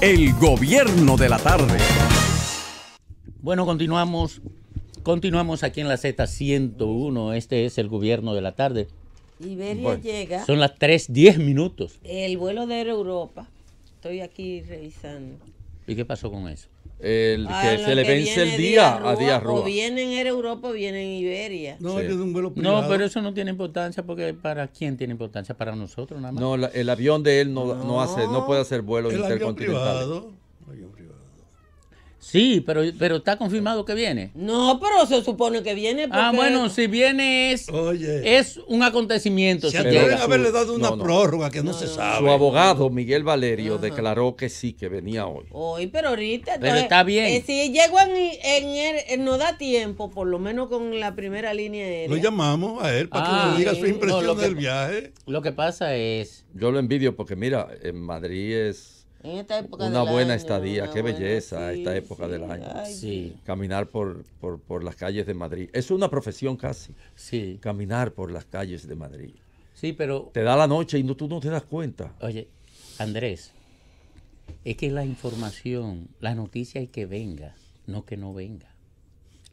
El gobierno de la tarde. Bueno, continuamos. Continuamos aquí en la Z101. Este es el gobierno de la tarde. Iberia llega. Son las 3:10 minutos. El vuelo de Europa. Estoy aquí revisando. ¿Y qué pasó con eso? El que ah, se le vence el día a Díaz Rúa. O vienen en Europa o vienen en Iberia. No, pero eso no tiene importancia porque para quién tiene importancia, para nosotros nada más. No, el avión de él no, no, hace, no puede hacer vuelos intercontinentales. Sí, pero, pero está confirmado que viene. No, pero se supone que viene. Ah, bueno, si viene es, Oye. es un acontecimiento. Se si deben haberle dado una prórroga que no, se sabe. Su abogado, Miguel Valerio, declaró que sí, que venía hoy. Hoy, pero ahorita. pero está bien. Eh, si llegan en, él, eh, no da tiempo, por lo menos con la primera línea Lo llamamos a él para que ah, nos diga su impresión del viaje. Lo que pasa es. Yo lo envidio porque, mira, en Madrid es en esta época una buena estadía, qué belleza esta época del año. sí. Caminar por, las calles de Madrid. Es una profesión casi. Sí. Caminar por las calles de Madrid. Sí, pero... Te da la noche y no, tú no te das cuenta. Oye, Andrés, es que la información, la noticia es que venga, no que no venga.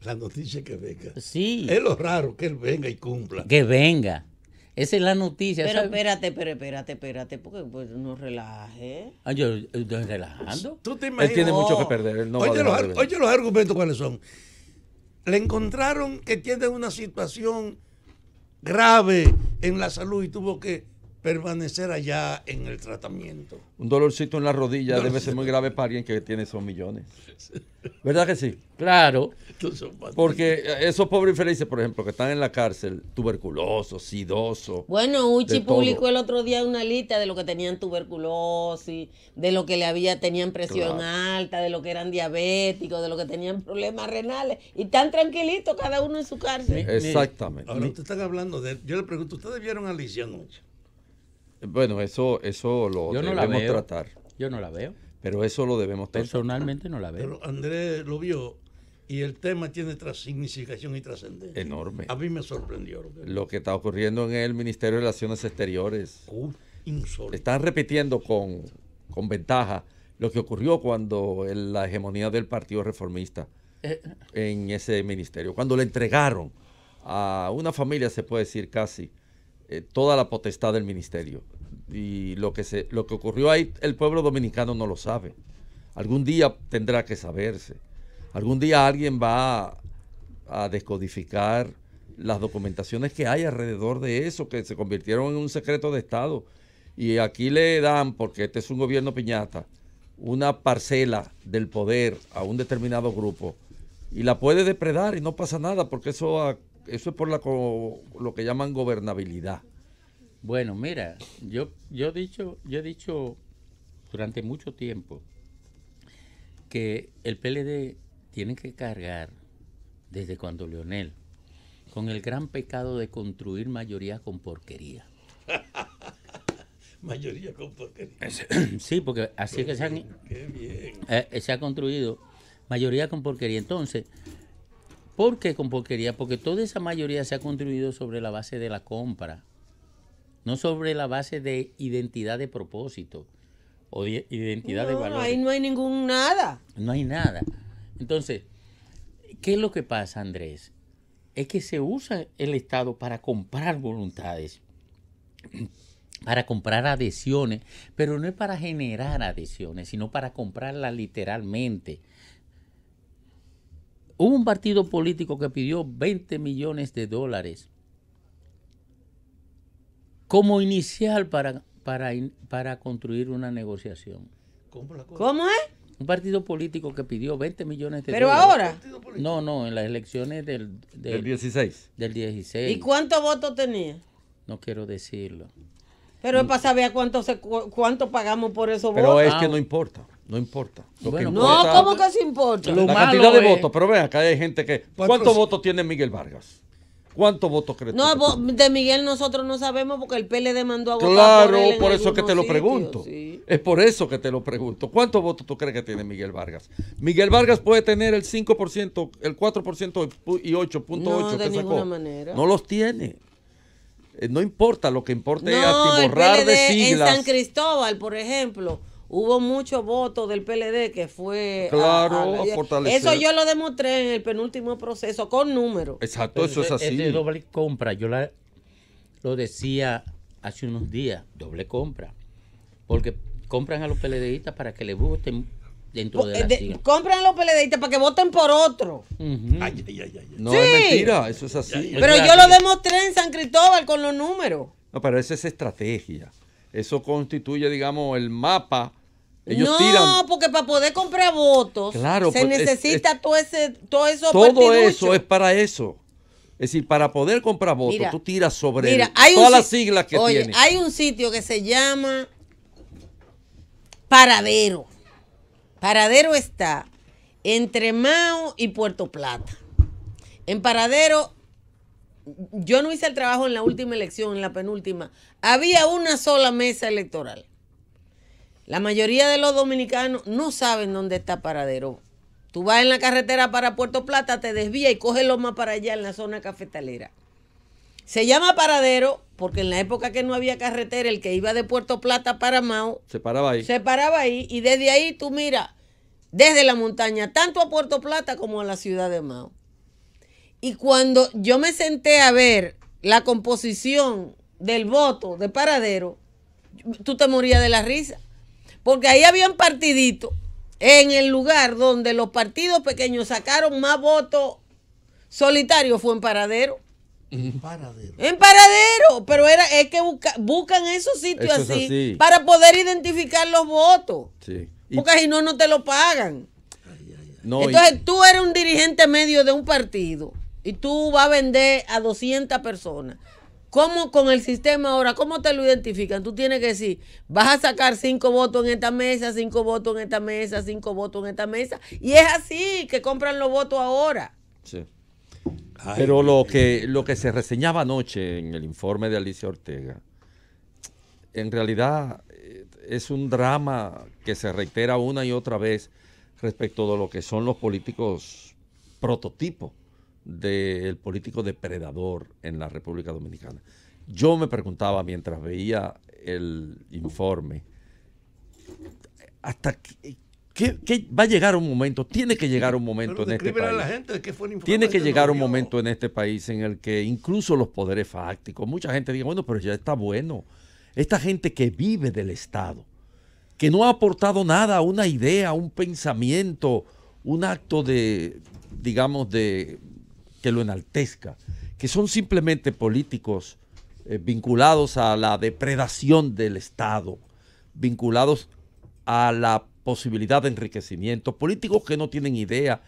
La noticia es que venga. Sí. Es lo raro que él venga y cumpla. Que venga. Esa es la noticia. Pero espérate, pero espérate, espérate, porque pues, no relaje. Ah, yo, relajando. Él tiene mucho que oh, perder. Él no oye, los, argumentos cuáles son. Le encontraron que tiene una situación grave en la salud y tuvo que permanecer allá en el tratamiento. Un dolorcito en la rodilla debe ser muy grave para alguien que tiene esos millones. ¿Verdad que sí? Claro. Porque esos pobres infelices, por ejemplo, que están en la cárcel, tuberculosos, sidosos. Bueno, Uchi publicó el otro día una lista de lo que tenían tuberculosis, de lo que le había, tenían presión alta, de lo que eran diabéticos, de lo que tenían problemas renales. Y tan tranquilitos cada uno en su cárcel. Exactamente. Ahora, ustedes están hablando de... Yo le pregunto, ¿ustedes vieron a Alicia anoche? Bueno, eso, eso lo debemos tratar. Yo no la veo. Pero eso lo debemos tratar. Personalmente no la veo. Pero Andrés lo vio y el tema tiene significación y trascendencia. Enorme. A mí me sorprendió. Lo que, está ocurriendo en el Ministerio de Relaciones Exteriores. Uh, Están repitiendo con, ventaja lo que ocurrió cuando la hegemonía del Partido Reformista eh. en ese ministerio, cuando le entregaron a una familia, se puede decir casi, eh, toda la potestad del ministerio. Y lo que, se, lo que ocurrió ahí, el pueblo dominicano no lo sabe. Algún día tendrá que saberse. Algún día alguien va a, descodificar las documentaciones que hay alrededor de eso, que se convirtieron en un secreto de Estado. Y aquí le dan, porque este es un gobierno piñata, una parcela del poder a un determinado grupo y la puede depredar y no pasa nada, porque eso eso es por la, lo que llaman gobernabilidad. Bueno, mira, yo, yo, he dicho, yo he dicho durante mucho tiempo que el PLD tiene que cargar desde cuando Leonel con el gran pecado de construir mayoría con porquería. mayoría con porquería. Sí, porque así es que se, han, eh, se ha construido mayoría con porquería. Entonces, ¿Por qué con porquería? Porque toda esa mayoría se ha construido sobre la base de la compra, no sobre la base de identidad de propósito o de identidad de valor. Ahí no hay ningún nada. No hay nada. Entonces, ¿qué es lo que pasa, Andrés? Es que se usa el Estado para comprar voluntades, para comprar adhesiones, pero no es para generar adhesiones, sino para comprarlas literalmente. Hubo un partido político que pidió 20 millones de dólares como inicial para, para, para construir una negociación. ¿Cómo es? Un partido político que pidió 20 millones de ¿Pero dólares. ¿Pero ahora? No, no, en las elecciones del, del, 16. Del 16. ¿Y cuántos votos tenía? No quiero decirlo. Pero es para saber cuánto, cuánto pagamos por esos votos. Pero es que no importa. No importa. Pues, no, ¿cómo que se importa? La cantidad de votos, pero ven acá hay gente que... ¿Cuántos votos tiene Miguel Vargas? ¿Cuántos votos crees No, de Miguel nosotros no sabemos porque el PLD mandó a votar. Claro, por, eso que te lo pregunto. Es por eso que te lo pregunto. ¿Cuántos votos tú crees que tiene Miguel Vargas? Miguel Vargas puede tener el 5%, el 4% y 8.8 no, que de No los tiene. Eh, no importa, lo que importa es de En San Cristóbal, por ejemplo hubo muchos votos del PLD que fue claro, fortalecer. Eso yo lo demostré en el penúltimo proceso con números. Exacto, eso es así. doble compra, yo la, lo decía hace unos días, doble compra. Porque compran a los PLDistas para que le gusten dentro de eh, la compran Compran los PLDistas para que voten por otro. no es mentira, eso es así. Pero yo lo demostré en San Cristóbal con los números. No, pero esa es estrategia eso constituye, digamos, el mapa. Ellos no, porque para poder comprar votos se pues, necesita todo, ese, todo eso. Todo eso es para eso. Es decir, para poder comprar votos, tú tiras sobre mira, hay todas las siglas que oye, Hay un sitio que se llama Paradero. Paradero está entre Mao y Puerto Plata. En Paradero yo no hice el trabajo en la última elección, en la penúltima. Había una sola mesa electoral. La mayoría de los dominicanos no saben dónde está Paradero. Tú vas en la carretera para Puerto Plata, te desvía y coges más para allá en la zona cafetalera. Se llama Paradero porque en la época que no había carretera, el que iba de Puerto Plata para Mao se paraba ahí. Se paraba ahí y desde ahí tú mira desde la montaña tanto a Puerto Plata como a la ciudad de Mao. Y cuando yo me senté a ver la composición del voto de paradero, tú te morías de la risa. Porque ahí habían partidito en el lugar donde los partidos pequeños sacaron más votos solitarios fue en paradero. En paradero. En paradero, pero era, es que buscan esos sitios así, para poder identificar los votos. Sí. Porque si no, no te lo pagan. Entonces tú eres un dirigente medio de un partido y tú vas a vender a 200 personas. ¿Cómo con el sistema ahora? ¿Cómo te lo identifican? Tú tienes que decir, vas a sacar cinco votos en esta mesa, cinco votos en esta mesa, cinco votos en esta mesa. Y es así que compran los votos ahora. Sí. Pero lo que, lo que se reseñaba anoche en el informe de Alicia Ortega, en realidad eh, es un drama que se reitera una y otra vez respecto de lo que son los políticos prototipos del político depredador en la República Dominicana. Yo me preguntaba mientras veía el informe, hasta qué va a llegar un momento, tiene que llegar un momento en este país. tiene que llegar un momento en este país en el que incluso los poderes fácticos, mucha gente dice, bueno, pero ya está bueno. Esta gente que vive del Estado, que no ha aportado nada, una idea, un pensamiento, un acto de, digamos, de, que lo enaltezca, que son simplemente políticos eh, vinculados a la depredación del Estado, vinculados a la posibilidad de enriquecimiento, políticos que no tienen idea,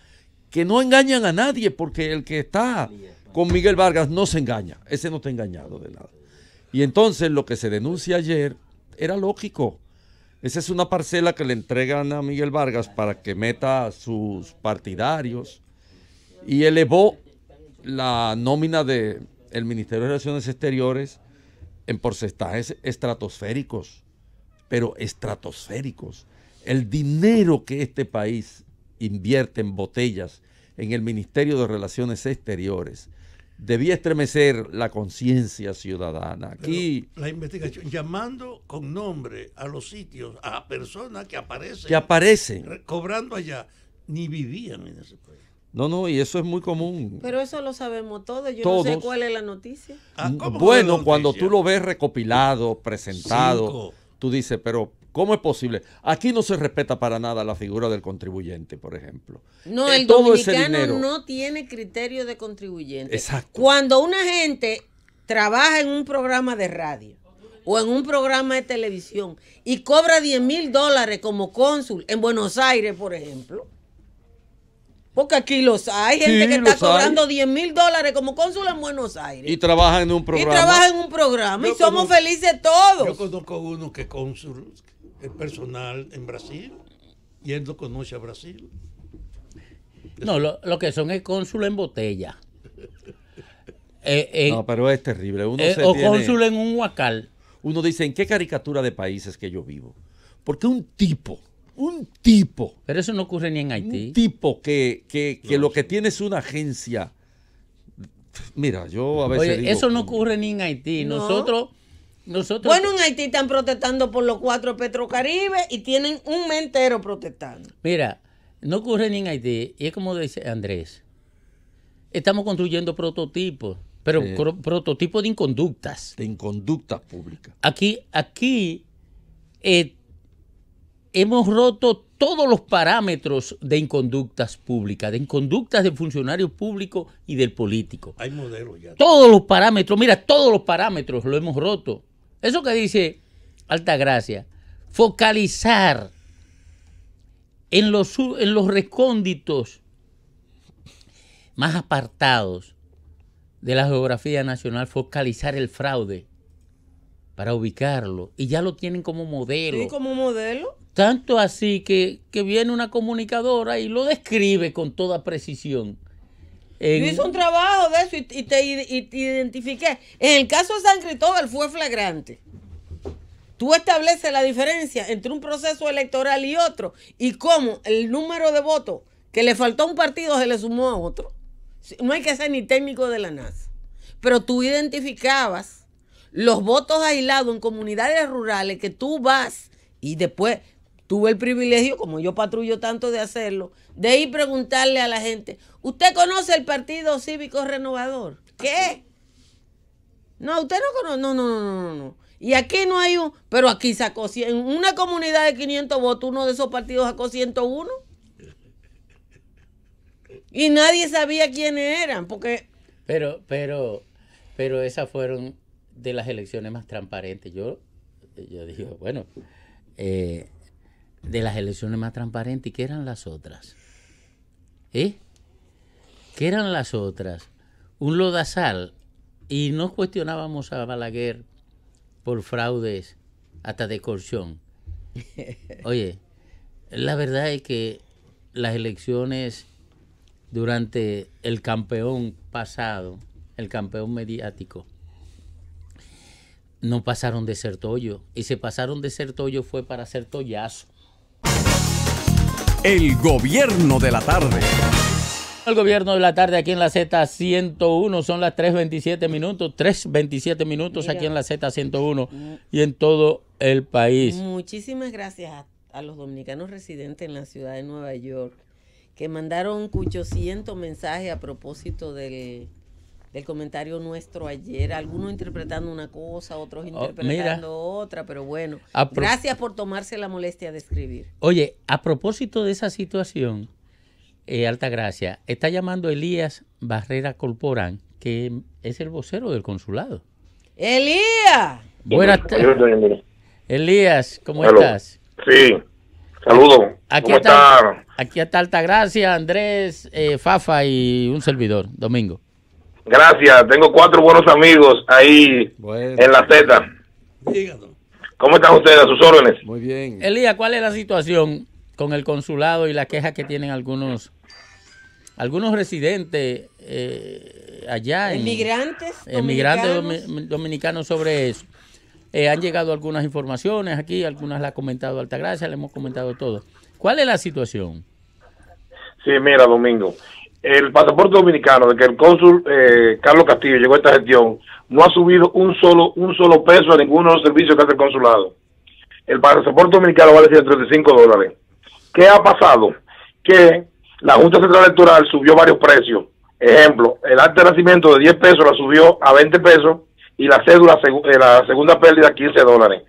que no engañan a nadie, porque el que está con Miguel Vargas no se engaña, ese no está engañado de nada. Y entonces lo que se denuncia ayer era lógico. Esa es una parcela que le entregan a Miguel Vargas para que meta a sus partidarios y elevó la nómina del Ministerio de Relaciones Exteriores en porcentajes estratosféricos, pero estratosféricos. El dinero que este país invierte en botellas en el Ministerio de Relaciones Exteriores debía estremecer la conciencia ciudadana. Aquí la investigación llamando con nombre a los sitios a personas que aparecen que aparecen cobrando allá ni vivían en ese país. No, no, y eso es muy común. Pero eso lo sabemos todos. Yo no sé cuál es la noticia. Ah, bueno, cuando tú lo ves recopilado, presentado, tú dices, pero ¿cómo es posible? Aquí no se respeta para nada la figura del contribuyente, por ejemplo. No, eh, el dominicano no tiene criterio de contribuyente. Exacto. Cuando una gente trabaja en un programa de radio o en un programa de televisión y cobra 10 mil dólares como cónsul en Buenos Aires, por ejemplo porque aquí los hay, gente que está cobrando 10 mil dólares como cónsul en Buenos Aires. Y trabaja en un programa. Y trabaja en un programa. y somos felices todos. Yo conozco uno que es cónsul, el personal en Brasil, y él no conoce a Brasil. No, lo, que son es cónsul en botella. Eh, eh, no, pero es terrible. Eh, o cónsul en un huacal. Uno dice, ¿en qué caricatura de países que yo vivo? Porque un tipo un tipo. Pero eso no ocurre ni en Haití. Un tipo que, lo que tiene es una agencia. Mira, yo a veces. eso no ocurre ni en Haití. Nosotros. Nosotros... Bueno, en Haití están protestando por los cuatro Petrocaribe y tienen un mentero protestando. Mira, no ocurre ni en Haití. Y es como dice Andrés. Estamos construyendo prototipos, pero prototipos de inconductas. De inconductas públicas. Aquí, aquí eh, hemos roto todos los parámetros de inconductas públicas, de inconductas de funcionario público y del político. Hay modelos ya. Todos los parámetros, mira, todos los parámetros lo hemos roto. Eso que dice alta gracia, focalizar en los, en los recónditos más apartados de la geografía nacional, focalizar el fraude para ubicarlo. Y ya lo tienen como modelo. ¿Y como modelo? Tanto así que, viene una comunicadora y lo describe con toda precisión. Yo hice un trabajo de eso y, te, y te identifiqué. En el caso de San Cristóbal fue flagrante. Tú estableces la diferencia entre un proceso electoral y otro y cómo el número de votos que le faltó a un partido se le sumó a otro. No hay que ser ni técnico de la NASA. Pero tú identificabas los votos aislados en comunidades rurales que tú vas y después tuve el privilegio, como yo patrullo tanto de hacerlo, de ir preguntarle a la gente, ¿usted conoce el Partido Cívico Renovador? ¿Qué? No, usted no conoce, no, no, no, no, no. Y aquí no hay un, pero aquí sacó, en una comunidad de 500 votos, uno de esos partidos sacó 101. Y nadie sabía quiénes eran, porque... Pero, pero, pero esas fueron de las elecciones más transparentes. Yo, yo digo, bueno, eh, de las elecciones más transparentes. ¿Y qué eran las otras? ¿Eh? ¿Qué eran las otras? Un lodazal. Y no cuestionábamos a Balaguer por fraudes hasta de corrupción. Oye, la verdad es que las elecciones durante el campeón pasado, el campeón mediático, no pasaron de ser tollo. Y se pasaron de ser tollo fue para ser tollazo. El gobierno de la tarde. El gobierno de la tarde aquí en la Z101 son las 3.27 minutos, 3.27 minutos aquí en la Z101 y en todo el país. Muchísimas gracias a, los dominicanos residentes en la ciudad de Nueva York que mandaron 800 mensajes a propósito del el comentario nuestro ayer, algunos interpretando una cosa, otros oh, interpretando otra, pero bueno, gracias por tomarse la molestia de escribir. Oye, a propósito de esa situación, eh, alta gracia está llamando Elías Barrera Corporán, que es el vocero del consulado. Elías. Buenas tardes. Elías, ¿cómo estás? Sí, saludo Aquí ¿Cómo está, Aquí está Altagracia, Andrés, eh, Fafa y un servidor, Domingo. Gracias, tengo cuatro buenos amigos ahí en la Z. ¿Cómo están ustedes a sus órdenes? Muy bien. Elías, ¿cuál es la situación con el consulado y la queja que tienen algunos algunos residentes eh, allá? Emigrantes. emigrantes dominicanos. sobre eso. Eh, han llegado algunas informaciones aquí, algunas las ha comentado Altagracia, le hemos comentado todo. ¿Cuál es la situación? Sí, mira, Domingo el pasaporte dominicano de que el cónsul eh, Carlos Castillo llegó a esta gestión no ha subido un solo un solo peso a ninguno de los servicios que hace el consulado. El pasaporte dominicano vale 135 dólares. ¿Qué ha pasado? Que la Junta Central Electoral subió varios precios. Ejemplo, el acta de nacimiento de 10 pesos la subió a 20 pesos y la cédula, eh, la segunda pérdida, 15 dólares.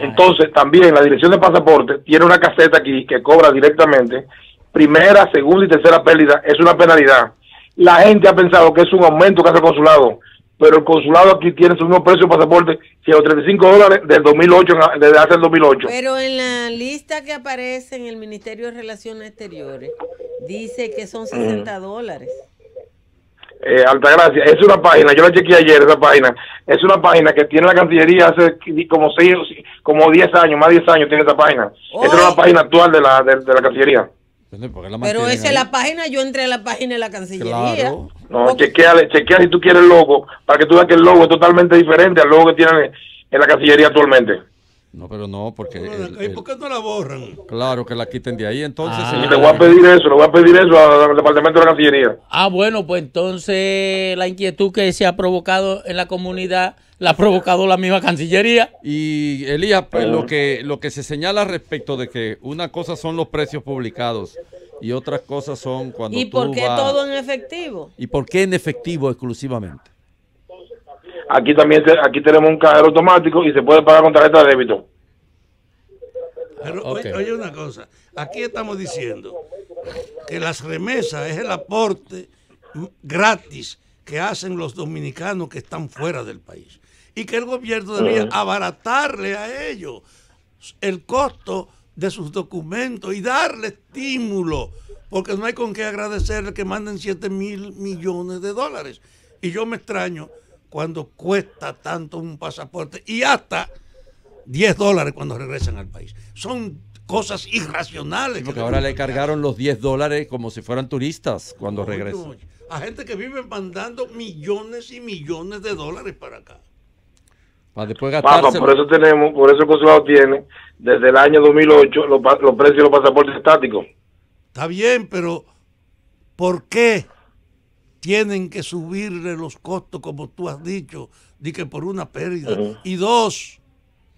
Entonces, también la dirección de pasaporte tiene una caseta aquí que cobra directamente primera, segunda y tercera pérdida es una penalidad. La gente ha pensado que es un aumento que hace el consulado, pero el consulado aquí tiene su mismo precio de pasaporte, 135 dólares del 2008, desde hace el 2008. Pero en la lista que aparece en el Ministerio de Relaciones Exteriores, dice que son 60 dólares. Eh, Altagracia, es una página, yo la chequeé ayer, esa página, es una página que tiene la Cancillería hace como seis, como 10 años, más de 10 años tiene esa página. Esa es la página actual de la, de la Cancillería. Pero esa es la página, yo entré a la página de la Cancillería. No, chequeale, chequeale si tú quieres el logo, para que tú veas que el logo es totalmente diferente al logo que tienen en la Cancillería actualmente. No, pero no, porque. por qué no la borran? Claro, que la quiten de ahí. Entonces. Ah, le voy a pedir eso, le voy a pedir eso al Departamento de Cancillería. Ah, bueno, pues entonces la inquietud que se ha provocado en la comunidad la ha provocado la misma Cancillería. Y Elías, pues, lo, que, lo que se señala respecto de que una cosa son los precios publicados y otras cosas son cuando. ¿Y por qué todo en efectivo? ¿Y por qué en efectivo exclusivamente? Aquí también aquí tenemos un cajero automático y se puede pagar con tarjeta de débito. oye, una cosa, aquí estamos diciendo que las remesas es el aporte gratis que hacen los dominicanos que están fuera del país y que el gobierno debería abaratarle a ellos el costo de sus documentos y darle estímulo, porque no hay con qué agradecerle que manden 7 mil millones de dólares. Y yo me extraño cuando cuesta tanto un pasaporte y hasta 10 dólares cuando regresan al país. Son cosas irracionales. porque ahora le cargaron los 10 dólares como si fueran turistas cuando regresan. a gente que vive mandando millones y millones de dólares para acá. Para después gastarse. por eso tenemos, por eso el consulado tiene desde el año 2008 los, los precios de los pasaportes estáticos. Está bien, pero ¿por qué? tienen que subirle los costos, como tú has dicho, di que por una pérdida. Y dos,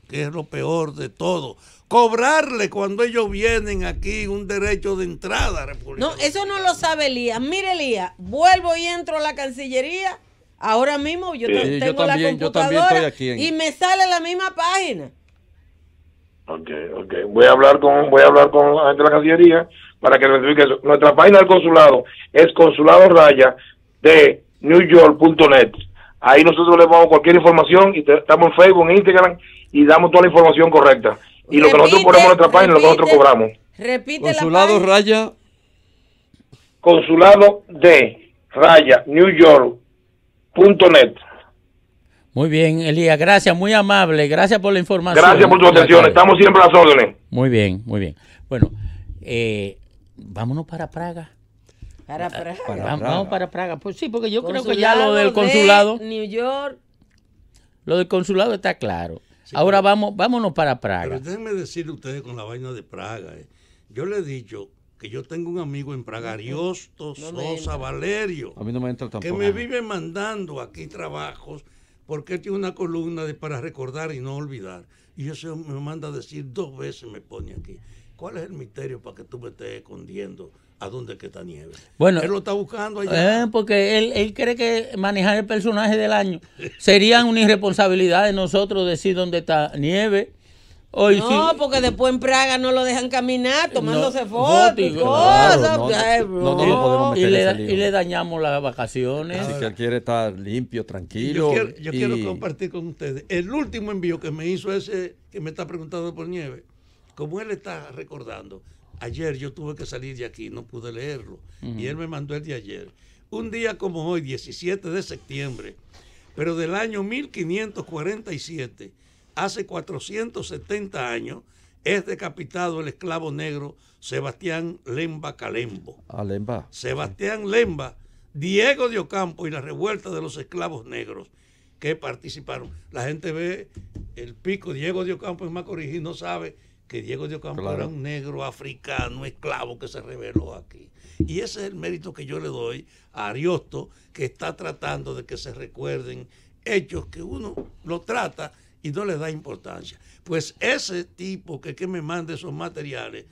que es lo peor de todo, cobrarle cuando ellos vienen aquí un derecho de entrada No, eso no lo sabe Elías. Mire, Elías, vuelvo y entro a la Cancillería. Ahora mismo yo tengo también, la computadora y me sale la misma página. Ok, ok. Voy a hablar con, voy a hablar con la gente de la Cancillería para que eso. Nuestra página del consulado es consulado raya de newyork.net. Ahí nosotros le damos cualquier información y estamos en Facebook, en Instagram y damos toda la información correcta. Y lo que nosotros ponemos en nuestra página, lo que nosotros cobramos. Consulado Raya. Consulado de Raya, newyork.net. Muy bien, Elías, gracias, muy amable, gracias por la información. Gracias por tu atención, estamos siempre a las órdenes. Muy bien, muy bien. Bueno, eh, vámonos para Praga. Para ah, Praga. Vamos para Praga. Pues sí, porque yo creo que ya lo del consulado. New York. Lo del consulado está claro. Ahora vamos, vámonos para Praga. Pero déjenme decirle ustedes con la vaina de Praga. Eh. Yo le he dicho que yo tengo un amigo en Praga, Ariosto Sosa Valerio. A mí no me Que me vive mandando aquí trabajos porque tiene una columna de para recordar y no olvidar. Y eso me manda a decir dos veces, me pone aquí. ¿Cuál es el misterio para que tú me estés escondiendo a dónde está Nieve. Bueno, él lo está buscando allá. Eh, porque él, cree que manejar el personaje del año sería una irresponsabilidad de nosotros decir dónde está Nieve. no, porque después en Praga no lo dejan caminar tomándose fotos y no, y, le, dañamos las vacaciones. Así que él quiere estar limpio, tranquilo. Yo, quiero, quiero, compartir con ustedes. El último envío que me hizo ese que me está preguntando por nieve, como él está recordando, Ayer yo tuve que salir de aquí, no pude leerlo. Y él me mandó el de ayer. Un día como hoy, 17 de septiembre, pero del año 1547, hace 470 años, es decapitado el esclavo negro Sebastián Lemba Calembo. Ah, Lemba. Sebastián Lemba, Diego de Ocampo y la revuelta de los esclavos negros que participaron. La gente ve el pico Diego de Ocampo es Macorís y no sabe que Diego de Ocampo era un negro africano, esclavo que se reveló aquí. Y ese es el mérito que yo le doy a Ariosto, que está tratando de que se recuerden hechos que uno lo trata y no le da importancia. Pues ese tipo que, me mande esos materiales,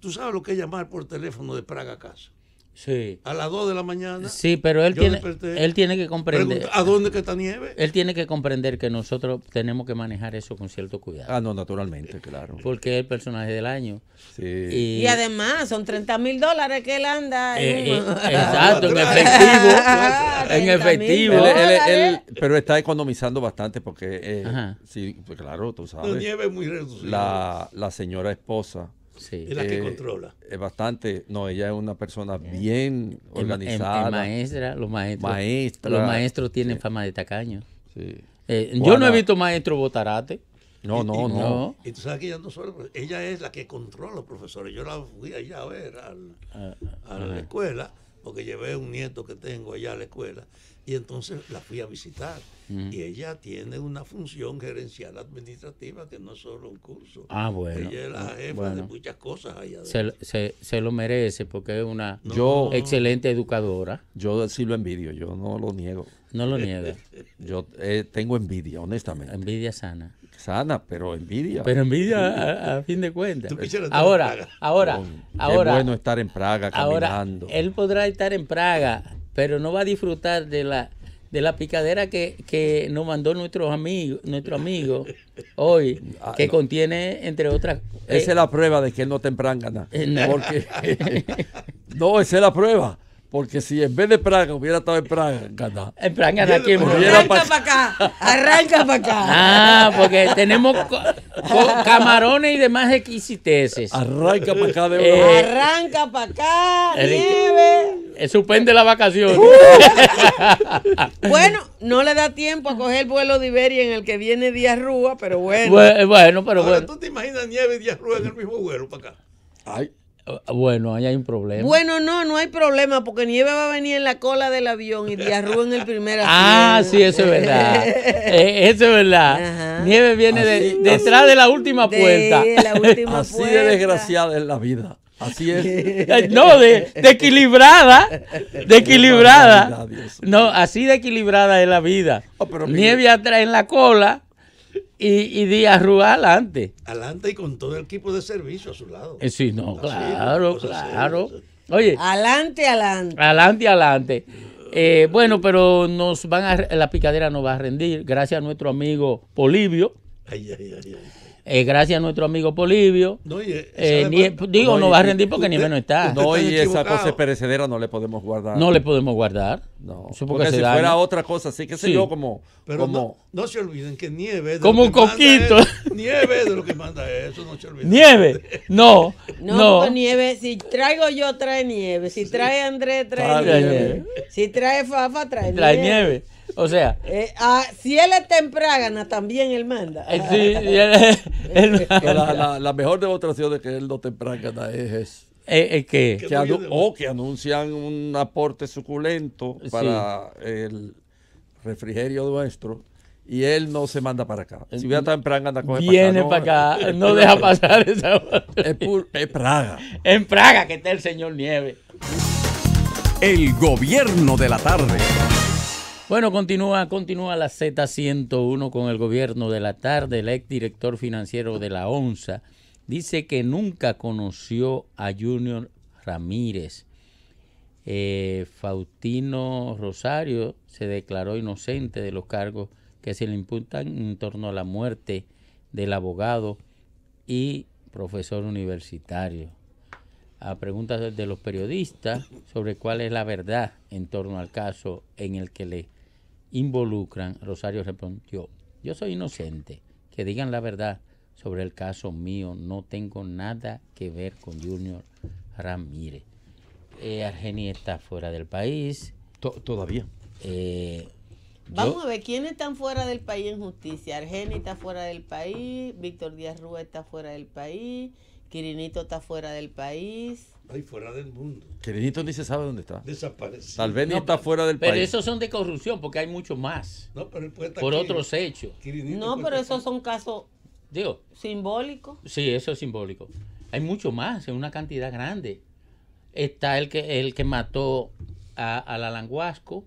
tú sabes lo que es llamar por teléfono de Praga a casa. Sí. A las 2 de la mañana. Sí, pero él, tiene, él tiene que comprender. ¿A dónde que está nieve? Él tiene que comprender que nosotros tenemos que manejar eso con cierto cuidado. Ah, no, naturalmente, claro. Porque es el personaje del año. Sí. Y, además son 30 mil dólares que él anda. Eh, eh, exacto, en efectivo. en efectivo. pero está economizando bastante porque, eh, sí, pues claro, tú sabes. La nieve muy reducida. La, la señora esposa es la que eh, controla. Es bastante. No, ella es una persona eh, bien organizada. El, maestra, los maestros. los maestros tienen fama de tacaño. Eh, yo no he visto maestro botarate. No, no, no. Y tú sabes que ella no solo, pues, ella es la que controla los profesores. Yo la fui allá a ver ah, a la escuela, porque llevé un nieto que tengo allá a la escuela. Y entonces la fui a visitar. Y ella tiene una función gerencial administrativa que no es solo un curso. Ah, bueno. Ella es la ah, jefa de muchas cosas allá se, se, lo merece porque es una yo excelente educadora. Yo sí lo envidio, yo no lo niego. No lo niega. yo eh, tengo envidia, honestamente. Envidia sana. Sana, pero envidia. Pero envidia a, fin de cuentas. Ahora, ahora, ahora. Es bueno estar en Praga caminando. Ahora, él podrá estar en Praga pero no va a disfrutar de la de la picadera que, nos mandó nuestro amigo, nuestro amigo hoy, ah, que contiene, entre otras... Esa es la prueba de que no tempran ganas eh, no, esa es la prueba. Porque si en vez de Praga hubiera estado en Praga, gana. En Praga, ¿a aquí. Arranca para acá. Arranca para acá. Ah, porque tenemos camarones y demás exquisiteces. Arranca para acá de eh, Arranca para acá, nieve. nieve. Eh, suspende la vacación. Uh. bueno, no le da tiempo a coger el vuelo de Iberia en el que viene Díaz Rúa, pero bueno. Bueno, bueno pero bueno. ¿Tú te imaginas nieve y Díaz Rúa en el mismo vuelo para acá? Ay. Ah, bueno, ahí hay un problema. Bueno, no, no hay problema, porque Nieve va a venir en la cola del avión y arruga en el primer ah, asiento. Ah, sí, eso es verdad. Eh, eso es verdad. Nieve viene detrás de la última puerta. así de desgraciada es la vida. Así es. No, de, de equilibrada. De equilibrada. No, así de equilibrada es la vida. Oh, nieve atrás en la cola y, Díaz Rúa, adelante, Adelante y con todo el equipo de servicio a su lado. Eh, sí, no, claro, claro. Oye. Adelante, adelante. Adelante, adelante. Eh, bueno, pero nos van a, la picadera nos va a rendir, gracias a nuestro amigo Polivio. Ay, ay, ay, eh, gracias a nuestro amigo Polivio. Eh, eh, digo, no, va a rendir porque nieve no está. No, y esa cosa perecedera no le podemos guardar. No le podemos guardar. No. porque, si fuera otra cosa, sí, qué sé yo, como. Pero como, no, se olviden que nieve. como un coquito. nieve de lo que manda eso, no se olviden. Nieve. No. No, nieve. Si traigo yo, trae nieve. Si trae Andrés, trae, nieve. Si trae Fafa, trae, trae nieve. O sea. Eh, ah, si él en Praga también él manda. Eh, sí, La, mejor demostración de que él no está es Praga es eh, que, que o que anuncian un aporte suculento para el refrigerio nuestro y él no se manda para acá. Si hubiera en Praga, anda Viene para acá, no, deja pasar esa Es, Praga. En Praga que está el señor Nieve. El gobierno de la tarde. Bueno, continúa, continúa la Z101 con el gobierno de la tarde. El director financiero de la ONSA dice que nunca conoció a Junior Ramírez. Eh, Faustino Rosario se declaró inocente de los cargos que se le imputan en torno a la muerte del abogado y profesor universitario. A preguntas de los periodistas sobre cuál es la verdad en torno al caso en el que le involucran, Rosario respondió, yo soy inocente, que digan la verdad sobre el caso mío, no tengo nada que ver con Junior Ramírez. Eh, está fuera del país. todavía. Eh, Vamos a ver, ¿quiénes están fuera del país en justicia? Argeni está fuera del país, Víctor Díaz Rúa está fuera del país, Quirinito está fuera del país. Ay, fuera del mundo. Quirinito ni se sabe dónde está. Desapareció. Tal vez no, está fuera del país. Pero esos son de corrupción, porque hay mucho más. No, pero puede estar Por otros hechos. no, pero esos son casos. Simbólicos. Sí, eso es simbólico. Hay mucho más, en una cantidad grande. Está el que, el que mató a, la Languasco.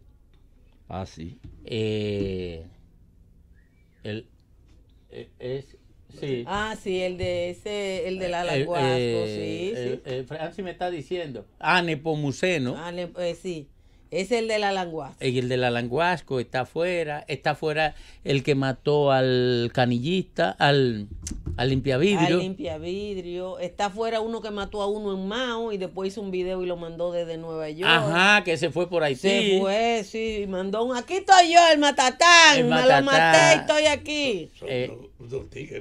Ah, sí. Eh, el, e, es Ah, sí, el de ese, el del la eh, eh sí. Eh, sí. Eh, Francis me está diciendo, ah, Nepomuceno. Ah, sí. Es el de la Languasco. El de la Languasco está afuera. Está afuera el que mató al canillista, al, al limpiavidrio. Al limpiavidrio. Está afuera uno que mató a uno en Mao y después hizo un video y lo mandó desde Nueva York. Ajá, que se fue por ahí. Se sí. mandó un. Aquí estoy yo, el matatán. Me lo maté y estoy aquí. Eh,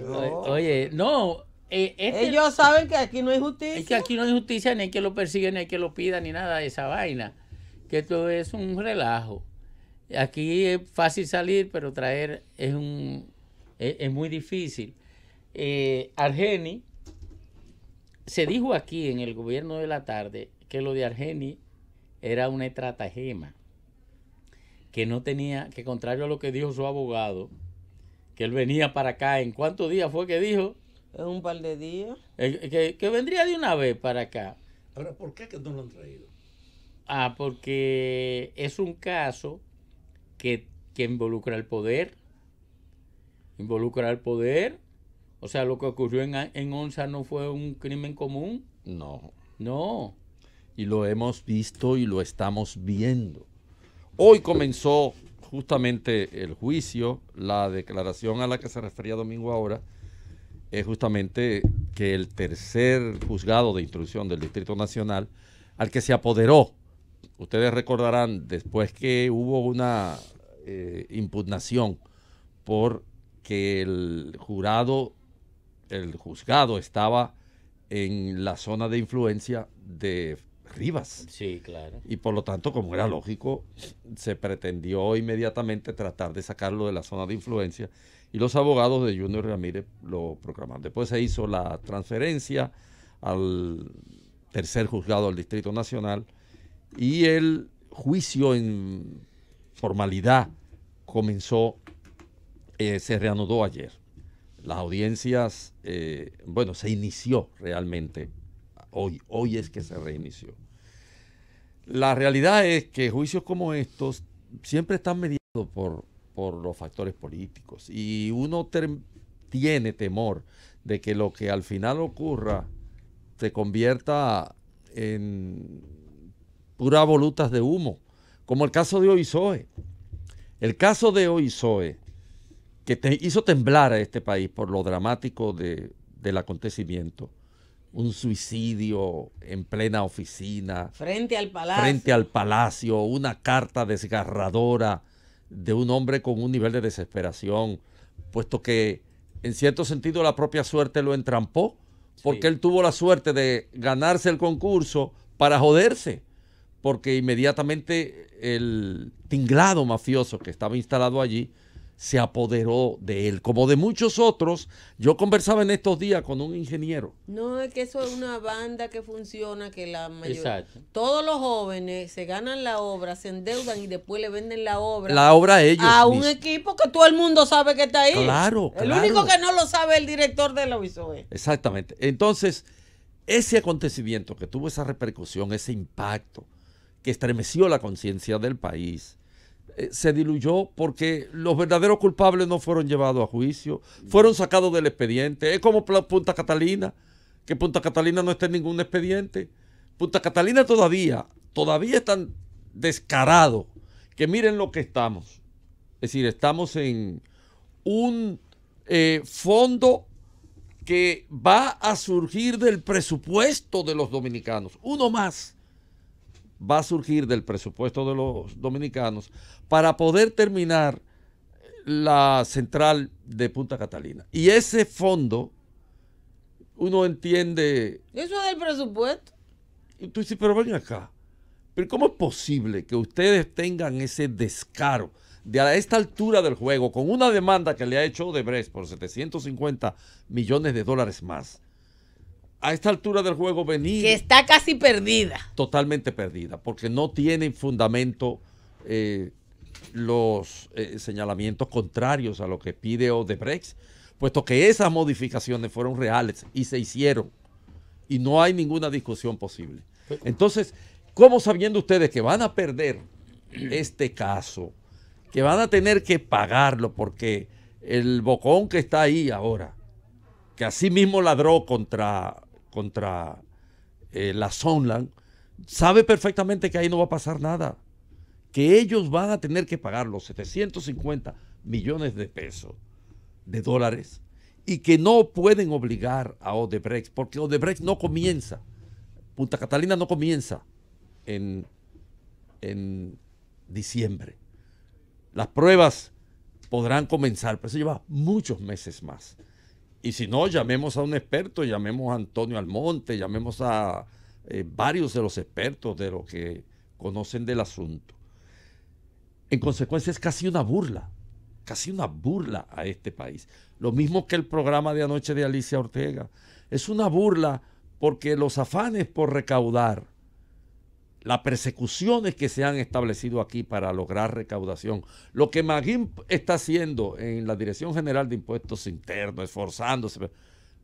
no. Oye, no. Eh, este Ellos saben que aquí no hay justicia. Es que aquí no hay justicia, ni hay que lo persigue, ni hay que lo pida, ni nada de esa vaina que todo es un relajo. Aquí es fácil salir, pero traer es, un, es, muy difícil. Eh, Argeni, se dijo aquí en el gobierno de la tarde que lo de Argeni era una estratagema, que no tenía, que contrario a lo que dijo su abogado, que él venía para acá, ¿en cuántos días fue que dijo? un par de días. Eh, que, que vendría de una vez para acá. Ahora, ¿por qué que no lo han traído? Ah, porque es un caso que, involucra al poder. Involucra al poder. O sea, lo que ocurrió en, en Onza no fue un crimen común. No. No. Y lo hemos visto y lo estamos viendo. Hoy comenzó justamente el juicio, la declaración a la que se refería Domingo ahora, es justamente que el tercer juzgado de instrucción del Distrito Nacional, al que se apoderó Ustedes recordarán, después que hubo una eh, impugnación por que el jurado, el juzgado estaba en la zona de influencia de Rivas. Sí, claro. Y por lo tanto, como era lógico, se pretendió inmediatamente tratar de sacarlo de la zona de influencia y los abogados de Junior Ramírez lo proclamaron. Después se hizo la transferencia al tercer juzgado del Distrito Nacional y el juicio en formalidad comenzó, eh, se reanudó ayer. Las audiencias, eh, bueno, se inició realmente hoy, hoy es que se reinició. La realidad es que juicios como estos siempre están mediados por los factores políticos y uno tiene temor de que lo que al final ocurra se convierta en puras volutas de humo, como el caso de Oizoe. El caso de Oizoe, que te hizo temblar a este país por lo dramático de, del acontecimiento, un suicidio en plena oficina. Frente al palacio. Frente al palacio, una carta desgarradora de un hombre con un nivel de desesperación, puesto que en cierto sentido la propia suerte lo entrampó, porque él tuvo la suerte de ganarse el concurso para joderse porque inmediatamente el tinglado mafioso que estaba instalado allí se apoderó de él, como de muchos otros. Yo conversaba en estos días con un ingeniero. No, es que eso es una banda que funciona, que la mayoría... Exacto. Todos los jóvenes se ganan la obra, se endeudan y después le venden la obra. La obra a ellos. A un equipo que todo el mundo sabe que está ahí. Claro, El único que no lo sabe es el director de la UISOE. Exactamente. Entonces, ese acontecimiento que tuvo esa repercusión, ese impacto, que estremeció la conciencia del país. Eh, se diluyó porque los verdaderos culpables no fueron llevados a juicio, fueron sacados del expediente. Es como Punta Catalina, que Punta Catalina no está en ningún expediente. Punta Catalina todavía, todavía es tan descarado que miren lo que estamos. Es decir, estamos en un eh, fondo que va a surgir del presupuesto de los dominicanos. Uno más va a surgir del presupuesto de los dominicanos para poder terminar la central de Punta Catalina. Y ese fondo, uno entiende... Eso es del presupuesto. Y tú dices, pero ven acá. Pero ¿cómo es posible que ustedes tengan ese descaro de a esta altura del juego con una demanda que le ha hecho Odebrecht por 750 millones de dólares más? a esta altura del juego venía Que está casi perdida. Totalmente perdida, porque no tienen fundamento eh, los eh, señalamientos contrarios a lo que pide Odebrecht, puesto que esas modificaciones fueron reales y se hicieron. Y no hay ninguna discusión posible. Entonces, ¿cómo sabiendo ustedes que van a perder este caso? Que van a tener que pagarlo porque el bocón que está ahí ahora, que así mismo ladró contra contra eh, la Sonland, sabe perfectamente que ahí no va a pasar nada, que ellos van a tener que pagar los 750 millones de pesos, de dólares, y que no pueden obligar a Odebrecht, porque Odebrecht no comienza, Punta Catalina no comienza en, en diciembre. Las pruebas podrán comenzar, pero eso lleva muchos meses más. Y si no, llamemos a un experto, llamemos a Antonio Almonte, llamemos a eh, varios de los expertos de los que conocen del asunto. En consecuencia, es casi una burla, casi una burla a este país. Lo mismo que el programa de anoche de Alicia Ortega. Es una burla porque los afanes por recaudar, las persecuciones que se han establecido aquí para lograr recaudación. Lo que Maguín está haciendo en la Dirección General de Impuestos Internos, esforzándose,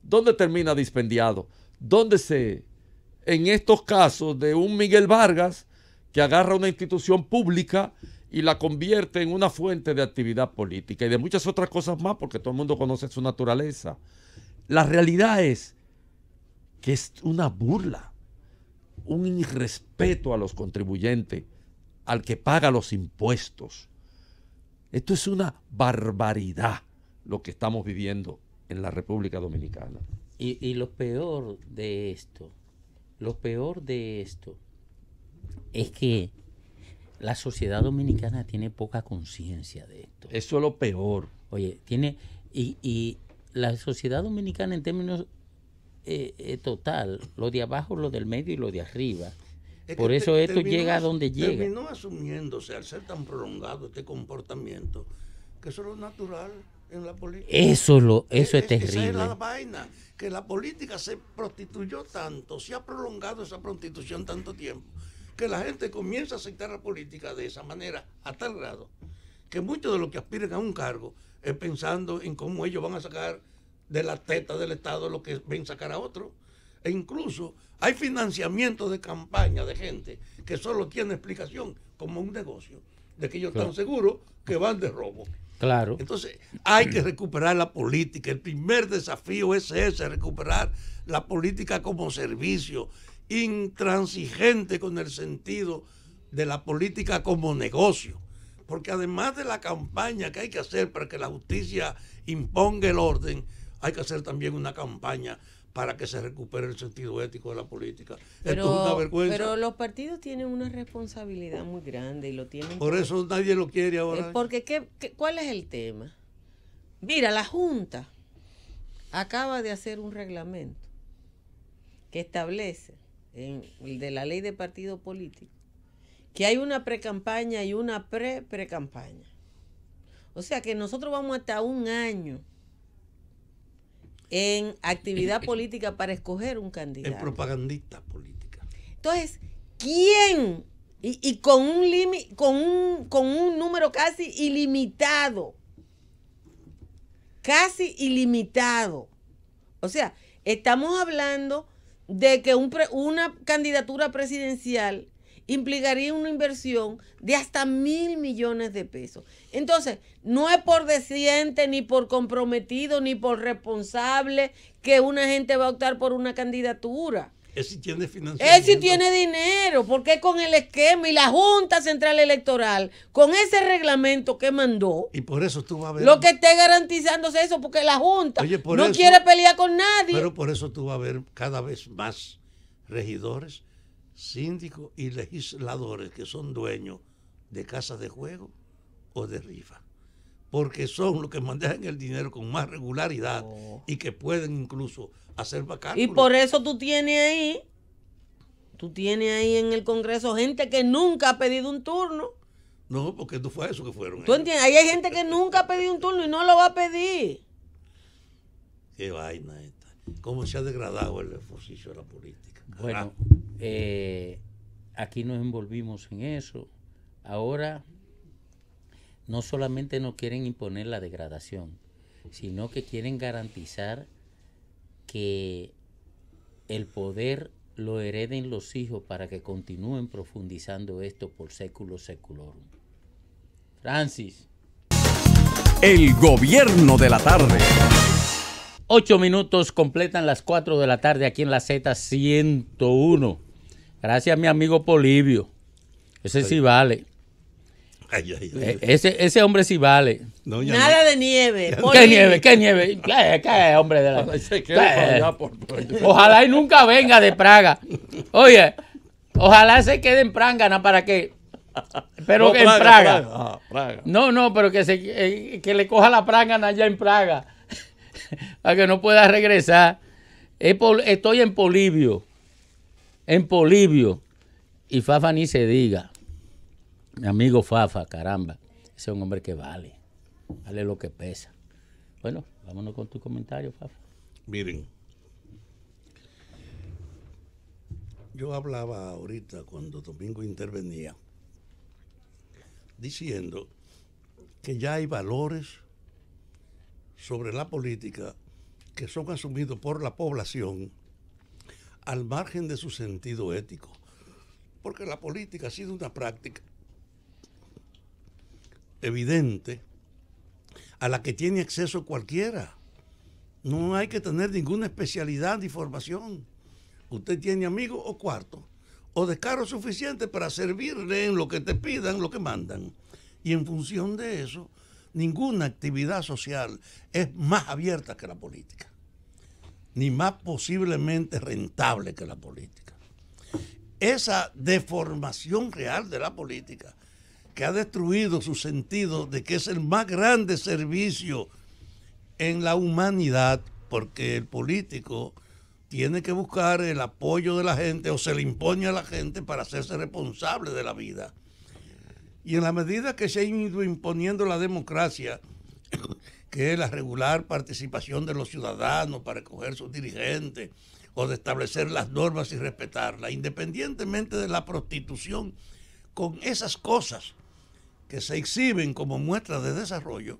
¿dónde termina dispendiado? ¿Dónde se, en estos casos de un Miguel Vargas que agarra una institución pública y la convierte en una fuente de actividad política y de muchas otras cosas más, porque todo el mundo conoce su naturaleza? La realidad es que es una burla un irrespeto a los contribuyentes, al que paga los impuestos. Esto es una barbaridad lo que estamos viviendo en la República Dominicana. Y, lo peor de esto, lo peor de esto es que la sociedad dominicana tiene poca conciencia de esto. Eso es lo peor. Oye, tiene. Y, y, la sociedad dominicana, en términos eh, eh, total, lo de abajo, lo del medio y lo de arriba. Por eso esto llega a donde llega. no asumiéndose al ser tan prolongado este comportamiento, que eso es lo natural en la política. Eso, lo, eso es, terrible. la que la política se prostituyó tanto, se ha prolongado esa prostitución tanto tiempo, que la gente comienza a aceptar la política de esa manera, a tal grado, que muchos de los que aspiran a un cargo es eh, pensando en cómo ellos van a sacar de la teta del Estado lo que ven sacar a otro. E incluso hay financiamiento de campaña de gente que solo tiene explicación como un negocio, de que ellos están seguros que van de robo. Claro. Entonces, hay que recuperar la política. El primer desafío es ese, recuperar la política como servicio, intransigente con el sentido de la política como negocio. Porque además de la campaña que hay que hacer para que la justicia imponga el orden, hay que hacer también una campaña para que se recupere el sentido ético de la política. Esto es una vergüenza. Pero los partidos tienen una responsabilidad muy grande y lo tienen. Por eso nadie lo quiere ahora. Porque cuál es el tema? Mira, la Junta acaba de hacer un reglamento que establece en el de la ley de partido político que hay una precampaña y una pre-precampaña. O sea que nosotros vamos hasta un año en actividad política para escoger un candidato. En propagandista política. Entonces, ¿quién? Y, con, un con, un, con un número casi ilimitado. Casi ilimitado. O sea, estamos hablando de que una candidatura presidencial implicaría una inversión de hasta mil millones de pesos. Entonces, no es por decente, ni por comprometido, ni por responsable que una gente va a optar por una candidatura. es si tiene financiamiento. es si tiene dinero, porque con el esquema y la Junta Central Electoral, con ese reglamento que mandó. Y por eso tú Lo que esté garantizándose eso, porque la Junta no quiere pelear con nadie. Pero por eso tú vas a ver cada vez más regidores síndicos y legisladores que son dueños de casas de juego o de rifa, porque son los que manejan el dinero con más regularidad oh. y que pueden incluso hacer vacaciones. Y por eso tú tienes ahí, tú tienes ahí en el Congreso gente que nunca ha pedido un turno. No, porque tú fue eso que fueron. Tú entiendes, ahí hay gente que nunca ha pedido un turno y no lo va a pedir. Qué vaina esta. Cómo se ha degradado el ejercicio de la política. Bueno, eh, aquí nos envolvimos en eso. Ahora no solamente no quieren imponer la degradación, sino que quieren garantizar que el poder lo hereden los hijos para que continúen profundizando esto por século seculorum. Francis. El gobierno de la tarde. Ocho minutos completan las cuatro de la tarde aquí en la Z101. Gracias a mi amigo Polivio. Ese sí, vale. Ay, e, Ese, hombre sí vale. Nada de nieve. ¿Qué nieve? ¿Qué nieve? Ojalá y nunca venga de Praga. Oye, ojalá se quede en Prangana para que... Pero no, en ah, Praga. No, no, pero que, eh, que le coja la Prangana allá en Praga. para que no pueda regresar. Estoy en Polivio en Polibio. Y Fafa ni se diga. Mi amigo Fafa, caramba. Ese es un hombre que vale. Vale lo que pesa. Bueno, vámonos con tu comentario, Fafa. Miren. Yo hablaba ahorita cuando Domingo intervenía diciendo que ya hay valores sobre la política que son asumidos por la población al margen de su sentido ético, porque la política ha sido una práctica evidente a la que tiene acceso cualquiera. No hay que tener ninguna especialidad ni formación. Usted tiene amigos o cuarto, o descaro suficiente para servirle en lo que te pidan, lo que mandan. Y en función de eso, ninguna actividad social es más abierta que la política ni más posiblemente rentable que la política. Esa deformación real de la política que ha destruido su sentido de que es el más grande servicio en la humanidad, porque el político tiene que buscar el apoyo de la gente o se le impone a la gente para hacerse responsable de la vida. Y en la medida que se ha ido imponiendo la democracia que la regular participación de los ciudadanos para escoger sus dirigentes o de establecer las normas y respetarlas, independientemente de la prostitución, con esas cosas que se exhiben como muestras de desarrollo,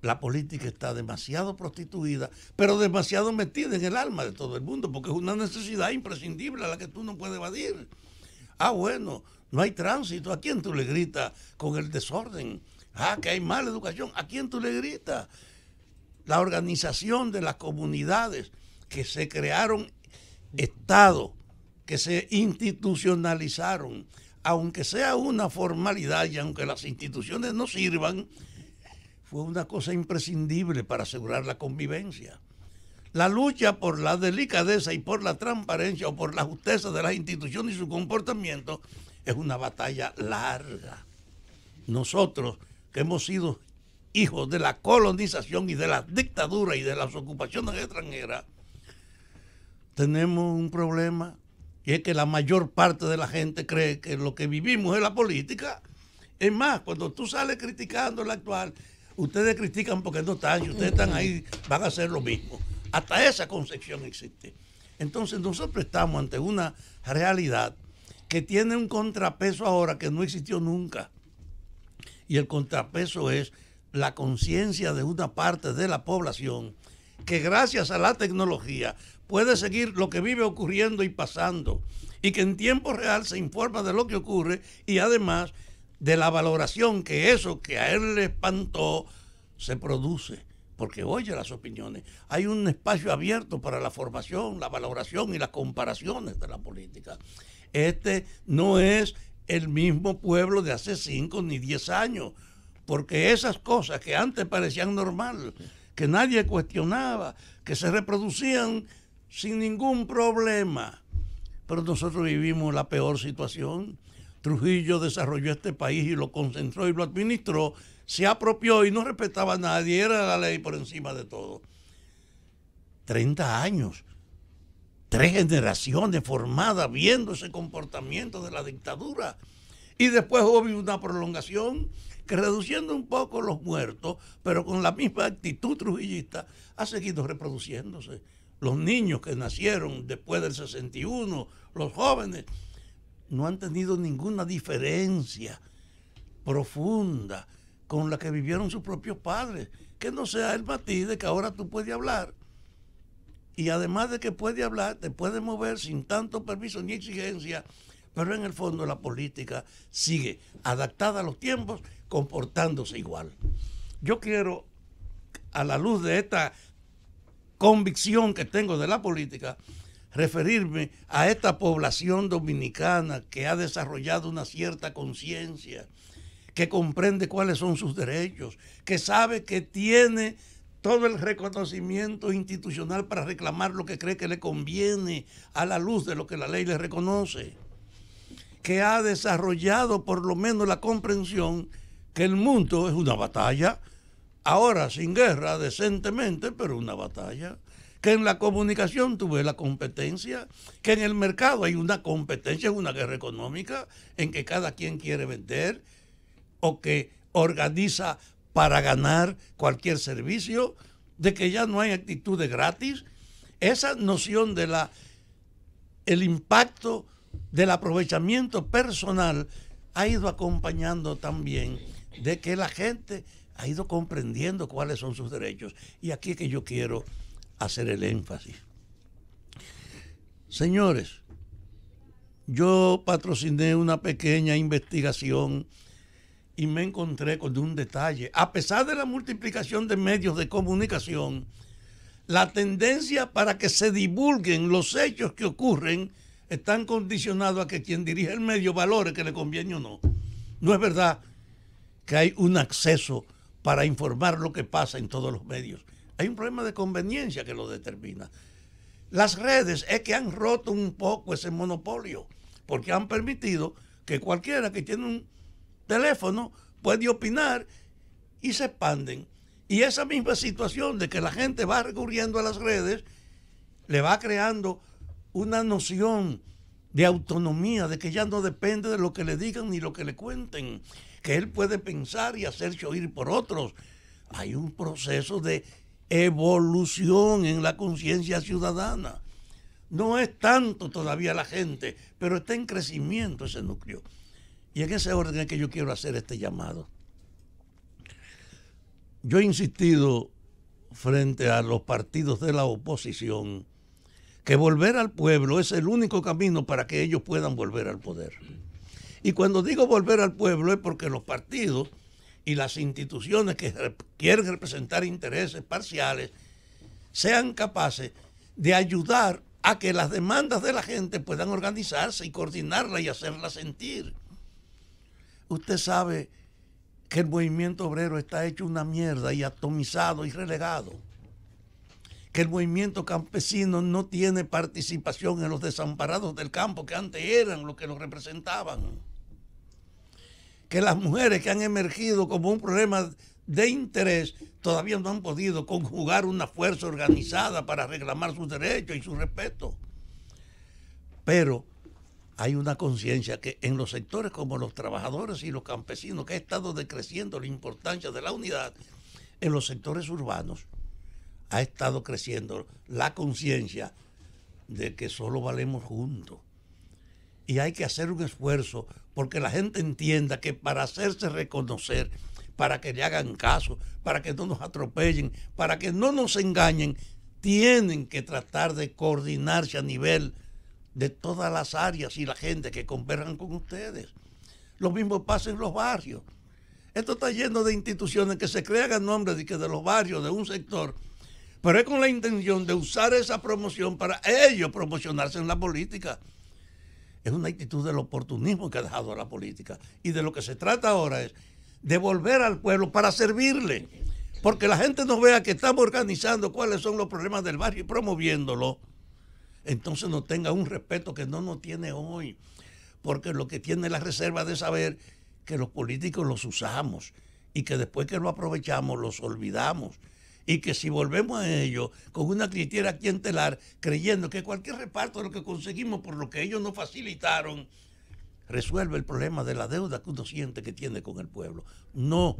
la política está demasiado prostituida, pero demasiado metida en el alma de todo el mundo, porque es una necesidad imprescindible a la que tú no puedes evadir. Ah, bueno, no hay tránsito, ¿a quién tú le gritas con el desorden? Ah, que hay mala educación. ¿A quién tú le gritas? La organización de las comunidades que se crearon Estado, que se institucionalizaron, aunque sea una formalidad y aunque las instituciones no sirvan, fue una cosa imprescindible para asegurar la convivencia. La lucha por la delicadeza y por la transparencia o por la justeza de las instituciones y su comportamiento es una batalla larga. Nosotros que hemos sido hijos de la colonización y de la dictadura y de las ocupaciones extranjeras, tenemos un problema y es que la mayor parte de la gente cree que lo que vivimos es la política. Es más, cuando tú sales criticando la actual, ustedes critican porque no están, y ustedes están ahí, van a hacer lo mismo. Hasta esa concepción existe. Entonces nosotros estamos ante una realidad que tiene un contrapeso ahora que no existió nunca y el contrapeso es la conciencia de una parte de la población que gracias a la tecnología puede seguir lo que vive ocurriendo y pasando y que en tiempo real se informa de lo que ocurre y además de la valoración que eso que a él le espantó se produce porque oye las opiniones. Hay un espacio abierto para la formación, la valoración y las comparaciones de la política. Este no es el mismo pueblo de hace cinco ni diez años, porque esas cosas que antes parecían normal, que nadie cuestionaba, que se reproducían sin ningún problema, pero nosotros vivimos la peor situación. Trujillo desarrolló este país y lo concentró y lo administró, se apropió y no respetaba a nadie, era la ley por encima de todo. 30 años tres generaciones formadas viendo ese comportamiento de la dictadura. Y después hubo una prolongación que reduciendo un poco los muertos, pero con la misma actitud trujillista, ha seguido reproduciéndose. Los niños que nacieron después del 61, los jóvenes, no han tenido ninguna diferencia profunda con la que vivieron sus propios padres. Que no sea el matiz de que ahora tú puedes hablar y además de que puede hablar, te puede mover sin tanto permiso ni exigencia, pero en el fondo la política sigue adaptada a los tiempos, comportándose igual. Yo quiero, a la luz de esta convicción que tengo de la política, referirme a esta población dominicana que ha desarrollado una cierta conciencia, que comprende cuáles son sus derechos, que sabe que tiene todo el reconocimiento institucional para reclamar lo que cree que le conviene a la luz de lo que la ley le reconoce, que ha desarrollado por lo menos la comprensión que el mundo es una batalla, ahora sin guerra, decentemente, pero una batalla, que en la comunicación tuve la competencia, que en el mercado hay una competencia, es una guerra económica en que cada quien quiere vender o que organiza para ganar cualquier servicio, de que ya no hay actitudes gratis. Esa noción de la el impacto del aprovechamiento personal ha ido acompañando también de que la gente ha ido comprendiendo cuáles son sus derechos. Y aquí es que yo quiero hacer el énfasis. Señores, yo patrociné una pequeña investigación y me encontré con un detalle. A pesar de la multiplicación de medios de comunicación, la tendencia para que se divulguen los hechos que ocurren están condicionados a que quien dirige el medio valore que le conviene o no. No es verdad que hay un acceso para informar lo que pasa en todos los medios. Hay un problema de conveniencia que lo determina. Las redes es que han roto un poco ese monopolio, porque han permitido que cualquiera que tiene un, teléfono, puede opinar y se expanden. Y esa misma situación de que la gente va recurriendo a las redes le va creando una noción de autonomía, de que ya no depende de lo que le digan ni lo que le cuenten, que él puede pensar y hacerse oír por otros. Hay un proceso de evolución en la conciencia ciudadana. No es tanto todavía la gente, pero está en crecimiento ese núcleo. Y en ese orden es que yo quiero hacer este llamado. Yo he insistido frente a los partidos de la oposición que volver al pueblo es el único camino para que ellos puedan volver al poder. Y cuando digo volver al pueblo es porque los partidos y las instituciones que quieren representar intereses parciales sean capaces de ayudar a que las demandas de la gente puedan organizarse y coordinarla y hacerla sentir usted sabe que el movimiento obrero está hecho una mierda y atomizado y relegado. Que el movimiento campesino no tiene participación en los desamparados del campo que antes eran los que lo representaban. Que las mujeres que han emergido como un problema de interés todavía no han podido conjugar una fuerza organizada para reclamar sus derechos y su respeto. Pero hay una conciencia que en los sectores como los trabajadores y los campesinos, que ha estado decreciendo la importancia de la unidad, en los sectores urbanos ha estado creciendo la conciencia de que solo valemos juntos. Y hay que hacer un esfuerzo porque la gente entienda que para hacerse reconocer, para que le hagan caso, para que no nos atropellen, para que no nos engañen, tienen que tratar de coordinarse a nivel de todas las áreas y la gente que converjan con ustedes. Lo mismo pasa en los barrios. Esto está lleno de instituciones que se crean en nombre de, que de los barrios, de un sector, pero es con la intención de usar esa promoción para ellos promocionarse en la política. Es una actitud del oportunismo que ha dejado la política. Y de lo que se trata ahora es de volver al pueblo para servirle. Porque la gente no vea que estamos organizando cuáles son los problemas del barrio y promoviéndolo entonces no tenga un respeto que no nos tiene hoy, porque lo que tiene la reserva de saber que los políticos los usamos y que después que lo aprovechamos los olvidamos y que si volvemos a ello con una en clientelar creyendo que cualquier reparto de lo que conseguimos por lo que ellos nos facilitaron resuelve el problema de la deuda que uno siente que tiene con el pueblo. No.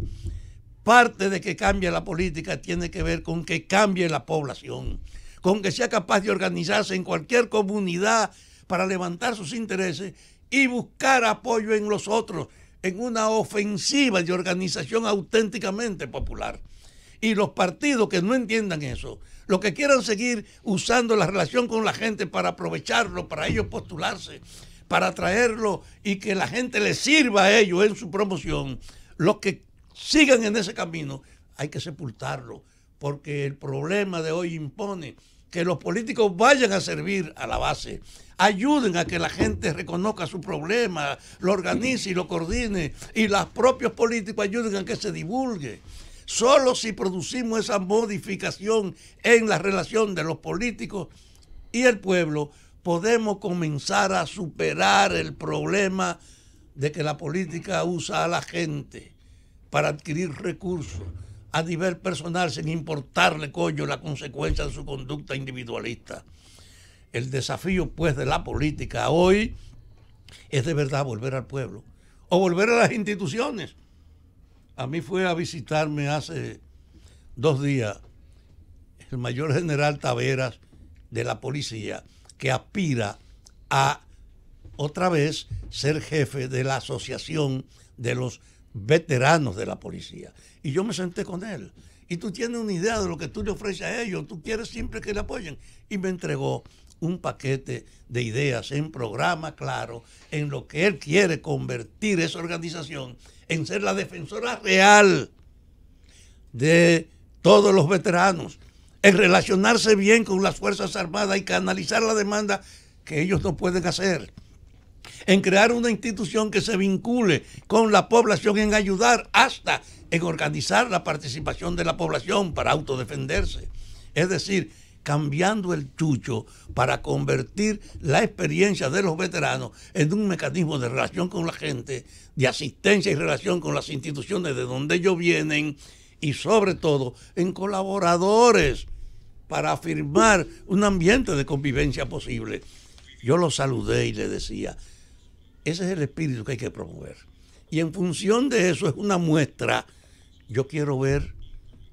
Parte de que cambie la política tiene que ver con que cambie la población con que sea capaz de organizarse en cualquier comunidad para levantar sus intereses y buscar apoyo en los otros, en una ofensiva de organización auténticamente popular. Y los partidos que no entiendan eso, los que quieran seguir usando la relación con la gente para aprovecharlo, para ellos postularse, para traerlo y que la gente les sirva a ellos en su promoción, los que sigan en ese camino, hay que sepultarlo, porque el problema de hoy impone que los políticos vayan a servir a la base, ayuden a que la gente reconozca su problema, lo organice y lo coordine, y los propios políticos ayuden a que se divulgue. Solo si producimos esa modificación en la relación de los políticos y el pueblo, podemos comenzar a superar el problema de que la política usa a la gente para adquirir recursos a nivel personal sin importarle, coño, la consecuencia de su conducta individualista. El desafío, pues, de la política hoy es de verdad volver al pueblo o volver a las instituciones. A mí fue a visitarme hace dos días el mayor general Taveras de la policía, que aspira a otra vez ser jefe de la asociación de los veteranos de la policía. Y yo me senté con él. Y tú tienes una idea de lo que tú le ofreces a ellos, tú quieres siempre que le apoyen. Y me entregó un paquete de ideas en programa claro, en lo que él quiere convertir esa organización en ser la defensora real de todos los veteranos, en relacionarse bien con las Fuerzas Armadas y canalizar la demanda que ellos no pueden hacer, en crear una institución que se vincule con la población, en ayudar hasta en organizar la participación de la población para autodefenderse. Es decir, cambiando el chucho para convertir la experiencia de los veteranos en un mecanismo de relación con la gente, de asistencia y relación con las instituciones de donde ellos vienen y sobre todo en colaboradores para afirmar un ambiente de convivencia posible. Yo los saludé y le decía, ese es el espíritu que hay que promover. Y en función de eso es una muestra yo quiero ver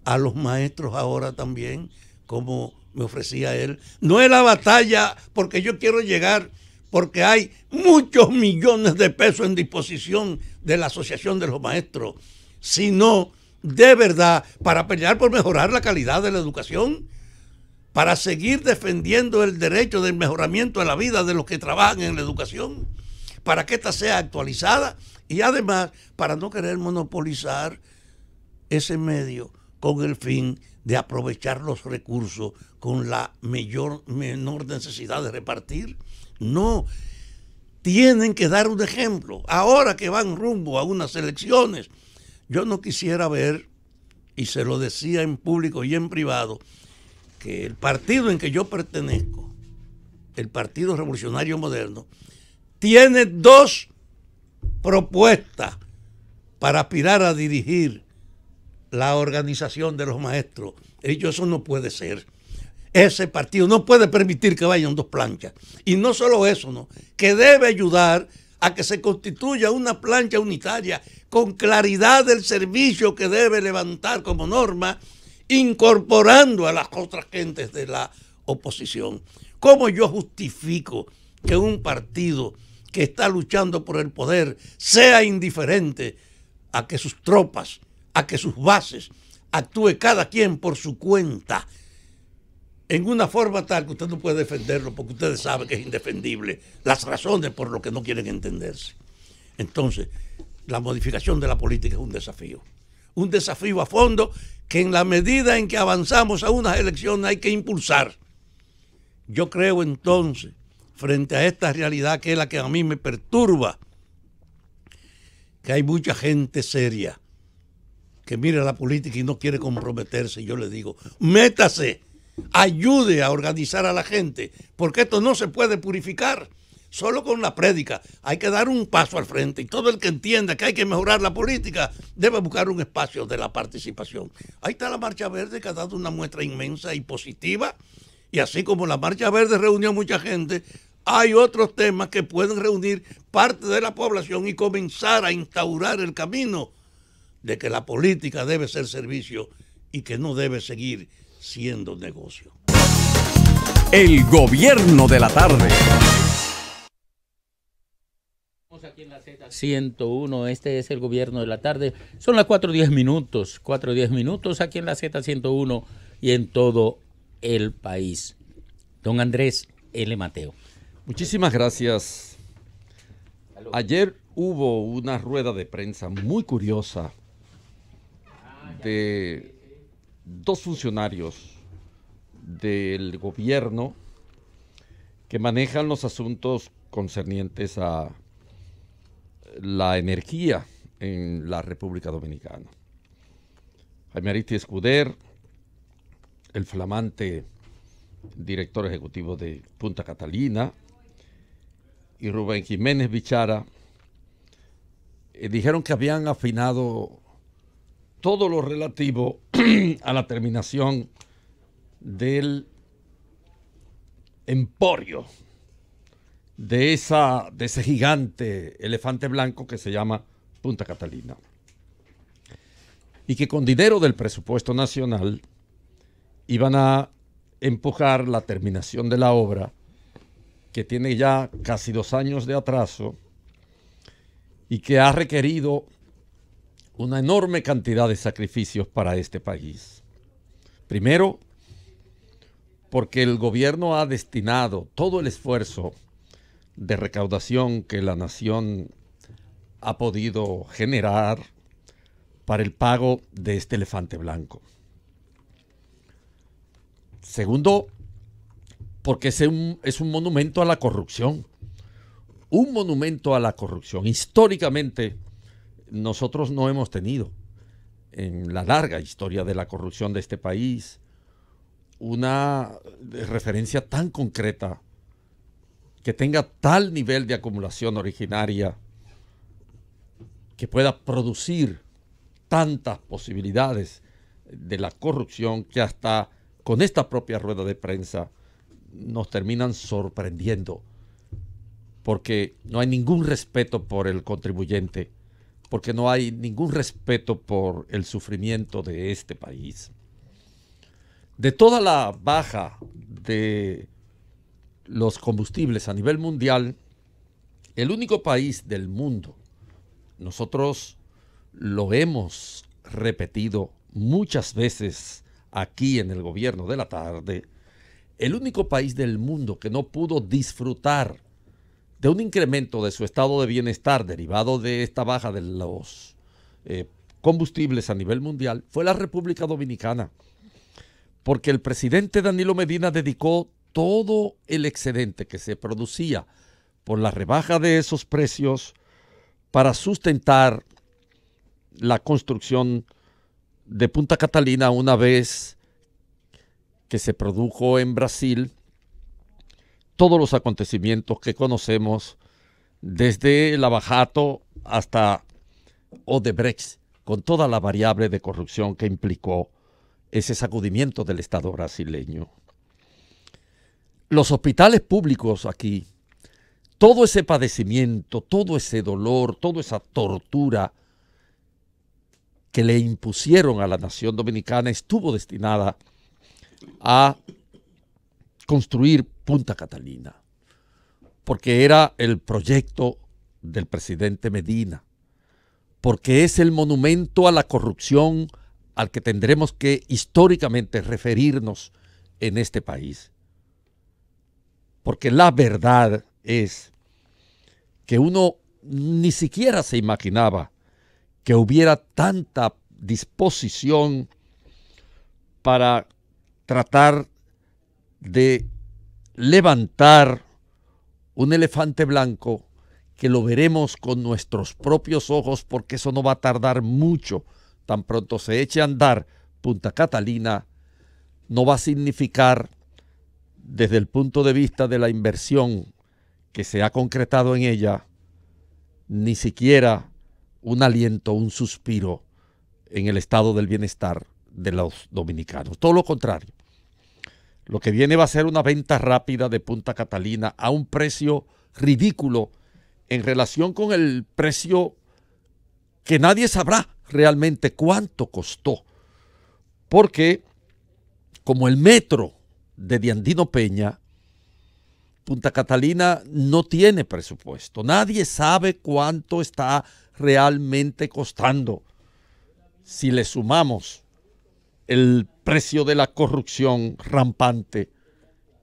a los maestros ahora también, como me ofrecía él. No es la batalla porque yo quiero llegar, porque hay muchos millones de pesos en disposición de la Asociación de los Maestros, sino de verdad para pelear por mejorar la calidad de la educación, para seguir defendiendo el derecho del mejoramiento de la vida de los que trabajan en la educación, para que ésta sea actualizada y además para no querer monopolizar ese medio con el fin de aprovechar los recursos con la mayor, menor necesidad de repartir. No, tienen que dar un ejemplo. Ahora que van rumbo a unas elecciones, yo no quisiera ver, y se lo decía en público y en privado, que el partido en que yo pertenezco, el Partido Revolucionario Moderno, tiene dos propuestas para aspirar a dirigir la organización de los maestros. Eh, eso no puede ser. Ese partido no puede permitir que vayan dos planchas. Y no solo eso, no, que debe ayudar a que se constituya una plancha unitaria con claridad del servicio que debe levantar como norma, incorporando a las otras gentes de la oposición. ¿Cómo yo justifico que un partido que está luchando por el poder sea indiferente a que sus tropas a que sus bases actúe cada quien por su cuenta en una forma tal que usted no puede defenderlo porque ustedes saben que es indefendible las razones por lo que no quieren entenderse. Entonces, la modificación de la política es un desafío. Un desafío a fondo que en la medida en que avanzamos a unas elecciones hay que impulsar. Yo creo entonces, frente a esta realidad que es la que a mí me perturba, que hay mucha gente seria que mire la política y no quiere comprometerse, yo le digo, métase, ayude a organizar a la gente, porque esto no se puede purificar solo con la prédica. Hay que dar un paso al frente y todo el que entienda que hay que mejorar la política debe buscar un espacio de la participación. Ahí está la Marcha Verde que ha dado una muestra inmensa y positiva. Y así como la Marcha Verde reunió mucha gente, hay otros temas que pueden reunir parte de la población y comenzar a instaurar el camino de que la política debe ser servicio y que no debe seguir siendo negocio. El gobierno de la tarde. Aquí en la Z 101, este es el gobierno de la tarde. Son las 4.10 minutos, 4.10 minutos aquí en la Z101 y en todo el país. Don Andrés L. Mateo. Muchísimas gracias. Ayer hubo una rueda de prensa muy curiosa de dos funcionarios del gobierno que manejan los asuntos concernientes a la energía en la República Dominicana. Jaime Aristi Escuder, el flamante director ejecutivo de Punta Catalina, y Rubén Jiménez Bichara, eh, dijeron que habían afinado todo lo relativo a la terminación del emporio de, esa, de ese gigante elefante blanco que se llama Punta Catalina. Y que con dinero del presupuesto nacional iban a empujar la terminación de la obra, que tiene ya casi dos años de atraso y que ha requerido una enorme cantidad de sacrificios para este país. Primero, porque el gobierno ha destinado todo el esfuerzo de recaudación que la nación ha podido generar para el pago de este elefante blanco. Segundo, porque es un, es un monumento a la corrupción. Un monumento a la corrupción. Históricamente, nosotros no hemos tenido en la larga historia de la corrupción de este país una referencia tan concreta que tenga tal nivel de acumulación originaria que pueda producir tantas posibilidades de la corrupción que hasta con esta propia rueda de prensa nos terminan sorprendiendo, porque no hay ningún respeto por el contribuyente porque no hay ningún respeto por el sufrimiento de este país. De toda la baja de los combustibles a nivel mundial, el único país del mundo, nosotros lo hemos repetido muchas veces aquí en el gobierno de la tarde, el único país del mundo que no pudo disfrutar de un incremento de su estado de bienestar derivado de esta baja de los eh, combustibles a nivel mundial fue la República Dominicana, porque el presidente Danilo Medina dedicó todo el excedente que se producía por la rebaja de esos precios para sustentar la construcción de Punta Catalina una vez que se produjo en Brasil todos los acontecimientos que conocemos desde el abajato hasta Odebrecht, con toda la variable de corrupción que implicó ese sacudimiento del Estado brasileño. Los hospitales públicos aquí, todo ese padecimiento, todo ese dolor, toda esa tortura que le impusieron a la nación dominicana estuvo destinada a construir Punta Catalina, porque era el proyecto del presidente Medina, porque es el monumento a la corrupción al que tendremos que históricamente referirnos en este país. Porque la verdad es que uno ni siquiera se imaginaba que hubiera tanta disposición para tratar de levantar un elefante blanco que lo veremos con nuestros propios ojos porque eso no va a tardar mucho. Tan pronto se eche a andar Punta Catalina, no va a significar desde el punto de vista de la inversión que se ha concretado en ella, ni siquiera un aliento, un suspiro en el estado del bienestar de los dominicanos. Todo lo contrario. Lo que viene va a ser una venta rápida de Punta Catalina a un precio ridículo en relación con el precio que nadie sabrá realmente cuánto costó. Porque como el metro de Diandino Peña, Punta Catalina no tiene presupuesto. Nadie sabe cuánto está realmente costando. Si le sumamos el precio de la corrupción rampante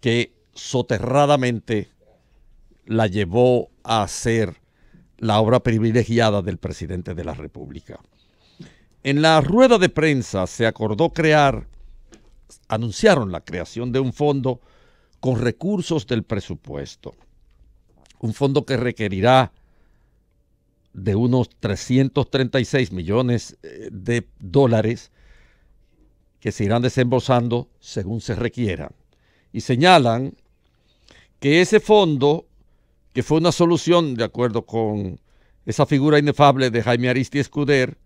que soterradamente la llevó a ser la obra privilegiada del presidente de la República. En la rueda de prensa se acordó crear, anunciaron la creación de un fondo con recursos del presupuesto. Un fondo que requerirá de unos 336 millones eh, de dólares que se irán desembolsando según se requieran Y señalan que ese fondo, que fue una solución de acuerdo con esa figura inefable de Jaime Aristi Escuder,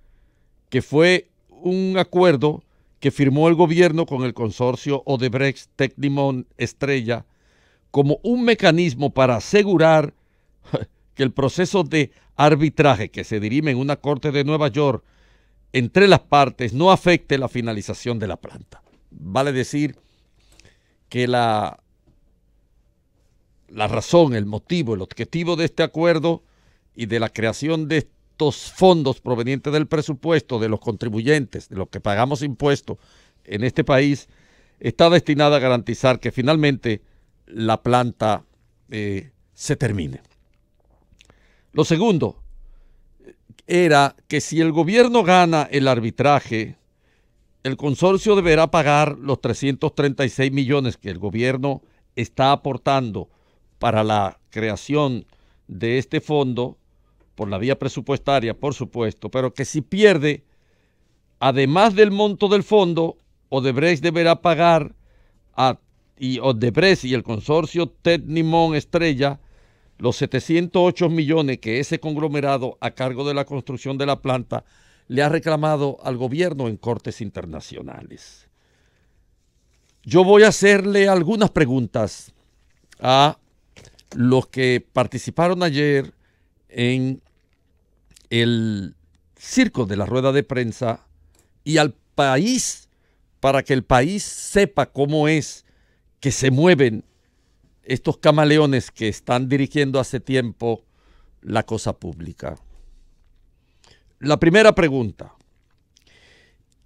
que fue un acuerdo que firmó el gobierno con el consorcio Odebrecht Tecnimon Estrella como un mecanismo para asegurar que el proceso de arbitraje que se dirime en una corte de Nueva York entre las partes no afecte la finalización de la planta. Vale decir que la, la razón, el motivo, el objetivo de este acuerdo y de la creación de estos fondos provenientes del presupuesto de los contribuyentes, de los que pagamos impuestos en este país, está destinada a garantizar que finalmente la planta eh, se termine. Lo segundo, era que si el gobierno gana el arbitraje, el consorcio deberá pagar los 336 millones que el gobierno está aportando para la creación de este fondo, por la vía presupuestaria, por supuesto, pero que si pierde, además del monto del fondo, Odebrecht deberá pagar a y Odebrecht y el consorcio Nimón Estrella los 708 millones que ese conglomerado a cargo de la construcción de la planta le ha reclamado al gobierno en cortes internacionales. Yo voy a hacerle algunas preguntas a los que participaron ayer en el circo de la rueda de prensa y al país para que el país sepa cómo es que se mueven estos camaleones que están dirigiendo hace tiempo la cosa pública. La primera pregunta,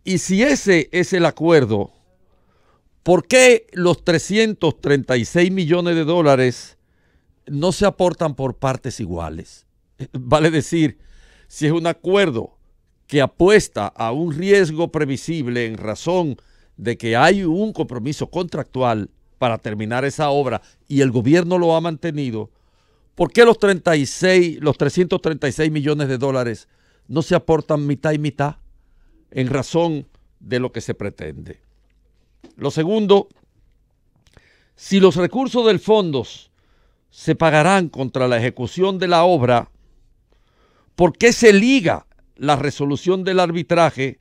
y si ese es el acuerdo, ¿por qué los 336 millones de dólares no se aportan por partes iguales? Vale decir, si es un acuerdo que apuesta a un riesgo previsible en razón de que hay un compromiso contractual, para terminar esa obra y el gobierno lo ha mantenido, ¿por qué los 36, los 336 millones de dólares no se aportan mitad y mitad en razón de lo que se pretende? Lo segundo, si los recursos del fondo se pagarán contra la ejecución de la obra, ¿por qué se liga la resolución del arbitraje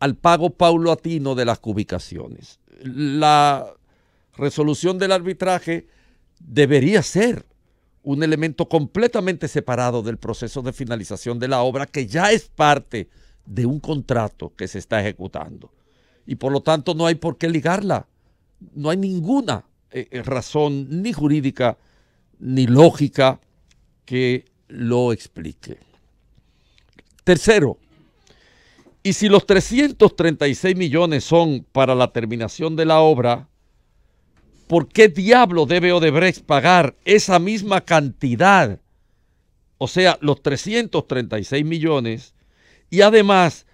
al pago paulatino de las cubicaciones? La resolución del arbitraje debería ser un elemento completamente separado del proceso de finalización de la obra que ya es parte de un contrato que se está ejecutando. Y por lo tanto no hay por qué ligarla. No hay ninguna eh, eh, razón ni jurídica ni lógica que lo explique. Tercero, y si los 336 millones son para la terminación de la obra, ¿por qué diablo debe Odebrecht pagar esa misma cantidad? O sea, los 336 millones y además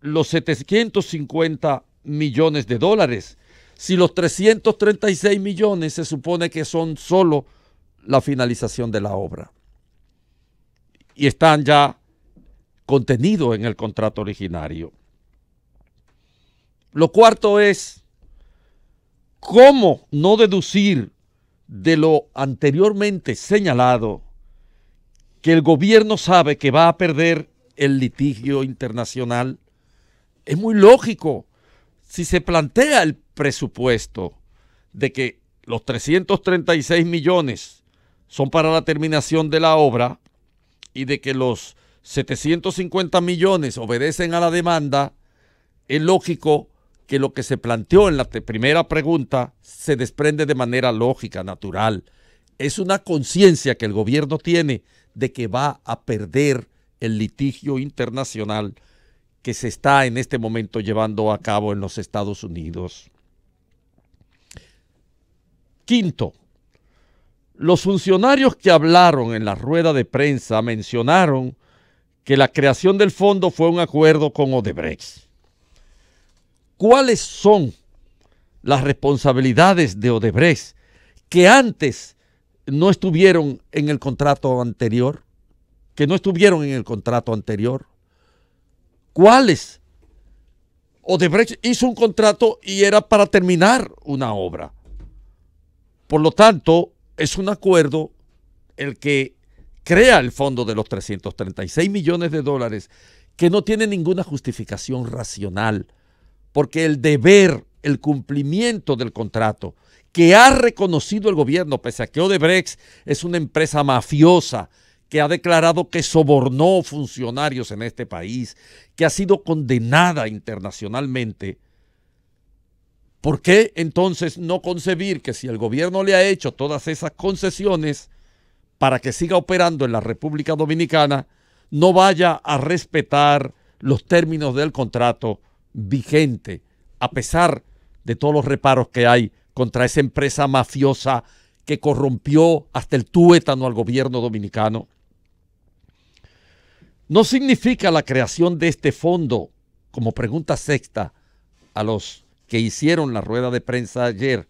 los 750 millones de dólares. Si los 336 millones se supone que son solo la finalización de la obra y están ya contenidos en el contrato originario. Lo cuarto es ¿Cómo no deducir de lo anteriormente señalado que el gobierno sabe que va a perder el litigio internacional? Es muy lógico. Si se plantea el presupuesto de que los 336 millones son para la terminación de la obra y de que los 750 millones obedecen a la demanda, es lógico que lo que se planteó en la primera pregunta se desprende de manera lógica, natural. Es una conciencia que el gobierno tiene de que va a perder el litigio internacional que se está en este momento llevando a cabo en los Estados Unidos. Quinto, los funcionarios que hablaron en la rueda de prensa mencionaron que la creación del fondo fue un acuerdo con Odebrecht cuáles son las responsabilidades de Odebrecht que antes no estuvieron en el contrato anterior, que no estuvieron en el contrato anterior. ¿Cuáles? Odebrecht hizo un contrato y era para terminar una obra. Por lo tanto, es un acuerdo el que crea el fondo de los 336 millones de dólares que no tiene ninguna justificación racional porque el deber, el cumplimiento del contrato que ha reconocido el gobierno, pese a que Odebrecht es una empresa mafiosa que ha declarado que sobornó funcionarios en este país, que ha sido condenada internacionalmente, ¿Por qué entonces no concebir que si el gobierno le ha hecho todas esas concesiones para que siga operando en la República Dominicana, no vaya a respetar los términos del contrato vigente, a pesar de todos los reparos que hay contra esa empresa mafiosa que corrompió hasta el tuétano al gobierno dominicano. No significa la creación de este fondo, como pregunta sexta a los que hicieron la rueda de prensa ayer,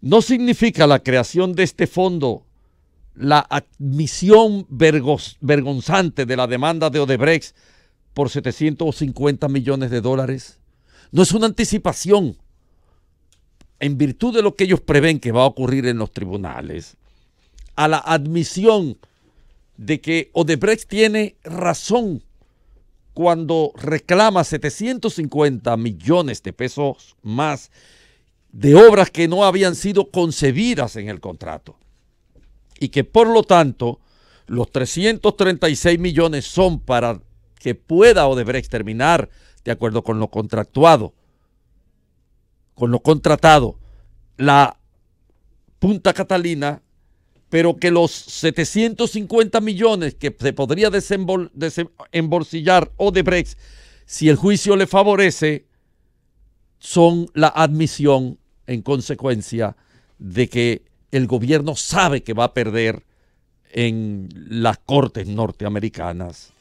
no significa la creación de este fondo la admisión vergonzante de la demanda de Odebrecht por 750 millones de dólares. No es una anticipación. En virtud de lo que ellos prevén que va a ocurrir en los tribunales, a la admisión de que Odebrecht tiene razón cuando reclama 750 millones de pesos más de obras que no habían sido concebidas en el contrato. Y que por lo tanto los 336 millones son para que pueda deberá terminar de acuerdo con lo contractuado, con lo contratado, la Punta Catalina, pero que los 750 millones que se podría o desembolsillar Odebrecht, si el juicio le favorece, son la admisión en consecuencia de que el gobierno sabe que va a perder en las cortes norteamericanas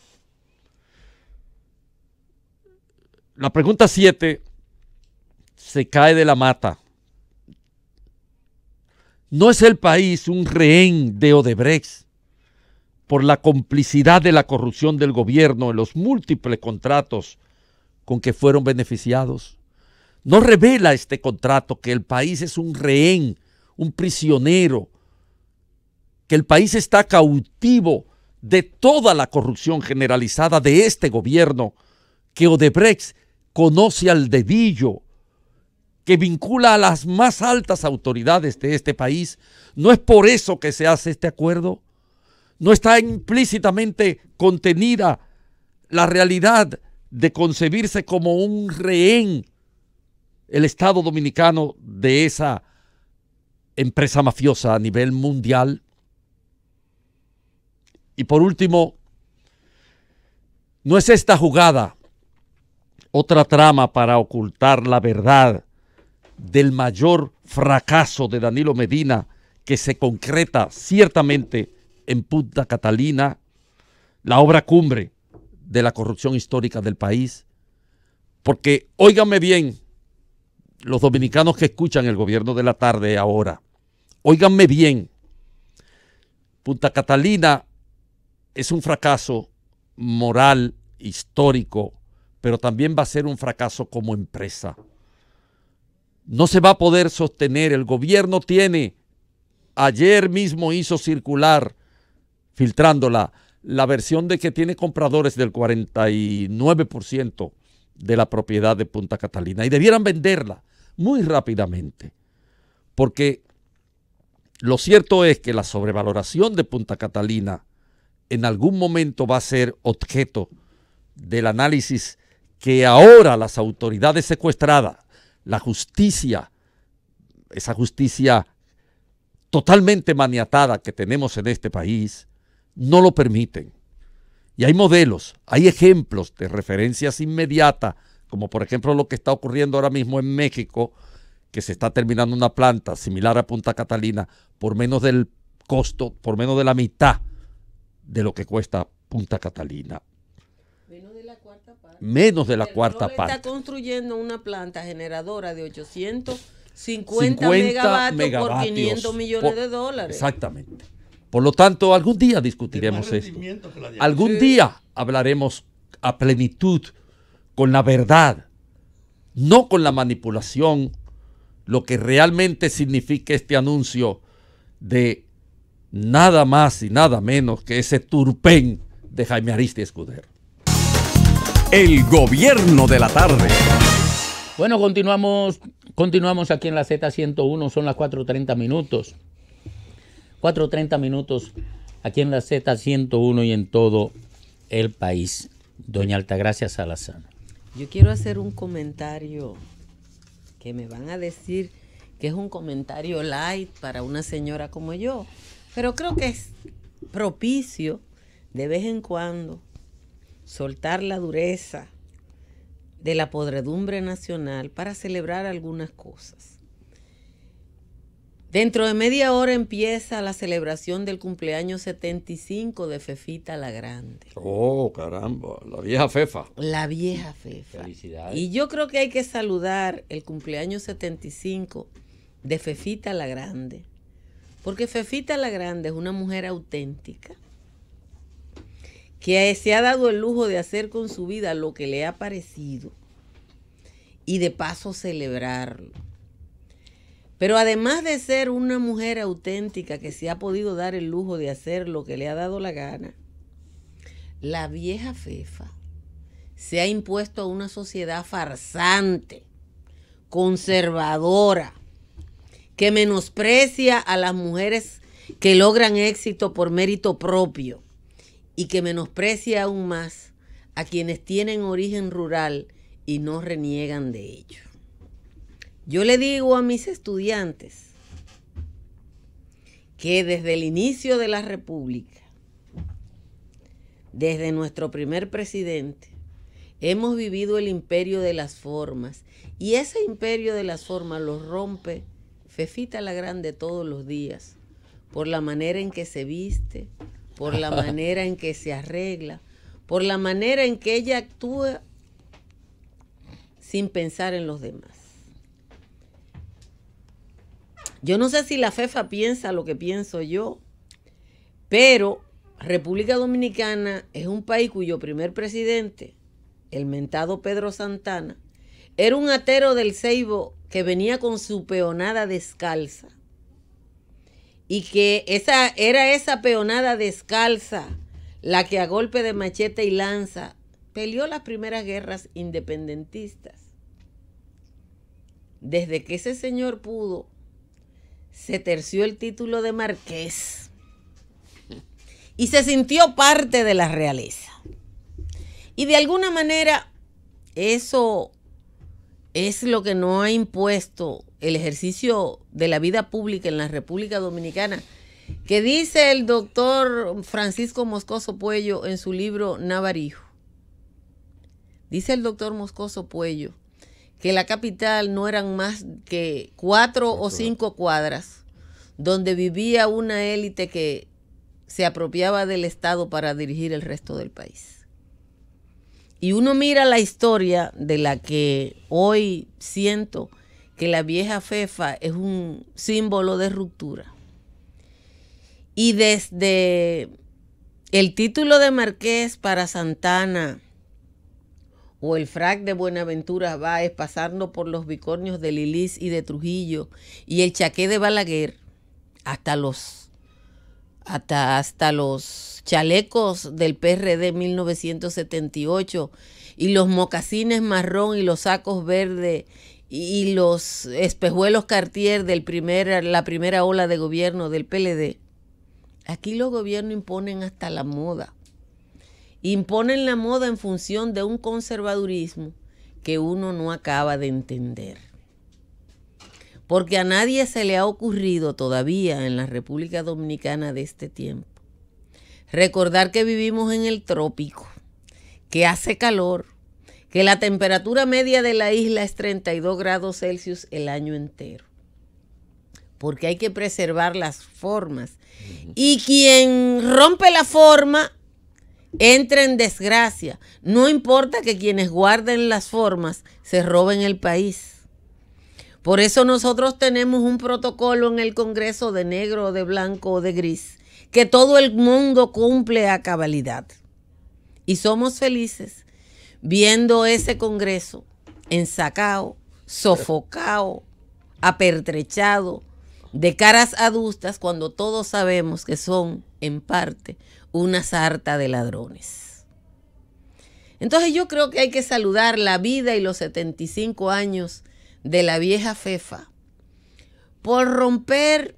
La pregunta 7 se cae de la mata. No es el país un rehén de Odebrecht por la complicidad de la corrupción del gobierno en los múltiples contratos con que fueron beneficiados. No revela este contrato que el país es un rehén, un prisionero, que el país está cautivo de toda la corrupción generalizada de este gobierno, que Odebrecht conoce al dedillo, que vincula a las más altas autoridades de este país. No es por eso que se hace este acuerdo. No está implícitamente contenida la realidad de concebirse como un rehén el Estado dominicano de esa empresa mafiosa a nivel mundial. Y por último, no es esta jugada otra trama para ocultar la verdad del mayor fracaso de Danilo Medina que se concreta ciertamente en Punta Catalina, la obra cumbre de la corrupción histórica del país. Porque, óiganme bien, los dominicanos que escuchan el gobierno de la tarde ahora, óiganme bien, Punta Catalina es un fracaso moral, histórico, pero también va a ser un fracaso como empresa. No se va a poder sostener, el gobierno tiene, ayer mismo hizo circular, filtrándola, la versión de que tiene compradores del 49% de la propiedad de Punta Catalina y debieran venderla muy rápidamente, porque lo cierto es que la sobrevaloración de Punta Catalina en algún momento va a ser objeto del análisis que ahora las autoridades secuestradas, la justicia, esa justicia totalmente maniatada que tenemos en este país, no lo permiten. Y hay modelos, hay ejemplos de referencias inmediatas, como por ejemplo lo que está ocurriendo ahora mismo en México, que se está terminando una planta similar a Punta Catalina por menos del costo, por menos de la mitad de lo que cuesta Punta Catalina menos de la cuarta parte. Está construyendo una planta generadora de 850 megavatios, por 500 millones de dólares. Exactamente. Por lo tanto, algún día discutiremos esto. Algún día hablaremos a plenitud con la verdad, no con la manipulación, lo que realmente significa este anuncio de nada más y nada menos que ese turpén de Jaime Ariste Escudero. El gobierno de la tarde. Bueno, continuamos, continuamos aquí en la Z101, son las 4.30 minutos. 4.30 minutos aquí en la Z101 y en todo el país. Doña Altagracia Salazar. Yo quiero hacer un comentario que me van a decir que es un comentario light para una señora como yo, pero creo que es propicio de vez en cuando soltar la dureza de la podredumbre nacional para celebrar algunas cosas. Dentro de media hora empieza la celebración del cumpleaños 75 de Fefita la Grande. Oh, caramba, la vieja Fefa. La vieja Fefa. Felicidades. Y yo creo que hay que saludar el cumpleaños 75 de Fefita la Grande, porque Fefita la Grande es una mujer auténtica que se ha dado el lujo de hacer con su vida lo que le ha parecido y de paso celebrarlo. Pero además de ser una mujer auténtica que se ha podido dar el lujo de hacer lo que le ha dado la gana, la vieja Fefa se ha impuesto a una sociedad farsante, conservadora, que menosprecia a las mujeres que logran éxito por mérito propio y que menosprecia aún más a quienes tienen origen rural y no reniegan de ello. Yo le digo a mis estudiantes que desde el inicio de la República, desde nuestro primer presidente, hemos vivido el imperio de las formas y ese imperio de las formas lo rompe Fefita la Grande todos los días por la manera en que se viste, por la manera en que se arregla, por la manera en que ella actúa sin pensar en los demás. Yo no sé si la FEFA piensa lo que pienso yo, pero República Dominicana es un país cuyo primer presidente, el mentado Pedro Santana, era un atero del Ceibo que venía con su peonada descalza y que esa era esa peonada descalza la que a golpe de machete y lanza peleó las primeras guerras independentistas. Desde que ese señor pudo, se terció el título de marqués y se sintió parte de la realeza. Y de alguna manera, eso es lo que no ha impuesto el ejercicio de la vida pública en la República Dominicana, que dice el doctor Francisco Moscoso Puello en su libro Navarijo. Dice el doctor Moscoso Puello que la capital no eran más que cuatro o cinco cuadras donde vivía una élite que se apropiaba del Estado para dirigir el resto del país. Y uno mira la historia de la que hoy siento que la vieja Fefa es un símbolo de ruptura. Y desde el título de Marqués para Santana o el frac de Buenaventura Báez pasando por los bicornios de lilis y de Trujillo y el chaqué de Balaguer hasta los hasta, hasta los chalecos del PRD 1978 y los mocasines marrón y los sacos verdes y los espejuelos Cartier de la primera ola de gobierno del PLD. Aquí los gobiernos imponen hasta la moda. Imponen la moda en función de un conservadurismo que uno no acaba de entender. Porque a nadie se le ha ocurrido todavía en la República Dominicana de este tiempo recordar que vivimos en el trópico, que hace calor, que la temperatura media de la isla es 32 grados Celsius el año entero, porque hay que preservar las formas. Y quien rompe la forma entra en desgracia. No importa que quienes guarden las formas se roben el país. Por eso nosotros tenemos un protocolo en el Congreso de negro, de blanco o de gris, que todo el mundo cumple a cabalidad. Y somos felices viendo ese Congreso ensacado, sofocado, apertrechado, de caras adustas, cuando todos sabemos que son, en parte, una sarta de ladrones. Entonces yo creo que hay que saludar la vida y los 75 años de la vieja Fefa por romper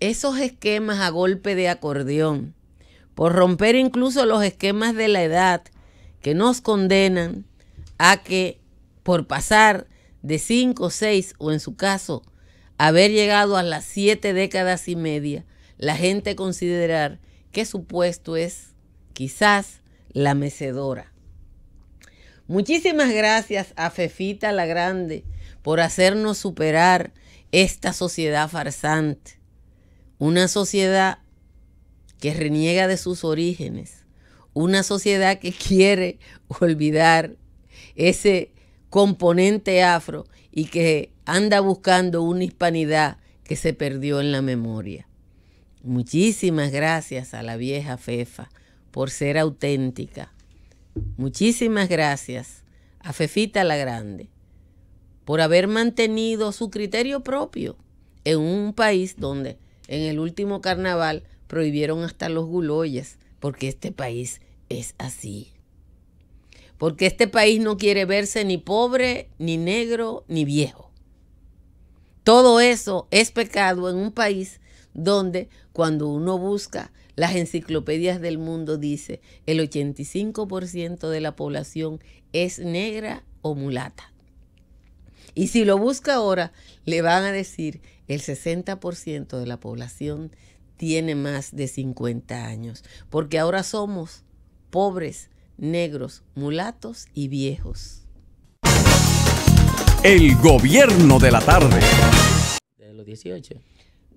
esos esquemas a golpe de acordeón, por romper incluso los esquemas de la edad que nos condenan a que por pasar de 5, seis o en su caso haber llegado a las siete décadas y media, la gente considerar que su puesto es quizás la mecedora. Muchísimas gracias a Fefita la Grande por hacernos superar esta sociedad farsante, una sociedad que reniega de sus orígenes, una sociedad que quiere olvidar ese componente afro y que anda buscando una hispanidad que se perdió en la memoria. Muchísimas gracias a la vieja Fefa por ser auténtica. Muchísimas gracias a Fefita la Grande por haber mantenido su criterio propio en un país donde en el último carnaval prohibieron hasta los guloyes porque este país es así. Porque este país no quiere verse ni pobre, ni negro, ni viejo. Todo eso es pecado en un país donde cuando uno busca las enciclopedias del mundo dice el 85% de la población es negra o mulata. Y si lo busca ahora, le van a decir el 60% de la población tiene más de 50 años, porque ahora somos pobres, negros, mulatos y viejos. El gobierno de la tarde. De los 18.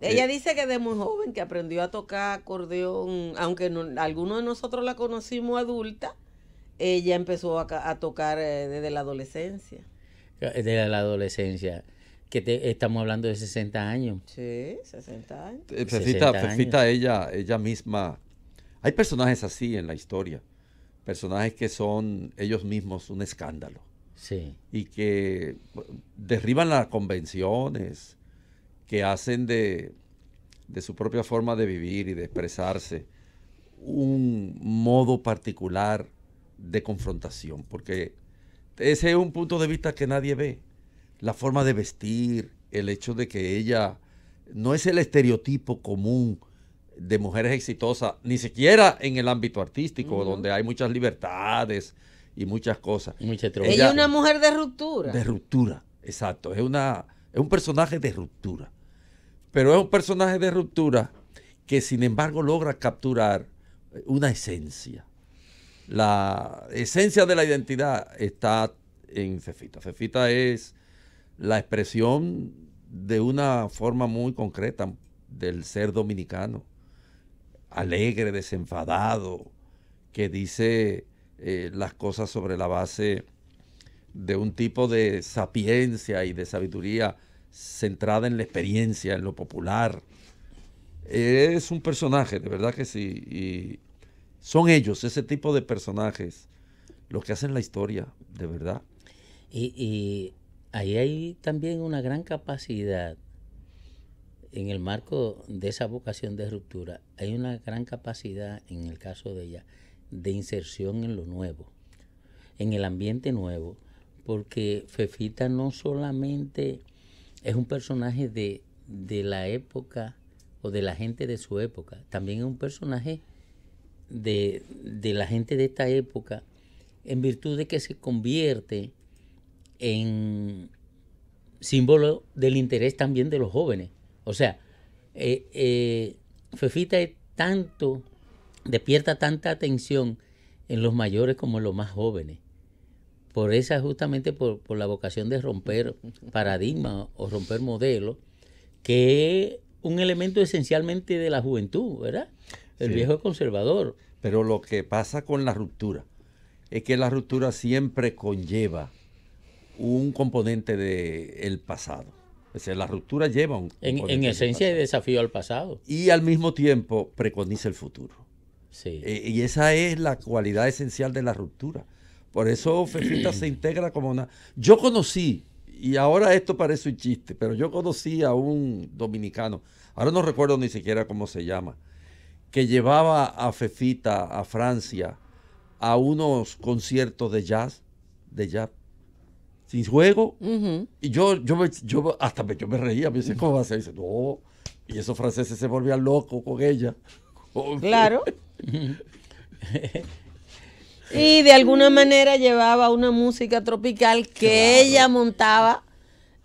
Ella eh. dice que de muy joven que aprendió a tocar acordeón, aunque algunos de nosotros la conocimos adulta, ella empezó a, tocar eh, desde la adolescencia. Desde la adolescencia que estamos hablando de 60 años. Sí, 60 años. Eh, Fecita, ella, ella misma. Hay personajes así en la historia personajes que son ellos mismos un escándalo. Sí. Y que derriban las convenciones, que hacen de, de su propia forma de vivir y de expresarse un modo particular de confrontación, porque ese es un punto de vista que nadie ve. La forma de vestir, el hecho de que ella no es el estereotipo común de mujeres exitosas, ni siquiera en el ámbito artístico, donde hay muchas libertades y muchas cosas. ella es una mujer de ruptura. De ruptura, exacto. Es, una, es un personaje de ruptura. Pero es un personaje de ruptura que sin embargo logra capturar eh, una esencia. La esencia de la identidad está en Cefita. Cefita es la expresión de una forma muy concreta del ser dominicano alegre, desenfadado, que dice eh, las cosas sobre la base de un tipo de sapiencia y de sabiduría centrada en la experiencia, en lo popular. Es un personaje, de verdad que sí. son ellos, ese tipo de personajes, los que hacen la historia, de verdad. Y, y ahí hay también una gran capacidad en el marco de esa vocación de ruptura, hay una gran capacidad, en el caso de ella, de inserción en lo nuevo, en el ambiente nuevo, porque Fefita no solamente es un personaje de, la época o de la gente de su época, también es un personaje de la gente de esta época, en virtud de que se convierte en símbolo del interés también de los jóvenes o sea, eh, eh, Fefita tanto, despierta tanta atención en los mayores como en los más jóvenes. Por esa, justamente por, la vocación de romper paradigmas o romper modelos, que es un elemento esencialmente de la juventud, ¿verdad? El viejo es conservador. Pero lo que pasa con la ruptura es que la ruptura siempre conlleva un componente del pasado la ruptura lleva un... En, esencia es desafío al pasado. Y al mismo tiempo preconiza el futuro. Sí. Eh, y esa es la cualidad esencial de la ruptura. Por eso Fefita se integra como una... Yo conocí, y ahora esto parece un chiste, pero yo conocí a un dominicano, ahora no recuerdo ni siquiera cómo se llama, que llevaba a Fefita a Francia a unos conciertos de jazz, de jazz sin juego. Y yo, yo, hasta me, yo me reía, me dice, ¿cómo va Y dice, no. Y esos franceses se volvían locos con ella. Claro. y de alguna manera llevaba una música tropical que ella montaba,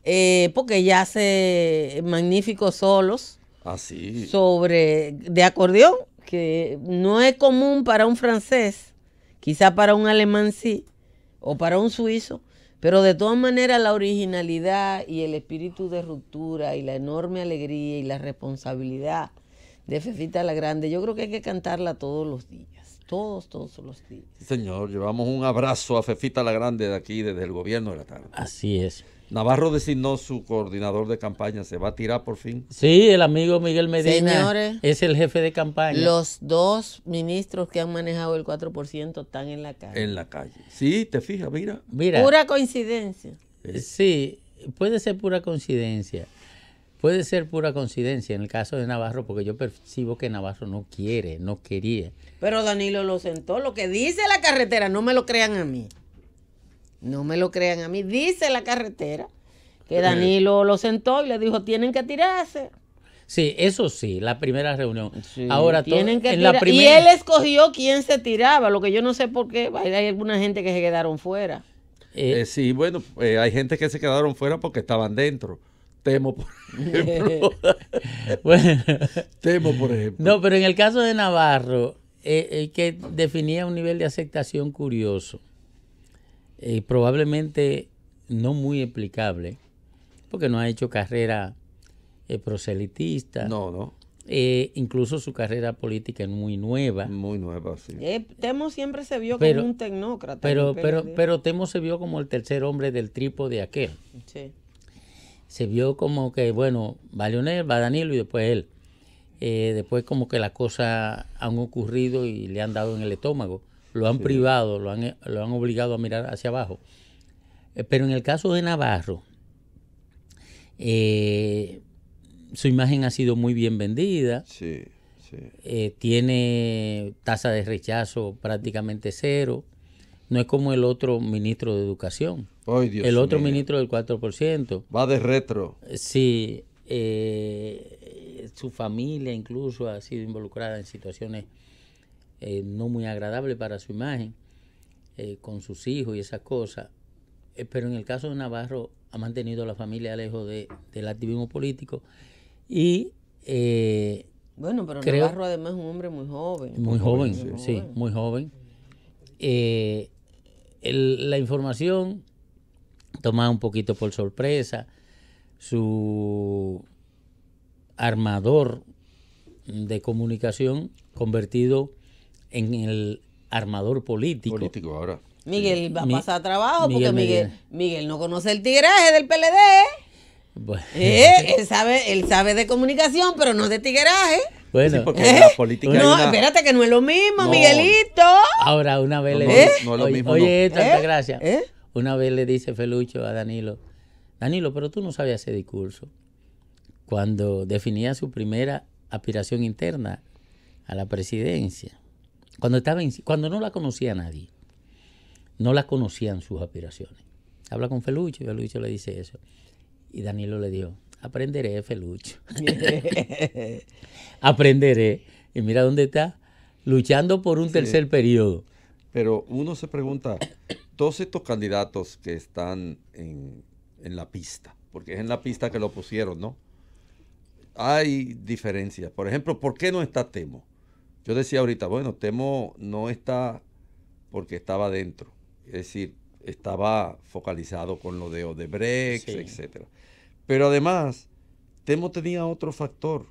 eh, porque ella hace magníficos solos. Así. Ah, sobre, de acordeón, que no es común para un francés, quizá para un alemán sí, o para un suizo, pero de todas maneras la originalidad y el espíritu de ruptura y la enorme alegría y la responsabilidad de Fefita la Grande, yo creo que hay que cantarla todos los días, todos, todos los días. señor, llevamos un abrazo a Fefita la Grande de aquí, desde el gobierno de la tarde. Así es. Navarro designó su coordinador de campaña, ¿se va a tirar por fin? Sí, el amigo Miguel Medina Señores, es el jefe de campaña. Los dos ministros que han manejado el 4% están en la calle. En la calle. Sí, te fijas, mira. mira pura coincidencia. Eh. Sí, puede ser pura coincidencia. Puede ser pura coincidencia en el caso de Navarro, porque yo percibo que Navarro no quiere, no quería. Pero Danilo lo sentó, lo que dice la carretera, no me lo crean a mí. No me lo crean a mí. Dice la carretera que eh. Danilo lo sentó y le dijo, tienen que tirarse. Sí, eso sí, la primera reunión. Ahora tienen que Y él escogió quién se tiraba, lo que yo no sé por qué. Hay alguna gente que se quedaron fuera. Eh. Eh, sí, bueno, hay gente que se quedaron fuera porque estaban dentro. Temo, por ejemplo. Temo, por ejemplo. No, pero en el caso de Navarro, que definía un nivel de aceptación curioso. Eh, probablemente no muy explicable, porque no ha hecho carrera eh, proselitista. No, no. Eh, incluso su carrera política es muy nueva. Muy nueva, sí. Temo siempre se vio como un tecnócrata. Pero, pero, pero Temo se vio como el tercer hombre del tripo de aquel. Sí. Se vio como que, bueno, va Leonel, va Danilo y después él. después como que las cosas han ocurrido y le han dado en el estómago lo han privado, lo han, lo han obligado a mirar hacia abajo. Eh, pero en el caso de Navarro, eh, su imagen ha sido muy bien vendida. Sí, sí. Eh, tiene tasa de rechazo prácticamente cero. No es como el otro ministro de Educación. el otro ministro del 4%. Va de retro. Sí. su familia incluso ha sido involucrada en situaciones eh, no muy agradable para su imagen, eh, con sus hijos y esas cosas. Eh, pero en el caso de Navarro ha mantenido a la familia lejos del activismo político. Y bueno, pero Navarro además es un hombre muy joven. Muy, joven, sí, muy joven. la información tomada un poquito por sorpresa. Su armador de comunicación convertido en el armador político. Miguel va a pasar trabajo porque Miguel, no conoce el tigraje del PLD. ¿eh? Eh, él, sabe, él sabe de comunicación, pero no de tigueraje. Bueno, No, espérate, que no es lo mismo, Miguelito. Ahora, una vez le. Oye, tanta ¿Eh? gracia. Una vez le dice Felucho a Danilo: Danilo, pero tú no sabías ese discurso. Cuando definía su primera aspiración interna a la presidencia. Cuando, estaba cuando no la conocía nadie, no la conocían sus aspiraciones. Habla con Felucho y Felucho le dice eso. Y Danilo le dijo, aprenderé, Felucho. aprenderé. Y mira dónde está, luchando por un tercer periodo. Pero uno se pregunta, todos estos candidatos que están en, en la pista, porque es en la pista que lo pusieron, ¿no? Hay diferencias. Por ejemplo, ¿por qué no está Temo? Yo decía ahorita, bueno, Temo no está porque estaba dentro, es decir, estaba focalizado con lo de Odebrecht, etc. etcétera. Pero además, Temo tenía otro factor.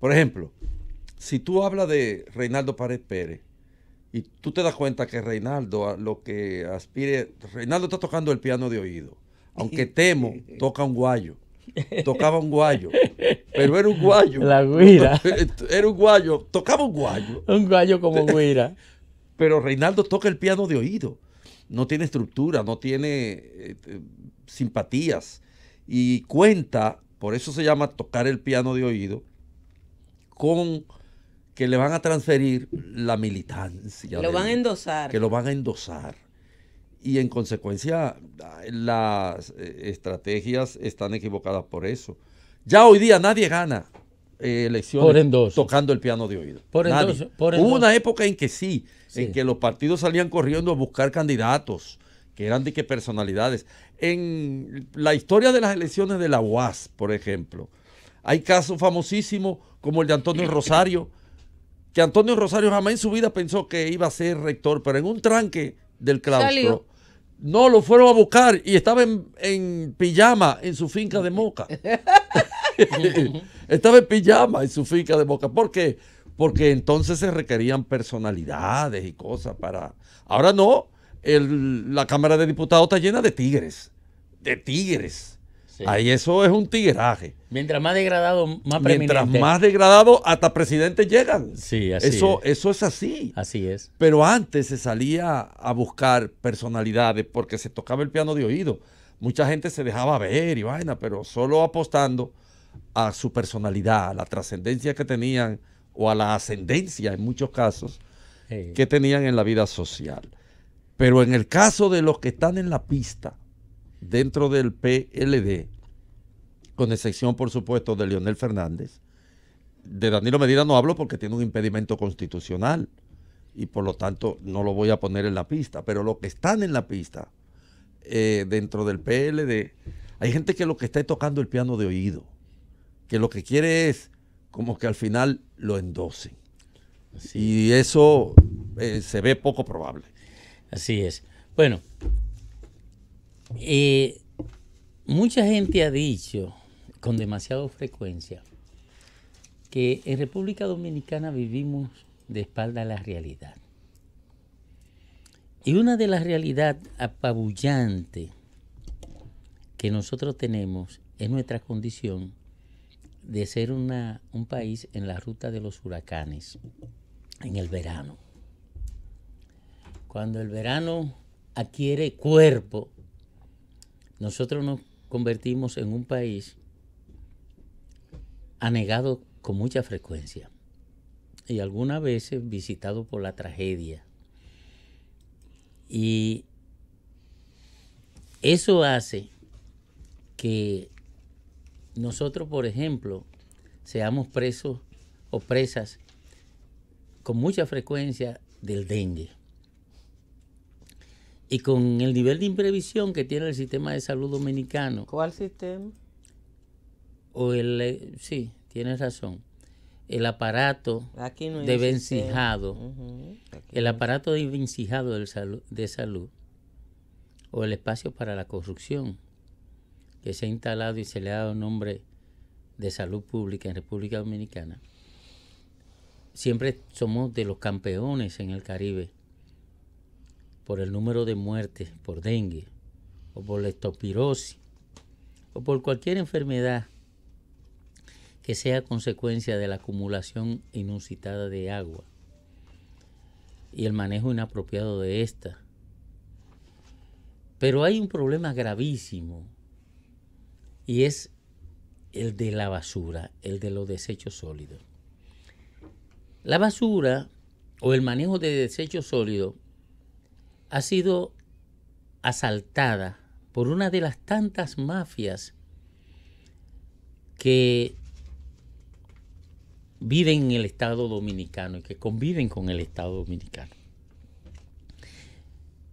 Por ejemplo, si tú hablas de Reinaldo Párez Pérez y tú te das cuenta que Reinaldo lo que aspire, Reinaldo está tocando el piano de oído, aunque Temo toca un guayo tocaba un guayo, pero era un guayo. La guira. Era un guayo, tocaba un guayo. Un guayo como guira. Pero Reinaldo toca el piano de oído, no tiene estructura, no tiene este, simpatías y cuenta, por eso se llama tocar el piano de oído, con que le van a transferir la militancia. Lo van a endosar. Que lo van a endosar y en consecuencia las eh, estrategias están equivocadas por eso. Ya hoy día nadie gana eh, elecciones tocando el piano de oído. Por Hubo una época en que sí, en que los partidos salían corriendo a buscar candidatos que eran de qué personalidades. En la historia de las elecciones de la UAS, por ejemplo, hay casos famosísimos como el de Antonio Rosario, que Antonio Rosario jamás en su vida pensó que iba a ser rector, pero en un tranque del claustro no, lo fueron a buscar y estaba en, en pijama en su finca de moca. estaba en pijama en su finca de moca. ¿Por qué? Porque entonces se requerían personalidades y cosas para... Ahora no, la Cámara de Diputados está llena de tigres. De tigres Ahí eso es un tigreaje. Mientras más degradado, más Mientras más degradado, hasta presidentes llegan. Sí, así eso, es. Eso es así. Así es. Pero antes se salía a buscar personalidades porque se tocaba el piano de oído. Mucha gente se dejaba ver y vaina, pero solo apostando a su personalidad, a la trascendencia que tenían o a la ascendencia en muchos casos que tenían en la vida social. Pero en el caso de los que están en la pista, dentro del PLD, con excepción, por supuesto, de Leonel Fernández. De Danilo Medina no hablo porque tiene un impedimento constitucional y por lo tanto no lo voy a poner en la pista, pero lo que están en la pista eh, dentro del PLD, hay gente que lo que está tocando el piano de oído, que lo que quiere es como que al final lo endosen. y eso eh, se ve poco probable. Así es. Bueno, eh, mucha gente ha dicho con demasiada frecuencia que en República Dominicana vivimos de espalda a la realidad. Y una de las realidades apabullante que nosotros tenemos es nuestra condición de ser un país en la ruta de los huracanes, en el verano. Cuando el verano adquiere cuerpo, nosotros nos convertimos en un país anegado con mucha frecuencia y algunas veces visitado por la tragedia. Y eso hace que nosotros, por ejemplo, seamos presos o presas con mucha frecuencia del dengue y con el nivel de imprevisión que tiene el sistema de salud dominicano. ¿Cuál sistema? O el, eh, sí, tienes razón. El aparato de vencijado, el aparato de vencijado de salud, de salud, o el espacio para la corrupción, que se ha instalado y se le ha dado nombre de salud pública en República Dominicana. Siempre somos de los campeones en el Caribe por el número de muertes por dengue o por la estopirosis o por cualquier enfermedad que sea consecuencia de la acumulación inusitada de agua y el manejo inapropiado de esta. Pero hay un problema gravísimo y es el de la basura, el de los desechos sólidos. La basura o el manejo de desechos sólidos ha sido asaltada por una de las tantas mafias que viven en el Estado Dominicano y que conviven con el Estado Dominicano.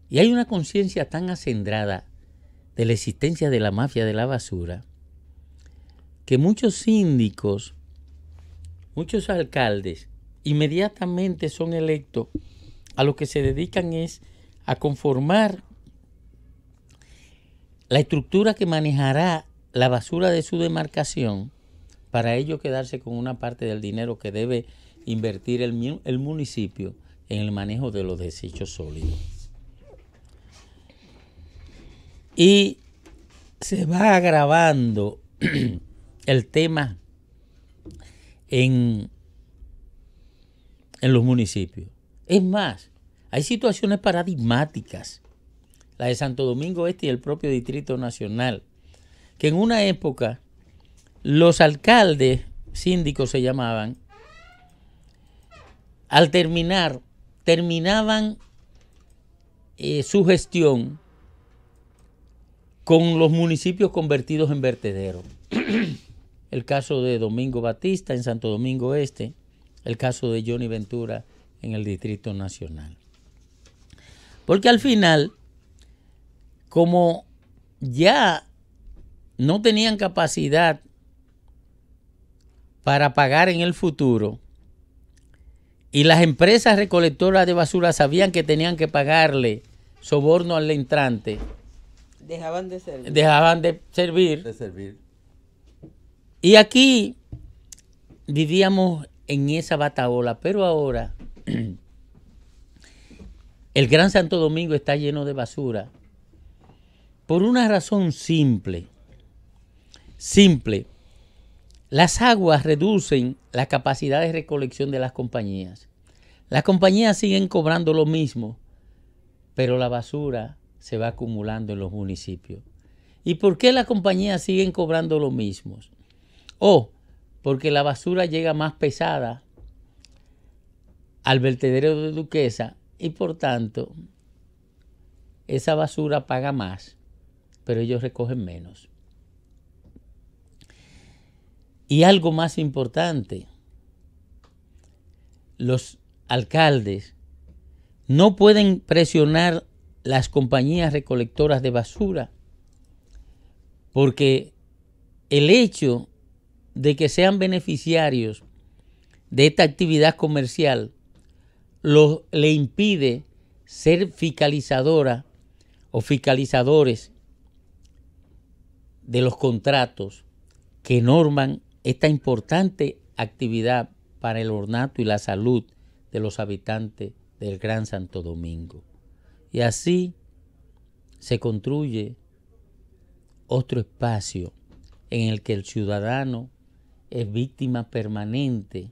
Y hay una conciencia tan acendrada de la existencia de la mafia de la basura que muchos síndicos, muchos alcaldes, inmediatamente son electos a lo que se dedican es a conformar la estructura que manejará la basura de su demarcación para ello quedarse con una parte del dinero que debe invertir el, municipio en el manejo de los desechos sólidos. Y se va agravando el tema en, en los municipios. Es más, hay situaciones paradigmáticas, la de Santo Domingo Este y el propio Distrito Nacional, que en una época los alcaldes, síndicos se llamaban, al terminar, terminaban eh, su gestión con los municipios convertidos en vertederos. el caso de Domingo Batista en Santo Domingo Este, el caso de Johnny Ventura en el Distrito Nacional. Porque al final, como ya no tenían capacidad para pagar en el futuro, y las empresas recolectoras de basura sabían que tenían que pagarle soborno al entrante. Dejaban de servir. Dejaban de servir. De servir. Y aquí vivíamos en esa bataola, pero ahora El Gran Santo Domingo está lleno de basura por una razón simple. Simple. Las aguas reducen la capacidad de recolección de las compañías. Las compañías siguen cobrando lo mismo, pero la basura se va acumulando en los municipios. ¿Y por qué las compañías siguen cobrando lo mismo? O porque la basura llega más pesada al vertedero de Duquesa y por tanto, esa basura paga más, pero ellos recogen menos. Y algo más importante, los alcaldes no pueden presionar las compañías recolectoras de basura, porque el hecho de que sean beneficiarios de esta actividad comercial le impide ser fiscalizadora o fiscalizadores de los contratos que norman esta importante actividad para el ornato y la salud de los habitantes del Gran Santo Domingo. Y así se construye otro espacio en el que el ciudadano es víctima permanente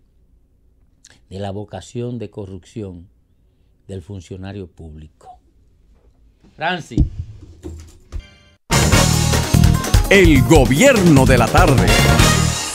de la vocación de corrupción del funcionario público. Francis. El gobierno de la tarde.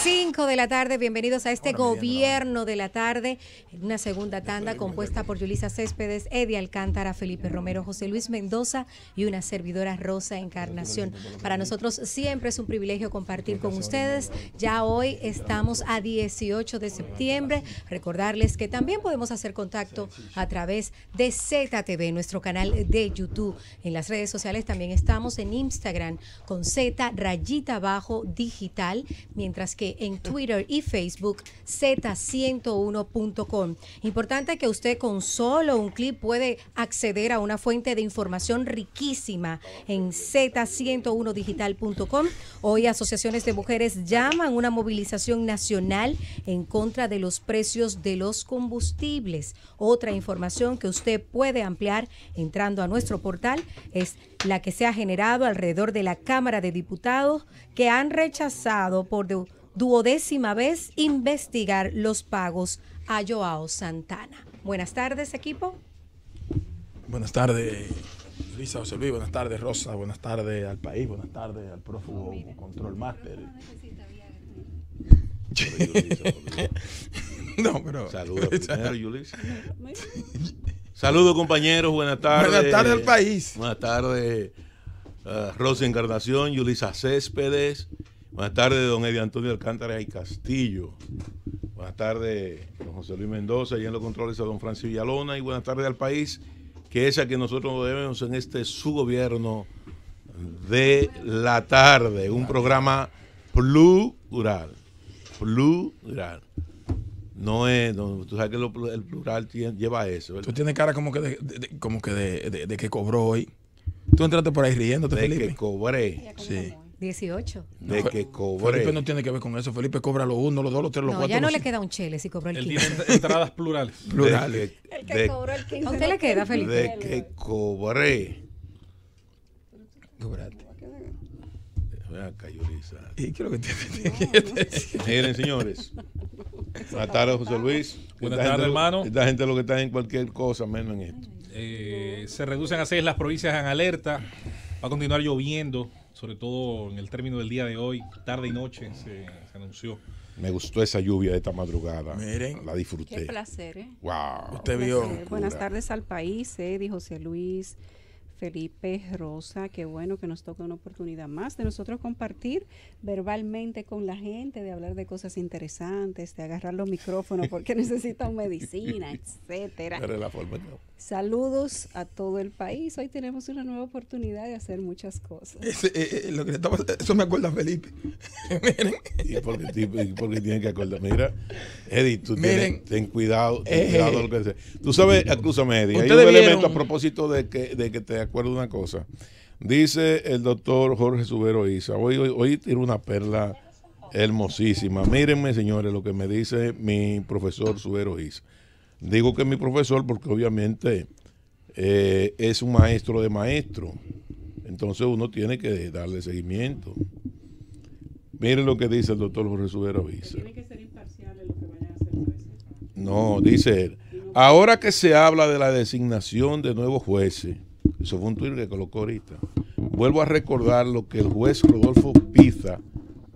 5 de la tarde, bienvenidos a este gobierno de la tarde, en una segunda tanda compuesta por Yulisa Céspedes, Eddie Alcántara, Felipe Romero, José Luis Mendoza y una servidora Rosa Encarnación. Para nosotros siempre es un privilegio compartir con ustedes. Ya hoy estamos a 18 de septiembre. Recordarles que también podemos hacer contacto a través de ZTV, nuestro canal de YouTube. En las redes sociales también estamos en Instagram con Z rayita bajo digital, mientras que en Twitter y Facebook Z101.com. Importante que usted con solo un clip puede acceder a una fuente de información riquísima en Z101digital.com. Hoy asociaciones de mujeres llaman una movilización nacional en contra de los precios de los combustibles. Otra información que usted puede ampliar entrando a nuestro portal es la que se ha generado alrededor de la Cámara de Diputados que han rechazado por duodécima vez investigar los pagos a Joao Santana. Buenas tardes, equipo. Buenas tardes, Luisa Buenas tardes, Rosa. Buenas tardes al país. Buenas tardes al prófugo Control Master. No, pero. Saludos Saludos, compañeros. Buenas tardes. Buenas tardes al país. Buenas tardes, eh, Rosa Encarnación, Yulisa Céspedes, Buenas tardes, don Eddie Antonio Alcántara y Castillo. Buenas tardes, don José Luis Mendoza, y en los controles a don Francisco Villalona. Y buenas tardes al país, que es a que nosotros debemos en este su gobierno de la tarde. Un programa plural. Plural. No es, tú sabes que el plural tiene, lleva eso. Tú tienes cara como que de, como que de, que cobró hoy. Tú entraste por ahí riéndote, de que cobré. Sí. 18. De que cobre. Felipe no tiene que ver con eso. Felipe cobra los uno, los dos, los tres, los cuatro. Ya no le queda un chele si cobró el 15. entradas plurales. Plurales. De que, el que ¿A usted le queda, Felipe? De que cobré. Cobrate. ¿Y Miren, señores. Buenas tardes, José Luis. Buenas tardes, hermano. Esta gente lo que está en cualquier cosa, menos en esto. Eh, se reducen a seis las provincias en alerta. Va a continuar lloviendo sobre todo en el término del día de hoy, tarde y noche se, anunció. Me gustó esa lluvia de esta madrugada. Miren. La disfruté. Qué placer, ¿eh? Wow. Usted vio. Buenas tardes al país, Eddie, eh, José Luis, Felipe, Rosa. Qué bueno que nos toca una oportunidad más de nosotros compartir verbalmente con la gente, de hablar de cosas interesantes, de agarrar los micrófonos porque necesitan medicina, etcétera. Pero la forma Saludos a todo el país. Hoy tenemos una nueva oportunidad de hacer muchas cosas. Eh, eh, eso me acuerda a Felipe. Miren. ¿Y porque, tienen que acordar? Mira, Eddie, ten cuidado. Eh. cuidado lo que Tú sabes, acúsame, Eddie. Hay un elemento a propósito de que, de que te acuerdo una cosa. Dice el doctor Jorge Subero Isa. Hoy, hoy, tiro una perla hermosísima. Mírenme, señores, lo que me dice mi profesor Subero Isa. Digo que mi profesor porque obviamente eh, es un maestro de maestro. Entonces uno tiene que darle seguimiento. Miren lo que dice el doctor Jorge Subero Tiene que ser imparcial en lo que vayan a hacer. No, dice él. Ahora que se habla de la designación de nuevos jueces, eso fue un tuit que colocó ahorita, vuelvo a recordar lo que el juez Rodolfo Piza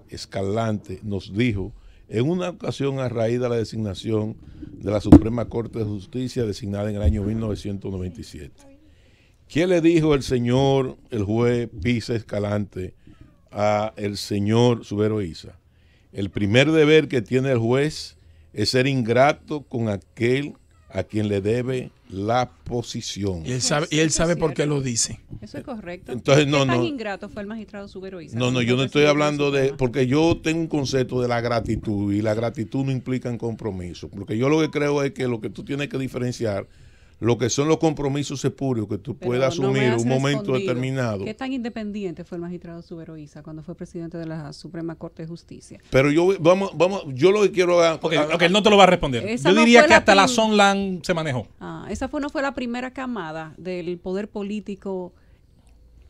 Escalante nos dijo en una ocasión a raíz de la designación de la Suprema Corte de Justicia designada en el año 1997. ¿Qué le dijo el señor, el juez Pisa Escalante, a el señor Subero Isa? El primer deber que tiene el juez es ser ingrato con aquel a quien le debe la posición. Y él sabe, y él sabe por qué lo dice. Eso es correcto. Entonces, no, tan ingrato fue el magistrado su No, no, yo no estoy hablando de. Porque yo tengo un concepto de la gratitud y la gratitud no implica un compromiso. Porque yo lo que creo es que lo que tú tienes que diferenciar lo que son los compromisos espurios que tú puedas asumir un momento determinado. ¿Qué tan independiente fue el magistrado Suberoiza cuando fue presidente de la Suprema Corte de Justicia? Pero yo vamos, vamos, yo lo que quiero no te lo va a responder. Yo diría que hasta la Zonlan se manejó. Ah, esa fue, no fue la primera camada del poder político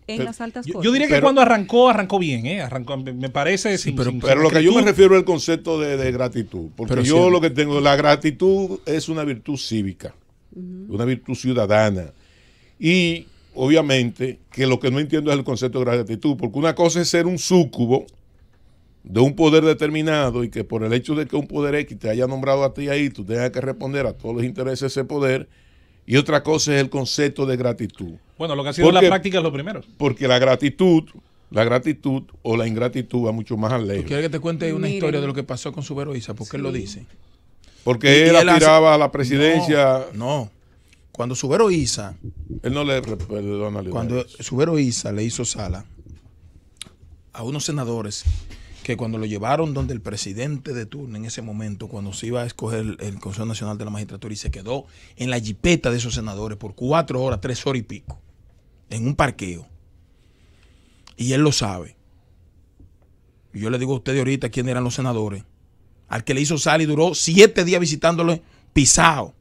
en las altas cortes. Yo, diría que cuando arrancó, arrancó bien, ¿eh? Arrancó, me parece. pero, lo que yo me refiero al el concepto de, gratitud. Porque yo lo que tengo, la gratitud es una virtud cívica una virtud ciudadana. Y obviamente que lo que no entiendo es el concepto de gratitud, porque una cosa es ser un súcubo de un poder determinado y que por el hecho de que un poder X te haya nombrado a ti ahí, tú tengas que responder a todos los intereses de ese poder. Y otra cosa es el concepto de gratitud. Bueno, lo que ha sido la práctica es lo primero. Porque la gratitud, la gratitud o la ingratitud va mucho más lejos. Quiero que te cuente una historia de lo que pasó con su Veroísa, porque lo dice. Porque él, aspiraba a la presidencia. No, Cuando Subero Isa. Él no le perdona Cuando Subero Isa le hizo sala a unos senadores que cuando lo llevaron donde el presidente de turno en ese momento, cuando se iba a escoger el Consejo Nacional de la Magistratura y se quedó en la jipeta de esos senadores por cuatro horas, tres horas y pico, en un parqueo. Y él lo sabe. yo le digo a ustedes ahorita quiénes eran los senadores al que le hizo salir, y duró siete días visitándole pisado.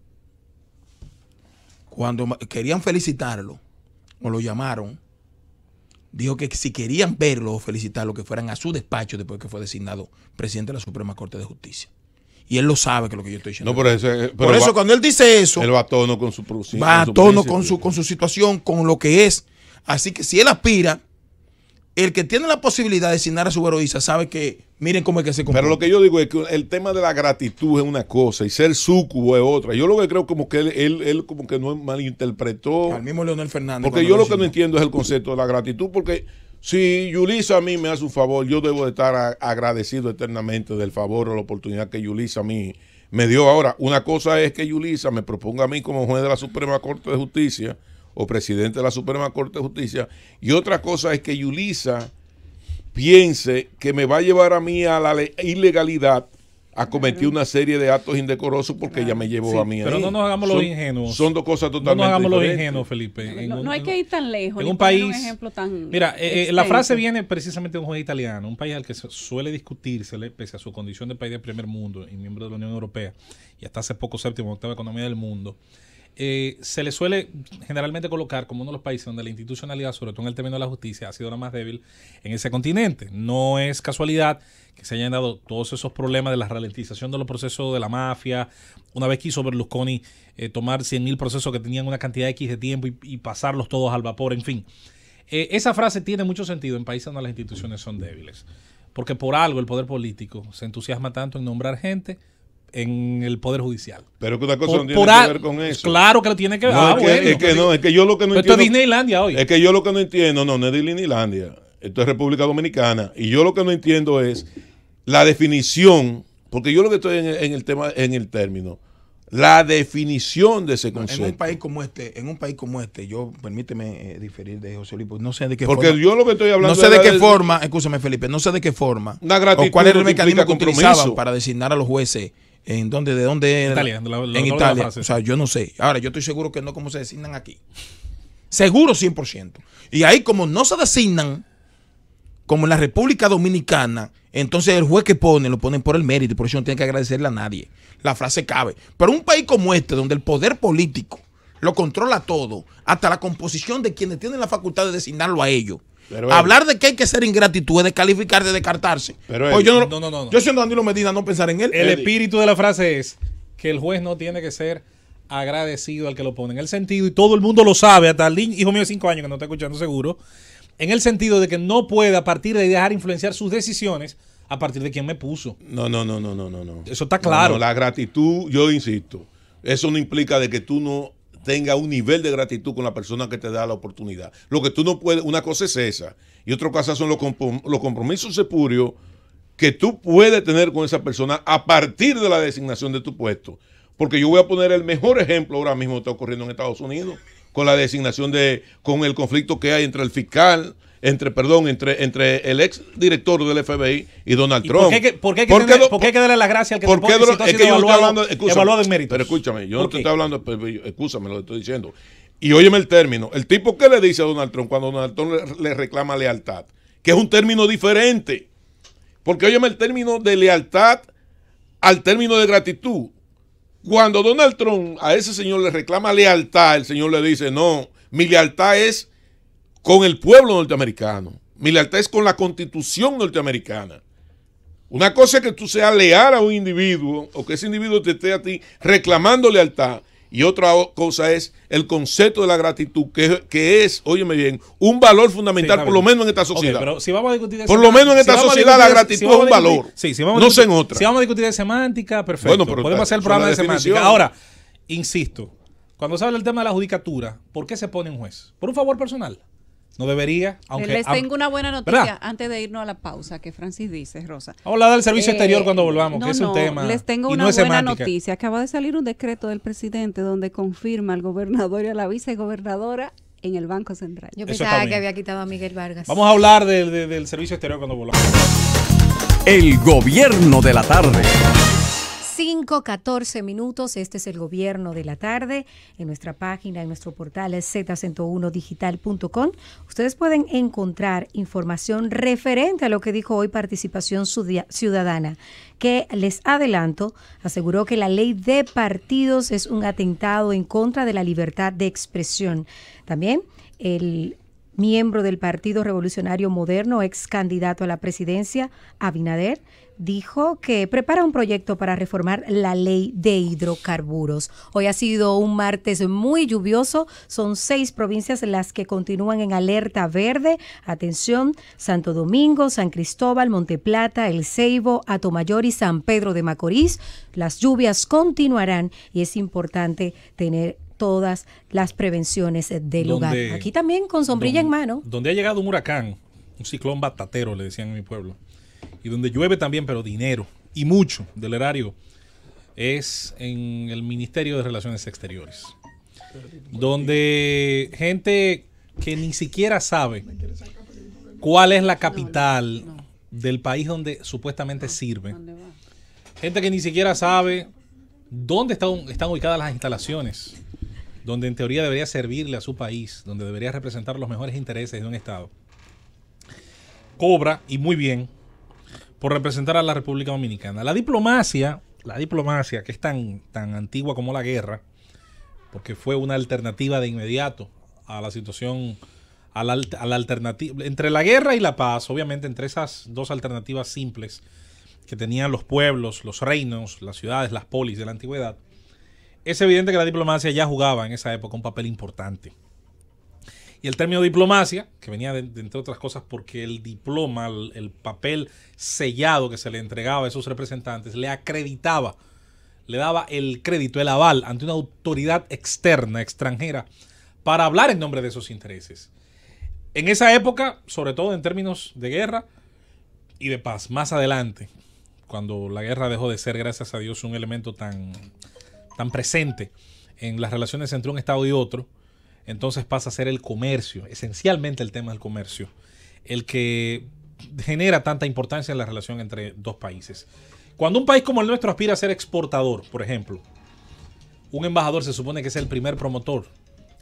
Cuando querían felicitarlo o lo llamaron, dijo que si querían verlo o felicitarlo, que fueran a su despacho después que fue designado presidente de la Suprema Corte de Justicia. Y él lo sabe que lo que yo estoy diciendo. No, eh, por eso, cuando él dice eso, él va a tono con su tono con su, con su situación, con lo que es. Así que si él aspira el que tiene la posibilidad de asignar a su heroísta sabe que, miren cómo es que se comporta. Pero lo que yo digo es que el tema de la gratitud es una cosa y ser sucubo es otra. Yo lo que creo como que él, como que no malinterpretó. Al mismo Leonel Fernández. Porque yo lo, que no entiendo es el concepto de la gratitud, porque si Yulisa a mí me hace un favor, yo debo estar agradecido eternamente del favor o la oportunidad que Yulisa a mí me dio. Ahora, una cosa es que Yulisa me proponga a mí como juez de la Suprema Corte de Justicia o presidente de la Suprema Corte de Justicia. Y otra cosa es que Yulisa piense que me va a llevar a mí a la ilegalidad a cometer una serie de actos indecorosos porque ella me llevó a mí. Pero no nos hagamos los ingenuos. Son dos cosas totalmente No nos hagamos los ingenuos, Felipe. No, hay que ir tan lejos. En un país. mira, eh, eh, la frase viene precisamente de un juez italiano, un país al que suele discutírsele, pese a su condición de país de primer mundo y miembro de la Unión Europea, y hasta hace poco séptimo, octava economía del mundo. Eh, se le suele generalmente colocar como uno de los países donde la institucionalidad, sobre todo en el término de la justicia, ha sido la más débil en ese continente. No es casualidad que se hayan dado todos esos problemas de la ralentización de los procesos de la mafia. Una vez quiso Berlusconi eh, tomar 100.000 procesos que tenían una cantidad X de tiempo y, pasarlos todos al vapor, en fin. Eh, esa frase tiene mucho sentido en países donde las instituciones son débiles. Porque por algo el poder político se entusiasma tanto en nombrar gente en el Poder Judicial. Pero que una cosa no tiene que ver con eso. Claro que lo tiene que ver. Ah, no, es, que, pues no, es que yo lo que no entiendo. Pues esto es Disneylandia hoy. Es que yo lo que no entiendo, no, no es Disneylandia. Esto es República Dominicana. Y yo lo que no entiendo es la definición, porque yo lo que estoy en, el tema, en el término, la definición de ese concepto. En un país como este, en un país como este, yo permíteme eh, diferir de José Luis, pues no sé de qué forma. Porque yo lo que estoy hablando No sé de, qué forma, escúchame Felipe, no sé de qué forma. o cuál era el mecanismo que utilizaban para designar a los jueces en dónde? de dónde en Italia, o sea, yo no sé. Ahora, yo estoy seguro que no como se designan aquí. Seguro 100%. Y ahí como no se designan como en la República Dominicana, entonces el juez que pone lo ponen por el mérito, por eso no tiene que agradecerle a nadie. La frase cabe. Pero un país como este donde el poder político lo controla todo, hasta la composición de quienes tienen la facultad de designarlo a ellos Hablar de que hay que ser ingratitud es descalificar, de descartarse. Pero pues yo, no, yo siendo Danilo Medina, no pensar en él. El espíritu de la frase es que el juez no tiene que ser agradecido al que lo pone. En el sentido, y todo el mundo lo sabe, hasta el hijo mío de 5 años que no está escuchando seguro, en el sentido de que no puede a partir de dejar influenciar sus decisiones a partir de quien me puso. No, no, no, no, no, no. Eso está claro. la gratitud, yo insisto, eso no implica de que tú no tenga un nivel de gratitud con la persona que te da la oportunidad. Lo que tú no puedes, una cosa es esa, y otra cosa son los, compromisos espurios que tú puedes tener con esa persona a partir de la designación de tu puesto. Porque yo voy a poner el mejor ejemplo ahora mismo que está ocurriendo en Estados Unidos, con la designación de, con el conflicto que hay entre el fiscal, entre, perdón, entre, entre el ex director del FBI y Donald Trump. ¿Por qué, hay que darle la gracia al que porque es que yo evaluado, estoy hablando, evaluado Pero escúchame, yo no te estoy hablando, escúchame, lo estoy diciendo. Y óyeme el término. El tipo que le dice a Donald Trump cuando Donald Trump le, le reclama lealtad, que es un término diferente. Porque óyeme el término de lealtad al término de gratitud. Cuando Donald Trump a ese señor le reclama lealtad, el señor le dice, no, mi lealtad es con el pueblo norteamericano. Mi lealtad es con la constitución norteamericana. Una cosa es que tú seas leal a un individuo o que ese individuo te esté a ti reclamando lealtad. Y otra cosa es el concepto de la gratitud, que, es, óyeme bien, un valor fundamental, por lo menos en esta sociedad. por lo menos en esta sociedad la gratitud es un valor. no sé en otra. Si vamos a discutir de semántica, perfecto. Bueno, pero Podemos hacer el programa de semántica. Ahora, insisto, cuando se habla del tema de la judicatura, ¿por qué se pone un juez? Por un favor personal. No debería, aunque... Les tengo una buena noticia antes de irnos a la pausa que Francis dice, Rosa. Hola del servicio eh, exterior cuando volvamos, que es un tema. Les tengo una buena noticia. Acaba de salir un decreto del presidente donde confirma al gobernador y a la vicegobernadora en el Banco Central. Yo pensaba que había quitado a Miguel Vargas. Vamos a hablar del servicio exterior cuando volvamos. El gobierno de la tarde catorce minutos. Este es el gobierno de la tarde. En nuestra página, en nuestro portal es z101digital.com. Ustedes pueden encontrar información referente a lo que dijo hoy Participación Ciudadana, que les adelanto, aseguró que la ley de partidos es un atentado en contra de la libertad de expresión. También el miembro del Partido Revolucionario Moderno, ex candidato a la presidencia, Abinader, dijo que prepara un proyecto para reformar la ley de hidrocarburos. Hoy ha sido un martes muy lluvioso. Son seis provincias las que continúan en alerta verde. Atención, Santo Domingo, San Cristóbal, Monteplata, El Ceibo, Atomayor y San Pedro de Macorís. Las lluvias continuarán y es importante tener todas las prevenciones del hogar, Aquí también con sombrilla en mano. Donde ha llegado un huracán, un ciclón batatero, le decían en mi pueblo y donde llueve también, pero dinero y mucho del erario es en el Ministerio de Relaciones Exteriores, donde gente que ni siquiera sabe cuál es la capital del país donde supuestamente sirve, gente que ni siquiera sabe dónde están, ubicadas las instalaciones, donde en teoría debería servirle a su país, donde debería representar los mejores intereses de un Estado, cobra y muy bien por representar a la República Dominicana. La diplomacia, la diplomacia que es tan, tan antigua como la guerra, porque fue una alternativa de inmediato a la situación, a la, alternativa, entre la guerra y la paz, obviamente entre esas dos alternativas simples que tenían los pueblos, los reinos, las ciudades, las polis de la antigüedad, es evidente que la diplomacia ya jugaba en esa época un papel importante. Y el término diplomacia, que venía de, entre otras cosas porque el diploma, el, papel sellado que se le entregaba a esos representantes, le acreditaba, le daba el crédito, el aval ante una autoridad externa, extranjera, para hablar en nombre de esos intereses. En esa época, sobre todo en términos de guerra y de paz, más adelante, cuando la guerra dejó de ser, gracias a Dios, un elemento tan, tan presente en las relaciones entre un Estado y otro, entonces pasa a ser el comercio, esencialmente el tema del comercio, el que genera tanta importancia en la relación entre dos países. Cuando un país como el nuestro aspira a ser exportador, por ejemplo, un embajador se supone que es el primer promotor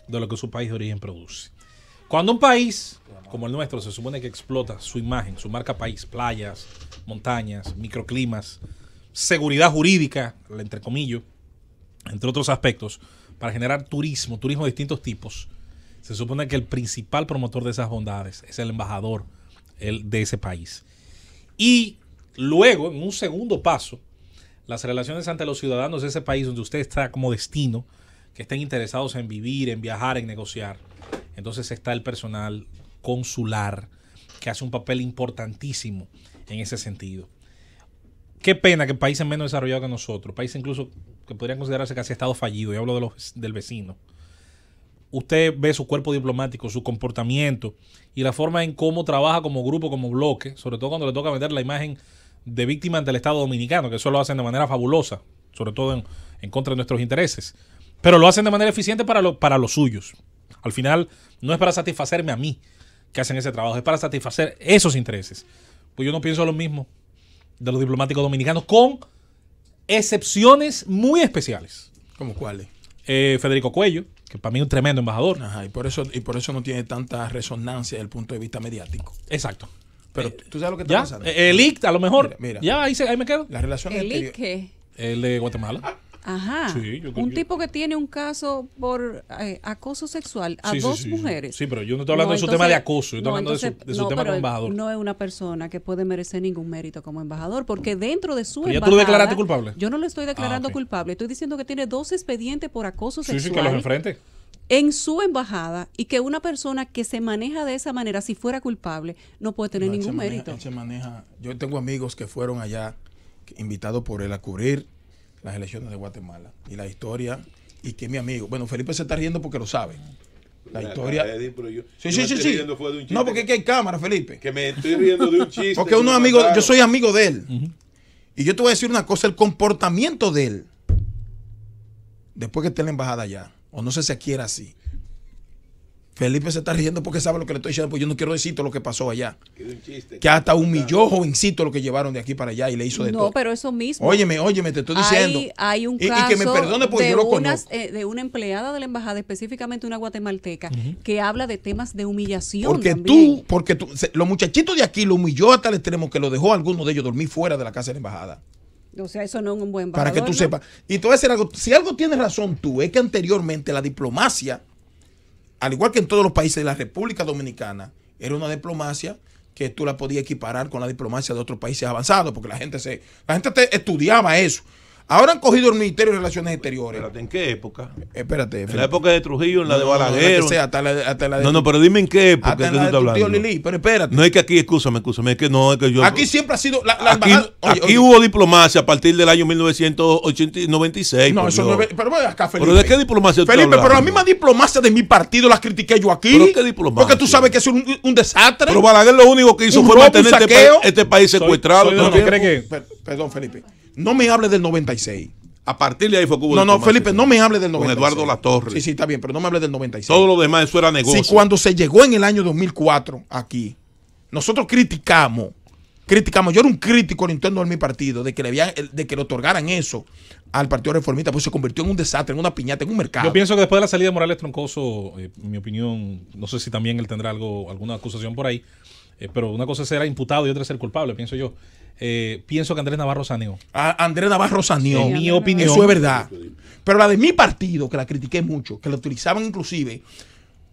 de lo que su país de origen produce. Cuando un país como el nuestro se supone que explota su imagen, su marca país, playas, montañas, microclimas, seguridad jurídica, entre comillas, entre otros aspectos, para generar turismo, turismo de distintos tipos, se supone que el principal promotor de esas bondades es el embajador de ese país. Y luego, en un segundo paso, las relaciones ante los ciudadanos de ese país donde usted está como destino, que estén interesados en vivir, en viajar, en negociar. Entonces está el personal consular que hace un papel importantísimo en ese sentido. Qué pena que países menos desarrollados que nosotros, países incluso que podrían considerarse casi estado fallido, y hablo de los, del vecino, usted ve su cuerpo diplomático, su comportamiento y la forma en cómo trabaja como grupo, como bloque, sobre todo cuando le toca meter la imagen de víctima ante el Estado dominicano, que eso lo hacen de manera fabulosa, sobre todo en, contra de nuestros intereses, pero lo hacen de manera eficiente para, para los suyos. Al final, no es para satisfacerme a mí que hacen ese trabajo, es para satisfacer esos intereses. Pues yo no pienso lo mismo de los diplomáticos dominicanos con excepciones muy especiales. ¿Como cuáles? Eh, Federico Cuello, que para mí es un tremendo embajador. Ajá, y por eso, y por eso no tiene tanta resonancia desde el punto de vista mediático. Exacto. Pero eh, tú sabes lo que está pasando. Eh, el a lo mejor. Mira, Ya ahí, me quedo. La relación ¿El qué? El de Guatemala. Ajá. un tipo que tiene un caso por eh, acoso sexual a dos mujeres. Sí, pero yo no estoy hablando de su tema de acoso, yo estoy hablando de su, tema como embajador. No es una persona que puede merecer ningún mérito como embajador, porque dentro de su embajada. ¿Ya tú declaraste culpable? Yo no lo estoy ah, declarando culpable, estoy diciendo que tiene dos expedientes por acoso sexual. Sí, sí, que los enfrente en su embajada y que una persona que se maneja de esa manera, si fuera culpable, no puede tener ningún mérito. Maneja, yo tengo amigos que fueron allá, invitados por él a cubrir las elecciones de Guatemala y la historia y que mi amigo, bueno, Felipe se está riendo porque lo sabe. La, historia. sí, sí, sí, No, porque que hay cámara, Felipe. Que me estoy riendo de un chiste. Porque uno amigo, yo soy amigo de él. Y yo te voy a decir una cosa, el comportamiento de él, después que esté en la embajada allá, o no sé si aquí era así, Felipe se está riendo porque sabe lo que le estoy diciendo, porque yo no quiero decir todo lo que pasó allá. Chiste, que hasta humilló jovencito lo que llevaron de aquí para allá y le hizo de todo. No, pero eso mismo. Óyeme, óyeme, te estoy diciendo. que me perdone porque yo lo eh, de una empleada de la embajada, específicamente una guatemalteca, que habla de temas de humillación. Porque tú, porque tú, los muchachitos de aquí lo humilló hasta el extremo que lo dejó a alguno de ellos dormir fuera de la casa de la embajada. O sea, eso no es un buen Para que tú sepas. Y tú algo, si algo tienes razón tú, es que anteriormente la diplomacia al igual que en todos los países de la República Dominicana, era una diplomacia que tú la podías equiparar con la diplomacia de otros países avanzados, porque la gente se, la gente te estudiaba eso. Ahora han cogido el Ministerio de Relaciones Exteriores. Espérate, ¿en qué época? Espérate. En la época de Trujillo, en la de Balaguer. No, no, pero dime en qué época hasta que la tú estás hablando. Lili, pero espérate. No es que aquí, escúchame, escúchame, es que no, es que yo. Aquí siempre ha sido. aquí, hubo diplomacia a partir del año 1996. No, eso no Pero bueno, acá, Felipe. ¿Pero de qué diplomacia Felipe, pero la misma diplomacia de mi partido la critiqué yo aquí. ¿Pero qué diplomacia? Porque tú sabes que es un, desastre. Pero Balaguer lo único que hizo fue mantener este, este país secuestrado. no, que... Perdón, Felipe. No me hable del 96. A partir de ahí fue Cubo No, no, Felipe, no me hable del 96. Con Eduardo Latorre. Sí, sí, está bien, pero no me hable del 96. Todo lo demás, eso era negocio. Sí, cuando se llegó en el año 2004 aquí, nosotros criticamos, criticamos, yo era un crítico al interno de mi partido, de que, le, había, de que le otorgaran eso al Partido Reformista, pues se convirtió en un desastre, en una piñata, en un mercado. Yo pienso que después de la salida de Morales Troncoso, eh, en mi opinión, no sé si también él tendrá algo, alguna acusación por ahí, eh, pero una cosa es ser imputado y otra es ser culpable, pienso yo. Eh, pienso que Andrés Navarro saneó. A ah, Andrés Navarro saneó. En mi opinión. Eso es verdad. Pero la de mi partido, que la critiqué mucho, que la utilizaban inclusive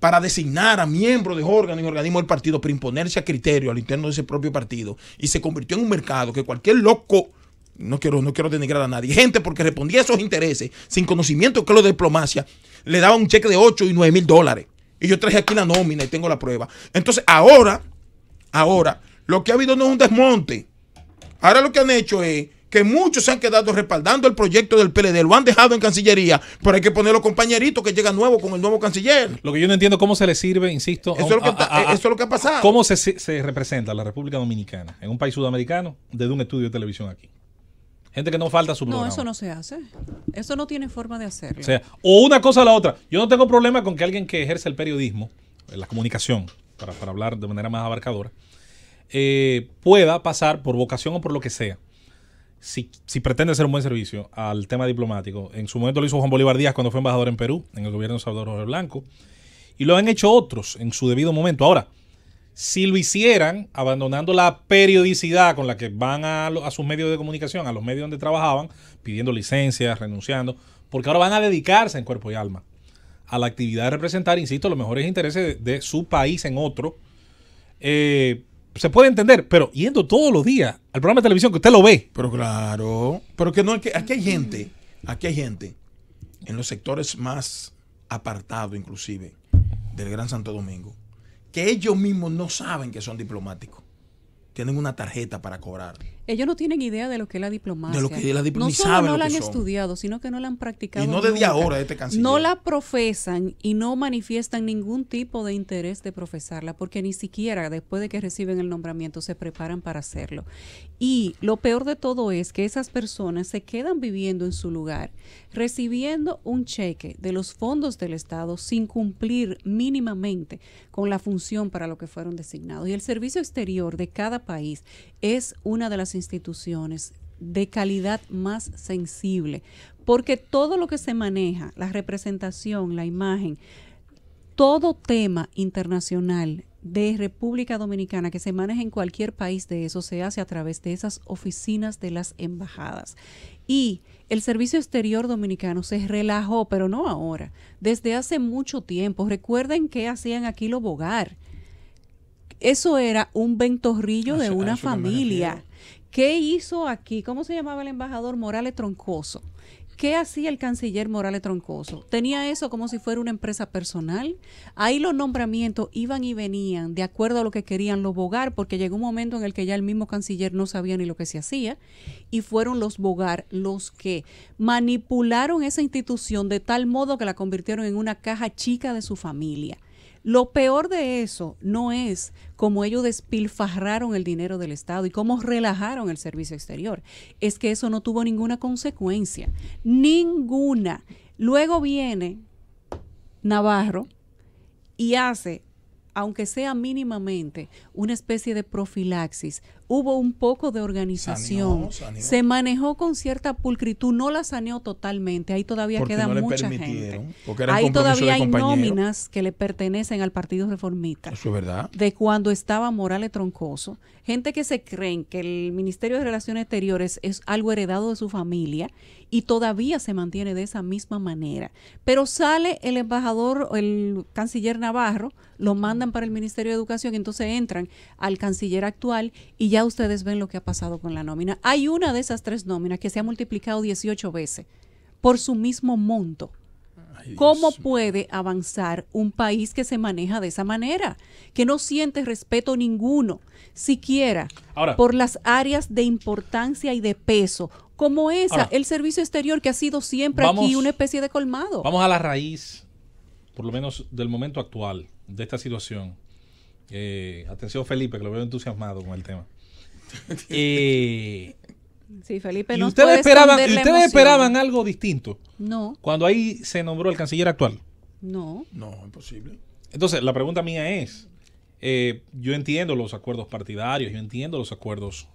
para designar a miembros de órganos y organismos del partido, para imponerse a criterio al interno de ese propio partido, y se convirtió en un mercado que cualquier loco no quiero, no quiero denigrar a nadie, gente porque respondía a esos intereses sin conocimiento que lo de diplomacia, le daba un cheque de 8 y 9 mil dólares. Y yo traje aquí la nómina y tengo la prueba. Entonces, ahora, ahora, lo que ha habido no es un desmonte, Ahora lo que han hecho es que muchos se han quedado respaldando el proyecto del PLD, lo han dejado en Cancillería, pero hay que poner los compañeritos que llegan nuevos con el nuevo canciller. Lo que yo no entiendo cómo se le sirve, insisto. Eso, es, lo que, ha pasado. ¿Cómo se, representa la República Dominicana en un país sudamericano desde un estudio de televisión aquí? Gente que no falta su programa. No, eso no se hace. Eso no tiene forma de hacerlo. O sea, o una cosa o la otra. Yo no tengo problema con que alguien que ejerce el periodismo, eh, la comunicación, para, para hablar de manera más abarcadora, eh, pueda pasar por vocación o por lo que sea. Si, pretende hacer un buen servicio al tema diplomático. En su momento lo hizo Juan Bolívar Díaz cuando fue embajador en Perú, en el gobierno de Salvador Jorge Blanco. Y lo han hecho otros en su debido momento. Ahora, si lo hicieran abandonando la periodicidad con la que van a, sus medios de comunicación, a los medios donde trabajaban, pidiendo licencias, renunciando, porque ahora van a dedicarse en cuerpo y alma a la actividad de representar, insisto, los mejores intereses de, de su país en otro. Eh, se puede entender, pero yendo todos los días al programa de televisión que usted lo ve. Pero claro, pero que no aquí, aquí hay gente, aquí hay gente en los sectores más apartados inclusive del Gran Santo Domingo, que ellos mismos no saben que son diplomáticos. Tienen una tarjeta para cobrar. Ellos no tienen idea de lo que es la diplomacia. No solo no la han estudiado, sino que no la han practicado. Y no desde ahora este canciller. No la profesan y no manifiestan ningún tipo de interés de profesarla, porque ni siquiera después de que reciben el nombramiento se preparan para hacerlo. Y lo peor de todo es que esas personas se quedan viviendo en su lugar, recibiendo un cheque de los fondos del Estado sin cumplir mínimamente con la función para lo que fueron designados. Y el servicio exterior de cada país es una de las instituciones de calidad más sensible, porque todo lo que se maneja, la representación, la imagen, todo tema internacional de República Dominicana que se maneja en cualquier país de eso se hace a través de esas oficinas de las embajadas. Y el Servicio Exterior Dominicano se relajó, pero no ahora, desde hace mucho tiempo. Recuerden que hacían aquí lo bogar. Eso era un ventorrillo de una familia ¿Qué hizo aquí? ¿Cómo se llamaba el embajador Morales Troncoso? ¿Qué hacía el canciller Morales Troncoso? Tenía eso como si fuera una empresa personal. Ahí los nombramientos iban y venían de acuerdo a lo que querían los bogar, porque llegó un momento en el que ya el mismo canciller no sabía ni lo que se hacía, y fueron los bogar los que manipularon esa institución de tal modo que la convirtieron en una caja chica de su familia lo peor de eso no es cómo ellos despilfarraron el dinero del Estado y cómo relajaron el servicio exterior. Es que eso no tuvo ninguna consecuencia. Ninguna. Luego viene Navarro y hace, aunque sea mínimamente, una especie de profilaxis hubo un poco de organización, se manejó con cierta pulcritud, no la saneó totalmente, ahí todavía queda mucha gente. Ahí todavía hay nóminas que le pertenecen al Partido Reformista. Eso es verdad. De cuando estaba Morales Troncoso, gente que se creen que el Ministerio de Relaciones Exteriores es algo heredado de su familia y todavía se mantiene de esa misma manera. Pero sale el embajador, el canciller Navarro, lo mandan para el Ministerio de Educación, entonces entran al canciller actual y ya ya ustedes ven lo que ha pasado con la nómina. Hay una de esas tres nóminas que se ha multiplicado 18 veces por su mismo monto. ¿Cómo puede avanzar un país que se maneja de esa manera? Que no siente respeto ninguno, siquiera por las áreas de importancia y de peso, como esa, el servicio exterior que ha sido siempre aquí una especie de colmado. Vamos a la raíz, por lo menos del momento actual, de esta situación. Eh, atención Felipe, que lo veo entusiasmado con el tema. sí, Felipe, no ustedes esperaban, algo distinto. No. Cuando ahí se nombró el canciller actual. No. No, imposible. Entonces, la pregunta mía es, eh, yo entiendo los acuerdos partidarios, yo entiendo los acuerdos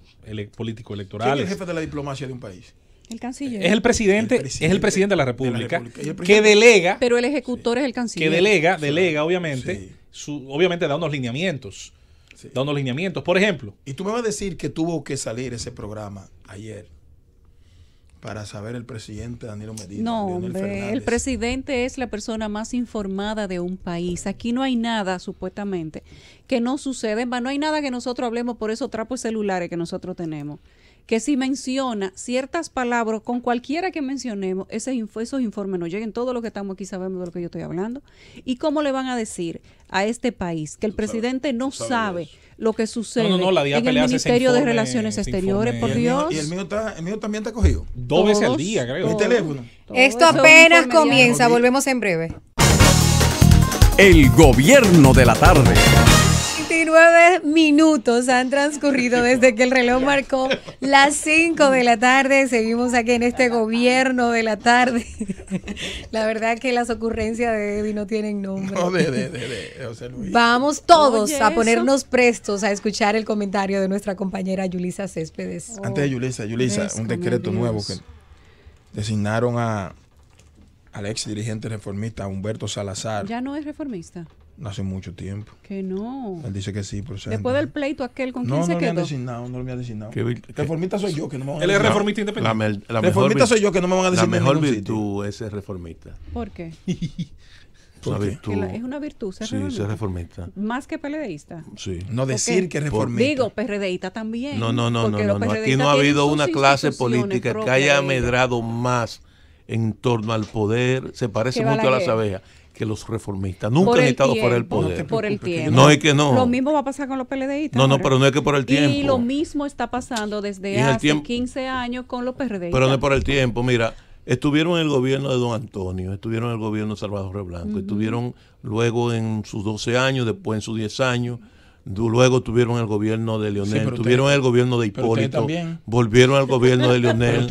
político electorales. ¿Quién es el jefe de la diplomacia de un país? El canciller. Es el presidente, es el presidente de la República, que delega. Pero el ejecutor es el canciller. Que delega, delega, obviamente. Su, obviamente da unos lineamientos dando lineamientos, por ejemplo. Y tú me vas a decir que tuvo que salir ese programa ayer para saber el presidente Danilo Medina. No, el presidente es la persona más informada de un país. Aquí no hay nada, supuestamente, que no sucede. No hay nada que nosotros hablemos por esos trapos celulares que nosotros tenemos que si menciona ciertas palabras con cualquiera que mencionemos, ese esos informes no lleguen. Todos los que estamos aquí sabemos de lo que yo estoy hablando. ¿Y cómo le van a decir a este país que el presidente no sabe, lo que sucede en el Ministerio de Relaciones Exteriores, por Dios. Y el mío, también cogido. Dos veces al día, creo. teléfono. Esto apenas comienza. Volvemos en breve. El gobierno de la tarde. 29 minutos han transcurrido desde que el reloj marcó las 5 de la tarde. Seguimos aquí en este gobierno de la tarde. La verdad que las ocurrencias de Eddie no tienen nombre. Vamos todos a ponernos prestos a escuchar el comentario de nuestra compañera Yulisa Céspedes. Oh. Antes de Yulisa, Yulisa, un decreto nuevo que designaron a, al ex dirigente reformista Humberto Salazar. Ya no es reformista. Hace mucho tiempo. Que no. Él dice que sí, pero Después del pleito aquel, ¿con quien se quedó? No, no designado, no me ha designado. Reformista soy yo, que no me van a Él es reformista independiente. La, reformista soy yo, que no me van a La mejor virtud es ser reformista. ¿Por qué? es una virtud ser, sí, reformista. reformista. Más que PLDista. Sí. No decir que es reformista. Digo, PRDista también. No, no, no, no, no. Aquí no ha habido una clase política que haya medrado más en torno al poder. Se parece mucho a las abejas que los reformistas. Nunca han estado por el poder. por el tiempo. No es que no. Lo mismo va a pasar con los PLDistas. No, no, pero no es que por el tiempo. Y lo mismo está pasando desde hace 15 años con los PRD. Pero no es por el tiempo. Mira, estuvieron en el gobierno de don Antonio, estuvieron en el gobierno de Salvador Blanco, estuvieron luego en sus 12 años, después en sus 10 años. Luego tuvieron el gobierno de Leonel, estuvieron tuvieron el gobierno de Hipólito, volvieron al gobierno de Leonel,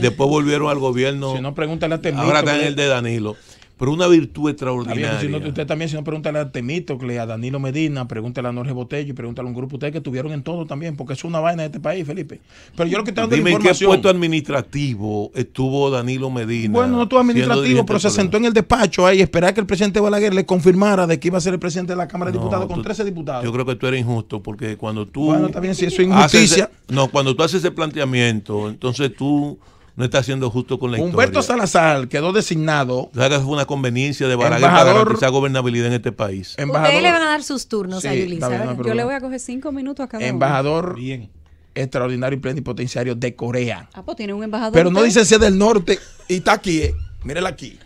después volvieron al gobierno. Si no, este ahora el de Danilo pero una virtud extraordinaria. Pues, si no, usted también, si no, pregúntale a Temítocle, a Danilo Medina, pregúntale a Norge Botello y pregúntale a un grupo de que estuvieron en todo también, porque es una vaina de este país, Felipe. Pero yo lo que te Dime, ¿en qué puesto administrativo estuvo Danilo Medina? Bueno, no estuvo administrativo, pero se sentó en el despacho ahí, esperar que el presidente Balaguer le confirmara de que iba a ser el presidente de la Cámara de Diputados con 13 diputados. Yo creo que tú eres injusto, porque cuando tú. Bueno, también si eso es injusticia. no, cuando tú haces ese planteamiento, entonces tú no está siendo justo con la historia. Humberto Salazar quedó designado. fue una conveniencia de para gobernabilidad en este país. Embajador, Ustedes le van a dar sus turnos a Yulisa. Yo le voy a coger cinco minutos a cada Embajador uno. Embajador extraordinario y plenipotenciario de Corea. Ah, pues tiene un embajador. Pero no dice si es del norte y está aquí, eh. Mírela aquí.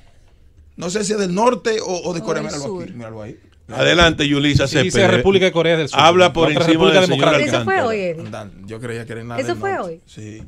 No sé si es del norte o, de Corea. míralo aquí. Míralo ahí. Adelante, Yulisa sí, Dice República de Corea del Sur. Habla por encima del señor Eso fue hoy, Yo creía que nada Eso fue hoy. Sí.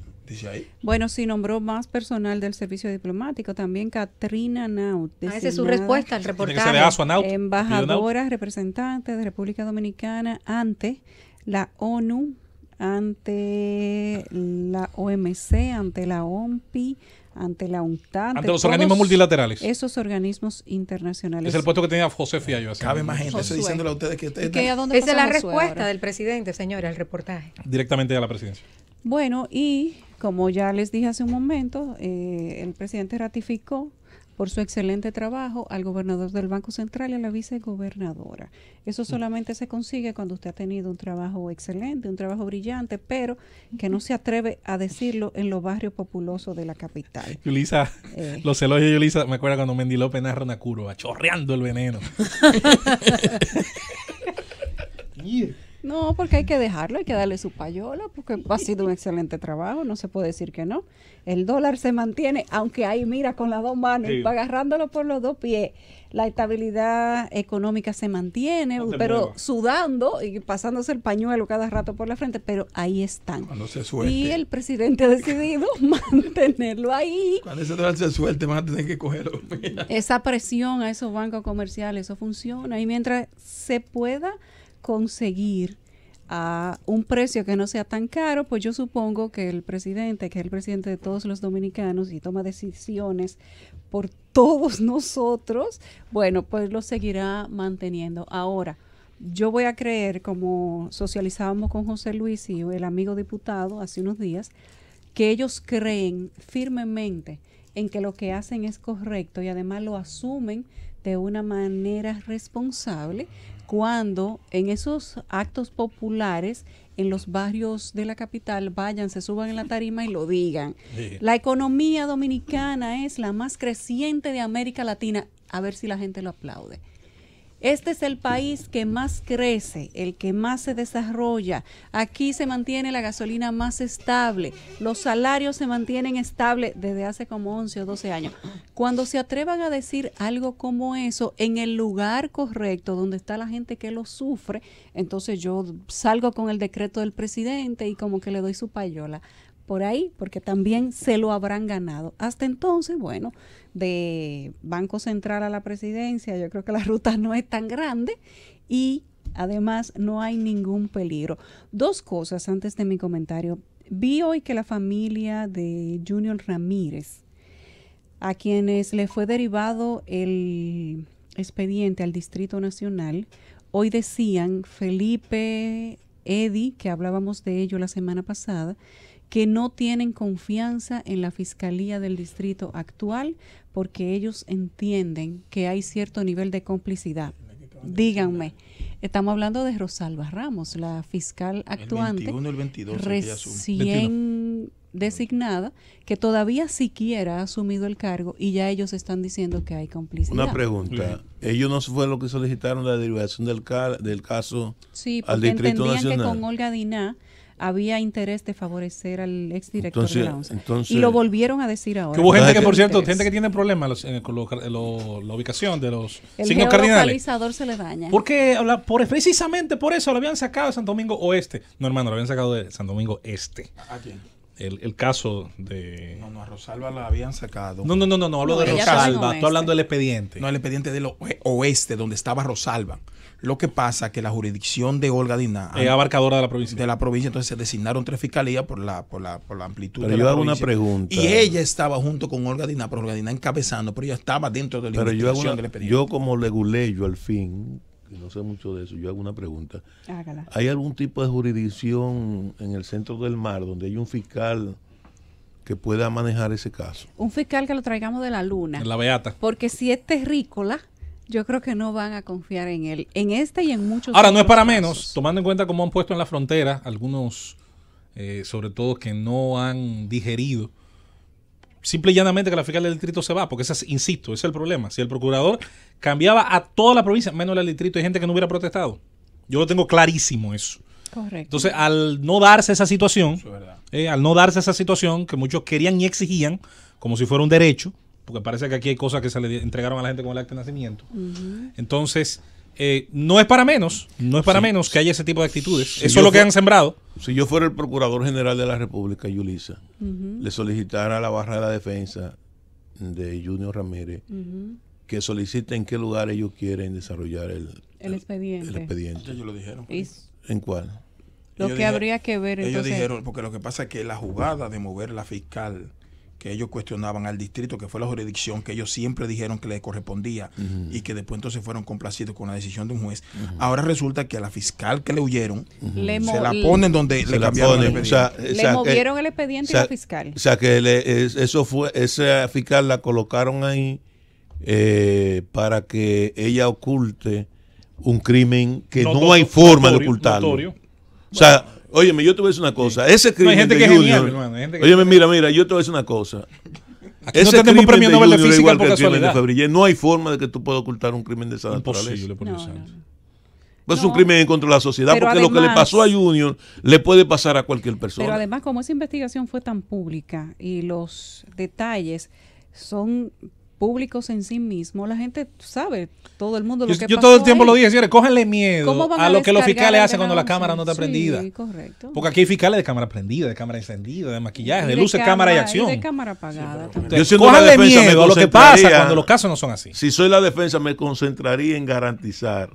Bueno, sí, nombró más personal del servicio diplomático, también Katrina Naut. Ah, esa es su respuesta al reportaje. embajadora, representante de República Dominicana ante la ONU, ante la OMC, ante la OMPI, ante la UNTAD. Ante los organismos multilaterales. Esos organismos internacionales. Es el puesto que tenía José Cabe más gente diciéndole a ustedes que Esa es la respuesta del presidente, señora, al reportaje. Directamente a la presidencia. Bueno, y como ya les dije hace un momento, eh, el presidente ratificó por su excelente trabajo al gobernador del Banco Central y a la vicegobernadora. Eso mm. solamente se consigue cuando usted ha tenido un trabajo excelente, un trabajo brillante, pero que no se atreve a decirlo en los barrios populosos de la capital. Yulisa, eh. los elogios de Yulisa, me acuerdo cuando Mendy López narra una chorreando el veneno. No, porque hay que dejarlo, hay que darle su payola, porque ha sido un excelente trabajo, no se puede decir que no. El dólar se mantiene, aunque ahí mira con las dos manos, va agarrándolo por los dos pies. La estabilidad económica se mantiene, pero sudando y pasándose el pañuelo cada rato por la frente, pero ahí están. Y el presidente ha decidido mantenerlo ahí. Cuando ese dólar se suelte, más a tener que cogerlo. Esa presión a esos bancos comerciales, eso funciona. Y mientras se pueda conseguir a un precio que no sea tan caro, pues yo supongo que el presidente, que es el presidente de todos los dominicanos y toma decisiones por todos nosotros, bueno, pues lo seguirá manteniendo. Ahora, yo voy a creer, como socializábamos con José Luis y el amigo diputado hace unos días, que ellos creen firmemente en que lo que hacen es correcto y además lo asumen de una manera responsable, cuando en esos actos populares en los barrios de la capital vayan, se suban en la tarima y lo digan. La economía dominicana es la más creciente de América Latina. A ver si la gente lo aplaude. Este es el país que más crece, el que más se desarrolla. Aquí se mantiene la gasolina más estable, los salarios se mantienen estables desde hace como 11 o 12 años. Cuando se atrevan a decir algo como eso en el lugar correcto, donde está la gente que lo sufre, entonces yo salgo con el decreto del presidente y como que le doy su payola por ahí, porque también se lo habrán ganado. Hasta entonces, bueno, de Banco Central a la presidencia, yo creo que la ruta no es tan grande y además no hay ningún peligro. Dos cosas antes de mi comentario. Vi hoy que la familia de Junior Ramírez, a quienes le fue derivado el expediente al Distrito Nacional, hoy decían Felipe, Eddie, que hablábamos de ello la semana pasada, que no tienen confianza en la Fiscalía del Distrito actual porque ellos entienden que hay cierto nivel de complicidad. Díganme, estamos hablando de Rosalba Ramos, la fiscal actuante, recién designada, que todavía siquiera ha asumido el cargo y ya ellos están diciendo que hay complicidad. Una pregunta, ellos no fue lo que solicitaron la derivación del, caso al Distrito Nacional. Sí, entendían que con Olga Diná había interés de favorecer al exdirector director de la y lo volvieron a decir ahora. hubo gente que, por cierto, gente que tiene problemas en la ubicación de los signos cardinales. El se le daña. Porque precisamente por eso lo habían sacado de San Domingo Oeste. No, hermano, lo habían sacado de San Domingo Este. ¿A el, el, caso de. No, no, a Rosalba la habían sacado. No, no, no, no, no hablo de Rosalba. Estoy hablando del expediente. No, el expediente del oeste, donde estaba Rosalba. Lo que pasa es que la jurisdicción de Olga Dina. Es eh, abarcadora de la provincia. De la provincia, entonces se designaron tres fiscalías por la, por la, por la amplitud pero yo hago una pregunta. Y ella estaba junto con Olga Dina, pero Olga Dina encabezando, pero ella estaba dentro de la pero yo del expediente. Yo, como leguleyo al fin, no sé mucho de eso, yo hago una pregunta. ¿Hay algún tipo de jurisdicción en el centro del mar donde hay un fiscal que pueda manejar ese caso? Un fiscal que lo traigamos de la luna. la beata. Porque si es terrícola, yo creo que no van a confiar en él, en este y en muchos. Ahora, no es para menos, tomando en cuenta cómo han puesto en la frontera algunos, eh, sobre todo que no han digerido simple y llanamente que la fiscal del distrito se va, porque ese insisto, ese es el problema. Si el procurador cambiaba a toda la provincia, menos el distrito, hay gente que no hubiera protestado. Yo lo tengo clarísimo eso. Correcto. Entonces, al no darse esa situación, eh, al no darse esa situación que muchos querían y exigían, como si fuera un derecho, porque parece que aquí hay cosas que se le entregaron a la gente con el acto de nacimiento. Entonces, eh, no es para menos, no es para menos que haya ese tipo de actitudes. Eso es lo que han sembrado. Si yo fuera el Procurador General de la República, Yulisa, le solicitara a la barra de la defensa de Junior Ramírez que solicite en qué lugar ellos quieren desarrollar el, expediente. Ellos lo dijeron. ¿En cuál? Lo que habría que ver. Ellos dijeron, porque lo que pasa es que la jugada de mover la fiscal que ellos cuestionaban al distrito, que fue la jurisdicción que ellos siempre dijeron que le correspondía y que después entonces fueron complacidos con la decisión de un juez. Ahora resulta que a la fiscal que le huyeron se la ponen donde le cambiaron el expediente. le eh, movieron el expediente la fiscal. O sea que eso fue esa fiscal la colocaron ahí eh, para que ella oculte un crimen que no, hay forma de ocultarlo. O sea, Óyeme, yo te voy a decir una cosa. Ese crimen no, gente que Junior. Genial, hermano, mira, mira, yo te voy a decir una cosa. ese no tenemos premio Nobel de Física por no hay forma de que tú puedas ocultar un crimen de esa naturaleza. No, pues es un crimen contra la sociedad porque lo que le pasó a Junior le puede pasar a cualquier persona. Pero además, como esa investigación fue tan pública y los detalles son públicos en sí mismo, la gente sabe, todo el mundo lo yo, Yo todo el tiempo lo dije, señores, cógenle miedo a, lo que los fiscales hacen cuando la cámara no está prendida. Porque aquí hay fiscales de cámara prendida, de cámara encendida, de maquillaje, de, luces, cámara, y acción. Yo de cámara apagada. Sí, doy miedo a lo que pasa cuando los casos no son así. Si soy la defensa, me concentraría en garantizar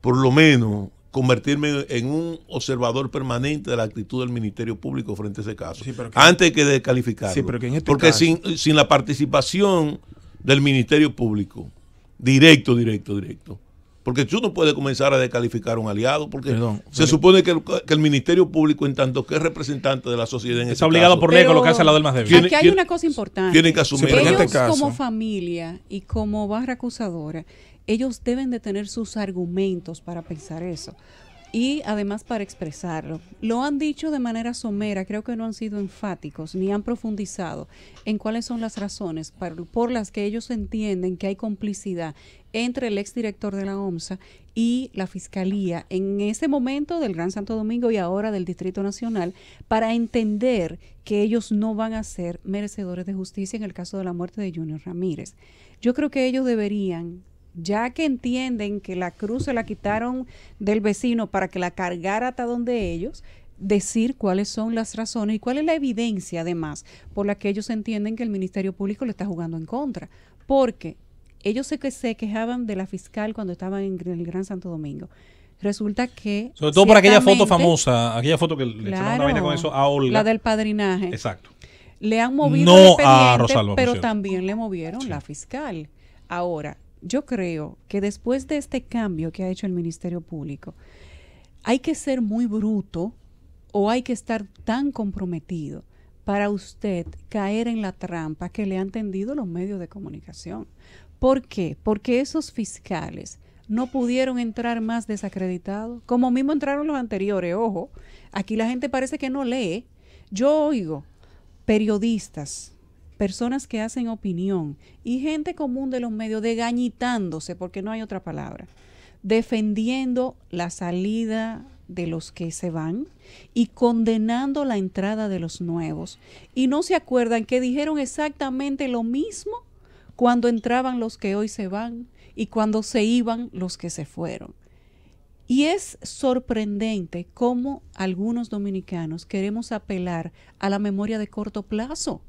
por lo menos convertirme en un observador permanente de la actitud del Ministerio Público frente a ese caso, antes que de este porque sin, sin la participación del Ministerio Público, directo, directo, directo, porque tú no puedes comenzar a descalificar a un aliado, porque se supone que el, que el, Ministerio Público, en tanto que es representante de la sociedad en Está obligado por ley a colocarse al lado del más débil. hay una cosa importante. Tienen que asumir. Este como familia y como barra acusadora, ellos deben de tener sus argumentos para pensar eso y además para expresarlo. Lo han dicho de manera somera, creo que no han sido enfáticos ni han profundizado en cuáles son las razones por, por las que ellos entienden que hay complicidad entre el exdirector de la OMSA y la Fiscalía en ese momento del Gran Santo Domingo y ahora del Distrito Nacional para entender que ellos no van a ser merecedores de justicia en el caso de la muerte de Junior Ramírez. Yo creo que ellos deberían ya que entienden que la cruz se la quitaron del vecino para que la cargara hasta donde ellos, decir cuáles son las razones y cuál es la evidencia además por la que ellos entienden que el Ministerio Público le está jugando en contra. Porque ellos se quejaban de la fiscal cuando estaban en el Gran Santo Domingo. Resulta que... Sobre todo por aquella foto famosa, aquella foto que le claro, una con eso a Olga. La del padrinaje. Exacto. Le han movido no a pero también le movieron la fiscal. Ahora, yo creo que después de este cambio que ha hecho el Ministerio Público, hay que ser muy bruto o hay que estar tan comprometido para usted caer en la trampa que le han tendido los medios de comunicación. ¿Por qué? Porque esos fiscales no pudieron entrar más desacreditados, como mismo entraron los anteriores, ojo, aquí la gente parece que no lee. Yo oigo periodistas personas que hacen opinión y gente común de los medios degañitándose, porque no hay otra palabra, defendiendo la salida de los que se van y condenando la entrada de los nuevos. Y no se acuerdan que dijeron exactamente lo mismo cuando entraban los que hoy se van y cuando se iban los que se fueron. Y es sorprendente cómo algunos dominicanos queremos apelar a la memoria de corto plazo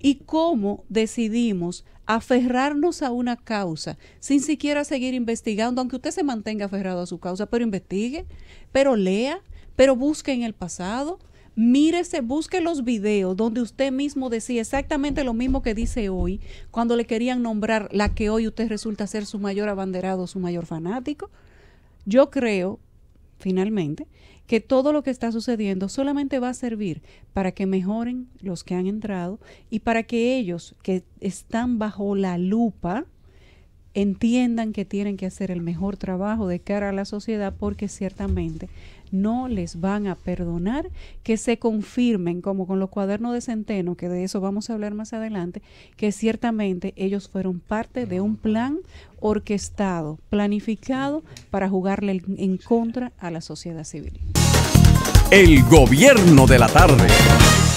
y cómo decidimos aferrarnos a una causa sin siquiera seguir investigando, aunque usted se mantenga aferrado a su causa, pero investigue, pero lea, pero busque en el pasado, mírese, busque los videos donde usted mismo decía exactamente lo mismo que dice hoy, cuando le querían nombrar la que hoy usted resulta ser su mayor abanderado, su mayor fanático. Yo creo, finalmente, que todo lo que está sucediendo solamente va a servir para que mejoren los que han entrado y para que ellos que están bajo la lupa entiendan que tienen que hacer el mejor trabajo de cara a la sociedad porque ciertamente no les van a perdonar que se confirmen, como con los cuadernos de centeno, que de eso vamos a hablar más adelante, que ciertamente ellos fueron parte de un plan orquestado, planificado para jugarle en contra a la sociedad civil. El gobierno de la tarde.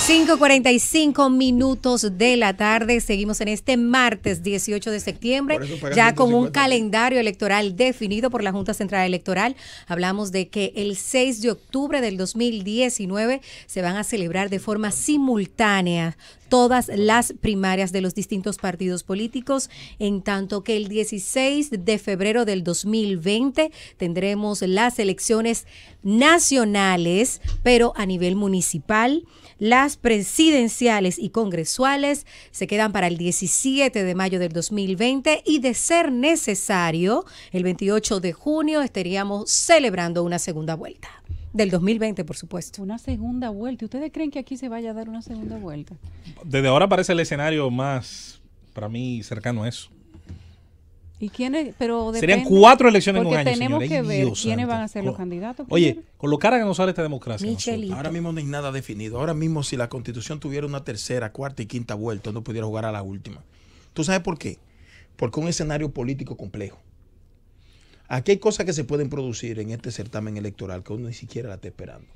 5.45 minutos de la tarde. Seguimos en este martes 18 de septiembre, ya con un calendario electoral definido por la Junta Central Electoral. Hablamos de que el 6 de octubre del 2019 se van a celebrar de forma simultánea todas las primarias de los distintos partidos políticos, en tanto que el 16 de febrero del 2020 tendremos las elecciones nacionales, pero a nivel municipal. Las presidenciales y congresuales se quedan para el 17 de mayo del 2020 y de ser necesario, el 28 de junio estaríamos celebrando una segunda vuelta. Del 2020, por supuesto. Una segunda vuelta. ¿Ustedes creen que aquí se vaya a dar una segunda vuelta? Desde ahora parece el escenario más, para mí, cercano a eso. ¿Y quiénes? Pero Serían cuatro elecciones en un año. tenemos que ver quiénes van a ser los candidatos. Oye, colocar a lo sale esta democracia. Ahora mismo no hay nada definido. Ahora mismo, si la constitución tuviera una tercera, cuarta y quinta vuelta, no pudiera jugar a la última. ¿Tú sabes por qué? Porque un escenario político complejo. Aquí hay cosas que se pueden producir en este certamen electoral que uno ni siquiera la está esperando.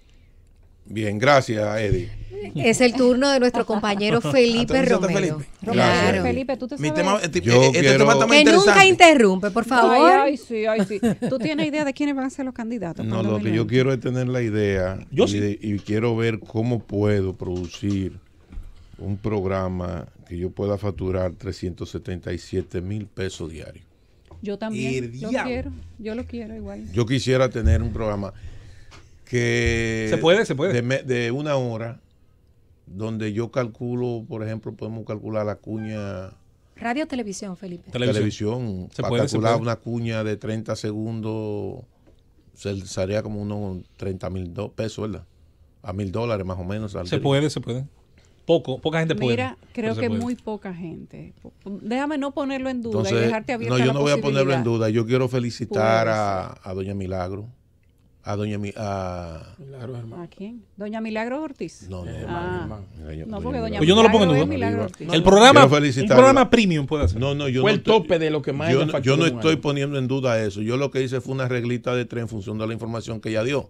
Bien, gracias, Eddie. Es el turno de nuestro compañero Felipe Romero. Felipe? Felipe, tú te sabes? Mi tema, este, este que nunca interrumpe, por favor. Ay, sí, ay, sí. ¿Tú tienes idea de quiénes van a ser los candidatos? No, lo que yo quiero es tener la idea y, y quiero ver cómo puedo producir un programa que yo pueda facturar 377 mil pesos diarios. Yo también. lo quiero. Yo lo quiero igual. Yo quisiera tener un programa que. Se puede, se puede. De, una hora, donde yo calculo, por ejemplo, podemos calcular la cuña. Radio televisión, Felipe. Televisión. se puede, calcular una cuña de 30 segundos, se sería como unos 30 mil pesos, ¿verdad? A mil dólares más o menos. se puede, se puede. Poco, poca gente puede. Mira, creo que muy poca gente. Déjame no ponerlo en duda y dejarte abierta No, yo no voy a ponerlo en duda. Yo quiero felicitar a, pues. Doña Milagro. A Doña a... Milagro hermano. ¿A quién? Doña Milagro Ortiz. No, no, porque Doña yo no lo pongo en duda. El programa, un programa premium puede hacer. No, no, yo Fue el tope de lo que más Yo, no, yo no estoy poniendo en duda eso. Yo lo que hice fue una reglita de tres en función de la información que ella dio.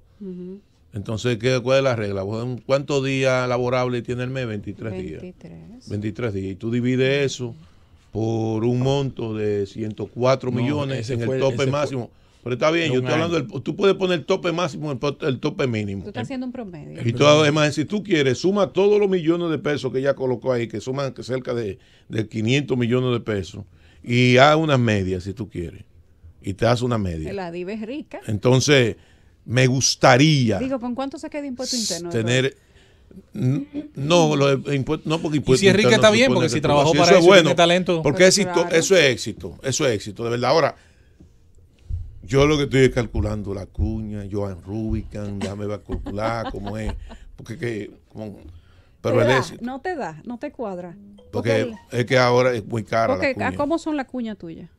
Entonces, ¿qué, ¿cuál es la regla? ¿Cuántos días laborables tiene el mes? 23, días. 23 días. Y tú divides eso por un monto de 104 millones en el tope máximo. Pero está bien, yo estoy hablando tú puedes poner el tope máximo el, el tope mínimo. Tú estás haciendo un promedio. Y además, si tú quieres, suma todos los millones de pesos que ya colocó ahí, que suman cerca de, de 500 millones de pesos, y haz unas medias si tú quieres. Y te haces una media. La dives es rica. Entonces, me gustaría. Digo, ¿con cuánto se queda impuesto interno? Tener. No, los impuestos, no porque impuesto. si es está bien, porque si trabajó para eso, bueno, talento. Porque éxito, eso es éxito, eso es éxito, de verdad. Ahora, yo lo que estoy es calculando la cuña, Joan Rubican, ya me va a calcular cómo es, porque que, pero te No te da, no te cuadra. Porque, es que ahora es muy cara. la cuña. ¿Cómo son las cuñas tuyas?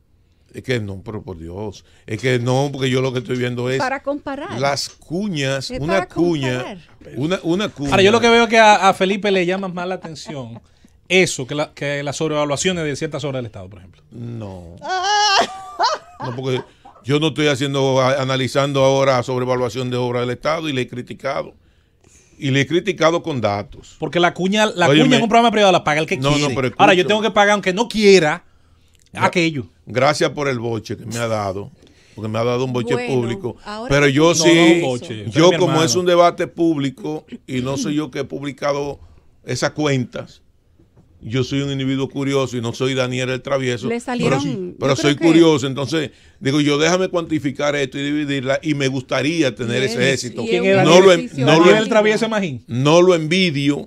Es que no, pero por Dios. Es que no, porque yo lo que estoy viendo es. Para comparar. Las cuñas, una cuña. Una, cuña. Ahora, yo lo que veo es que a, Felipe le llama más la atención eso que, las sobrevaluaciones de ciertas obras del Estado, por ejemplo. No. Ah. No, porque yo no estoy haciendo, analizando ahora sobrevaluación de obras del Estado y le he criticado. Y le he criticado con datos. Porque la cuña, la un programa privado la paga el que no, Ahora yo tengo que pagar aunque no quiera aquello. Ah, gracias por el boche que me ha dado porque me ha dado un boche público. Pero yo sí, yo como es un debate público y no soy yo que he publicado esas cuentas, yo soy un individuo curioso y no soy Daniel el travieso. pero, soy curioso, entonces digo yo déjame cuantificar esto y dividirla y me gustaría tener ese éxito. ¿Quién no, lo, No lo envidio, no lo envidio.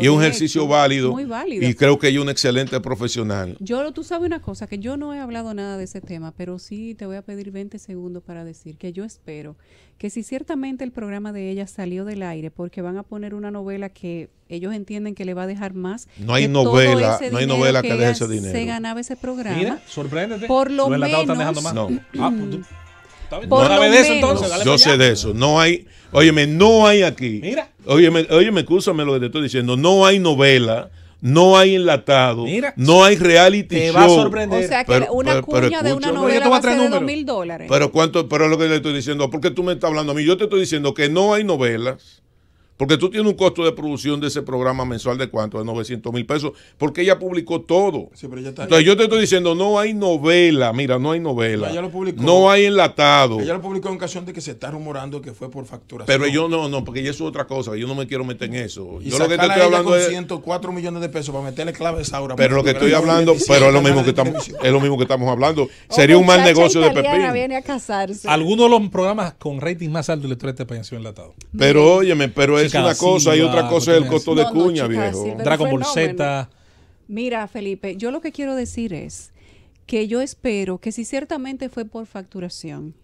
y es un ejercicio válido. Muy válido. Y creo que es un excelente profesional. Yo, tú sabes una cosa, que yo no he hablado nada de ese tema, pero sí te voy a pedir 20 segundos para decir que yo espero que si ciertamente el programa de ella salió del aire porque van a poner una novela que ellos entienden que le va a dejar más. No hay novela, no hay novela que, ese dinero. Se ganaba ese programa. Mira, sorpréndete. Por lo menos. Están más. No. Ah, pues, por no, lo de eso, entonces, yo sé de eso. No hay, óyeme, no hay aquí. Mira. Óyeme, escúchame lo que te estoy diciendo. No hay novela no hay enlatado, no hay reality te show. va a sorprender. O sea que una cuña de una novela va a de dos mil dólares. Pero cuánto, pero es lo que le estoy diciendo, porque tú me estás hablando a mí. Yo te estoy diciendo que no hay novelas porque tú tienes un costo de producción de ese programa mensual de cuánto, de 900 mil pesos, porque ella publicó todo. Entonces yo te estoy diciendo, no hay novela, mira, no hay novela. no hay enlatado. Ella lo publicó en ocasión de que se está rumorando que fue por facturación. Pero yo no, no, porque eso es otra cosa, yo no me quiero meter en eso. yo lo que te estoy hablando con 104 millones de pesos para meterle claves ahora. Pero lo que estoy hablando, pero es lo mismo que estamos, es lo mismo que estamos hablando. Sería un mal negocio de Pepín. viene a casarse. Algunos de los programas con rating más alto le la historia este Pero óyeme, pero es es una cosa y otra ah, cosa es pues el costo de cuña, viejo. Dragon Ball Mira, Felipe, yo lo que quiero decir es que yo espero que si ciertamente fue por facturación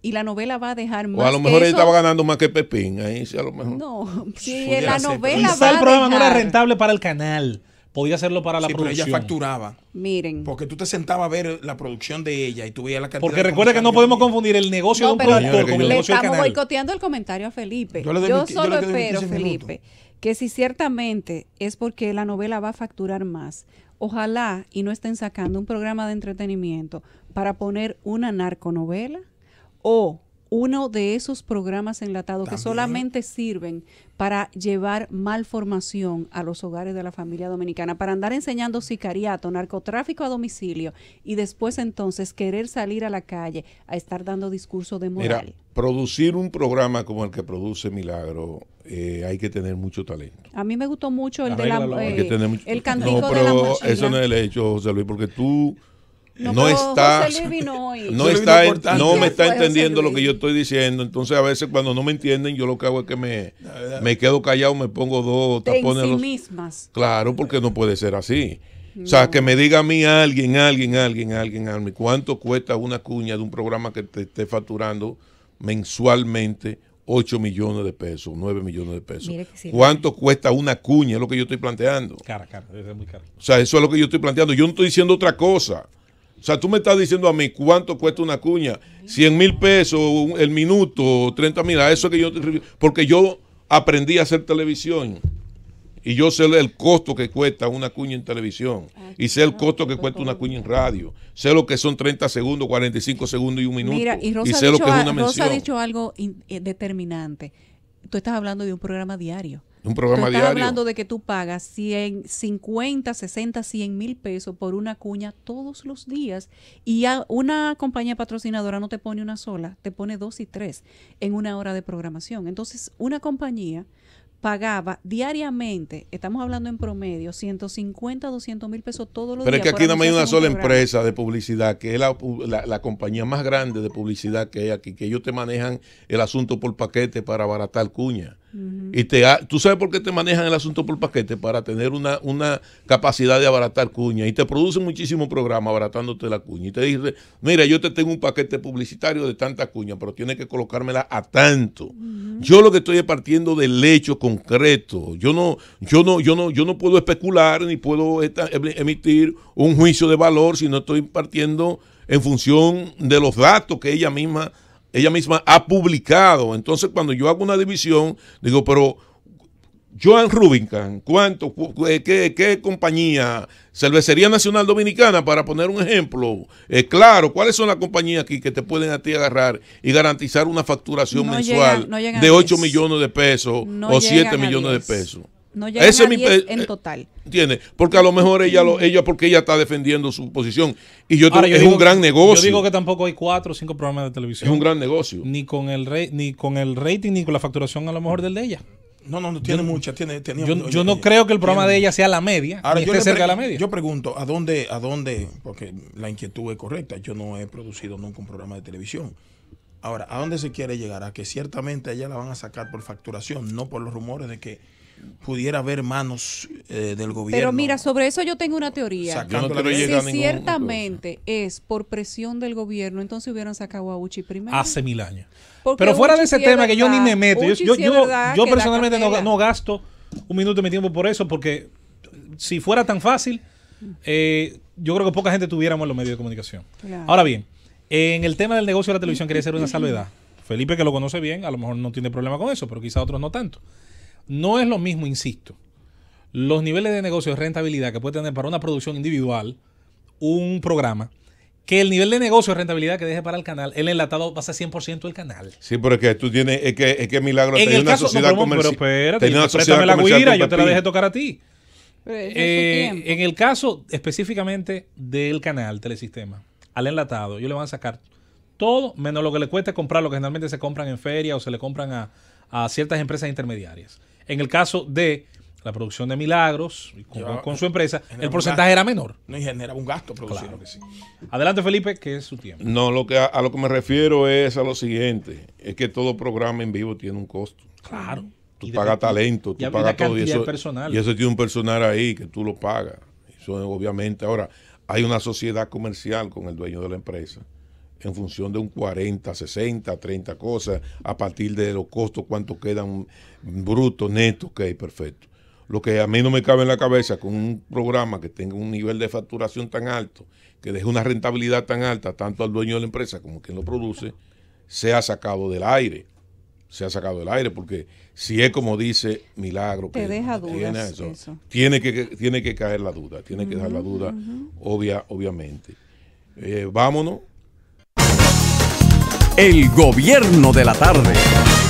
y la novela va a dejar más. O a lo mejor ella estaba ganando más que Pepín, ahí sí a lo mejor. No, si la novela el programa no era rentable para el canal podía hacerlo para la producción. Pero ella facturaba. Miren. Porque tú te sentabas a ver la producción de ella y tú veías la cantidad Porque recuerda que no podemos confundir el negocio de un productor con el negocio del canal. boicoteando el comentario a Felipe. Yo, solo espero, Felipe, que si ciertamente es porque la novela va a facturar más, ojalá y no estén sacando un programa de entretenimiento para poner una narconovela o uno de esos programas enlatados que solamente sirven para llevar malformación a los hogares de la familia dominicana, para andar enseñando sicariato, narcotráfico a domicilio y después entonces querer salir a la calle a estar dando discurso de moral. Mira, producir un programa como el que produce Milagro eh, hay que tener mucho talento. A mí me gustó mucho el, de la, el cantico no, pero de la eh, mochila. Eso no es el hecho, José Luis, porque tú no, está, no, está no me está entendiendo lo que yo estoy diciendo. Entonces, a veces cuando no me entienden, yo lo que hago es que me, me quedo callado, me pongo dos tapones. Claro, porque no puede ser así. O sea, que me diga a mí alguien, alguien, alguien, alguien, mí cuánto cuesta una cuña de un programa que te esté facturando mensualmente 8 millones de pesos, 9 millones de pesos. ¿Cuánto cuesta una cuña? Es lo que yo estoy planteando. Cara, cara, es muy caro. O sea, eso es lo que yo estoy planteando. Yo no estoy diciendo otra cosa. O sea, tú me estás diciendo a mí cuánto cuesta una cuña, 100 mil pesos el minuto, 30 mil, eso que yo... Porque yo aprendí a hacer televisión y yo sé el costo que cuesta una cuña en televisión ah, y sé el costo que pues, cuesta una cuña en radio, sé lo que son 30 segundos, 45 segundos y un minuto y, y sé lo que es una Rosa ha dicho algo eh, determinante. Tú estás hablando de un programa diario programa estás hablando de que tú pagas 150, 50, 60, 100 mil pesos por una cuña todos los días y una compañía patrocinadora no te pone una sola, te pone dos y tres en una hora de programación. Entonces, una compañía pagaba diariamente, estamos hablando en promedio, 150, 200 mil pesos todos los días. Pero es que aquí no hay una sola empresa de publicidad, que es la, la, compañía más grande de publicidad que hay aquí, que ellos te manejan el asunto por paquete para abaratar cuña. Y te tú sabes por qué te manejan el asunto por paquete, para tener una, capacidad de abaratar cuña. Y te producen muchísimo programa abaratándote la cuña. Y te dice mira, yo te tengo un paquete publicitario de tanta cuña, pero tienes que colocármela a tanto. Yo lo que estoy es partiendo del hecho concreto. Yo no, yo no, yo no, yo no puedo especular ni puedo emitir un juicio de valor si no estoy partiendo en función de los datos que ella misma ella misma ha publicado. Entonces, cuando yo hago una división, digo, pero Joan Rubincan, ¿cuánto, eh, qué, qué, compañía? Cervecería Nacional Dominicana, para poner un ejemplo. Eh, claro, ¿cuáles son las compañías aquí que te pueden a ti agarrar y garantizar una facturación mensual de 8 millones de pesos o 7 millones de pesos? no llegan Ese a en eh, total. ¿Entiendes? Porque a lo mejor ella, lo, porque ella está defendiendo su posición. Y yo, es un gran negocio. Yo digo que tampoco hay cuatro o cinco programas de televisión. Es un gran negocio. Ni con el, ni con el rating, ni con la facturación a lo mejor del de ella. No, no, no tiene mucha. Tiene, yo, no creo que el programa de ella sea la media. Ahora, yo la media. Yo pregunto, ¿a dónde, ¿a dónde? Porque la inquietud es correcta. Yo no he producido nunca un programa de televisión. Ahora, ¿a dónde se quiere llegar? A que ciertamente a ella la van a sacar por facturación, no por los rumores de que pudiera haber manos eh, del gobierno. Pero mira, sobre eso yo tengo una teoría. si ciertamente es por presión del gobierno, entonces hubieran sacado a Uchi primero. Hace mil años. Pero fuera de ese tema que yo ni me meto, yo, personalmente no, gasto un minuto de mi tiempo por eso, porque si fuera tan fácil, eh, yo creo que poca gente tuviéramos los medios de comunicación. Ahora bien, en el tema del negocio de la televisión quería hacer una salvedad. Felipe, que lo conoce bien, a lo mejor no tiene problema con eso, pero quizá otros no tanto. No es lo mismo, insisto, los niveles de negocio de rentabilidad que puede tener para una producción individual un programa que el nivel de negocio de rentabilidad que deje para el canal, el enlatado pasa 100% del canal. Sí, pero es que tú tienes, es que, es que milagro, en una sociedad Pero espérate, la guira, yo te la dejé tocar a ti. Eh, en el caso específicamente del canal Telesistema, al enlatado, yo le van a sacar todo menos lo que le cueste comprar, lo que generalmente se compran en feria o se le compran a ciertas empresas intermediarias. En el caso de la producción de Milagros con, su empresa, el porcentaje era menor. No, generaba un gasto produciendo, que sí. Adelante, Felipe, que es su tiempo. No, lo que a, lo que me refiero es a lo siguiente: es que todo programa en vivo tiene un costo. Claro. Tú pagas talento, tú pagas todo. Y eso, y eso tiene un personal ahí que tú lo pagas. Eso obviamente. Ahora, hay una sociedad comercial con el dueño de la empresa en función de un 40, 60, 30 cosas, a partir de los costos, cuánto quedan brutos, netos, ok, perfecto. Lo que a mí no me cabe en la cabeza con un programa que tenga un nivel de facturación tan alto, que deje una rentabilidad tan alta, tanto al dueño de la empresa como quien lo produce, se ha sacado del aire. Se ha sacado del aire, porque si es como dice Milagro, tiene, que, tiene que caer la duda, tiene que dar dejar la duda, obvia, obviamente. Eh, vámonos, el gobierno de la tarde.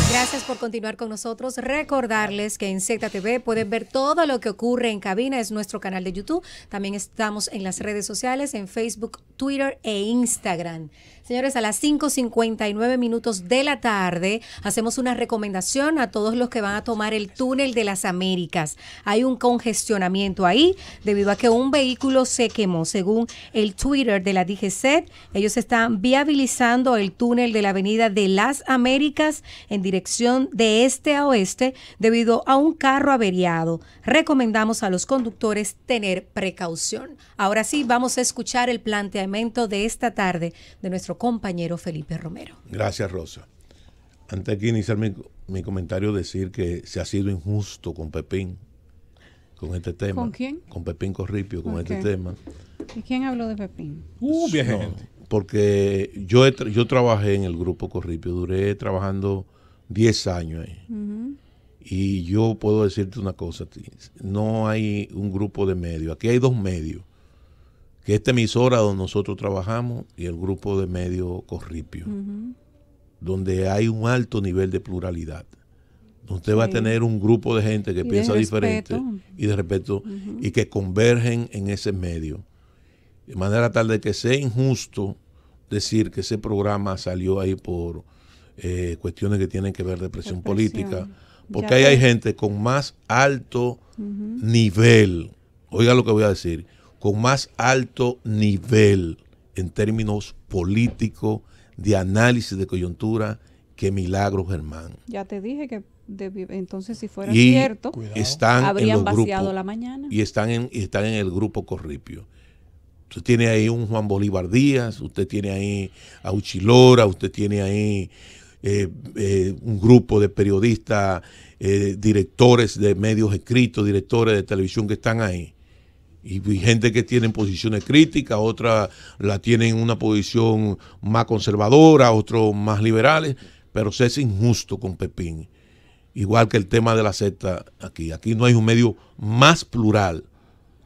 Gracias por continuar con nosotros. Recordarles que en TV pueden ver todo lo que ocurre en cabina, es nuestro canal de YouTube. También estamos en las redes sociales, en Facebook, Twitter e Instagram. Señores, a las 5.59 minutos de la tarde hacemos una recomendación a todos los que van a tomar el túnel de las Américas. Hay un congestionamiento ahí debido a que un vehículo se quemó. Según el Twitter de la DGZ, ellos están viabilizando el túnel de la avenida de las Américas en dirección de este a oeste debido a un carro averiado. Recomendamos a los conductores tener precaución. Ahora sí, vamos a escuchar el planteamiento de esta tarde de nuestro compañero Felipe Romero. Gracias, Rosa. Antes de iniciar mi, comentario, decir que se ha sido injusto con Pepín, con este tema. ¿Con quién? Con Pepín Corripio, con este tema. ¿Y quién habló de Pepín? Uh, porque yo, yo trabajé en el grupo Corripio, duré trabajando 10 años ahí. Y yo puedo decirte una cosa, no hay un grupo de medios, aquí hay dos medios que esta emisora donde nosotros trabajamos y el grupo de medios Corripio, donde hay un alto nivel de pluralidad. Usted va a tener un grupo de gente que piensa diferente y de respeto y que convergen en ese medio. De manera tal de que sea injusto decir que ese programa salió ahí por eh, cuestiones que tienen que ver de presión, política, porque ahí hay gente con más alto nivel. Oiga lo que voy a decir con más alto nivel en términos políticos, de análisis de coyuntura, que Milagro Germán. Ya te dije que entonces si fuera cierto, habrían vaciado la mañana. Y están en, están en el grupo Corripio. Usted tiene ahí un Juan Bolívar Díaz, usted tiene ahí a Uchilora, usted tiene ahí eh, eh, un grupo de periodistas, eh, directores de medios escritos, directores de televisión que están ahí. Y gente que tiene posiciones críticas, otra la tienen una posición más conservadora, otros más liberales, pero se es injusto con Pepín. Igual que el tema de la Z aquí. Aquí no hay un medio más plural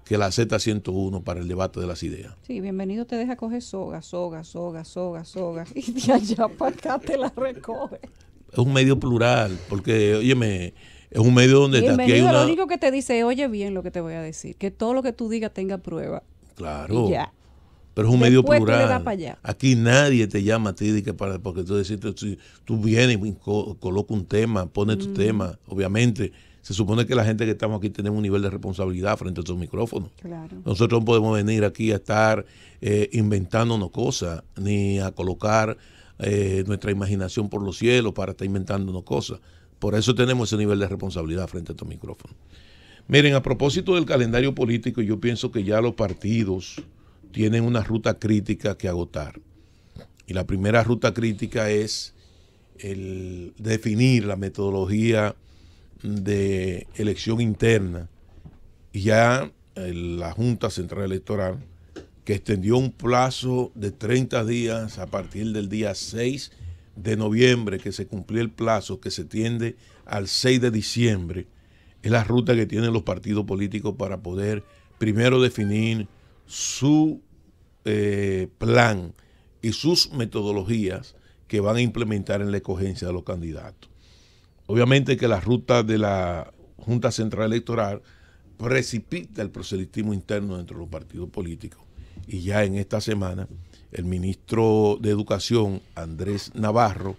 que la Z101 para el debate de las ideas. Sí, bienvenido te deja coger soga, soga, soga, soga, soga, y de allá para acá te la recoge. Es un medio plural, porque, óyeme, es un medio donde te, aquí hay Lo único que te dice, oye bien lo que te voy a decir, que todo lo que tú digas tenga prueba. Claro. Pero es un medio plural. Aquí nadie te llama a ti para, porque tú decís, tú, tú vienes, y coloca un tema, pone tu mm. tema, obviamente. Se supone que la gente que estamos aquí tenemos un nivel de responsabilidad frente a esos micrófonos. Claro. Nosotros no podemos venir aquí a estar eh, inventándonos cosas, ni a colocar eh, nuestra imaginación por los cielos para estar inventándonos cosas. Por eso tenemos ese nivel de responsabilidad frente a estos micrófonos. Miren, a propósito del calendario político, yo pienso que ya los partidos tienen una ruta crítica que agotar. Y la primera ruta crítica es el definir la metodología de elección interna. Y ya eh, la Junta Central Electoral, que extendió un plazo de 30 días a partir del día 6 de noviembre, que se cumplió el plazo, que se tiende al 6 de diciembre, es la ruta que tienen los partidos políticos para poder primero definir su eh, plan y sus metodologías que van a implementar en la escogencia de los candidatos. Obviamente que la ruta de la Junta Central Electoral precipita el proselitismo interno dentro de los partidos políticos y ya en esta semana el ministro de Educación, Andrés Navarro,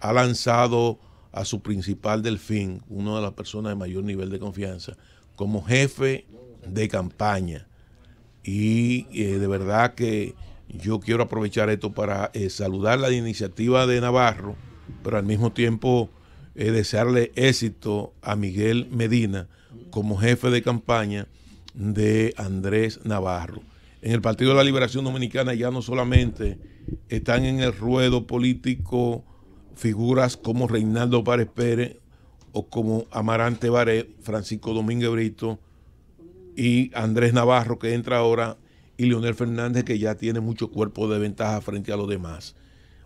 ha lanzado a su principal delfín, una de las personas de mayor nivel de confianza, como jefe de campaña. Y eh, de verdad que yo quiero aprovechar esto para eh, saludar la iniciativa de Navarro, pero al mismo tiempo eh, desearle éxito a Miguel Medina como jefe de campaña de Andrés Navarro en el Partido de la Liberación Dominicana ya no solamente están en el ruedo político figuras como Reinaldo Párez Pérez o como Amarante Baré, Francisco Domínguez Brito y Andrés Navarro que entra ahora y Leonel Fernández que ya tiene mucho cuerpo de ventaja frente a los demás.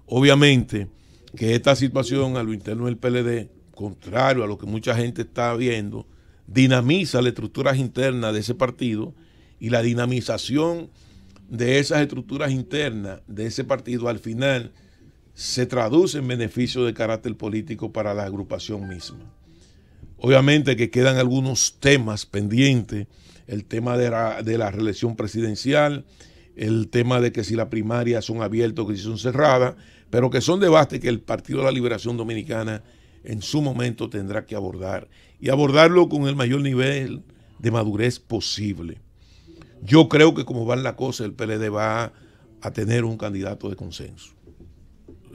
Obviamente que esta situación a lo interno del PLD, contrario a lo que mucha gente está viendo, dinamiza las estructuras internas de ese partido y la dinamización de esas estructuras internas de ese partido al final se traduce en beneficio de carácter político para la agrupación misma. Obviamente que quedan algunos temas pendientes, el tema de la, de reelección presidencial, el tema de que si las primarias son abiertas o que si son cerradas, pero que son debates que el Partido de la Liberación Dominicana en su momento tendrá que abordar y abordarlo con el mayor nivel de madurez posible. Yo creo que como van las cosas, el PLD va a tener un candidato de consenso.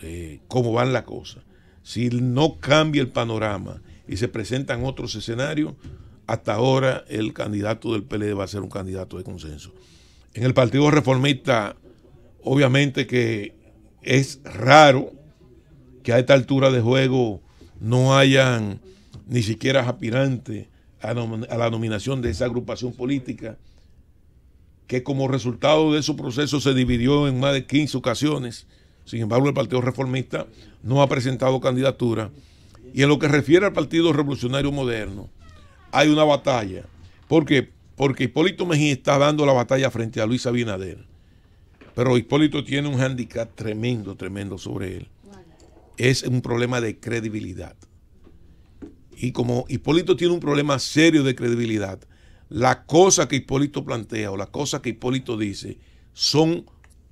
Eh, como van las cosas. Si no cambia el panorama y se presentan otros escenarios, hasta ahora el candidato del PLD va a ser un candidato de consenso. En el Partido Reformista, obviamente que es raro que a esta altura de juego no hayan ni siquiera aspirantes a la nominación de esa agrupación política que como resultado de su proceso se dividió en más de 15 ocasiones. Sin embargo, el Partido Reformista no ha presentado candidatura. Y en lo que refiere al Partido Revolucionario Moderno, hay una batalla. ¿Por qué? Porque Hipólito Mejía está dando la batalla frente a Luis Abinader. Pero Hipólito tiene un hándicap tremendo, tremendo sobre él. Es un problema de credibilidad. Y como Hipólito tiene un problema serio de credibilidad, la cosa que Hipólito plantea o la cosa que Hipólito dice son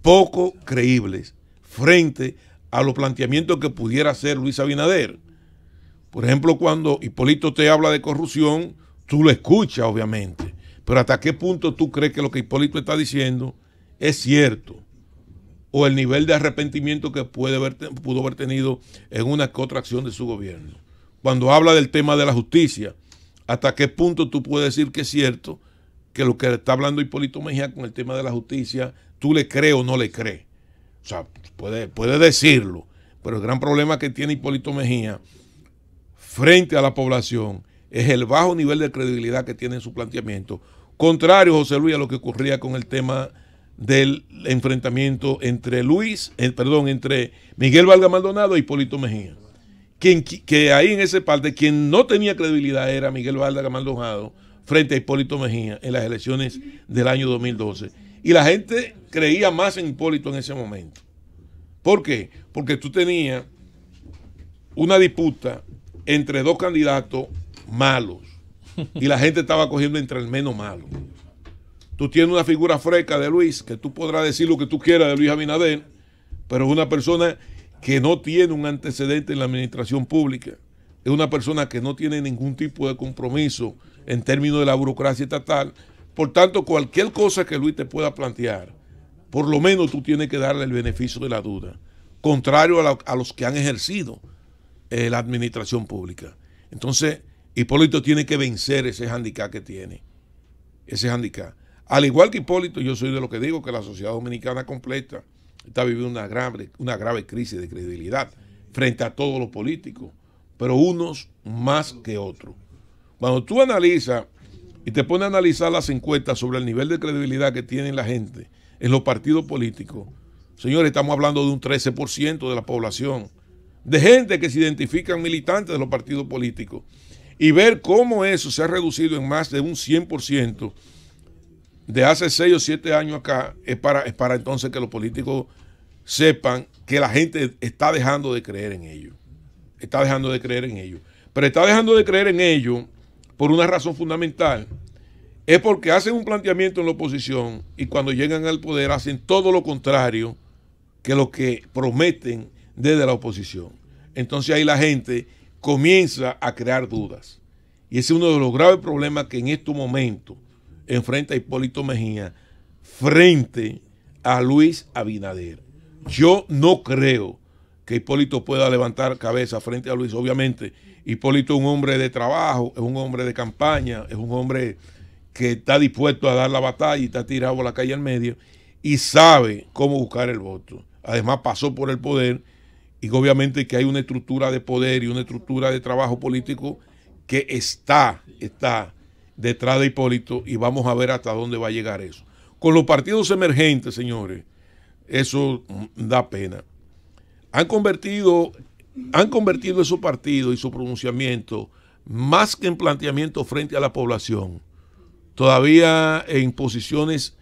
poco creíbles frente a los planteamientos que pudiera hacer Luis Abinader. Por ejemplo, cuando Hipólito te habla de corrupción, tú lo escuchas, obviamente. Pero ¿hasta qué punto tú crees que lo que Hipólito está diciendo es cierto? O el nivel de arrepentimiento que pudo haber tenido en una que otra acción de su gobierno. Cuando habla del tema de la justicia, hasta qué punto tú puedes decir que es cierto que lo que está hablando Hipólito Mejía con el tema de la justicia, tú le crees o no le crees. O sea, puede, puede decirlo, pero el gran problema que tiene Hipólito Mejía frente a la población es el bajo nivel de credibilidad que tiene en su planteamiento. Contrario, José Luis, a lo que ocurría con el tema del enfrentamiento entre Luis, eh, perdón, entre Miguel Valga Maldonado y e Hipólito Mejía que ahí en ese parte, quien no tenía credibilidad era Miguel Valda Maldonado frente a Hipólito Mejía en las elecciones del año 2012. Y la gente creía más en Hipólito en ese momento. ¿Por qué? Porque tú tenías una disputa entre dos candidatos malos y la gente estaba cogiendo entre el menos malo. Tú tienes una figura fresca de Luis, que tú podrás decir lo que tú quieras de Luis Abinader, pero es una persona que no tiene un antecedente en la administración pública, es una persona que no tiene ningún tipo de compromiso en términos de la burocracia estatal. Por tanto, cualquier cosa que Luis te pueda plantear, por lo menos tú tienes que darle el beneficio de la duda, contrario a, los que han ejercido eh, la administración pública. Entonces, Hipólito tiene que vencer ese handicap que tiene, ese handicap. Al igual que Hipólito, yo soy de lo que digo, que la sociedad dominicana completa está viviendo una grave, una grave crisis de credibilidad frente a todos los políticos, pero unos más que otros. Cuando tú analizas y te pones a analizar las encuestas sobre el nivel de credibilidad que tiene la gente en los partidos políticos, señores, estamos hablando de un 13% de la población, de gente que se identifican militantes de los partidos políticos, y ver cómo eso se ha reducido en más de un 100% de hace seis o siete años acá es para, para entonces que los políticos sepan que la gente está dejando de creer en ellos. Está dejando de creer en ellos. Pero está dejando de creer en ellos por una razón fundamental. Es porque hacen un planteamiento en la oposición y cuando llegan al poder hacen todo lo contrario que lo que prometen desde la oposición. Entonces ahí la gente comienza a crear dudas. Y ese es uno de los graves problemas que en estos momentos enfrente a Hipólito Mejía, frente a Luis Abinader. Yo no creo que Hipólito pueda levantar cabeza frente a Luis. Obviamente, Hipólito es un hombre de trabajo, es un hombre de campaña, es un hombre que está dispuesto a dar la batalla y está tirado a la calle al medio y sabe cómo buscar el voto. Además pasó por el poder y obviamente que hay una estructura de poder y una estructura de trabajo político que está, está detrás de Hipólito y vamos a ver hasta dónde va a llegar eso. Con los partidos emergentes, señores, eso mm, da pena. Han convertido, han convertido esos partidos y su pronunciamiento más que en planteamiento frente a la población, todavía en posiciones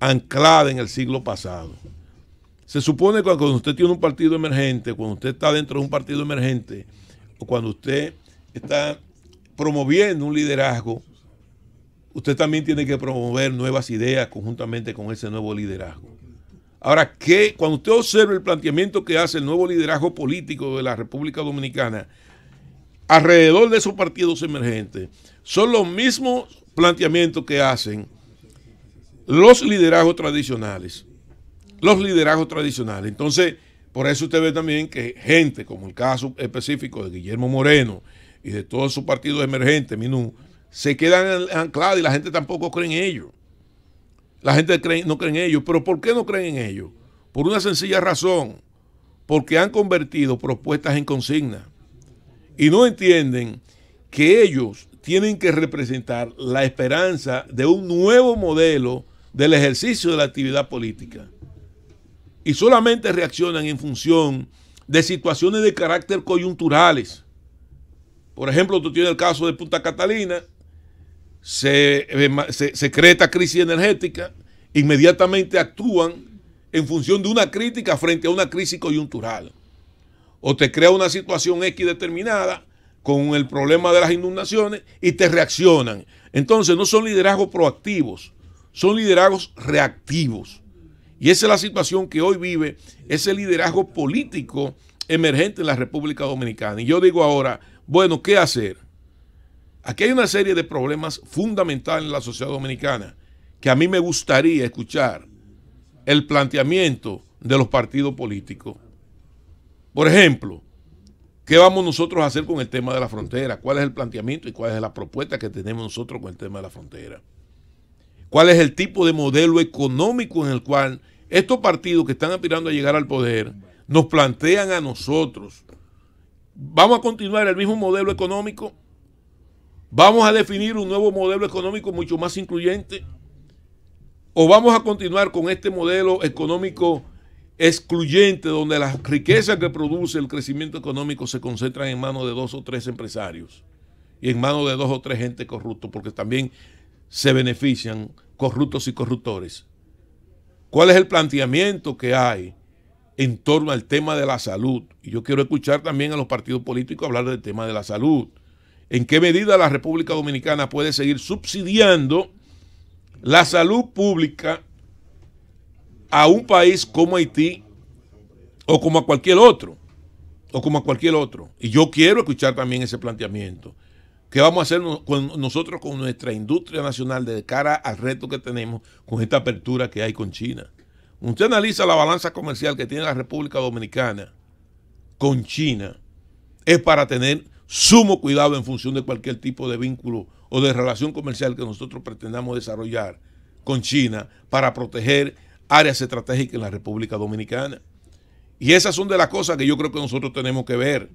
ancladas en el siglo pasado. Se supone que cuando usted tiene un partido emergente, cuando usted está dentro de un partido emergente, o cuando usted está promoviendo un liderazgo, usted también tiene que promover nuevas ideas conjuntamente con ese nuevo liderazgo. Ahora, que cuando usted observa el planteamiento que hace el nuevo liderazgo político de la República Dominicana alrededor de esos partidos emergentes, son los mismos planteamientos que hacen los liderazgos tradicionales. Los liderazgos tradicionales. Entonces, por eso usted ve también que gente, como el caso específico de Guillermo Moreno y de todos sus partidos emergentes, Minú, se quedan anclados y la gente tampoco cree en ellos. La gente no cree en ellos. ¿Pero por qué no creen en ellos? Por una sencilla razón. Porque han convertido propuestas en consignas. Y no entienden que ellos tienen que representar la esperanza de un nuevo modelo del ejercicio de la actividad política. Y solamente reaccionan en función de situaciones de carácter coyunturales. Por ejemplo, tú tienes el caso de Punta Catalina, eh, se, se, esta crisis energética, inmediatamente actúan en función de una crítica frente a una crisis coyuntural. O te crea una situación X determinada con el problema de las inundaciones y te reaccionan. Entonces no son liderazgos proactivos, son liderazgos reactivos. Y esa es la situación que hoy vive ese liderazgo político emergente en la República Dominicana. Y yo digo ahora, bueno, ¿qué hacer? Aquí hay una serie de problemas fundamentales en la sociedad dominicana que a mí me gustaría escuchar el planteamiento de los partidos políticos. Por ejemplo, ¿qué vamos nosotros a hacer con el tema de la frontera? ¿Cuál es el planteamiento y cuál es la propuesta que tenemos nosotros con el tema de la frontera? ¿Cuál es el tipo de modelo económico en el cual estos partidos que están aspirando a llegar al poder nos plantean a nosotros? ¿Vamos a continuar el mismo modelo económico? ¿Vamos a definir un nuevo modelo económico mucho más incluyente? ¿O vamos a continuar con este modelo económico excluyente donde las riquezas que produce el crecimiento económico se concentran en manos de dos o tres empresarios y en manos de dos o tres gente corrupto Porque también se benefician corruptos y corruptores. ¿Cuál es el planteamiento que hay en torno al tema de la salud? Y yo quiero escuchar también a los partidos políticos hablar del tema de la salud en qué medida la República Dominicana puede seguir subsidiando la salud pública a un país como Haití o como a cualquier otro, o como a cualquier otro. Y yo quiero escuchar también ese planteamiento. ¿Qué vamos a hacer nosotros con nuestra industria nacional de cara al reto que tenemos con esta apertura que hay con China? Usted analiza la balanza comercial que tiene la República Dominicana con China, es para tener sumo cuidado en función de cualquier tipo de vínculo o de relación comercial que nosotros pretendamos desarrollar con China para proteger áreas estratégicas en la República Dominicana. Y esas son de las cosas que yo creo que nosotros tenemos que ver.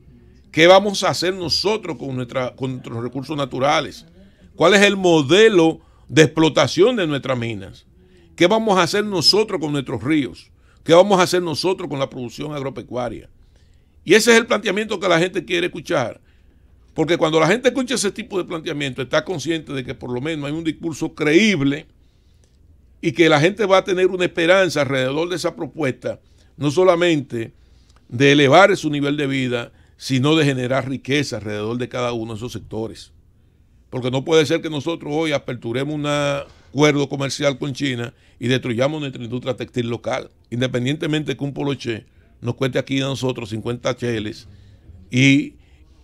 ¿Qué vamos a hacer nosotros con, nuestros recursos naturales? ¿Cuál es el modelo de explotación de nuestras minas? ¿Qué vamos a hacer nosotros con nuestros ríos? ¿Qué vamos a hacer nosotros con la producción agropecuaria? Y ese es el planteamiento que la gente quiere escuchar. Porque cuando la gente escucha ese tipo de planteamiento, está consciente de que por lo menos hay un discurso creíble y que la gente va a tener una esperanza alrededor de esa propuesta, no solamente de elevar su nivel de vida, sino de generar riqueza alrededor de cada uno de esos sectores. Porque no puede ser que nosotros hoy aperturemos un acuerdo comercial con China y destruyamos nuestra industria textil local, independientemente que un poloche nos cuente aquí a nosotros 50 cheles y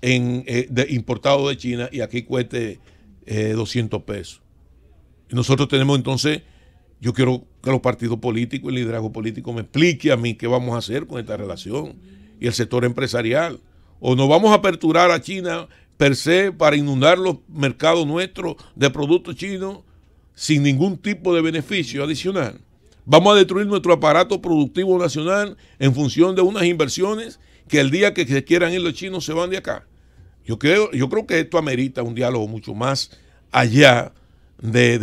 en, eh, importado de China y aquí cueste 200 eh, pesos. Y nosotros tenemos entonces, yo quiero que los partidos políticos, el liderazgo político me explique a mí qué vamos a hacer con esta relación y el sector empresarial. O no vamos a aperturar a China per se para inundar los mercados nuestros de productos chinos sin ningún tipo de beneficio adicional. Vamos a destruir nuestro aparato productivo nacional en función de unas inversiones que el día que se quieran ir los chinos se van de acá. Yo creo, yo creo que esto amerita un diálogo mucho más allá de,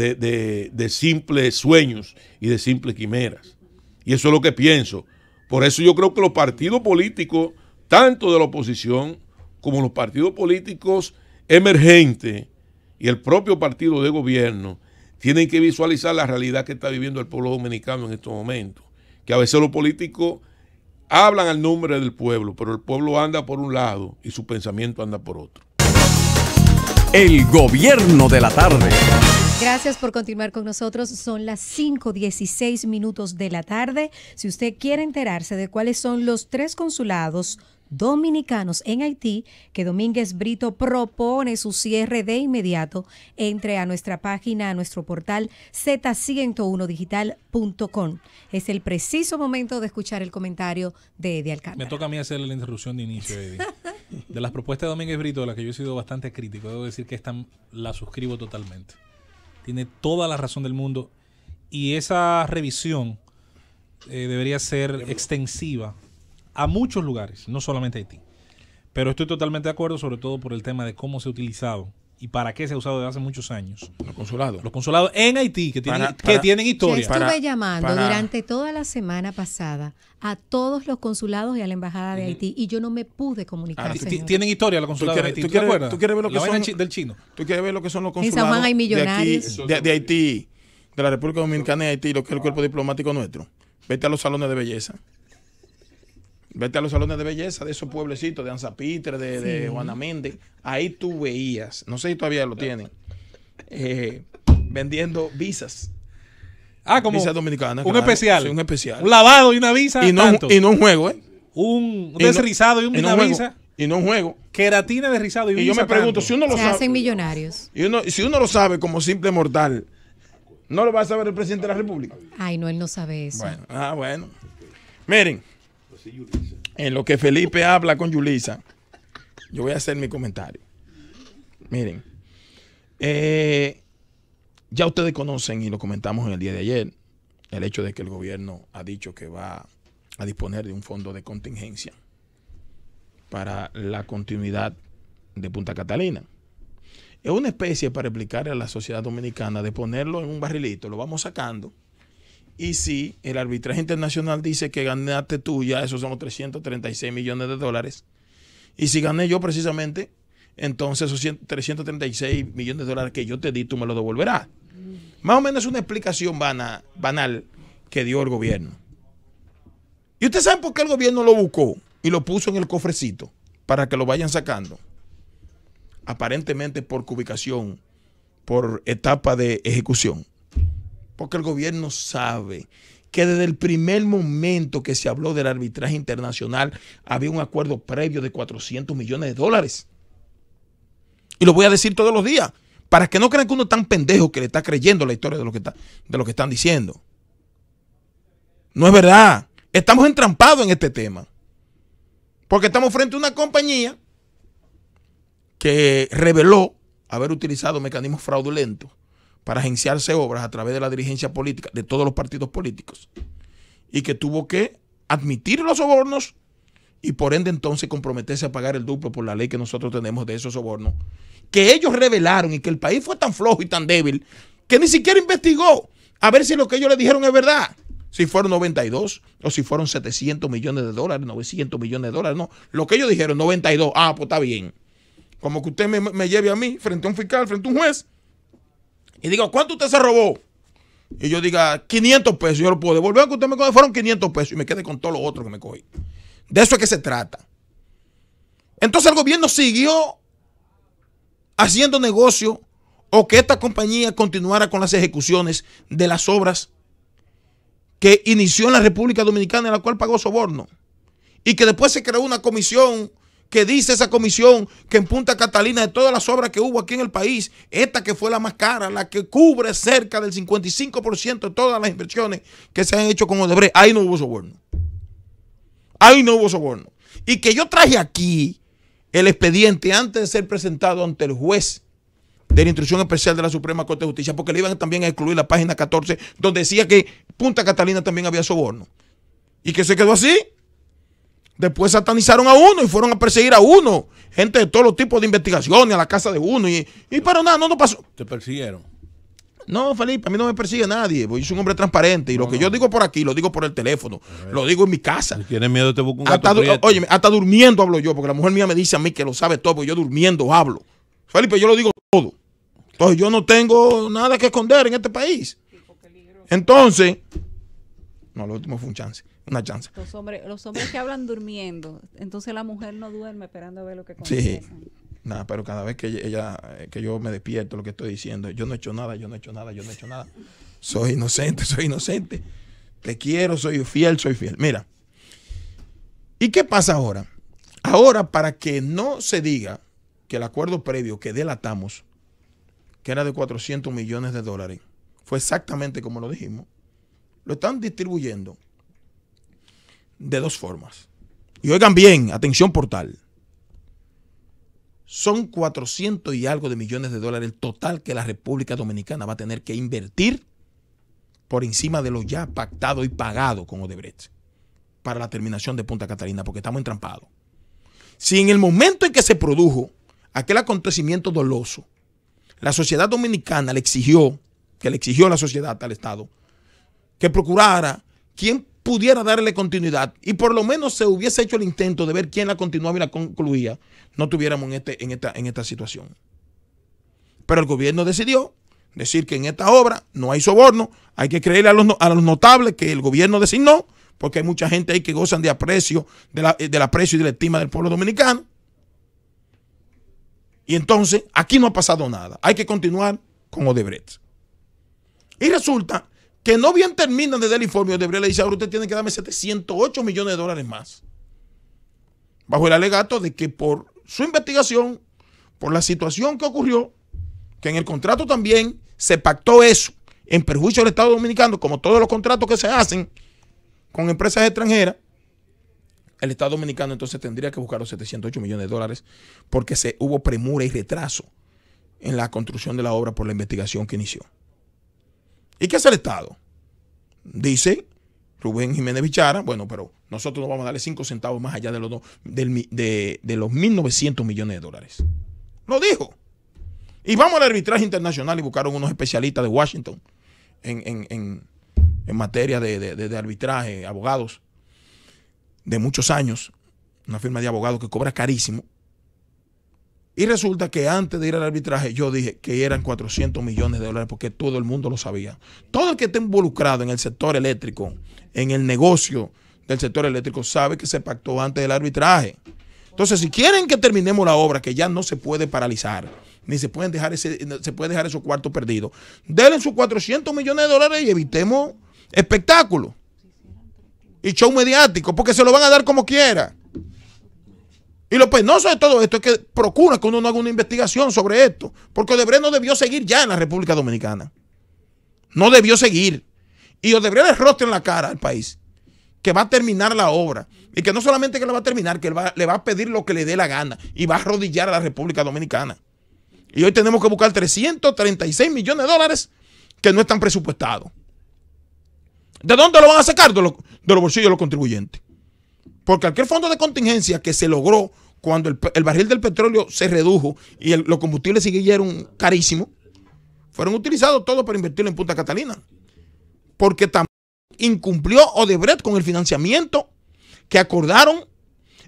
de simples sueños y de simples quimeras. Y eso es lo que pienso. Por eso yo creo que los partidos políticos, tanto de la oposición como los partidos políticos emergentes y el propio partido de gobierno, tienen que visualizar la realidad que está viviendo el pueblo dominicano en estos momentos. Que a veces los políticos hablan al nombre del pueblo, pero el pueblo anda por un lado y su pensamiento anda por otro. El gobierno de la tarde. Gracias por continuar con nosotros. Son las 5.16 minutos de la tarde. Si usted quiere enterarse de cuáles son los tres consulados dominicanos en Haití que Domínguez Brito propone su cierre de inmediato. Entre a nuestra página, a nuestro portal z101digital.com. Es el preciso momento de escuchar el comentario de Eddie Alcántara. Me toca a mí hacer la interrupción de inicio, De las propuestas de Domínguez Brito, de las que yo he sido bastante crítico, debo decir que esta la suscribo totalmente. Tiene toda la razón del mundo y esa revisión eh, debería ser extensiva a muchos lugares, no solamente a Haití. Pero estoy totalmente de acuerdo, sobre todo por el tema de cómo se ha utilizado y para qué se ha usado desde hace muchos años. Los consulados. Los consulados en Haití, que tienen, que tienen historia. Yo estuve llamando durante toda la semana pasada a todos los consulados y a la embajada de Haití y yo no me pude comunicar. Ah, tienen historia los consulados de Haití. ¿Tú, quieres, ver lo que son, del chino? ¿Tú quieres ver lo que son los consulados? hay millonarios. De, Haití, de la República Dominicana y Haití, lo que es el cuerpo diplomático nuestro. Vete a los salones de belleza. Vete a los salones de belleza de esos pueblecitos, de Anzapitre, de, de Juana Méndez. Ahí tú veías, no sé si todavía lo tienen, eh, vendiendo visas. Ah, como visa dominicana, un especial. un especial. Un lavado y una visa. Y no, un juego, ¿eh? Un, desrizado y, una visa. y no un juego. Queratina desrizado y, y visa. Y yo me pregunto, si uno lo Se hacen millonarios. Y si uno lo sabe como simple mortal, ¿no lo va a saber el presidente de la República? Ay, no, él no sabe eso. Bueno, ah, bueno. Miren. En lo que Felipe habla con Yulisa, yo voy a hacer mi comentario. Miren, eh, ya ustedes conocen y lo comentamos en el día de ayer, el hecho de que el gobierno ha dicho que va a disponer de un fondo de contingencia para la continuidad de Punta Catalina. Es una especie para explicarle a la sociedad dominicana de ponerlo en un barrilito, lo vamos sacando y si el arbitraje internacional dice que ganaste tú, ya esos son los 336 millones de dólares. Y si gané yo precisamente, entonces esos 336 millones de dólares que yo te di, tú me los devolverás. Más o menos es una explicación banal que dio el gobierno. ¿Y ustedes saben por qué el gobierno lo buscó y lo puso en el cofrecito para que lo vayan sacando? Aparentemente por cubicación, por etapa de ejecución porque el gobierno sabe que desde el primer momento que se habló del arbitraje internacional había un acuerdo previo de 400 millones de dólares. Y lo voy a decir todos los días, para que no crean que uno es tan pendejo que le está creyendo la historia de lo que, está, de lo que están diciendo. No es verdad. Estamos entrampados en este tema. Porque estamos frente a una compañía que reveló haber utilizado mecanismos fraudulentos para agenciarse obras a través de la dirigencia política de todos los partidos políticos y que tuvo que admitir los sobornos y por ende entonces comprometerse a pagar el duplo por la ley que nosotros tenemos de esos sobornos, que ellos revelaron y que el país fue tan flojo y tan débil que ni siquiera investigó a ver si lo que ellos le dijeron es verdad. Si fueron 92 o si fueron 700 millones de dólares, 900 millones de dólares, no. Lo que ellos dijeron, 92, ah, pues está bien. Como que usted me, lleve a mí frente a un fiscal, frente a un juez, y digo, ¿cuánto usted se robó? Y yo diga, 500 pesos, yo lo puedo devolver, que usted me cogió fueron 500 pesos y me quedé con todo lo otro que me cogí. De eso es que se trata. Entonces el gobierno siguió haciendo negocio o que esta compañía continuara con las ejecuciones de las obras que inició en la República Dominicana, en la cual pagó soborno. Y que después se creó una comisión que dice esa comisión que en Punta Catalina de todas las obras que hubo aquí en el país, esta que fue la más cara, la que cubre cerca del 55% de todas las inversiones que se han hecho con Odebrecht, ahí no hubo soborno. Ahí no hubo soborno. Y que yo traje aquí el expediente antes de ser presentado ante el juez de la instrucción especial de la Suprema Corte de Justicia, porque le iban también a excluir la página 14, donde decía que Punta Catalina también había soborno. ¿Y que se quedó así? Después satanizaron a uno y fueron a perseguir a uno. Gente de todos los tipos de investigaciones a la casa de uno. Y, y nada, no, nos pasó. Te persiguieron. No, Felipe, a mí no me persigue nadie. yo soy un hombre transparente. Y lo que yo digo por aquí, lo digo por el teléfono. Lo digo en mi casa. tienes miedo, te busco un gato Oye, hasta durmiendo hablo yo. Porque la mujer mía me dice a mí que lo sabe todo. Porque yo durmiendo hablo. Felipe, yo lo digo todo. Entonces yo no tengo nada que esconder en este país. Entonces, no, lo último fue un chance una chance. Los hombres, los hombres que hablan durmiendo, entonces la mujer no duerme esperando a ver lo que Sí. Nada, pero cada vez que ella, eh, que yo me despierto, lo que estoy diciendo, yo no he hecho nada, yo no he hecho nada, yo no he hecho nada. Soy inocente, soy inocente. Te quiero, soy fiel, soy fiel. Mira. ¿Y qué pasa ahora? Ahora, para que no se diga que el acuerdo previo que delatamos, que era de 400 millones de dólares, fue exactamente como lo dijimos, lo están distribuyendo de dos formas. Y oigan bien, atención portal. Son 400 y algo de millones de dólares el total que la República Dominicana va a tener que invertir por encima de lo ya pactado y pagado con Odebrecht para la terminación de Punta Catalina, porque estamos entrampados. Si en el momento en que se produjo aquel acontecimiento doloso, la sociedad dominicana le exigió, que le exigió la sociedad al Estado, que procurara quién pudiera darle continuidad y por lo menos se hubiese hecho el intento de ver quién la continuaba y la concluía, no tuviéramos en, este, en, esta, en esta situación. Pero el gobierno decidió decir que en esta obra no hay soborno, hay que creerle a los, a los notables que el gobierno designó, porque hay mucha gente ahí que gozan de aprecio, de la, del aprecio y de la estima del pueblo dominicano. Y entonces, aquí no ha pasado nada. Hay que continuar con Odebrecht. Y resulta que no bien terminan de dar el informe, Odebrecht le dice, ahora usted tiene que darme 708 millones de dólares más. Bajo el alegato de que por su investigación, por la situación que ocurrió, que en el contrato también se pactó eso en perjuicio del Estado Dominicano, como todos los contratos que se hacen con empresas extranjeras, el Estado Dominicano entonces tendría que buscar los 708 millones de dólares porque se hubo premura y retraso en la construcción de la obra por la investigación que inició. ¿Y qué hace el Estado? Dice Rubén Jiménez Bichara, bueno, pero nosotros no vamos a darle cinco centavos más allá de los, de, los 1.900 millones de dólares. Lo dijo. Y vamos al arbitraje internacional y buscaron unos especialistas de Washington en, en, en, materia de, de, de arbitraje, abogados de muchos años, una firma de abogados que cobra carísimo, y resulta que antes de ir al arbitraje yo dije que eran 400 millones de dólares porque todo el mundo lo sabía. Todo el que esté involucrado en el sector eléctrico, en el negocio del sector eléctrico, sabe que se pactó antes del arbitraje. Entonces, si quieren que terminemos la obra, que ya no se puede paralizar, ni se pueden dejar ese, se puede dejar esos cuartos perdidos, denle sus 400 millones de dólares y evitemos espectáculos y show mediático, porque se lo van a dar como quiera. Y lo penoso de todo esto es que procura que uno no haga una investigación sobre esto, porque Odebrecht no debió seguir ya en la República Dominicana. No debió seguir. Y Odebrecht le rostra en la cara al país que va a terminar la obra y que no solamente que lo va a terminar, que le va a pedir lo que le dé la gana y va a arrodillar a la República Dominicana. Y hoy tenemos que buscar 336 millones de dólares que no están presupuestados. ¿De dónde lo van a sacar? De, los bolsillos de los contribuyentes. Porque aquel fondo de contingencia que se logró cuando el, barril del petróleo se redujo y los combustibles siguieron carísimos, fueron utilizados todos para invertirlo en Punta Catalina. Porque también incumplió Odebrecht con el financiamiento que acordaron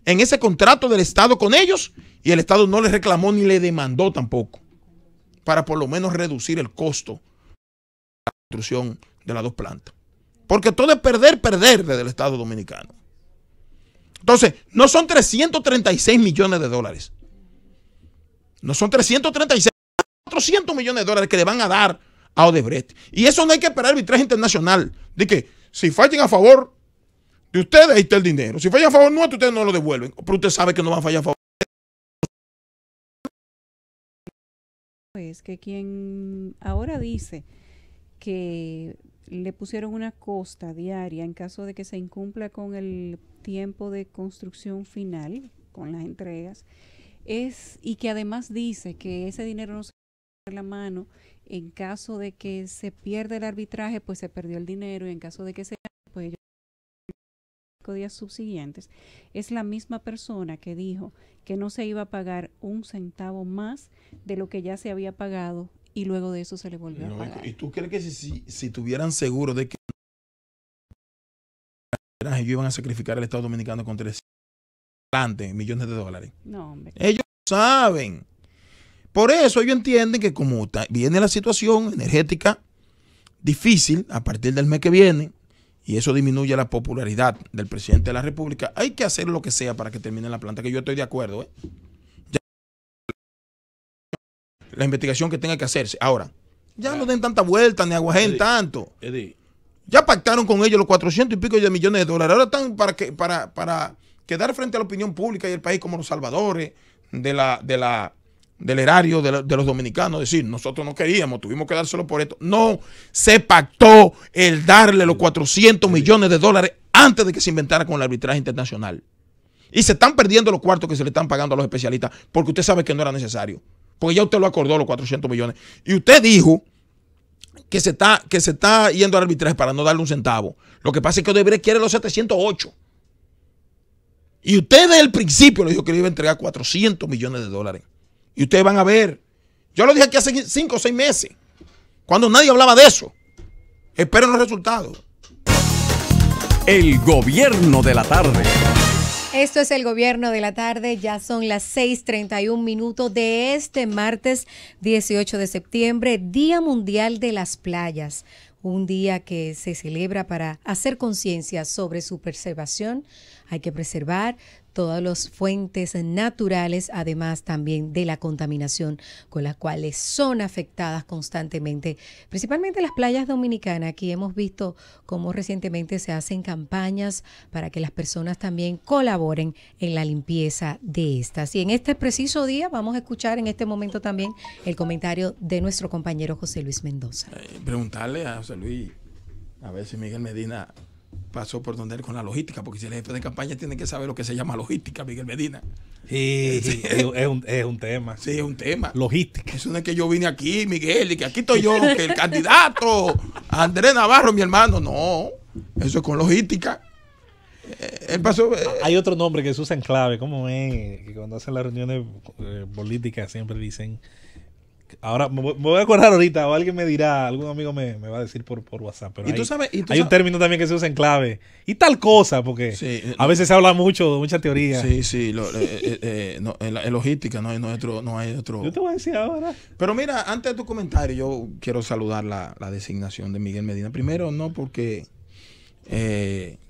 en ese contrato del Estado con ellos y el Estado no le reclamó ni le demandó tampoco para por lo menos reducir el costo de la construcción de las dos plantas. Porque todo es perder, perder desde el Estado Dominicano. Entonces, no son 336 millones de dólares. No son 336, 400 millones de dólares que le van a dar a Odebrecht. Y eso no hay que esperar arbitraje internacional. De que si fallen a favor de ustedes, ahí está el dinero. Si fallan a favor nuestro, ustedes no lo devuelven. Pero usted sabe que no van a fallar a favor. Pues que quien ahora dice que le pusieron una costa diaria en caso de que se incumpla con el tiempo de construcción final, con las entregas, es y que además dice que ese dinero no se en la mano en caso de que se pierda el arbitraje, pues se perdió el dinero y en caso de que se pues ellos días subsiguientes, es la misma persona que dijo que no se iba a pagar un centavo más de lo que ya se había pagado y luego de eso se le volvió a pagar. ¿Y tú crees que si, si tuvieran seguro de que ellos iban a sacrificar al Estado Dominicano con 300 millones de dólares? No, hombre. Ellos saben. Por eso ellos entienden que como viene la situación energética difícil a partir del mes que viene, y eso disminuye la popularidad del presidente de la República, hay que hacer lo que sea para que termine la planta, que yo estoy de acuerdo. ¿eh? la investigación que tenga que hacerse. Ahora, ya no den tanta vuelta ni aguajen tanto. Ya pactaron con ellos los 400 y pico de millones de dólares. Ahora están para, que, para, quedar frente a la opinión pública y el país como los salvadores de la, de la, del erario de, los dominicanos. Decir, nosotros no queríamos, tuvimos que dárselo por esto. No, se pactó el darle los 400 millones de dólares antes de que se inventara con el arbitraje internacional. Y se están perdiendo los cuartos que se le están pagando a los especialistas porque usted sabe que no era necesario porque ya usted lo acordó los 400 millones. Y usted dijo que se está, que se está yendo al arbitraje para no darle un centavo. Lo que pasa es que Odebrecht quiere los 708. Y usted desde el principio le dijo que le iba a entregar 400 millones de dólares. Y ustedes van a ver. Yo lo dije aquí hace 5 o 6 meses, cuando nadie hablaba de eso. espero los resultados. El gobierno de la tarde. Esto es el gobierno de la tarde, ya son las 6.31 minutos de este martes 18 de septiembre, Día Mundial de las Playas, un día que se celebra para hacer conciencia sobre su preservación. Hay que preservar todas las fuentes naturales, además también de la contaminación con las cuales son afectadas constantemente, principalmente las playas dominicanas. Aquí hemos visto cómo recientemente se hacen campañas para que las personas también colaboren en la limpieza de estas. Y en este preciso día vamos a escuchar en este momento también el comentario de nuestro compañero José Luis Mendoza. Eh, preguntarle a José Luis, a ver si Miguel Medina pasó por donde él con la logística, porque si el jefe de campaña tiene que saber lo que se llama logística, Miguel Medina. Sí, eh, Es, un, tema. Sí, es un tema. Logística. Eso no es que yo vine aquí, Miguel, y que aquí estoy yo, que el candidato, Andrés Navarro, mi hermano. No, eso es con logística. Eh, él pasó, eh, Hay otro nombre que se usa en clave, ¿cómo es? Que cuando hacen las reuniones políticas siempre dicen Ahora me voy a acordar ahorita, o alguien me dirá, algún amigo me, va a decir por, por WhatsApp. Pero ¿Y hay, sabes, hay un término también que se usa en clave. Y tal cosa, porque eh, a veces se habla mucho, mucha teoría. Sí, sí, es eh, eh, en, logística no hay, otro, Yo te voy a decir ahora. Pero mira, antes de tu comentario, yo quiero saludar la, designación de Miguel Medina. Primero, no porque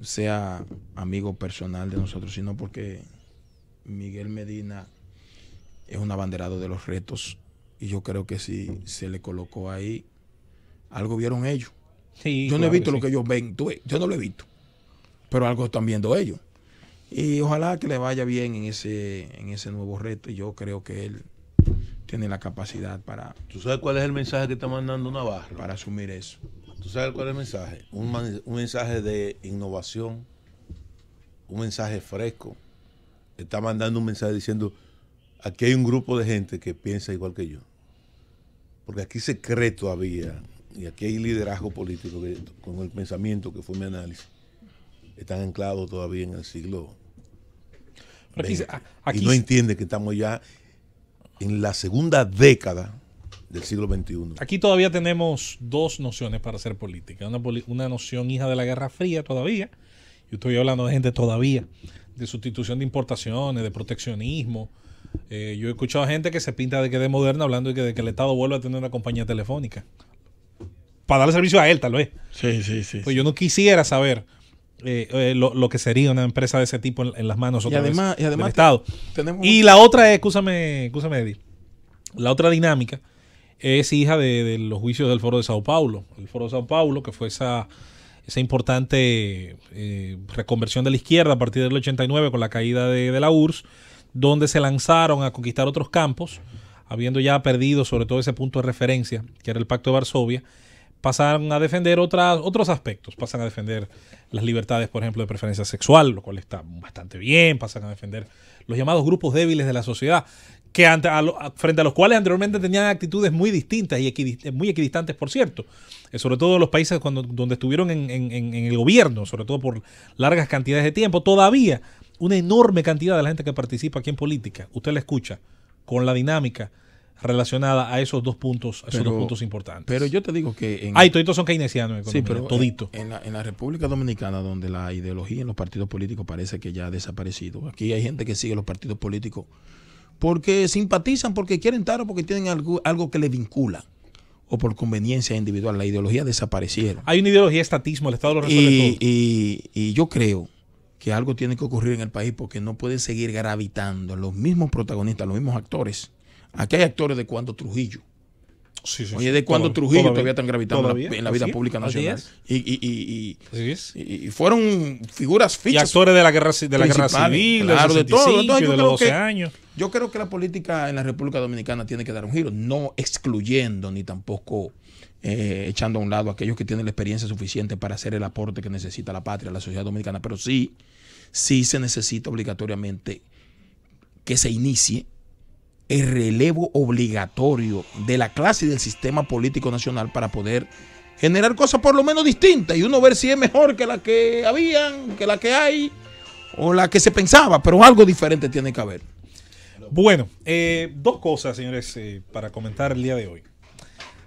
sea amigo personal de nosotros, sino porque Miguel Medina es un abanderado de los retos y yo creo que si se le colocó ahí, algo vieron ellos. yo no he visto lo que ellos ven, yo no lo he visto. Pero algo están viendo ellos. Y ojalá que le vaya bien en ese, en ese nuevo reto. Y yo creo que él tiene la capacidad para... ¿Tú sabes cuál es el mensaje que está mandando Navarro? Para asumir eso. ¿Tú sabes cuál es el mensaje? Un, un mensaje de innovación, un mensaje fresco. Está mandando un mensaje diciendo, aquí hay un grupo de gente que piensa igual que yo. Porque aquí secreto había y aquí hay liderazgo político con el pensamiento que fue mi análisis, están anclados todavía en el siglo. Aquí, y no entiende que estamos ya en la segunda década del siglo XXI. Aquí todavía tenemos dos nociones para hacer política. Una, una noción hija de la Guerra Fría todavía, y estoy hablando de gente todavía, de sustitución de importaciones, de proteccionismo, eh, yo he escuchado gente que se pinta de que de moderna hablando de que, de que el Estado vuelve a tener una compañía telefónica. Para darle servicio a él, tal vez. Sí, sí, sí. Pues yo no quisiera saber eh, eh, lo, que sería una empresa de ese tipo en, las manos y además, y además del Estado. Y la otra es, escúchame, La otra dinámica es hija de, los juicios del Foro de Sao Paulo. El Foro de Sao Paulo, que fue esa, esa importante reconversión de la izquierda a partir del 89 con la caída de, de la URSS donde se lanzaron a conquistar otros campos, habiendo ya perdido sobre todo ese punto de referencia, que era el Pacto de Varsovia, pasaron a defender otras, otros aspectos, pasan a defender las libertades, por ejemplo, de preferencia sexual, lo cual está bastante bien, pasan a defender los llamados grupos débiles de la sociedad, que frente a los cuales anteriormente tenían actitudes muy distintas y muy equidistantes, por cierto, eh, sobre todo los países cuando, donde estuvieron en, el gobierno, sobre todo por largas cantidades de tiempo, todavía una enorme cantidad de la gente que participa aquí en política, usted la escucha, con la dinámica relacionada a esos dos puntos, a esos dos puntos importantes. Pero yo te digo que... En, Ay, toditos son keynesianos. sí, pero todito. En, la, República Dominicana, donde la ideología en los partidos políticos parece que ya ha desaparecido, aquí hay gente que sigue los partidos políticos porque simpatizan, porque quieren estar o porque tienen algo, que les vincula o por conveniencia individual. La ideología desaparecieron. Hay una ideología estatismo, el Estado lo resuelve y yo creo que algo tiene que ocurrir en el país porque no puede seguir gravitando los mismos protagonistas, los mismos actores. Aquí hay actores de cuando Trujillo. Oye, de cuando Trujillo todavía, están gravitando en la vida pública nacional. Y, y, y, fueron figuras fichas. Y actores de la guerra, de la civil, claro, de, todo. años. Yo creo que la política en la República Dominicana tiene que dar un giro, no excluyendo ni tampoco eh, echando a un lado aquellos que tienen la experiencia suficiente para hacer el aporte que necesita la patria, la sociedad dominicana, pero sí, sí se necesita obligatoriamente que se inicie el relevo obligatorio de la clase y del sistema político nacional para poder generar cosas por lo menos distintas y uno ver si es mejor que la que habían, que la que hay o la que se pensaba, pero algo diferente tiene que haber. Bueno, eh, dos cosas, señores, eh, para comentar el día de hoy.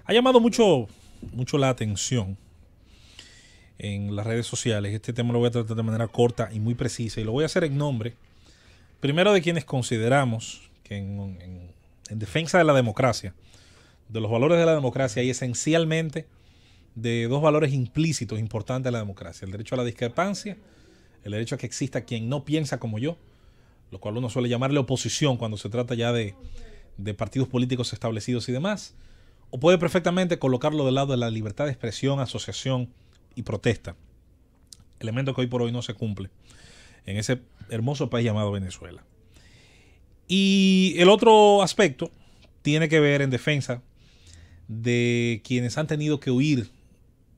Ha llamado mucho, mucho la atención en las redes sociales. Este tema lo voy a tratar de manera corta y muy precisa. Y lo voy a hacer en nombre, primero, de quienes consideramos que en, defensa de la democracia, de los valores de la democracia y esencialmente de dos valores implícitos importantes de la democracia. El derecho a la discrepancia, el derecho a que exista quien no piensa como yo, lo cual uno suele llamarle oposición cuando se trata ya de partidos políticos establecidos y demás o puede perfectamente colocarlo del lado de la libertad de expresión, asociación y protesta. Elemento que hoy por hoy no se cumple en ese hermoso país llamado Venezuela. Y el otro aspecto tiene que ver en defensa de quienes han tenido que huir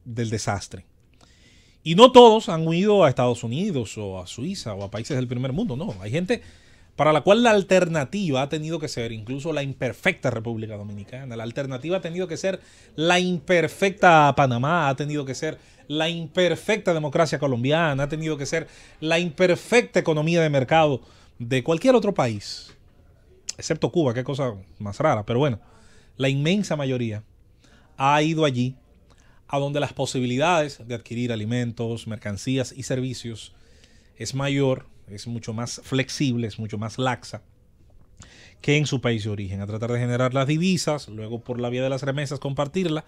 del desastre. Y no todos han huido a Estados Unidos o a Suiza o a países del primer mundo, no. Hay gente para la cual la alternativa ha tenido que ser incluso la imperfecta República Dominicana, la alternativa ha tenido que ser la imperfecta Panamá, ha tenido que ser la imperfecta democracia colombiana, ha tenido que ser la imperfecta economía de mercado de cualquier otro país, excepto Cuba, qué cosa más rara, pero bueno, la inmensa mayoría ha ido allí a donde las posibilidades de adquirir alimentos, mercancías y servicios es mayor es mucho más flexible, es mucho más laxa que en su país de origen, a tratar de generar las divisas, luego por la vía de las remesas compartirla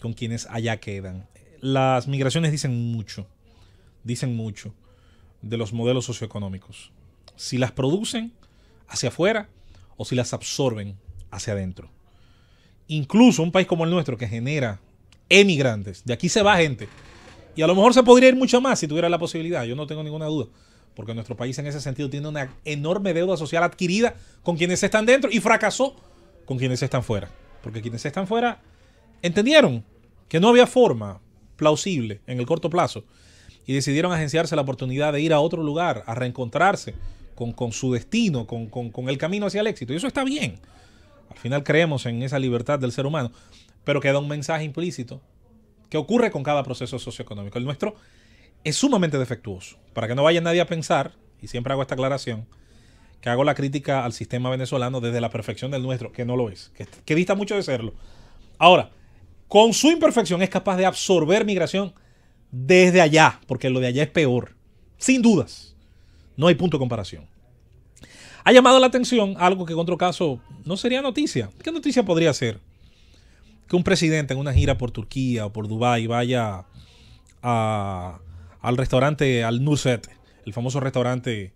con quienes allá quedan. Las migraciones dicen mucho, dicen mucho de los modelos socioeconómicos. Si las producen hacia afuera o si las absorben hacia adentro. Incluso un país como el nuestro que genera emigrantes, de aquí se va gente. Y a lo mejor se podría ir mucho más si tuviera la posibilidad, yo no tengo ninguna duda porque nuestro país en ese sentido tiene una enorme deuda social adquirida con quienes están dentro y fracasó con quienes están fuera. Porque quienes están fuera entendieron que no había forma plausible en el corto plazo y decidieron agenciarse la oportunidad de ir a otro lugar, a reencontrarse con, su destino, con, con el camino hacia el éxito. Y eso está bien. Al final creemos en esa libertad del ser humano, pero queda un mensaje implícito que ocurre con cada proceso socioeconómico. El nuestro es sumamente defectuoso. Para que no vaya nadie a pensar, y siempre hago esta aclaración, que hago la crítica al sistema venezolano desde la perfección del nuestro, que no lo es, que, dista mucho de serlo. Ahora, con su imperfección es capaz de absorber migración desde allá, porque lo de allá es peor, sin dudas. No hay punto de comparación. Ha llamado la atención algo que en otro caso no sería noticia. ¿Qué noticia podría ser? Que un presidente en una gira por Turquía o por Dubái vaya a, al restaurante, al Nusret, el famoso restaurante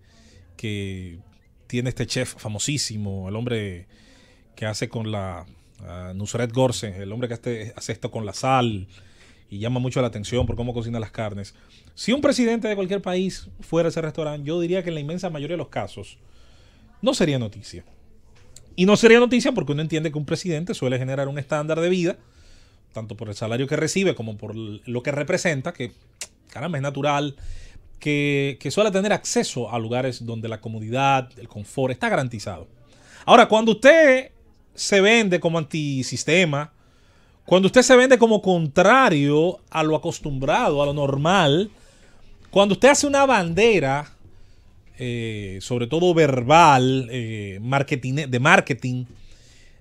que tiene este chef famosísimo, el hombre que hace con la ah, Nusret Gorse, el hombre que hace, hace esto con la sal y llama mucho la atención por cómo cocina las carnes. Si un presidente de cualquier país fuera ese restaurante, yo diría que en la inmensa mayoría de los casos no sería noticia. Y no sería noticia porque uno entiende que un presidente suele generar un estándar de vida, tanto por el salario que recibe como por lo que representa, que caramba, es natural, que, suele tener acceso a lugares donde la comodidad, el confort está garantizado. Ahora, cuando usted se vende como antisistema, cuando usted se vende como contrario a lo acostumbrado, a lo normal, cuando usted hace una bandera, eh, sobre todo verbal, eh, marketing, de marketing,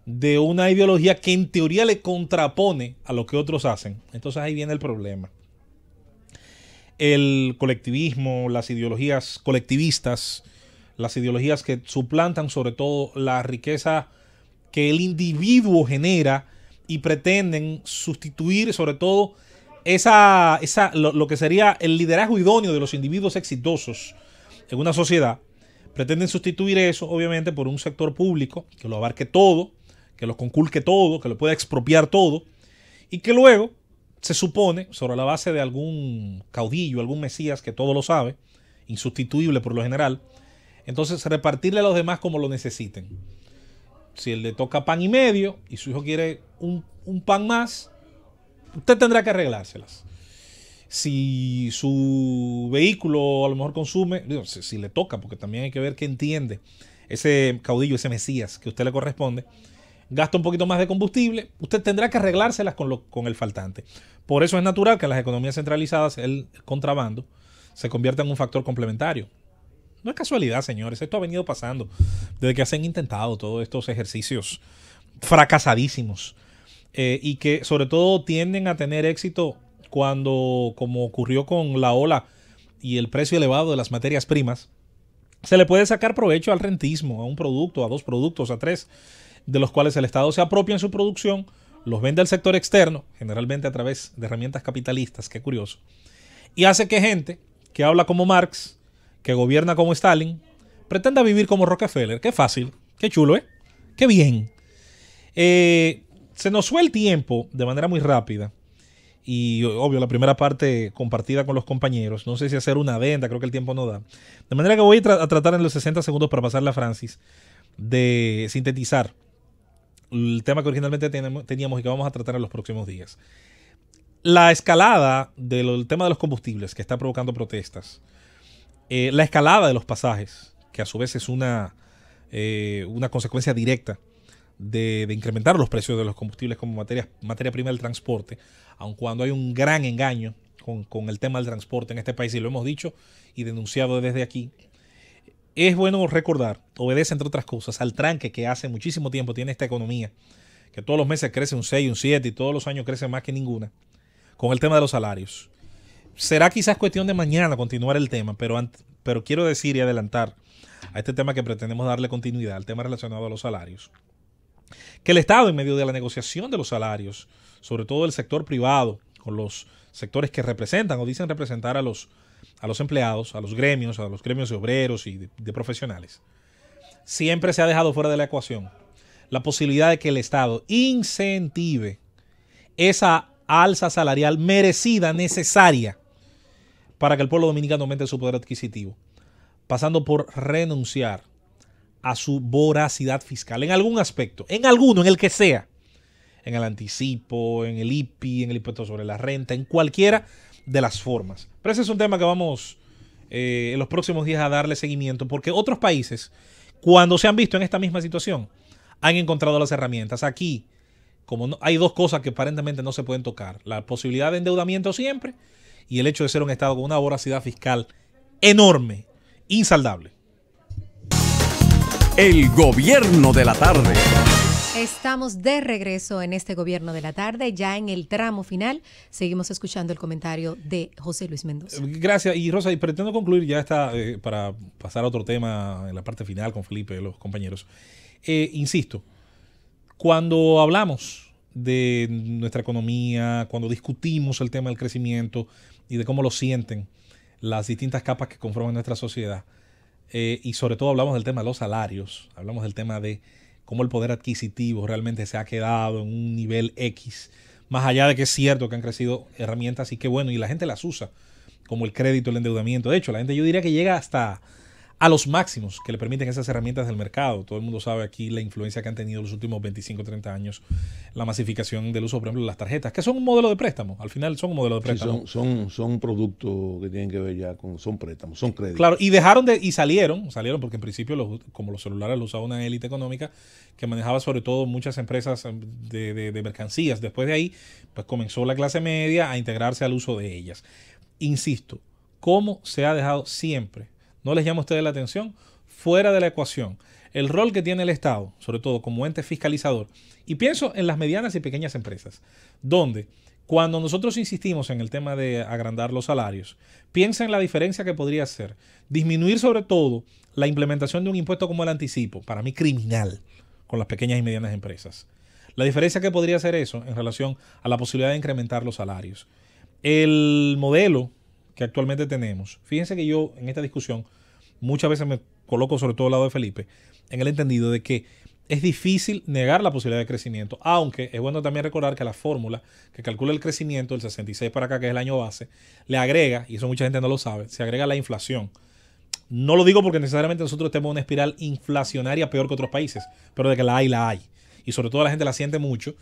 de una ideología que en teoría le contrapone a lo que otros hacen, entonces ahí viene el problema el colectivismo, las ideologías colectivistas, las ideologías que suplantan sobre todo la riqueza que el individuo genera y pretenden sustituir sobre todo esa, esa lo, lo, que sería el liderazgo idóneo de los individuos exitosos en una sociedad. Pretenden sustituir eso, obviamente, por un sector público que lo abarque todo, que lo conculque todo, que lo pueda expropiar todo, y que luego se supone, sobre la base de algún caudillo, algún mesías que todo lo sabe, insustituible por lo general, entonces repartirle a los demás como lo necesiten. Si él le toca pan y medio y su hijo quiere un, pan más, usted tendrá que arreglárselas. Si su vehículo a lo mejor consume, si, le toca, porque también hay que ver qué entiende ese caudillo, ese mesías que a usted le corresponde, gasta un poquito más de combustible, usted tendrá que arreglárselas con, lo, con el faltante. Por eso es natural que en las economías centralizadas el contrabando se convierta en un factor complementario. No es casualidad, señores, esto ha venido pasando desde que se han intentado todos estos ejercicios fracasadísimos eh, y que sobre todo tienden a tener éxito cuando, como ocurrió con la ola y el precio elevado de las materias primas, se le puede sacar provecho al rentismo, a un producto, a dos productos, a tres, de los cuales el Estado se apropia en su producción, los vende al sector externo, generalmente a través de herramientas capitalistas, qué curioso, y hace que gente que habla como Marx, que gobierna como Stalin, pretenda vivir como Rockefeller. Qué fácil, qué chulo, ¿eh? Qué bien. Eh, se nos fue el tiempo de manera muy rápida. Y obvio, la primera parte compartida con los compañeros. No sé si hacer una venta, creo que el tiempo no da. De manera que voy a, tratar en los 60 segundos para pasarla a Francis de sintetizar el tema que originalmente teníamos y que vamos a tratar en los próximos días. La escalada del tema de los combustibles que está provocando protestas. Eh, la escalada de los pasajes, que a su vez es una, eh, una consecuencia directa de, incrementar los precios de los combustibles como materia, materia prima del transporte, aun cuando hay un gran engaño con, con el tema del transporte en este país, y lo hemos dicho y denunciado desde aquí, es bueno recordar, obedece entre otras cosas al tranque que hace muchísimo tiempo tiene esta economía, que todos los meses crece un 6, un 7 y todos los años crece más que ninguna, con el tema de los salarios. Será quizás cuestión de mañana continuar el tema, pero, pero quiero decir y adelantar a este tema que pretendemos darle continuidad, al tema relacionado a los salarios, que el Estado en medio de la negociación de los salarios, sobre todo el sector privado, con los sectores que representan o dicen representar a los a los empleados, a los gremios, a los gremios de obreros y de, profesionales, siempre se ha dejado fuera de la ecuación la posibilidad de que el Estado incentive esa alza salarial merecida, necesaria, para que el pueblo dominicano aumente su poder adquisitivo, pasando por renunciar a su voracidad fiscal en algún aspecto, en alguno, en el que sea, en el anticipo, en el IPI, en el impuesto sobre la renta, en cualquiera de las formas. Pero ese es un tema que vamos eh, en los próximos días a darle seguimiento, porque otros países, cuando se han visto en esta misma situación, han encontrado las herramientas. Aquí, como hay dos cosas que aparentemente no se pueden tocar, la posibilidad de endeudamiento siempre y el hecho de ser un Estado con una voracidad fiscal enorme, insaldable. El gobierno de la tarde. Estamos de regreso en este gobierno de la tarde, ya en el tramo final. Seguimos escuchando el comentario de José Luis Mendoza. Eh, gracias. Y Rosa, y pretendo concluir ya está eh, para pasar a otro tema en la parte final con Felipe, y los compañeros. Eh, insisto, cuando hablamos de nuestra economía, cuando discutimos el tema del crecimiento y de cómo lo sienten las distintas capas que conforman nuestra sociedad, y sobre todo hablamos del tema de los salarios, hablamos del tema de cómo el poder adquisitivo realmente se ha quedado en un nivel X, más allá de que es cierto que han crecido herramientas y que bueno, y la gente las usa, como el crédito, el endeudamiento. De hecho, la gente yo diría que llega hasta a los máximos que le permiten esas herramientas del mercado. Todo el mundo sabe aquí la influencia que han tenido los últimos 25, 30 años la masificación del uso, por ejemplo, de las tarjetas, que son un modelo de préstamo. Al final son un modelo de préstamo. son, son, productos que tienen que ver ya con, son préstamos, son créditos. Claro, y dejaron de, y salieron, salieron porque en principio como los celulares los usaba una élite económica que manejaba sobre todo muchas empresas em, de, de mercancías. Después de ahí, pues comenzó la clase media a integrarse al uso de ellas. Insisto, cómo se ha dejado siempre no les llama a ustedes la atención, fuera de la ecuación. El rol que tiene el Estado, sobre todo como ente fiscalizador, y pienso en las medianas y pequeñas empresas, donde cuando nosotros insistimos en el tema de agrandar los salarios, piensa en la diferencia que podría ser disminuir sobre todo la implementación de un impuesto como el anticipo, para mí criminal, con las pequeñas y medianas empresas. La diferencia que podría ser eso en relación a la posibilidad de incrementar los salarios. El modelo que actualmente tenemos, fíjense que yo en esta discusión muchas veces me coloco sobre todo al lado de Felipe, en el entendido de que es difícil negar la posibilidad de crecimiento, aunque es bueno también recordar que la fórmula que calcula el crecimiento del 66 para acá, que es el año base, le agrega, y eso mucha gente no lo sabe, se agrega la inflación. No lo digo porque necesariamente nosotros en una espiral inflacionaria peor que otros países, pero de que la hay, la hay. Y sobre todo la gente la siente mucho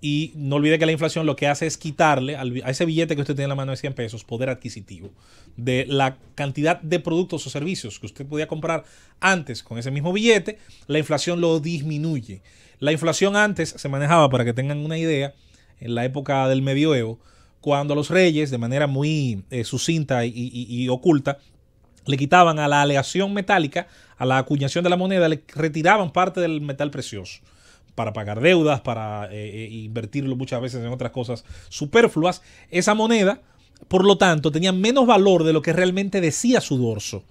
y no olvide que la inflación lo que hace es quitarle a ese billete que usted tiene en la mano de 100 pesos poder adquisitivo de la cantidad de productos o servicios que usted podía comprar antes con ese mismo billete, la inflación lo disminuye. La inflación antes se manejaba, para que tengan una idea, en la época del medioevo, cuando los reyes, de manera muy eh, sucinta y oculta, le quitaban a la aleación metálica, a la acuñación de la moneda, le retiraban parte del metal precioso para pagar deudas, para eh, eh, invertirlo muchas veces en otras cosas superfluas, esa moneda, por lo tanto, tenía menos valor de lo que realmente decía su dorso.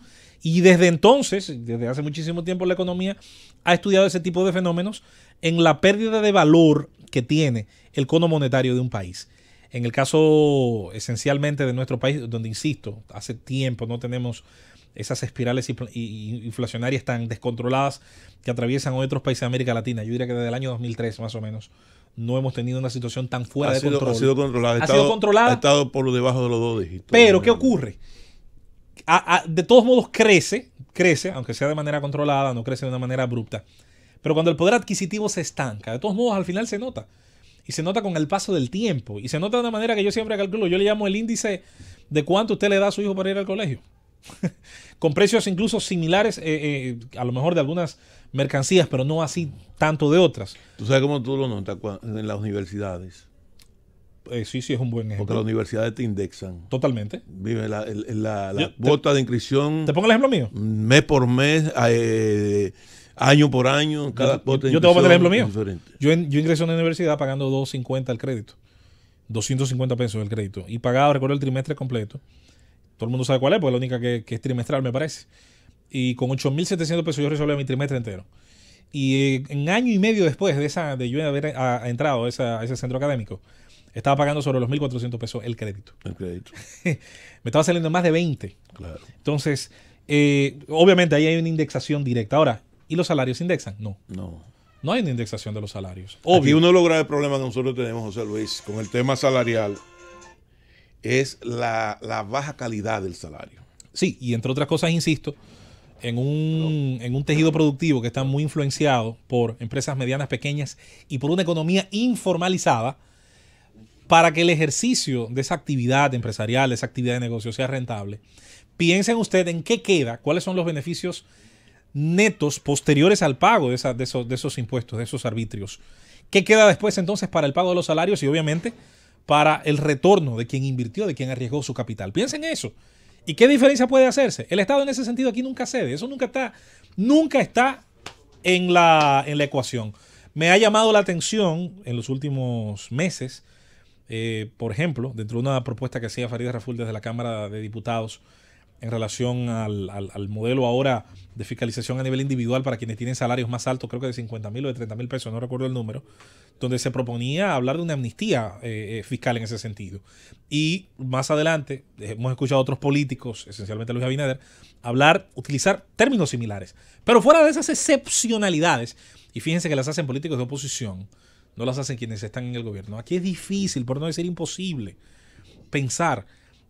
Y desde entonces, desde hace muchísimo tiempo, la economía ha estudiado ese tipo de fenómenos en la pérdida de valor que tiene el cono monetario de un país. En el caso esencialmente de nuestro país, donde insisto, hace tiempo no tenemos esas espirales inflacionarias tan descontroladas que atraviesan otros países de América Latina. Yo diría que desde el año 2003 más o menos no hemos tenido una situación tan fuera de control. Ha sido controlada. Ha, estado, controlada. estado por debajo de los dos dígitos. Pero, ¿qué ocurre? de todos modos crece, crece, aunque sea de manera controlada, no crece de una manera abrupta. Pero cuando el poder adquisitivo se estanca, de todos modos al final se nota. Y se nota con el paso del tiempo. Y se nota de una manera que yo siempre calculo. Yo le llamo el índice de cuánto usted le da a su hijo para ir al colegio. con precios incluso similares, eh, eh, a lo mejor de algunas mercancías, pero no así tanto de otras. ¿Tú sabes cómo tú lo notas en las universidades? Eh, sí, sí, es un buen ejemplo. Porque las universidades te indexan. Totalmente. Vive la, la, cuota de inscripción. ¿Te pongo el ejemplo mío? Mes por mes, año por año, cada yo, te el ejemplo mío. Yo, yo ingresé a una universidad pagando 2.50 el crédito. 250 pesos el crédito. Y pagaba, recuerdo, el trimestre completo. Todo el mundo sabe cuál es, porque es la única que, es trimestral, me parece. Y con 8.700 pesos yo resolví mi trimestre entero. Y un eh, año y medio después de, esa, de yo haber ah, entrado a, ese centro académico, estaba pagando sobre los 1.400 pesos el crédito. El crédito. me estaba saliendo más de 20. Claro. Entonces, eh, obviamente ahí hay una indexación directa. Ahora, ¿y los salarios se indexan? No. No. No hay una indexación de los salarios. Obvio. uno logra el problema que nosotros tenemos, José Luis, con el tema salarial es la, baja calidad del salario. Sí, y entre otras cosas, insisto, en un, tejido productivo que está muy influenciado por empresas medianas, pequeñas y por una economía informalizada, para que el ejercicio de esa actividad empresarial, esa actividad de negocio sea rentable, piensen ustedes en qué queda, cuáles son los beneficios netos posteriores al pago de, de, esos, de esos impuestos, de esos arbitrios. ¿Qué queda después entonces para el pago de los salarios y obviamente para el retorno de quien invirtió, de quien arriesgó su capital. Piensen eso. ¿Y qué diferencia puede hacerse? El Estado en ese sentido aquí nunca cede. Eso nunca está, nunca está en la, en la ecuación. Me ha llamado la atención en los últimos meses, eh, por ejemplo, dentro de una propuesta que hacía Farida Raful desde la Cámara de Diputados en relación al, al, modelo ahora de fiscalización a nivel individual para quienes tienen salarios más altos, creo que de 50 mil o de 30 mil pesos, no recuerdo el número, donde se proponía hablar de una amnistía eh, eh, fiscal en ese sentido. Y más adelante eh, hemos escuchado a otros políticos, esencialmente Luis Abinader, hablar, utilizar términos similares. Pero fuera de esas excepcionalidades, y fíjense que las hacen políticos de oposición, no las hacen quienes están en el gobierno. Aquí es difícil, por no decir imposible, pensar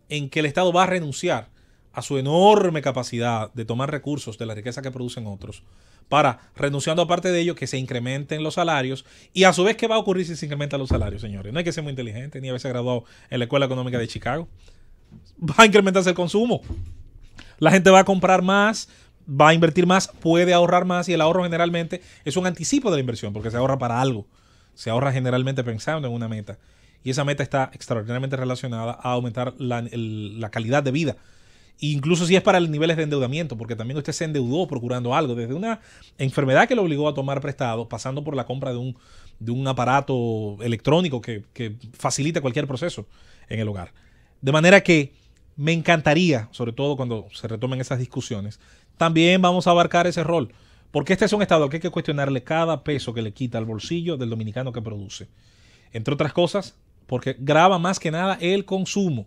en que el Estado va a renunciar a su enorme capacidad de tomar recursos de la riqueza que producen otros para, renunciando a parte de ello, que se incrementen los salarios. Y a su vez, ¿qué va a ocurrir si se incrementan los salarios, señores? No hay que ser muy inteligente, ni haberse graduado en la Escuela Económica de Chicago. Va a incrementarse el consumo. La gente va a comprar más, va a invertir más, puede ahorrar más y el ahorro generalmente es un anticipo de la inversión porque se ahorra para algo. Se ahorra generalmente pensando en una meta. Y esa meta está extraordinariamente relacionada a aumentar la, la calidad de vida incluso si es para niveles de endeudamiento, porque también usted se endeudó procurando algo, desde una enfermedad que lo obligó a tomar prestado, pasando por la compra de un, aparato electrónico que, facilita cualquier proceso en el hogar. De manera que me encantaría, sobre todo cuando se retomen esas discusiones, también vamos a abarcar ese rol. Porque este es un Estado que hay que cuestionarle cada peso que le quita al bolsillo del dominicano que produce. Entre otras cosas, porque grava más que nada el consumo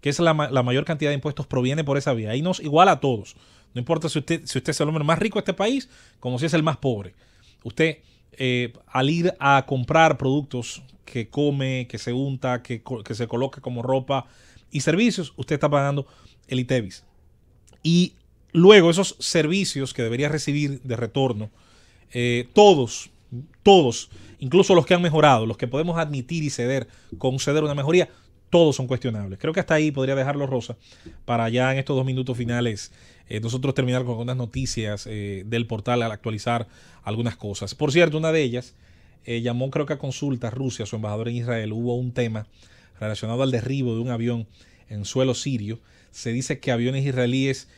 que es la, mayor cantidad de impuestos proviene por esa vía. Ahí nos iguala a todos. No importa si usted, si usted es el hombre más rico de este país, como si es el más pobre. Usted, eh, al ir a comprar productos que come, que se unta, que, se coloque como ropa y servicios, usted está pagando el ITEVIS. Y luego esos servicios que debería recibir de retorno, eh, todos, todos, incluso los que han mejorado, los que podemos admitir y ceder, conceder una mejoría, todos son cuestionables. Creo que hasta ahí podría dejarlo Rosa para ya en estos dos minutos finales eh, nosotros terminar con algunas noticias eh, del portal al actualizar algunas cosas. Por cierto, una de ellas eh, llamó creo que a consulta Rusia, su embajador en Israel. Hubo un tema relacionado al derribo de un avión en suelo sirio. Se dice que aviones israelíes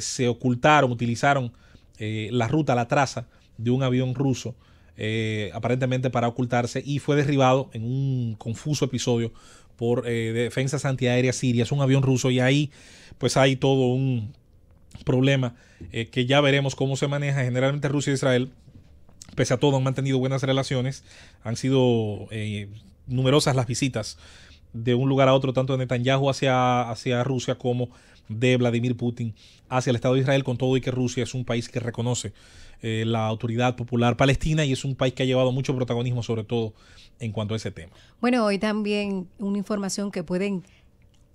se ocultaron, utilizaron la ruta, la traza de un avión ruso. aparentemente para ocultarse y fue derribado en un confuso episodio por eh, defensas antiaéreas sirias, un avión ruso y ahí pues hay todo un problema eh, que ya veremos cómo se maneja. Generalmente Rusia y e Israel, pese a todo, han mantenido buenas relaciones, han sido eh, numerosas las visitas de un lugar a otro, tanto de Netanyahu hacia, hacia Rusia como de Vladimir Putin hacia el Estado de Israel, con todo y que Rusia es un país que reconoce eh, la autoridad popular palestina y es un país que ha llevado mucho protagonismo, sobre todo en cuanto a ese tema. Bueno, hoy también una información que pueden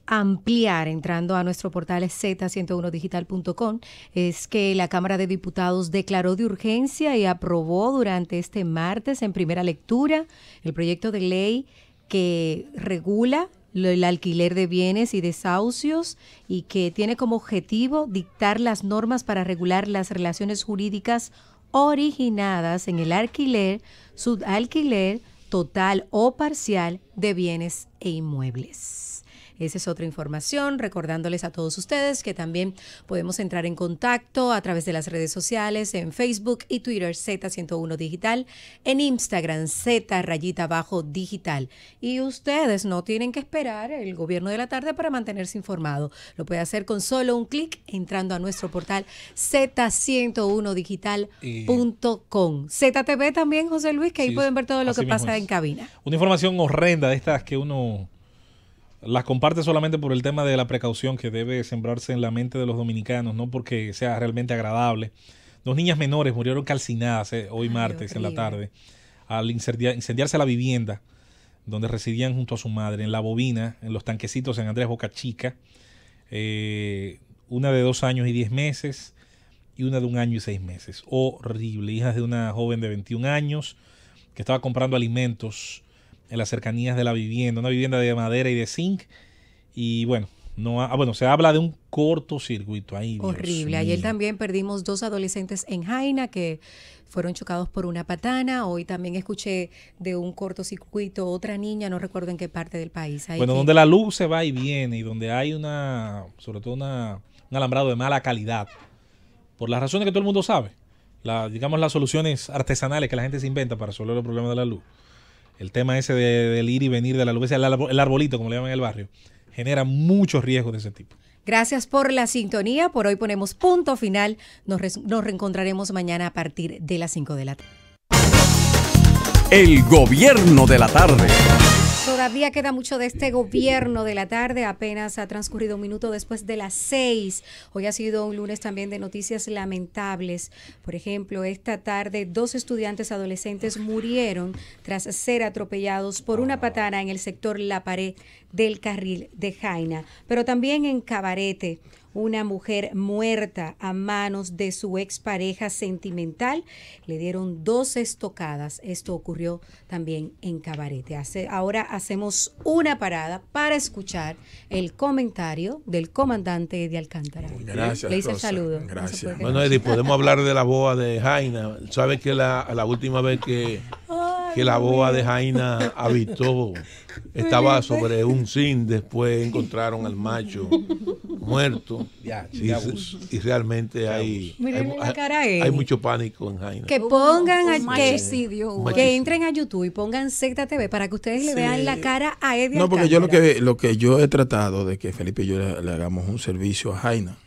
ampliar entrando a nuestro portal z101digital.com es que la Cámara de Diputados declaró de urgencia y aprobó durante este martes en primera lectura el proyecto de ley que regula el alquiler de bienes y desahucios y que tiene como objetivo dictar las normas para regular las relaciones jurídicas originadas en el alquiler, subalquiler total o parcial de bienes e inmuebles. Esa es otra información, recordándoles a todos ustedes que también podemos entrar en contacto a través de las redes sociales, en Facebook y Twitter Z101 Digital, en Instagram Z rayita bajo digital. Y ustedes no tienen que esperar el gobierno de la tarde para mantenerse informado. Lo puede hacer con solo un clic entrando a nuestro portal Z101digital.com. ZTV también, José Luis, que ahí pueden ver todo lo que pasa en cabina. Una información horrenda de estas que uno las comparte solamente por el tema de la precaución que debe sembrarse en la mente de los dominicanos, no porque sea realmente agradable. Dos niñas menores murieron calcinadas eh, hoy martes en la tarde al incendiarse la vivienda donde residían junto a su madre, en La Bobina, en los tanquecitos en Andrés Boca Chica. Eh, una de dos años y diez meses y una de un año y seis meses. Horrible. Hijas de una joven de 21 años que estaba comprando alimentos en las cercanías de la vivienda, una vivienda de madera y de zinc. Y bueno, no ah, bueno, se habla de un cortocircuito ahí. Horrible. Ayer también perdimos dos adolescentes en Jaina que fueron chocados por una patana. Hoy también escuché de un cortocircuito otra niña, no recuerdo en qué parte del país. bueno, donde la luz se va y viene y donde hay una, sobre todo una, un alambrado de mala calidad, por las razones que todo el mundo sabe. La, digamos las soluciones artesanales que la gente se inventa para resolver los problemas de la luz el tema ese de, del ir y venir de la luz, el, arbolito, como le llaman en el barrio, genera muchos riesgos de ese tipo. Gracias por la sintonía. Por hoy ponemos punto final. Nos, nos reencontraremos mañana a partir de las 5 de la tarde. El gobierno de la tarde. Todavía queda mucho de este gobierno de la tarde, apenas ha transcurrido un minuto después de las seis. Hoy ha sido un lunes también de noticias lamentables. Por ejemplo, esta tarde dos estudiantes adolescentes murieron tras ser atropellados por una patana en el sector La Pared del carril de Jaina, pero también en Cabarete una mujer muerta a manos de su expareja sentimental. Le dieron dos estocadas. Esto ocurrió también en Cabarete. ahora hacemos una parada para escuchar el comentario del comandante de Alcántara. Gracias. Le hice el saludo. Gracias. bueno, Eddie, podemos hablar de la boa de Jaina. Sabes que la, última vez que, que la boa de Jaina habitó estaba sobre un sin, después encontraron al macho muerto. y, realmente hay, hay, mucho pánico en Jaina. Que pongan, a, que, entren a YouTube y pongan secta TV para que ustedes le vean la cara a Eddie. No, porque yo lo que, lo que yo he tratado de que Felipe y yo le, le hagamos un servicio a Jaina.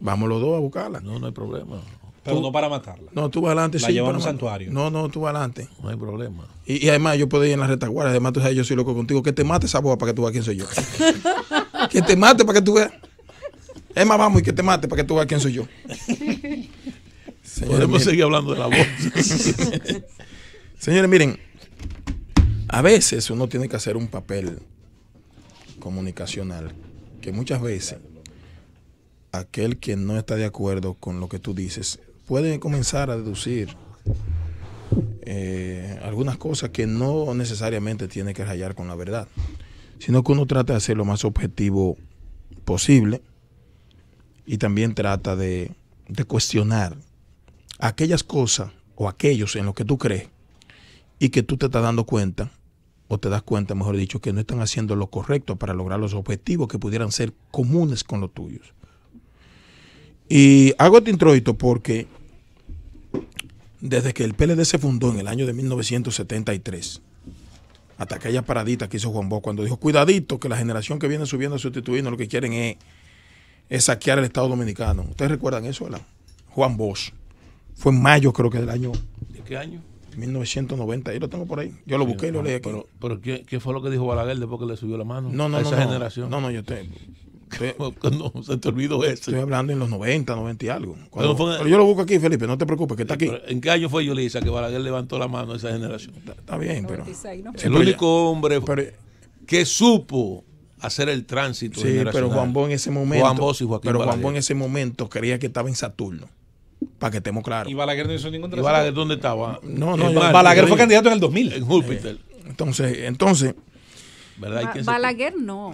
Vamos los dos a buscarla. No, no hay problema. Pero no para matarla. No, tú vas adelante. La sí, llevan un santuario. No, no, tú vas adelante. No hay problema. Y, además yo puedo ir en la retaguardia. Además, tú sabes, yo soy loco contigo. Que te mate esa voz para que tú veas quién soy yo. que te mate para que tú veas. Es más, vamos y que te mate para que tú veas quién soy yo. Podemos seguir hablando de la voz. Señores, miren. A veces uno tiene que hacer un papel comunicacional que muchas veces aquel que no está de acuerdo con lo que tú dices pueden comenzar a deducir eh, algunas cosas que no necesariamente tiene que rayar con la verdad, sino que uno trata de ser lo más objetivo posible y también trata de, de cuestionar aquellas cosas o aquellos en los que tú crees y que tú te estás dando cuenta o te das cuenta, mejor dicho, que no están haciendo lo correcto para lograr los objetivos que pudieran ser comunes con los tuyos. Y hago este introito porque desde que el PLD se fundó en el año de 1973, hasta aquella paradita que hizo Juan Bosch cuando dijo, cuidadito, que la generación que viene subiendo a sustituirnos lo que quieren es, saquear el Estado Dominicano. ¿Ustedes recuerdan eso? ¿verdad? Juan Bosch. Fue en mayo, creo que del año... ¿De qué año? 1990, ahí lo tengo por ahí. Yo lo busqué y lo leí ah, aquí. Pero, ¿qué, fue lo que dijo Balaguer después que le subió la mano? No, no, a esa generación. No, no, yo tengo. no, se te olvidó eso. Estoy hablando en los 90, 90 y algo. pero, yo lo busco aquí, Felipe, no te preocupes, que está aquí. ¿En qué año fue Yulisa que Balaguer levantó la mano a esa generación? Está, bien, pero. El único hombre eh, que supo hacer el tránsito. Sí, pero Juan Bó en ese momento. Juan Pero Juan Bó en ese momento creía que estaba en Saturno. Para que estemos claros. ¿Y Balaguer no hizo ningún tránsito? ¿Y Balaguer dónde estaba? No, no, no. Balaguer fue candidato en el 2000. En Júpiter. Eh, entonces, entonces. Balaguer no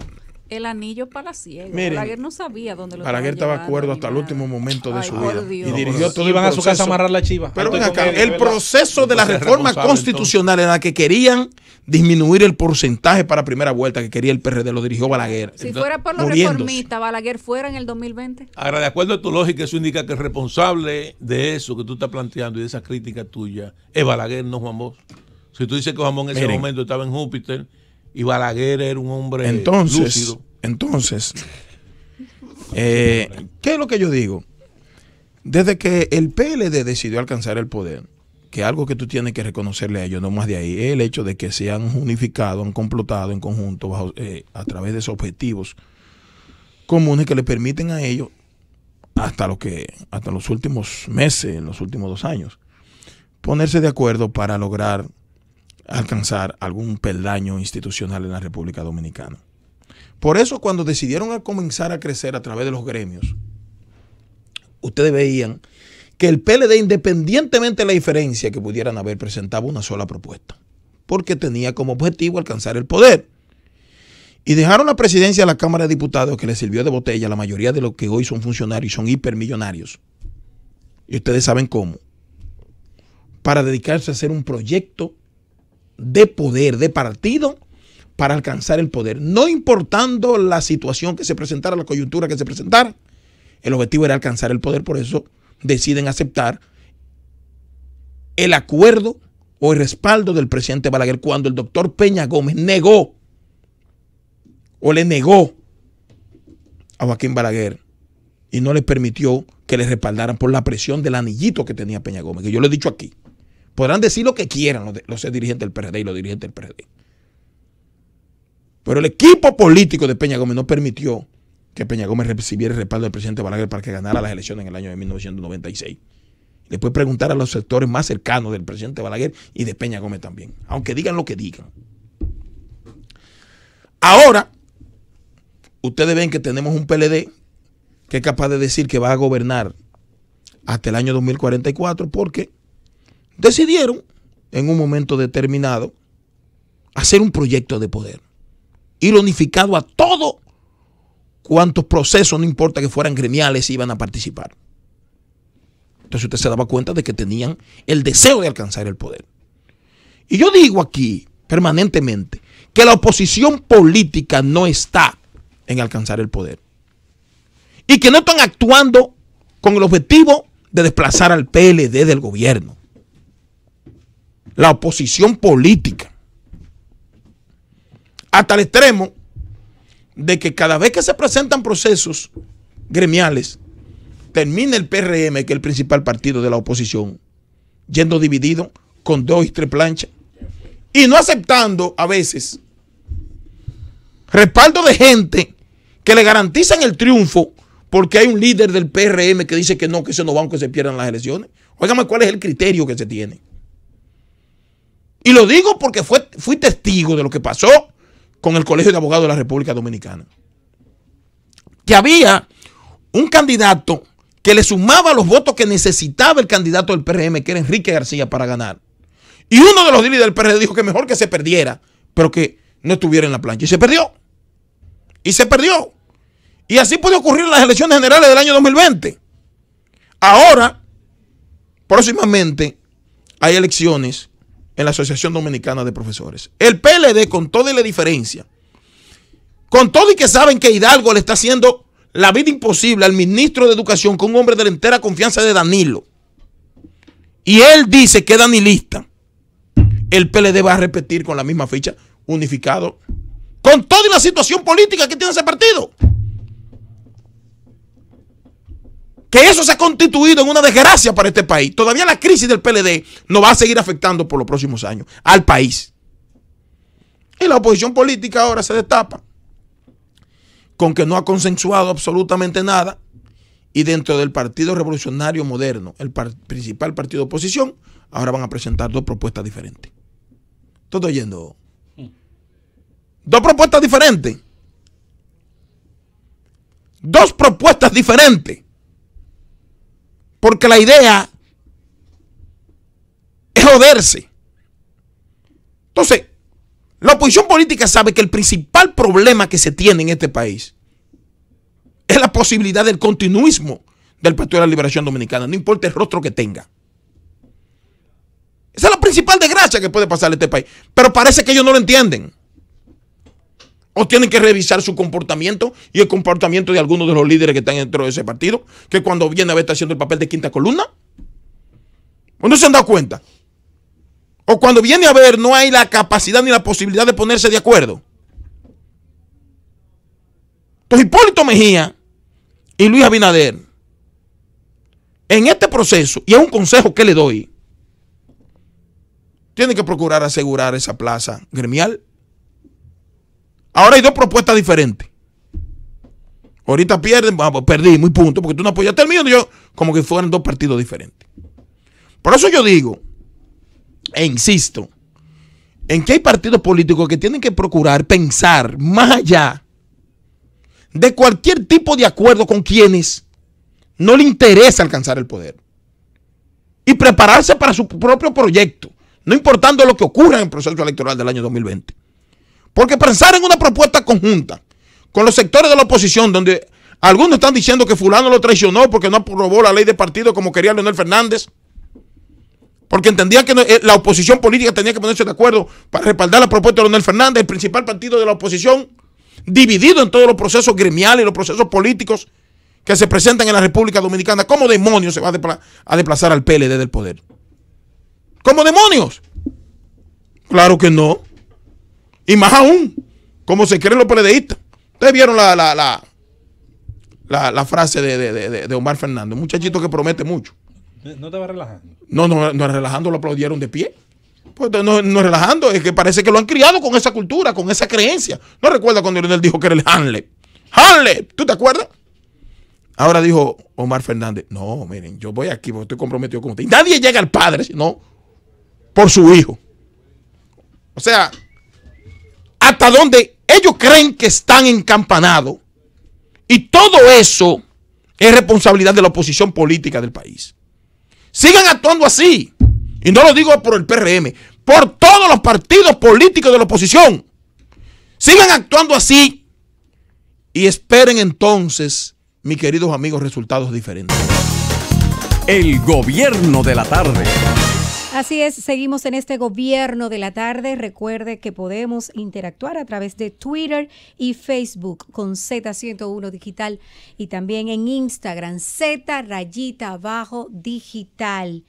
el anillo para la Balaguer no sabía dónde lo Balaguer estaba de acuerdo hasta el último momento de su vida. Y dirigió todo iban a su casa a amarrar la chiva. Pero ven acá, el proceso de la reforma constitucional en la que querían disminuir el porcentaje para primera vuelta que quería el PRD, lo dirigió Balaguer. Si fuera por los reformistas, Balaguer fuera en el 2020. Ahora, de acuerdo a tu lógica, eso indica que el responsable de eso que tú estás planteando y de esa crítica tuya es Balaguer, no Juan Bosch. Si tú dices que Juan Bosch en ese momento estaba en Júpiter y Balaguer era un hombre entonces, lúcido. Entonces, eh, ¿qué es lo que yo digo? Desde que el PLD decidió alcanzar el poder, que algo que tú tienes que reconocerle a ellos, no más de ahí, es el hecho de que se han unificado, han complotado en conjunto eh, a través de esos objetivos comunes que le permiten a ellos hasta lo que hasta los últimos meses, en los últimos dos años, ponerse de acuerdo para lograr alcanzar algún peldaño institucional en la República Dominicana. Por eso cuando decidieron a comenzar a crecer a través de los gremios, ustedes veían que el PLD, independientemente de la diferencia que pudieran haber, presentaba una sola propuesta, porque tenía como objetivo alcanzar el poder. Y dejaron la presidencia a la Cámara de Diputados, que le sirvió de botella a la mayoría de los que hoy son funcionarios y son hipermillonarios. Y ustedes saben cómo. Para dedicarse a hacer un proyecto de poder, de partido, para alcanzar el poder. No importando la situación que se presentara, la coyuntura que se presentara, el objetivo era alcanzar el poder, por eso deciden aceptar el acuerdo o el respaldo del presidente Balaguer cuando el doctor Peña Gómez negó o le negó a Joaquín Balaguer y no le permitió que le respaldaran por la presión del anillito que tenía Peña Gómez, que yo lo he dicho aquí. Podrán decir lo que quieran los, los dirigentes del PRD y los dirigentes del PRD. Pero el equipo político de Peña Gómez no permitió que Peña Gómez recibiera el respaldo del presidente Balaguer para que ganara las elecciones en el año de 1996. Después preguntar a los sectores más cercanos del presidente Balaguer y de Peña Gómez también, aunque digan lo que digan. Ahora, ustedes ven que tenemos un PLD que es capaz de decir que va a gobernar hasta el año 2044 porque decidieron en un momento determinado hacer un proyecto de poder, ir unificado a todo cuantos procesos, no importa que fueran gremiales, iban a participar. Entonces usted se daba cuenta de que tenían el deseo de alcanzar el poder. Y yo digo aquí permanentemente que la oposición política no está en alcanzar el poder. Y que no están actuando con el objetivo de desplazar al PLD del gobierno la oposición política. Hasta el extremo de que cada vez que se presentan procesos gremiales, termina el PRM, que es el principal partido de la oposición, yendo dividido con dos y tres planchas, y no aceptando a veces respaldo de gente que le garantizan el triunfo porque hay un líder del PRM que dice que no, que eso no van, que se pierdan las elecciones. Óigame cuál es el criterio que se tiene. Y lo digo porque fui testigo de lo que pasó con el Colegio de Abogados de la República Dominicana. Que había un candidato que le sumaba los votos que necesitaba el candidato del PRM, que era Enrique García, para ganar. Y uno de los líderes del PRM dijo que mejor que se perdiera, pero que no estuviera en la plancha. Y se perdió. Y se perdió. Y así puede ocurrir en las elecciones generales del año 2020. Ahora, próximamente, hay elecciones en la Asociación Dominicana de Profesores. El PLD, con toda la diferencia, con todo y que saben que Hidalgo le está haciendo la vida imposible al ministro de Educación, con un hombre de la entera confianza de Danilo, y él dice que es danilista, el PLD va a repetir con la misma ficha unificado, con toda la situación política que tiene ese partido. que eso se ha constituido en una desgracia para este país. Todavía la crisis del PLD nos va a seguir afectando por los próximos años al país. Y la oposición política ahora se destapa con que no ha consensuado absolutamente nada y dentro del Partido Revolucionario Moderno, el principal partido de oposición, ahora van a presentar dos propuestas diferentes. Todo oyendo? Dos propuestas diferentes. Dos propuestas diferentes porque la idea es joderse. Entonces, la oposición política sabe que el principal problema que se tiene en este país es la posibilidad del continuismo del Partido de la Liberación Dominicana, no importa el rostro que tenga. Esa es la principal desgracia que puede pasar a este país. Pero parece que ellos no lo entienden. O tienen que revisar su comportamiento y el comportamiento de algunos de los líderes que están dentro de ese partido, que cuando viene a ver está haciendo el papel de quinta columna. ¿O no se han dado cuenta? O cuando viene a ver no hay la capacidad ni la posibilidad de ponerse de acuerdo. Entonces Hipólito Mejía y Luis Abinader, en este proceso, y es un consejo que le doy, tienen que procurar asegurar esa plaza gremial Ahora hay dos propuestas diferentes. Ahorita pierden, perdí, muy punto, porque tú no apoyaste el mío, como que fueran dos partidos diferentes. Por eso yo digo, e insisto, en que hay partidos políticos que tienen que procurar pensar más allá de cualquier tipo de acuerdo con quienes no le interesa alcanzar el poder. Y prepararse para su propio proyecto, no importando lo que ocurra en el proceso electoral del año 2020. Porque pensar en una propuesta conjunta con los sectores de la oposición, donde algunos están diciendo que fulano lo traicionó porque no aprobó la ley de partido como quería Leonel Fernández, porque entendían que eh, la oposición política tenía que ponerse de acuerdo para respaldar la propuesta de Leonel Fernández, el principal partido de la oposición, dividido en todos los procesos gremiales y los procesos políticos que se presentan en la República Dominicana. ¿Cómo demonios se va a desplazar al PLD del poder? ¿Cómo demonios? Claro que no. Y más aún, como se creen los peledeístas. Ustedes vieron la, la, la, la, frase de, de, de, Omar Fernández, un muchachito que promete mucho. ¿No te va relajando? No, no, no relajando, lo aplaudieron de pie. Pues no, no relajando, es que parece que lo han criado con esa cultura, con esa creencia. ¿No recuerda cuando él dijo que era el Hanle? ¡Hanle! ¿Tú te acuerdas? Ahora dijo Omar Fernández, no, miren, yo voy aquí porque estoy comprometido con usted. Y nadie llega al padre, sino por su hijo. O sea, hasta donde ellos creen que están encampanados. Y todo eso es responsabilidad de la oposición política del país. Sigan actuando así. Y no lo digo por el PRM, por todos los partidos políticos de la oposición. Sigan actuando así y esperen entonces, mis queridos amigos, resultados diferentes. El gobierno de la tarde. Así es, seguimos en este gobierno de la tarde. Recuerde que podemos interactuar a través de Twitter y Facebook con Z101 Digital y también en Instagram Z rayita abajo digital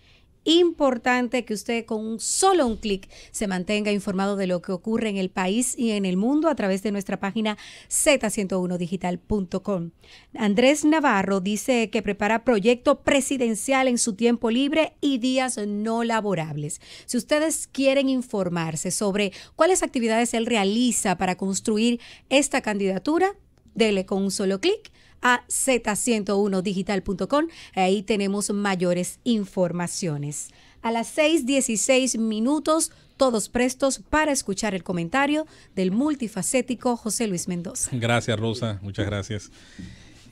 importante que usted con un solo un clic se mantenga informado de lo que ocurre en el país y en el mundo a través de nuestra página z101digital.com. Andrés Navarro dice que prepara proyecto presidencial en su tiempo libre y días no laborables. Si ustedes quieren informarse sobre cuáles actividades él realiza para construir esta candidatura, dele con un solo clic a z101digital.com. Ahí tenemos mayores informaciones. A las 6.16 minutos, todos prestos para escuchar el comentario del multifacético José Luis Mendoza. Gracias, Rosa. Muchas gracias.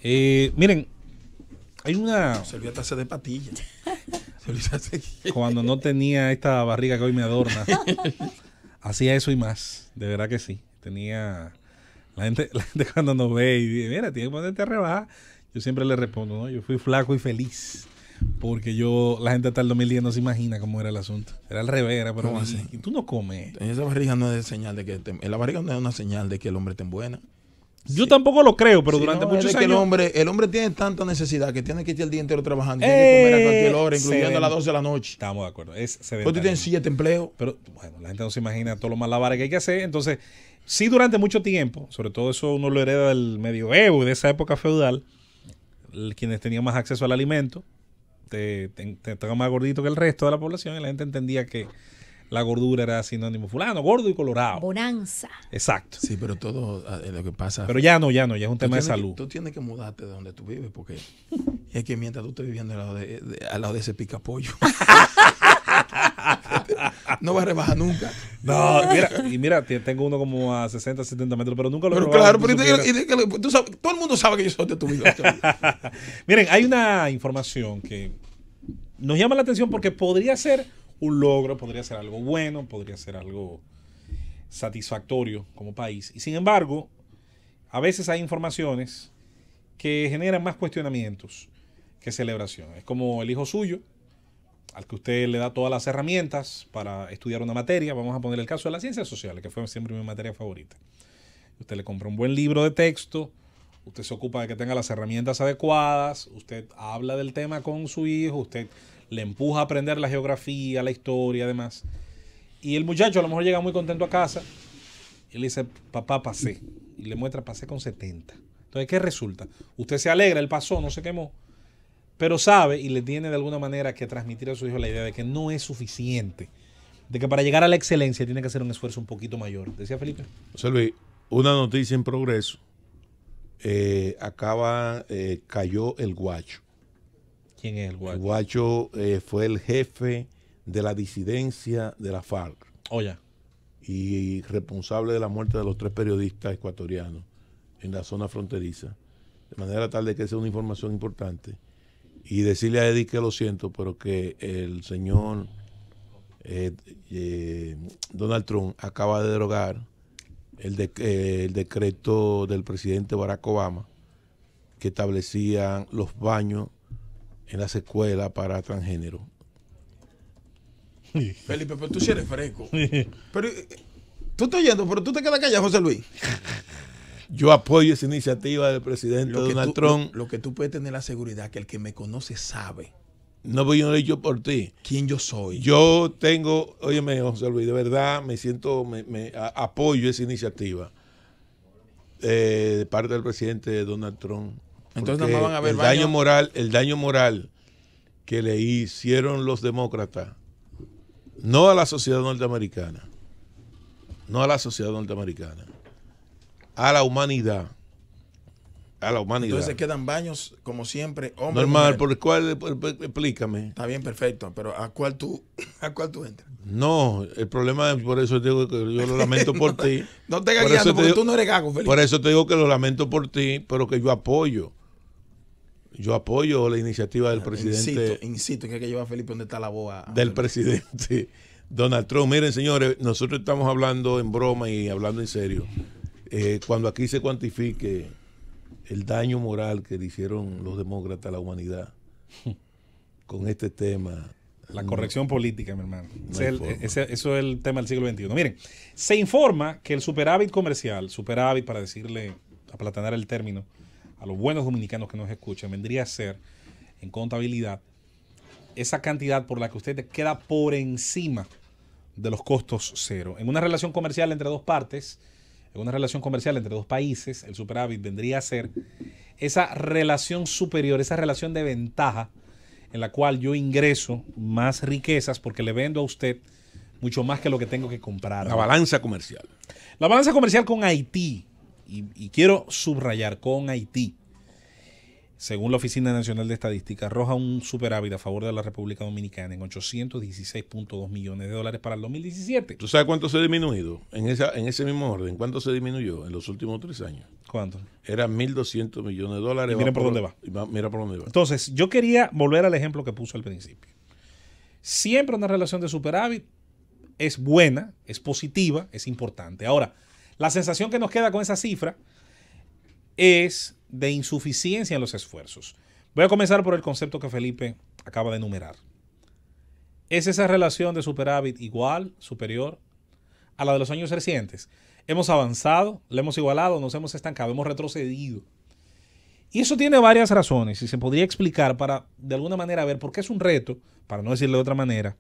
Eh, miren, hay una. Se de patilla. Cuando no tenía esta barriga que hoy me adorna, hacía eso y más. De verdad que sí. Tenía la gente, la cuando nos ve y dice, mira, tienes que ponerte a rebajar, yo siempre le respondo, ¿no? Yo fui flaco y feliz. Porque yo, la gente hasta el 2010 no se imagina cómo era el asunto. Era el revera pero Y tú no comes. Esa barriga no es señal de que la barriga no es una señal de que el hombre esté en buena. Yo tampoco lo creo, pero durante muchos años. el, hombre, el hombre tiene tanta necesidad que tiene que estar el día entero trabajando, y tiene que comer a eh, cualquier hora, incluyendo a las 12 de la noche. Estamos de acuerdo. Es, tú tienes Pero bueno, la gente no se imagina todo lo malabares que hay que hacer. Entonces, sí, durante mucho tiempo, sobre todo eso uno lo hereda del medioevo y de esa época feudal, quienes tenían más acceso al alimento, te, te, más gordito que el resto de la población, y la gente entendía que la gordura era sinónimo fulano, gordo y colorado. Bonanza. Exacto. Sí, pero todo ah, eh, lo que pasa. Pero ya no, ya no, ya es un tema de salud. tú tienes que mudarte de donde tú vives porque es que mientras tú estés viviendo al lado de, ese pica pollo ese picapollo. no va a rebajar nunca. No, mira, y mira, tengo uno como a 60, 70 metros, pero nunca lo Pero claro, pero tú sabes, todo el mundo sabe que yo soy de tu vida. Miren, hay una información que nos llama la atención porque podría ser un logro, podría ser algo bueno, podría ser algo satisfactorio como país. Y sin embargo, a veces hay informaciones que generan más cuestionamientos que celebraciones. Es como el hijo suyo, al que usted le da todas las herramientas para estudiar una materia. Vamos a poner el caso de las ciencias sociales, que fue siempre mi materia favorita. Usted le compra un buen libro de texto, usted se ocupa de que tenga las herramientas adecuadas, usted habla del tema con su hijo, usted le empuja a aprender la geografía, la historia, además. Y el muchacho a lo mejor llega muy contento a casa y le dice, papá, pasé. Y le muestra, pasé con 70. Entonces, ¿qué resulta? Usted se alegra, él pasó, no se quemó, pero sabe y le tiene de alguna manera que transmitir a su hijo la idea de que no es suficiente, de que para llegar a la excelencia tiene que hacer un esfuerzo un poquito mayor. Decía Felipe. José Luis, una noticia en progreso. Eh, acaba, eh, cayó el guacho. ¿Quién es el guacho? guacho eh, fue el jefe de la disidencia de la FARC. Oh, ya. Y responsable de la muerte de los tres periodistas ecuatorianos en la zona fronteriza. De manera tal de que esa es una información importante. Y decirle a Eddie que lo siento, pero que el señor eh, eh, Donald Trump acaba de derogar el, el, decreto del presidente Barack Obama que establecían los baños en las escuelas para transgénero. Felipe, pero tú sí eres fresco. Pero eh, tú estás yendo, pero tú te quedas callado, José Luis. Yo apoyo esa iniciativa del presidente Donald Trump. Lo, que tú puedes tener la seguridad que el que me conoce sabe. No, voy a ir yo por ti. ¿Quién yo soy? Yo tengo, óyeme, José Luis, de verdad me siento, me, apoyo esa iniciativa eh, de parte del presidente Donald Trump entonces nada van a ver el daño moral, el daño moral que le hicieron los demócratas, no a la sociedad norteamericana, no a la sociedad norteamericana, a la humanidad. A la humanidad. Entonces quedan baños, como siempre, hombres. Normal, por el cual, explícame. Está bien, perfecto, pero ¿a cuál tú, a cuál tú entras? No, el problema es, por eso digo que yo lo lamento por ti. No te, porque tú no eres gago, Felipe. Por eso te digo que lo lamento por ti, pero que yo apoyo yo apoyo la iniciativa del eh, presidente. Insisto que hay que llevar a Felipe donde está la boa. Del presidente Donald Trump. Miren, señores, nosotros estamos hablando en broma y hablando en serio. Eh, cuando aquí se cuantifique el daño moral que le hicieron los demócratas a la humanidad con este tema. La corrección política, mi hermano. eso es el tema del siglo XXI. Miren, se informa que el superávit comercial, superávit para decirle, aplatanar el término, a los buenos dominicanos que nos escuchan, vendría a ser en contabilidad esa cantidad por la que usted queda por encima de los costos cero. En una relación comercial entre dos partes, en una relación comercial entre dos países, el superávit vendría a ser esa relación superior, esa relación de ventaja en la cual yo ingreso más riquezas porque le vendo a usted mucho más que lo que tengo que comprar. La balanza comercial. La balanza comercial con Haití y, quiero subrayar con Haití. Según la Oficina Nacional de Estadística, arroja un superávit a favor de la República Dominicana en 816.2 millones de dólares para el 2017. ¿Tú sabes cuánto se ha disminuido en, en ese mismo orden? ¿Cuánto se disminuyó en los últimos tres años? ¿Cuánto? Era 1.200 millones de dólares. Mira por, dónde va. Mira por dónde va. Entonces, yo quería volver al ejemplo que puso al principio. Siempre una relación de superávit es buena, es positiva, es importante. Ahora, la sensación que nos queda con esa cifra es de insuficiencia en los esfuerzos. Voy a comenzar por el concepto que Felipe acaba de enumerar. ¿Es esa relación de superávit igual, superior a la de los años recientes? Hemos avanzado, le hemos igualado, nos hemos estancado, hemos retrocedido. Y eso tiene varias razones y se podría explicar para de alguna manera ver por qué es un reto, para no decirlo de otra manera,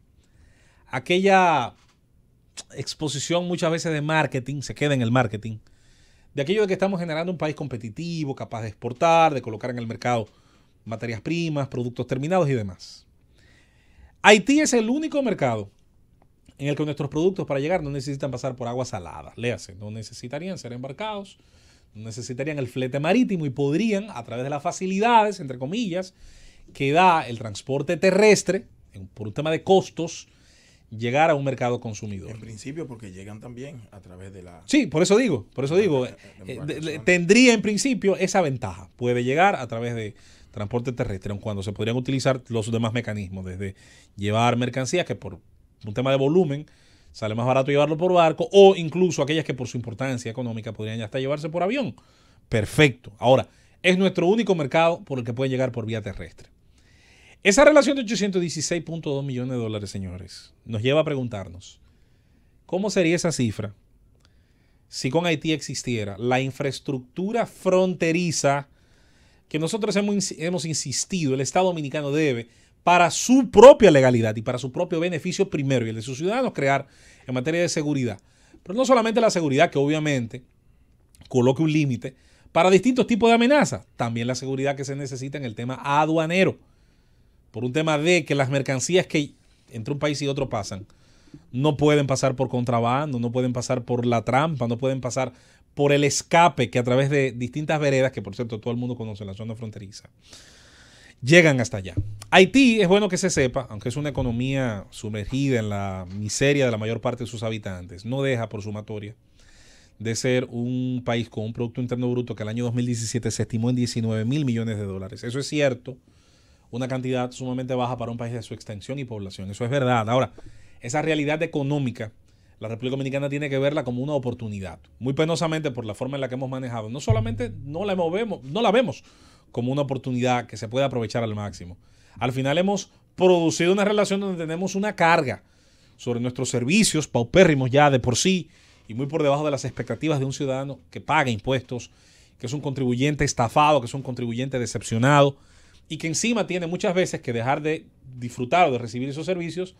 aquella exposición muchas veces de marketing, se queda en el marketing, de aquello de que estamos generando un país competitivo, capaz de exportar, de colocar en el mercado materias primas, productos terminados y demás. Haití es el único mercado en el que nuestros productos para llegar no necesitan pasar por agua salada, léase, no necesitarían ser embarcados, no necesitarían el flete marítimo y podrían, a través de las facilidades, entre comillas, que da el transporte terrestre, por un tema de costos, llegar a un mercado consumidor. En principio, porque llegan también a través de la... Sí, por eso digo, por eso digo, eh, tendría en principio esa ventaja, puede llegar a través de transporte terrestre, aun cuando se podrían utilizar los demás mecanismos, desde llevar mercancías que por un tema de volumen sale más barato llevarlo por barco, o incluso aquellas que por su importancia económica podrían ya hasta llevarse por avión. Perfecto. Ahora, es nuestro único mercado por el que pueden llegar por vía terrestre. Esa relación de 816.2 millones de dólares, señores, nos lleva a preguntarnos, ¿cómo sería esa cifra si con Haití existiera la infraestructura fronteriza que nosotros hemos, insistido, el Estado dominicano debe, para su propia legalidad y para su propio beneficio primero y el de sus ciudadanos, crear en materia de seguridad? Pero no solamente la seguridad, que obviamente coloque un límite para distintos tipos de amenazas, también la seguridad que se necesita en el tema aduanero por un tema de que las mercancías que entre un país y otro pasan, no pueden pasar por contrabando, no pueden pasar por la trampa, no pueden pasar por el escape que a través de distintas veredas, que por cierto todo el mundo conoce la zona fronteriza, llegan hasta allá. Haití es bueno que se sepa, aunque es una economía sumergida en la miseria de la mayor parte de sus habitantes, no deja por sumatoria de ser un país con un Producto Interno Bruto que el año 2017 se estimó en 19 mil millones de dólares. Eso es cierto una cantidad sumamente baja para un país de su extensión y población. Eso es verdad. Ahora, esa realidad económica, la República Dominicana tiene que verla como una oportunidad. Muy penosamente por la forma en la que hemos manejado. No solamente no la, no la vemos como una oportunidad que se puede aprovechar al máximo. Al final hemos producido una relación donde tenemos una carga sobre nuestros servicios paupérrimos ya de por sí y muy por debajo de las expectativas de un ciudadano que paga impuestos, que es un contribuyente estafado, que es un contribuyente decepcionado y que encima tiene muchas veces que dejar de disfrutar o de recibir esos servicios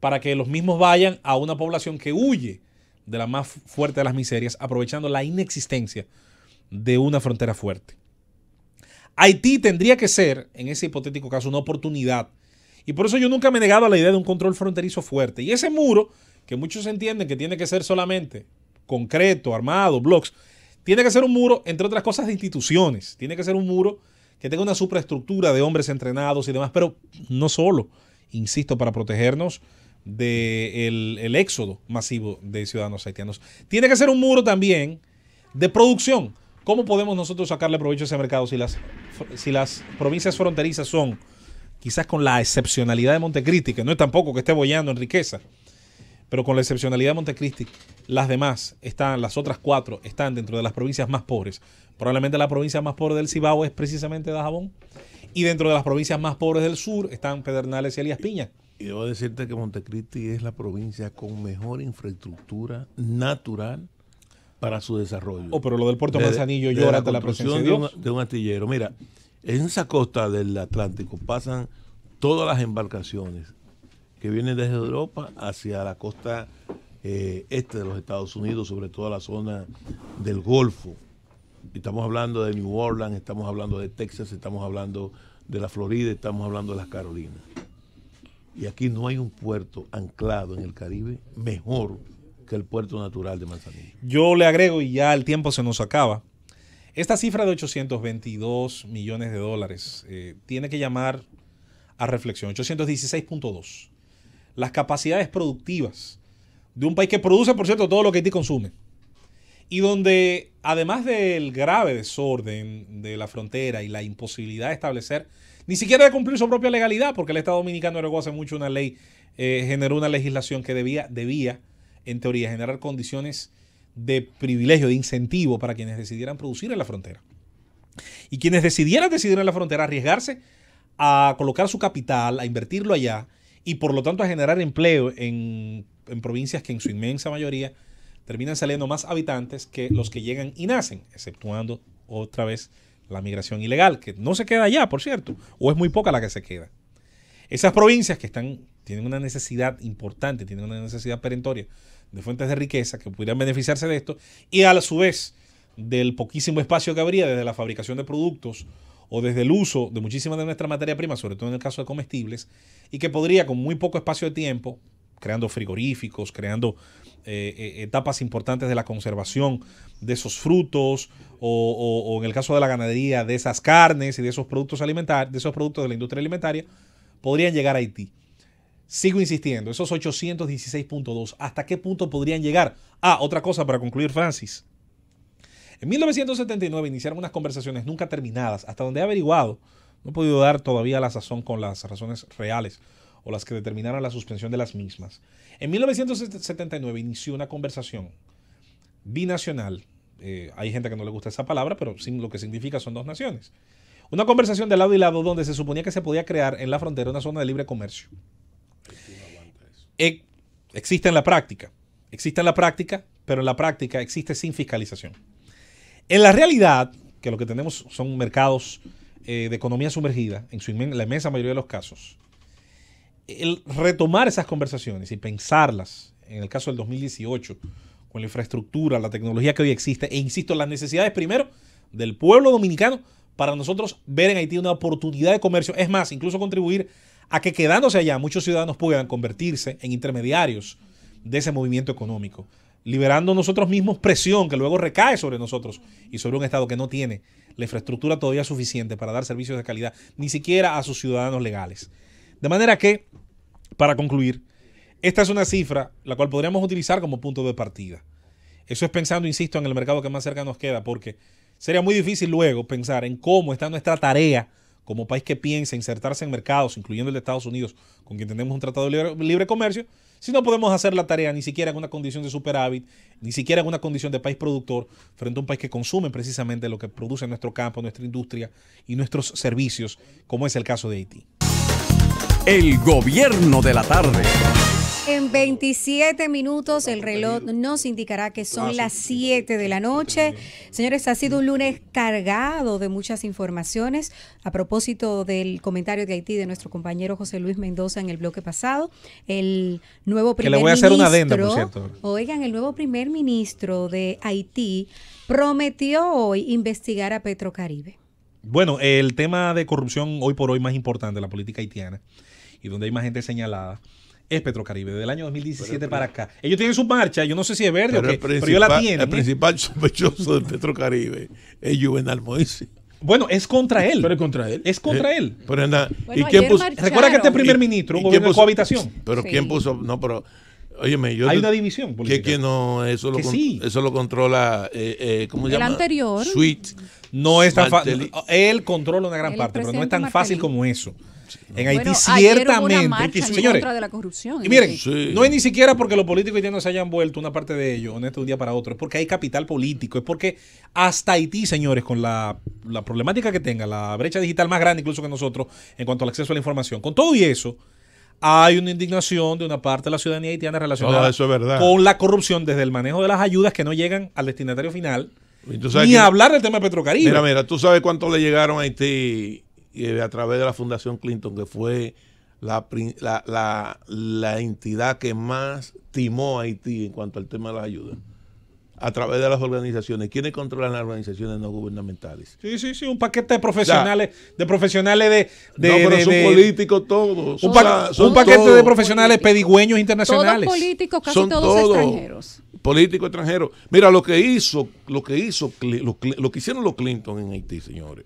para que los mismos vayan a una población que huye de la más fuerte de las miserias, aprovechando la inexistencia de una frontera fuerte. Haití tendría que ser, en ese hipotético caso, una oportunidad. Y por eso yo nunca me he negado a la idea de un control fronterizo fuerte. Y ese muro, que muchos entienden que tiene que ser solamente concreto, armado, blogs, tiene que ser un muro, entre otras cosas, de instituciones. Tiene que ser un muro que tenga una superestructura de hombres entrenados y demás, pero no solo, insisto, para protegernos del éxodo masivo de ciudadanos haitianos. Tiene que ser un muro también de producción. ¿Cómo podemos nosotros sacarle provecho a ese mercado si las, si las provincias fronterizas son, quizás con la excepcionalidad de Montecristi, que no es tampoco que esté bollando en riqueza, pero con la excepcionalidad de Montecristi, las demás están, las otras cuatro están dentro de las provincias más pobres. Probablemente la provincia más pobre del Cibao es precisamente Dajabón. Y dentro de las provincias más pobres del sur están Pedernales y Elías Piña. Y debo decirte que Montecristi es la provincia con mejor infraestructura natural para su desarrollo. Oh, pero lo del Puerto de, Manzanillo llora la, presencia de un, de un astillero. Mira, en esa costa del Atlántico pasan todas las embarcaciones que vienen desde Europa hacia la costa eh, este de los Estados Unidos, sobre todo la zona del Golfo. Estamos hablando de New Orleans, estamos hablando de Texas, estamos hablando de la Florida, estamos hablando de las Carolinas. Y aquí no hay un puerto anclado en el Caribe mejor que el puerto natural de Manzanillo. Yo le agrego, y ya el tiempo se nos acaba, esta cifra de 822 millones de dólares eh, tiene que llamar a reflexión. 816.2. Las capacidades productivas de un país que produce, por cierto, todo lo que Haití consume. Y donde, además del grave desorden de la frontera y la imposibilidad de establecer, ni siquiera de cumplir su propia legalidad, porque el Estado Dominicano erogó hace mucho una ley, eh, generó una legislación que debía, debía, en teoría, generar condiciones de privilegio, de incentivo para quienes decidieran producir en la frontera. Y quienes decidieran decidir en la frontera, arriesgarse a colocar su capital, a invertirlo allá y por lo tanto a generar empleo en en provincias que en su inmensa mayoría terminan saliendo más habitantes que los que llegan y nacen, exceptuando otra vez la migración ilegal, que no se queda allá, por cierto, o es muy poca la que se queda. Esas provincias que están, tienen una necesidad importante, tienen una necesidad perentoria de fuentes de riqueza que pudieran beneficiarse de esto, y a su vez del poquísimo espacio que habría desde la fabricación de productos o desde el uso de muchísima de nuestra materia prima, sobre todo en el caso de comestibles, y que podría con muy poco espacio de tiempo creando frigoríficos, creando eh, eh, etapas importantes de la conservación de esos frutos o, en el caso de la ganadería de esas carnes y de esos productos alimentarios, de esos productos de la industria alimentaria, podrían llegar a Haití. Sigo insistiendo, esos 816.2, ¿hasta qué punto podrían llegar? Ah, otra cosa para concluir, Francis. En 1979 iniciaron unas conversaciones nunca terminadas, hasta donde he averiguado, no he podido dar todavía la sazón con las razones reales o las que determinaron la suspensión de las mismas. En 1979 inició una conversación binacional. Eh, hay gente que no le gusta esa palabra, pero lo que significa son dos naciones. Una conversación de lado y lado donde se suponía que se podía crear en la frontera una zona de libre comercio. existe en la práctica. Existe en la práctica, pero en la práctica existe sin fiscalización. En la realidad, que lo que tenemos son mercados eh, de economía sumergida, en la inmensa mayoría de los casos, el retomar esas conversaciones y pensarlas, en el caso del 2018, con la infraestructura, la tecnología que hoy existe, e insisto, las necesidades primero del pueblo dominicano para nosotros ver en Haití una oportunidad de comercio, es más, incluso contribuir a que quedándose allá muchos ciudadanos puedan convertirse en intermediarios de ese movimiento económico, liberando nosotros mismos presión que luego recae sobre nosotros y sobre un Estado que no tiene la infraestructura todavía suficiente para dar servicios de calidad, ni siquiera a sus ciudadanos legales. De manera que, para concluir, esta es una cifra la cual podríamos utilizar como punto de partida. Eso es pensando, insisto, en el mercado que más cerca nos queda, porque sería muy difícil luego pensar en cómo está nuestra tarea como país que piensa insertarse en mercados, incluyendo el de Estados Unidos, con quien tenemos un tratado de libre, comercio, si no podemos hacer la tarea ni siquiera en una condición de superávit, ni siquiera en una condición de país productor, frente a un país que consume precisamente lo que produce nuestro campo, nuestra industria y nuestros servicios, como es el caso de Haití. El gobierno de la tarde. En 27 minutos el reloj nos indicará que son ah, las 7 de la noche. Señores, ha sido un lunes cargado de muchas informaciones. A propósito del comentario de Haití de nuestro compañero José Luis Mendoza en el bloque pasado, el nuevo primer voy a hacer ministro, una Oigan, el nuevo primer ministro de Haití prometió hoy investigar a Petrocaribe. Bueno, el tema de corrupción hoy por hoy más importante de la política haitiana y donde hay más gente señalada es Petrocaribe, del año 2017 para acá. Ellos tienen su marcha, yo no sé si es verde o qué, pero yo la tienen. El principal sospechoso de Petrocaribe es Juvenal Moise. Bueno, es contra él. Pero es contra él. Es contra eh, él. Pero Recuerda que este primer ministro, un gobierno de cohabitación. Pero quién puso, no, pero Óyeme, yo Hay una división política. Que, no, eso lo, controla, eh, eh El anterior. suite No es tan fácil. Él controla una gran parte, pero no es tan fácil como eso. En Haití ciertamente, señores, de la corrupción. Y ¿eh? miren, no es ni siquiera porque los políticos haitianos se hayan vuelto una parte de ellos, honesto, un día para otro, es porque hay capital político, es porque hasta Haití, señores, con la, problemática que tenga, la brecha digital más grande incluso que nosotros en cuanto al acceso a la información, con todo y eso, hay una indignación de una parte de la ciudadanía haitiana relacionada ah, con la corrupción desde el manejo de las ayudas que no llegan al destinatario final. Ni hablar del tema de Petrocaribe. Mira, mira, tú sabes cuánto le llegaron a Haití y a través de la Fundación Clinton, que fue la, la, entidad que más timó a Haití en cuanto al tema de la ayuda, A través de las organizaciones. ¿Quiénes controlan las organizaciones no gubernamentales? Sí, sí, sí, un paquete de profesionales, de profesionales de. de no, pero son políticos todos. Un, paquete de profesionales pedigüeños internacionales. políticos, casi son todos, extranjeros. Políticos extranjeros. Mira, lo que hizo, lo que hizo, lo que hicieron los Clinton en Haití, señores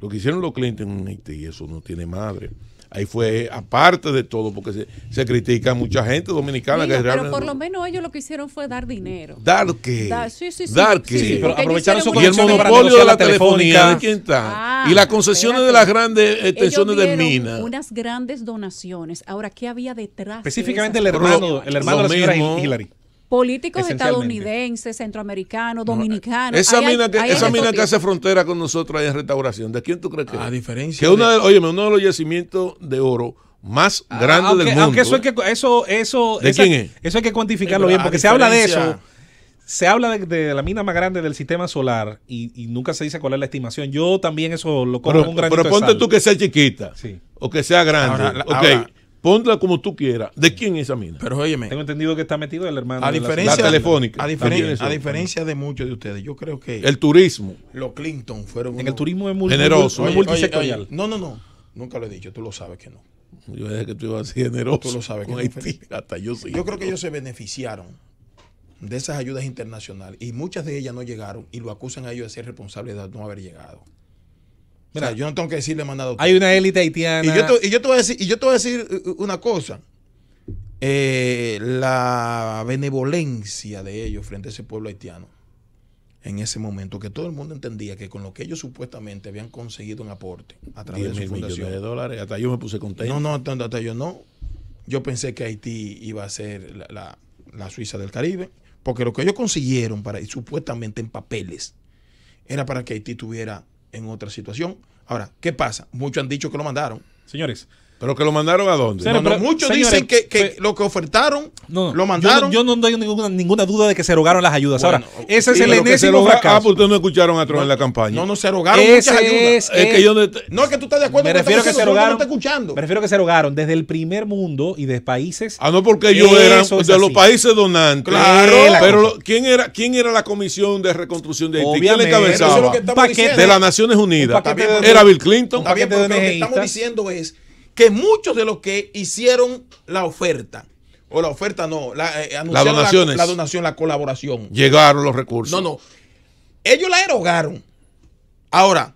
lo que hicieron los Clinton en eso no tiene madre. Ahí fue aparte de todo, porque se, critica a mucha gente dominicana que Pero por lo menos ellos lo que hicieron fue dar dinero. ¿Dar qué? sí, sí, sí. Dar qué. Sí, aprovecharon su Y el monopolio de la, telefonía, ¿de ah, y las concesiones de las grandes extensiones de minas. Unas grandes donaciones. Ahora, ¿qué había detrás? Específicamente el hermano, el hermano de la Hillary políticos estadounidenses, centroamericanos, dominicanos. esa mina, que, esa que, hace frontera con nosotros ahí en restauración, ¿de quién tú crees que A diferencia. Que de... uno de los yacimientos de oro más ah, grandes del mundo. Aunque eso, hay ¿eh? que, eso, eso, es? hay que cuantificarlo bien, porque se habla de eso. Se habla de, la mina más grande del sistema solar y, nunca se dice cuál es la estimación. Yo también eso lo conozco un gran Pero ponte tú que sea chiquita o que sea grande. Ahora, Póngala como tú quieras. ¿De quién es esa mina? Pero óyeme. Tengo entendido que está metido el hermano. A de la, telefónica. A, a, diferencia de muchos de ustedes, yo creo que. El turismo. Los Clinton fueron. En el turismo es muy no, no, no. Nunca lo he dicho. Tú lo sabes que no. Yo dije que tú ibas así generoso. Tú lo sabes que no. Yo creo que ellos se beneficiaron de esas ayudas internacionales y muchas de ellas no llegaron y lo acusan a ellos de ser responsables de no haber llegado. Mira, yo no tengo que decirle mandado Hay una élite haitiana. Y yo, te, voy a decir, a eh, una cosa. Eh, la benevolencia de ellos frente a ese pueblo haitiano en ese momento, que todo el mundo entendía que con lo que ellos supuestamente habían conseguido un aporte a través de su millones de dólares, hasta yo me puse contento. No, no, hasta, yo no. Yo pensé que Haití iba a ser la, Suiza del Caribe, porque lo que ellos consiguieron para supuestamente en papeles era para que Haití tuviera en otra situación. Ahora, ¿qué pasa? Muchos han dicho que lo mandaron. Señores, ¿Pero que lo mandaron a dónde? muchos dicen que, que pues, lo que ofertaron lo mandaron. Yo, no, tengo ninguna, ninguna, duda de que se erogaron las ayudas. Ahora, ese es el enésimo fracaso. Ah, porque no escucharon a Trump en la campaña. No, no, se erogaron muchas ayudas. Es, no, es que tú estás de acuerdo me refiero que, que se erogaron, escuchando. Me refiero que se erogaron desde el primer mundo y de países. Ah, no, porque ellos eran de los países donantes. Claro. Eh, pero ¿quién era, ¿quién era la Comisión de Reconstrucción de Haití? ¿Quién le encabezaba? de las Naciones Unidas. Era Bill Clinton. Lo que estamos diciendo es que muchos de los que hicieron la oferta, o la oferta no, la, eh, la, donación, la colaboración. Llegaron los recursos. No, no. Ellos la erogaron. Ahora,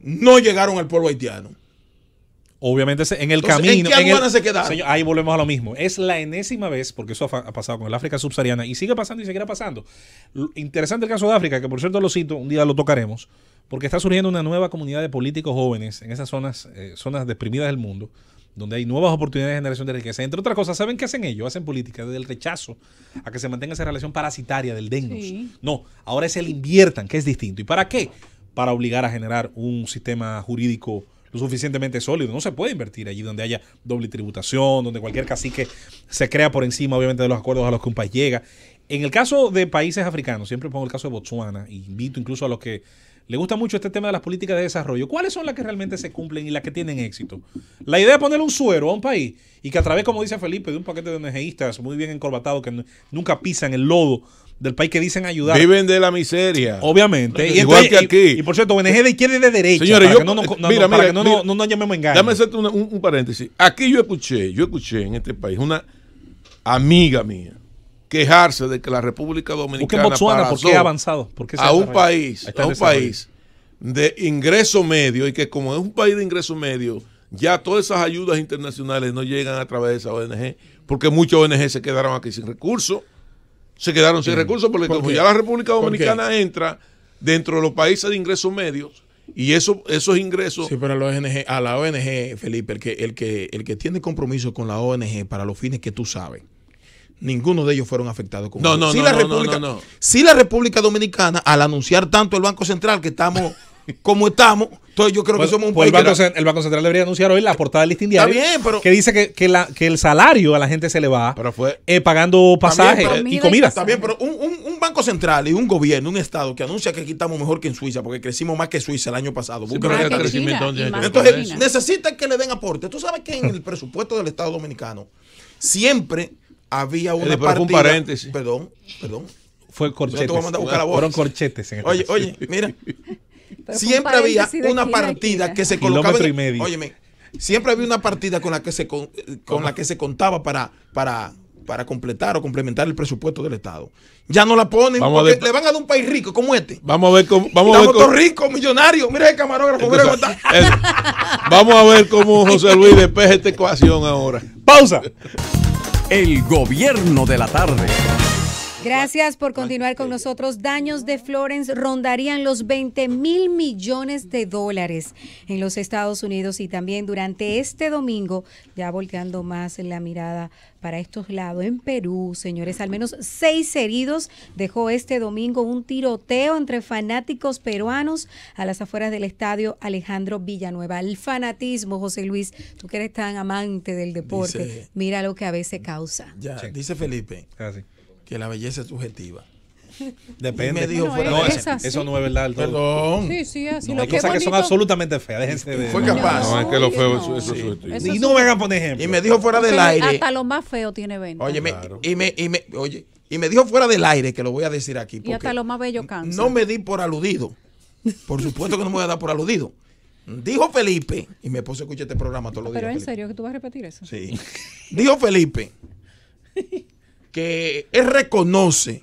no llegaron al pueblo haitiano. Obviamente en el camino. qué se ahí volvemos a lo mismo. Es la enésima vez, porque eso ha, pasado con el África subsahariana y sigue pasando y seguirá pasando. interesante el caso de África, que por cierto lo cito, un día lo tocaremos porque está surgiendo una nueva comunidad de políticos jóvenes en esas zonas, eh, zonas deprimidas del mundo, donde hay nuevas oportunidades de generación de riqueza. Entre otras cosas, ¿saben qué hacen ellos? Hacen política desde el rechazo a que se mantenga esa relación parasitaria del dennos. No, ahora es el inviertan, que es distinto. ¿Y para qué? Para obligar a generar un sistema jurídico lo suficientemente sólido. No se puede invertir allí donde haya doble tributación, donde cualquier cacique se crea por encima, obviamente, de los acuerdos a los que un país llega. En el caso de países africanos, siempre pongo el caso de Botswana, invito incluso a los que le gusta mucho este tema de las políticas de desarrollo. ¿Cuáles son las que realmente se cumplen y las que tienen éxito? La idea es ponerle un suero a un país y que a través, como dice Felipe, de un paquete de NGistas muy bien encorbatados que nunca pisan el lodo del país que dicen ayudar. Viven de la miseria. Obviamente. Igual que aquí. Y, por cierto, ONG de izquierda y de derecha. Señores, yo, que no, mira, eh, mira, no, llamemos engaño. Dame un, un paréntesis. Aquí yo escuché, yo escuché en este país una amiga mía quejarse de que la República Dominicana ha avanzado? a un país, un país de ingreso medio y que como es un país de ingreso medio, ya todas esas ayudas internacionales no llegan a través de esa ONG, porque muchas ONG se quedaron aquí sin recursos, se quedaron sin recursos porque ya la República Dominicana entra dentro de los países de ingresos medios, y eso, esos ingresos. Sí, pero a la ONG, a la ONG Felipe, el, que, el que tiene compromiso con la ONG para los fines que tú sabes, ninguno de ellos fueron afectados con no, no, la República, no, no, la República Dominicana, al anunciar tanto el Banco Central que estamos como estamos, entonces yo creo que pues, somos un pues país el, banco, Central debería anunciar hoy la portada del listín diario. bien, pero, que dice que, que, el salario a la gente se le va eh, pagando pasajes y comidas. Está pero un, Banco Central y un gobierno, un Estado que anuncia que quitamos mejor que en Suiza, porque crecimos más que Suiza el año pasado. entonces necesita que le den aporte. Tú sabes que en el presupuesto del Estado Dominicano siempre había eh, una partida. paréntesis. Perdón, perdón. Fue corchetes. Fueron corchetes en este Oye, oye, mira. siempre había una partida que se colocaba. medio. siempre había una partida con la que se con, eh, la que se contaba para, para para completar o complementar el presupuesto del Estado. Ya no la ponen porque le van a dar un país rico como este. Vamos a ver cómo. Vamos a ver Mira el vamos a ver cómo José Luis despeja esta ecuación ahora. Pausa. El gobierno de la tarde. Gracias por continuar con nosotros. Daños de Florence rondarían los 20 mil millones de dólares en los Estados Unidos y también durante este domingo, ya volteando más la mirada para estos lados, en Perú, señores, al menos seis heridos dejó este domingo un tiroteo entre fanáticos peruanos a las afueras del estadio Alejandro Villanueva. El fanatismo, José Luis, tú que eres tan amante del deporte, mira lo que a veces causa. Ya, dice Felipe. Gracias. Ah, que la belleza es subjetiva. Depende. Me dijo, no, es eso, eso no es verdad. Perdón. Sí, sí, así. No, hay cosas que son absolutamente feas. Déjense de. Fue capaz. No, es que lo feo es, eso, sí. Y no me hagan poner ejemplo. Y me dijo fuera del aire. Hasta lo más feo tiene venta. Oye, y me, y me, oye, y me dijo fuera del aire, que lo voy a decir aquí. y hasta lo más bello cansa. No me di por aludido. Por supuesto que no me voy a dar por aludido. Dijo Felipe, y me puse a escuchar este programa todos los días. Pero en serio, que tú vas a repetir eso. Sí. Dijo Felipe que él reconoce.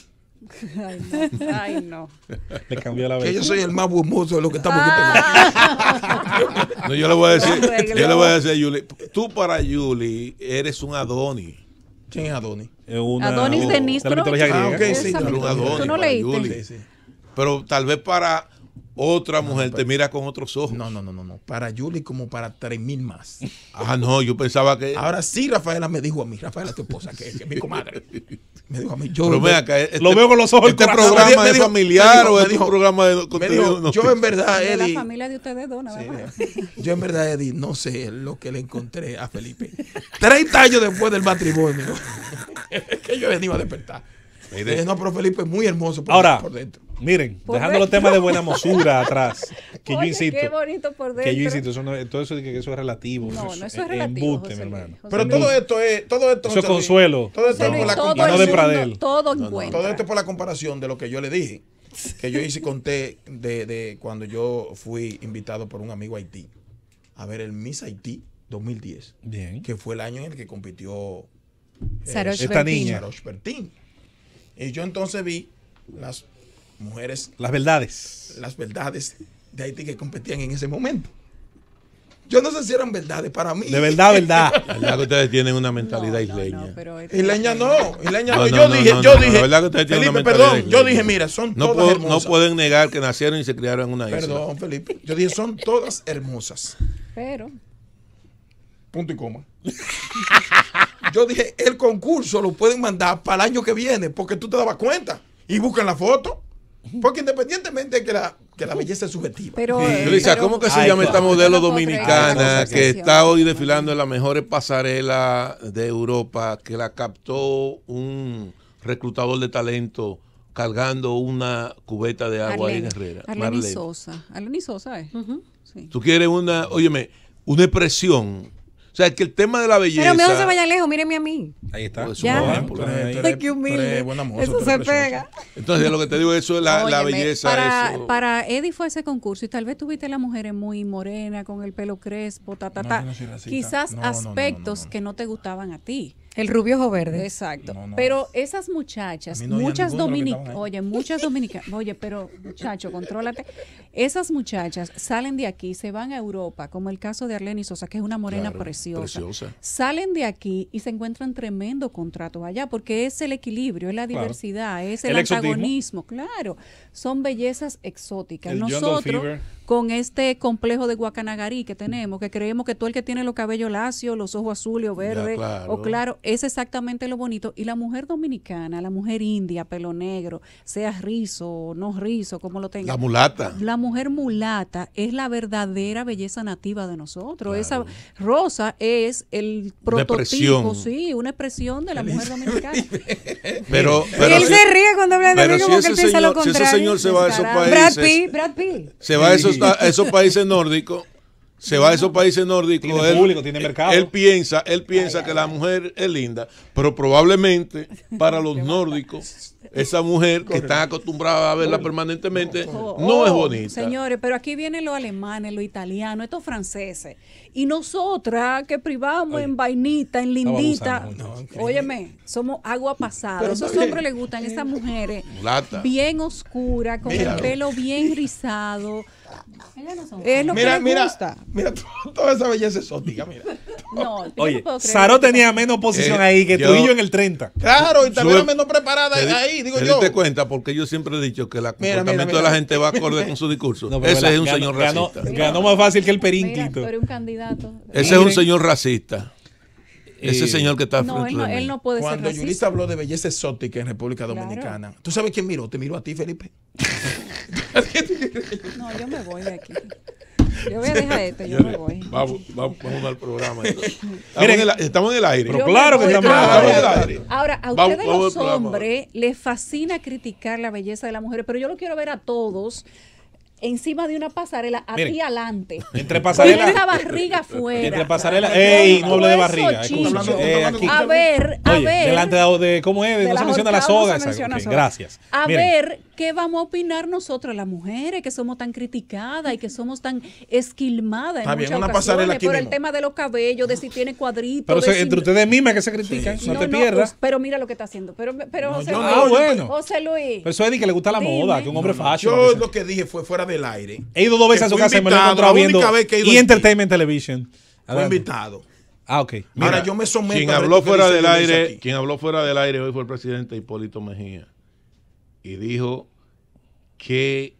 Ay, no. cambió la vez. Que yo soy el más burmoso de los que estamos aquí. Ah. yo le voy a decir, yo le voy a decir a Yuli, tú para Yuli eres un Adoni ¿Quién es Adoni Una, Adonis de Nistro. Ah, no Pero tal vez para otra mujer te mira con otros ojos. No, no, no, no, no. Para Julie como para tres mil más. Ah, no, yo pensaba que. Ahora sí, Rafaela me dijo a mí, Rafaela, tu esposa, que, que es mi comadre. Me dijo a mí, yo. lo este veo con los ojos. Este programa es familiar o es este un programa de contenido. yo en verdad, Eddie. la familia de ustedes dos, nada yo en verdad, Eddie, no sé lo que le encontré a Felipe. 30 años después del matrimonio. que yo venía a despertar. No, pero Felipe es muy hermoso Ahora, Miren, dejando los temas de buena mosura atrás, que yo insisto. Qué bonito por dentro. Que yo insisto, todo eso, que eso es relativo. No, no, es eh, relativo. mi hermano. Pero todo esto es. Todo esto, eso es consuelo. Todo esto es por la comparación. de Todo Todo esto es por la comparación de lo que yo le dije. Que yo hice conté de, de cuando yo fui invitado por un amigo Haití a ver el Miss Haití 2010. Bien. Que fue el año en el que compitió eh, esta niña. Bertín. Y yo entonces vi las mujeres. Las verdades. Las verdades de Haití que competían en ese momento. Yo no sé si eran verdades para mí. De verdad, verdad. La verdad que ustedes tienen una mentalidad isleña. No, isleña no, no. Yo dije, yo dije. perdón, yo dije, mira, son no todas hermosas. No pueden negar que nacieron y se criaron en una isla. Perdón, Felipe. Yo dije, son todas hermosas. Pero. Punto y coma. yo dije, el concurso lo pueden mandar para el año que viene, porque tú te dabas cuenta y buscan la foto. Porque independientemente de que la, que la belleza es subjetiva. Pero, eh, Luisa, ¿cómo que se llama esta modelo dominicana que está hoy desfilando en las mejores pasarela de Europa, que la captó un reclutador de talento? cargando una cubeta de agua ahí en Herrera. Marlene. Sosa. Sosa Eh. Tú quieres una, óyeme, una expresión o sea, que el tema de la belleza. Pero no se vaya lejos, míreme a mí. Ahí está. ya. Eh, eso se pega. Entonces, lo que te digo, eso es la, la belleza. Para, eso. para Eddie fue ese concurso y tal vez tuviste las mujeres muy morena, con el pelo crespo, ta, ta, ta. Quizás aspectos que no te gustaban a ti. El rubio o verde. Exacto. Pero esas muchachas, muchas dominicanas, oye, muchas dominicanas, oye, pero muchacho, contrólate. Esas muchachas salen de aquí, se van a Europa, como el caso de Arlene Sosa, que es una morena preciosa. Salen de aquí y se encuentran tremendo contrato allá, porque es el equilibrio, es la diversidad, es el, antagonismo. Claro, son bellezas exóticas. Nosotros con este complejo de Guacanagarí que tenemos, que creemos que todo el que tiene los cabellos lacios, los ojos azules o verdes o claro, es exactamente lo bonito. Y la mujer dominicana, la mujer india, pelo negro, sea rizo o no rizo, como lo tenga. La mulata. La mujer mulata es la verdadera belleza nativa de nosotros. Esa rosa es el prototipo, sí, una expresión de la mujer dominicana. pero, él se ríe cuando habla de mí que él piensa lo contrario. Si ese señor se va a esos países. Brad Pitt, Se va a esos esos países nórdicos se va a esos países nórdicos. él, público, tiene mercado. Él, piensa, él piensa que la mujer es linda, pero probablemente para los nórdicos esa mujer que está acostumbrada a verla permanentemente no es oh, bonita. Señores, pero aquí vienen los alemanes, los italianos, estos franceses. Y nosotras que privamos en vainita, en lindita. óyeme, somos agua pasada. A Esos hombres les gustan esas mujeres bien oscuras, con el pelo bien rizado es lo mira, mira, gusta. Mira, toda esa belleza exótica, mira. No, Oye, Saró Saro tenía menos posición eh, ahí que tú y yo en el 30. Claro, y también menos preparada ahí, digo te yo. te cuenta, porque yo siempre he dicho que el comportamiento de la gente va acorde con su discurso. Ese es un señor racista. Ganó, más fácil que el perinquito. Ese es un señor racista. Ese señor que está frente no, Él no puede Cuando ser habló de belleza exótica en República Dominicana, ¿tú sabes quién miró? ¿Te miró a ti, Felipe? no, yo me voy de aquí. Yo voy a dejar esto, yo, me voy. Vamos, vamos, al programa. Estamos, Miren, en el, estamos en el aire. Pero claro que estamos, ahora, en el aire. Ahora, a ustedes los hombres les fascina criticar la belleza de la mujer, pero yo lo quiero ver a todos encima de una pasarela, hacia adelante. Entre pasarela. y esa barriga fuera. Entre pasarela. ey, eh, no hablo de barriga. Escucha. Eh, aquí. A ver, a ver. Delante de, cómo es, no se menciona la soga. gracias. A ver, ¿qué vamos a opinar nosotros, las mujeres, que somos tan criticadas y que somos tan esquilmadas en muchas por el tema de los cabellos, de si tiene cuadritos. Pero entre ustedes mismas que se critican, no, te pierdas. pero mira lo que está haciendo. Pero, pero José, Luis, ah, José Luis. Pero eso es de que le gusta la moda, que un hombre fashion. Yo lo que dije fue fuera de del aire. He ido dos veces a su casa y me lo he y Entertainment Television. Fue invitado. Ah, ok. Ahora yo me someto quien habló fuera del aire, Quien habló fuera del aire hoy fue el presidente Hipólito Mejía. Y dijo que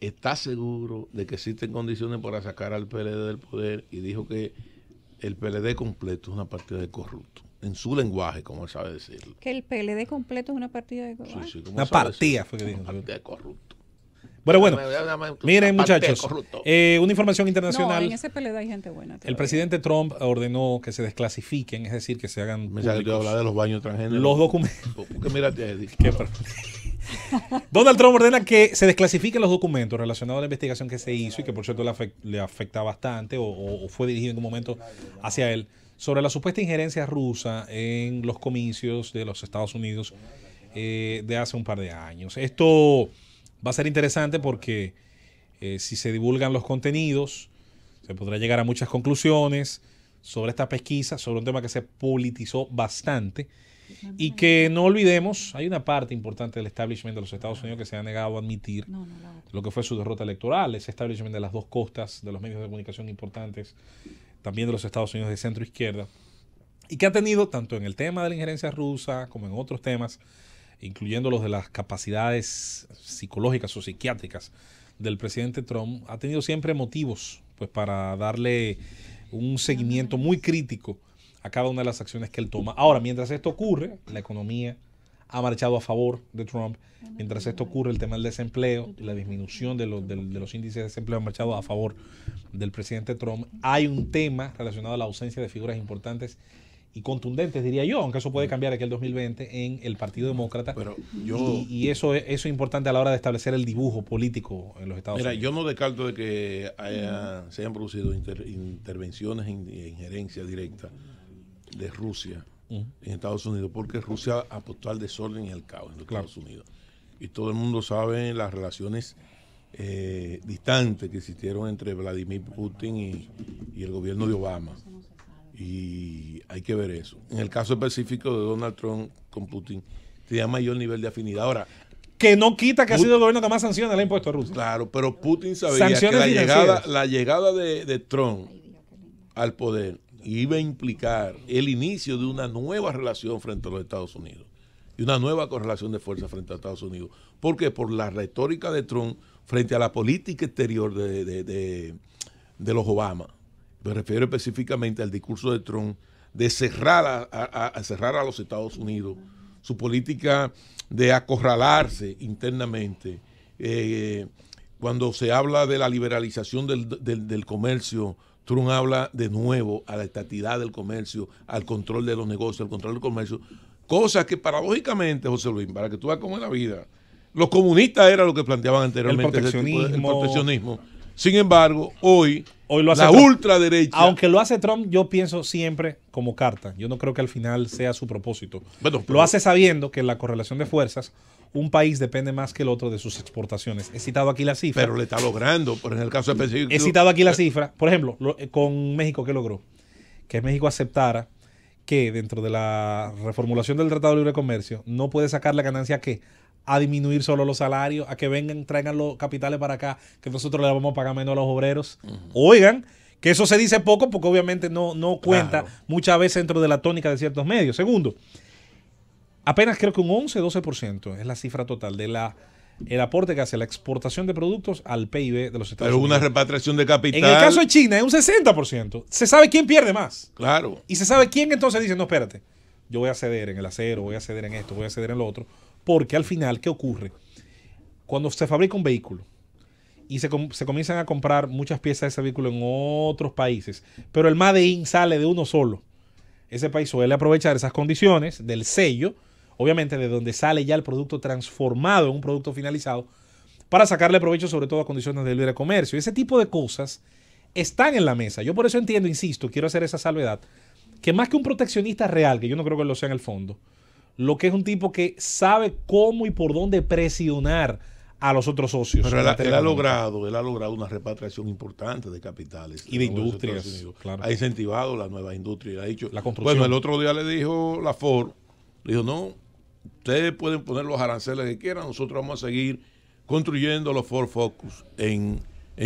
está seguro de que existen condiciones para sacar al PLD del poder. Y dijo que el PLD completo es una partida de corrupto. En su lenguaje, como él sabe decirlo. Que el PLD completo es una partida de corrupto. una partida fue que dijo. Una partida de corrupto. Pero bueno, miren muchachos, eh, una información internacional. en ese hay gente buena. El presidente Trump ordenó que se desclasifiquen, es decir, que se hagan... Me hablar de los baños transgénero. Los documentos. Porque mírate, eh, Donald Trump ordena que se desclasifiquen los documentos relacionados a la investigación que se hizo y que por cierto le, afecta, bastante o, fue dirigido en un momento hacia él sobre la supuesta injerencia rusa en los comicios de los Estados Unidos eh, de hace un par de años. Esto Va a ser interesante porque eh, si se divulgan los contenidos, se podrá llegar a muchas conclusiones sobre esta pesquisa, sobre un tema que se politizó bastante y que no olvidemos, hay una parte importante del establishment de los Estados Unidos que se ha negado a admitir lo que fue su derrota electoral, ese establishment de las dos costas, de los medios de comunicación importantes, también de los Estados Unidos de centro izquierda, y que ha tenido, tanto en el tema de la injerencia rusa como en otros temas, incluyendo los de las capacidades psicológicas o psiquiátricas del presidente Trump, ha tenido siempre motivos pues, para darle un seguimiento muy crítico a cada una de las acciones que él toma. Ahora, mientras esto ocurre, la economía ha marchado a favor de Trump. Mientras esto ocurre, el tema del desempleo, la disminución de los, los índices de desempleo ha marchado a favor del presidente Trump. Hay un tema relacionado a la ausencia de figuras importantes y contundentes, diría yo, aunque eso puede cambiar aquí el 2020 en el Partido Demócrata. Pero yo, y, eso, es, eso importante a la hora de establecer el dibujo político en los Estados Unidos. Mira, yo no descarto de que se hayan producido intervenciones e injerencia directa de Rusia en Estados Unidos, porque Rusia apostó al desorden y al caos en los Estados Unidos. Y todo el mundo sabe las relaciones eh, distantes que existieron entre Vladimir Putin y, y el gobierno de Obama y hay que ver eso. En el caso específico de Donald Trump con Putin, tenía mayor nivel de afinidad. Ahora, que no quita que ha sido el gobierno que más sanciona el impuesto a Rusia. Claro, pero Putin sabía que la llegada, la llegada de, Trump al poder iba a implicar el inicio de una nueva relación frente a los Estados Unidos y una nueva correlación de fuerzas frente a Estados Unidos. ¿Por qué? Por la retórica de Trump frente a la política exterior de, de los Obama me refiero específicamente al discurso de Trump de cerrar a, cerrar a los Estados Unidos, su política de acorralarse internamente. Eh, cuando se habla de la liberalización del, comercio, Trump habla de nuevo a la estatidad del comercio, al control de los negocios, al control del comercio. Cosas que paradójicamente, José Luis, para que tú veas cómo es la vida, los comunistas era lo que planteaban anteriormente. El proteccionismo. Sin embargo, hoy, hoy lo hace la ultraderecha. Aunque lo hace Trump, yo pienso siempre como carta. Yo no creo que al final sea su propósito. lo hace sabiendo que en la correlación de fuerzas un país depende más que el otro de sus exportaciones. He citado aquí la cifra. Pero le está logrando, por en el caso específico. He citado aquí la cifra. Por ejemplo, eh, con México, ¿qué logró? Que México aceptara que dentro de la reformulación del Tratado de Libre Comercio no puede sacar la ganancia que a disminuir solo los salarios, a que vengan, traigan los capitales para acá, que nosotros le vamos a pagar menos a los obreros. Oigan, que eso se dice poco porque obviamente no, no cuenta muchas veces dentro de la tónica de ciertos medios. Segundo, apenas creo que un 11-12% es la cifra total de la el aporte que hace la exportación de productos al PIB de los Estados Unidos. Pero una repatriación de capital. En el caso de China es un 60%. Se sabe quién pierde más. Claro. Y se sabe quién entonces dice, no, espérate, yo voy a ceder en el acero, voy a ceder en esto, voy a ceder en lo otro porque al final, ¿qué ocurre? Cuando se fabrica un vehículo y se, comienzan a comprar muchas piezas de ese vehículo en otros países, pero el Made in sale de uno solo, ese país suele aprovechar esas condiciones del sello, obviamente de donde sale ya el producto transformado en un producto finalizado, para sacarle provecho sobre todo a condiciones de libre comercio. Ese tipo de cosas están en la mesa. Yo por eso entiendo, insisto, quiero hacer esa salvedad, que más que un proteccionista real, que yo no creo que lo sea en el fondo, lo que es un tipo que sabe cómo y por dónde presionar a los otros socios. Pero él, ha logrado, él ha logrado una repatriación importante de capitales y de industrias. Ha incentivado la nueva industria. ha dicho, Bueno, el otro día le dijo la Ford, dijo, no, ustedes pueden poner los aranceles que quieran, nosotros vamos a seguir construyendo los Ford Focus en,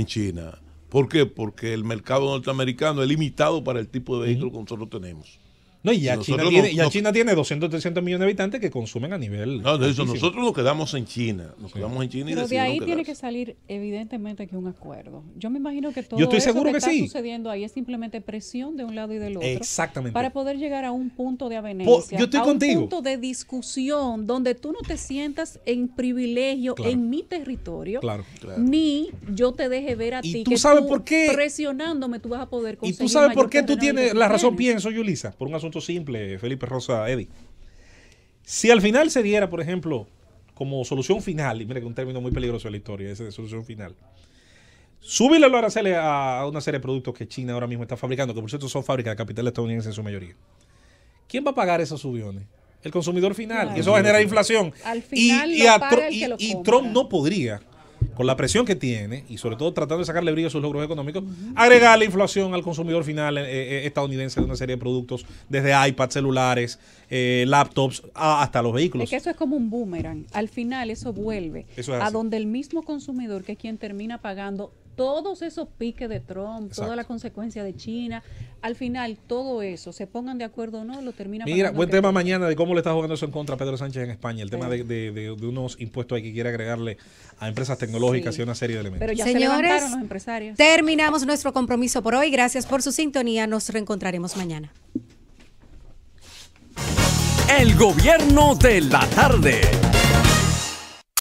China. ¿Por qué? Porque el mercado norteamericano es limitado para el tipo de vehículo que nosotros tenemos. No, y ya, China, tiene, China tiene 200, 300 millones de habitantes que consumen a nivel. No, de eso, nosotros nos quedamos en China. Nos quedamos en China y Pero de ahí tiene que salir, evidentemente, que un acuerdo. Yo me imagino que todo eso que, está sucediendo ahí es simplemente presión de un lado y del otro. Exactamente. Para poder llegar a un punto de avenencia. Yo estoy a un punto de discusión donde tú no te sientas en privilegio en mi territorio. Claro, Ni yo te deje ver a ti. Presionándome, tú vas a poder conseguir. Y tú sabes por qué tú tienes la razón, pienso, Yulisa, por un asunto simple, Felipe Rosa, Eddy Si al final se diera, por ejemplo, como solución final, y mire que un término muy peligroso de la historia, ese de solución final, súbile los aranceles a una serie de productos que China ahora mismo está fabricando, que por cierto son fábricas de capital estadounidense en su mayoría. ¿Quién va a pagar esos subiones? El consumidor final. Y eso va a generar inflación. y Trump no podría con la presión que tiene y sobre todo tratando de sacarle brillo a sus logros económicos, agregar la inflación al consumidor final eh, eh, estadounidense de una serie de productos, desde iPads, celulares, eh, laptops, hasta los vehículos. Es que eso es como un boomerang. Al final eso vuelve a donde el mismo consumidor, que es quien termina pagando todos esos piques de Trump, toda la consecuencia de China, al final todo eso, se pongan de acuerdo o no, lo termina. Mira, buen tema mañana de cómo le está jugando eso en contra a Pedro Sánchez en España, el tema de, unos impuestos que quiere agregarle a empresas tecnológicas y una serie de elementos. Pero ya Señores, Terminamos nuestro compromiso por hoy. Gracias por su sintonía. Nos reencontraremos mañana. El gobierno de la tarde.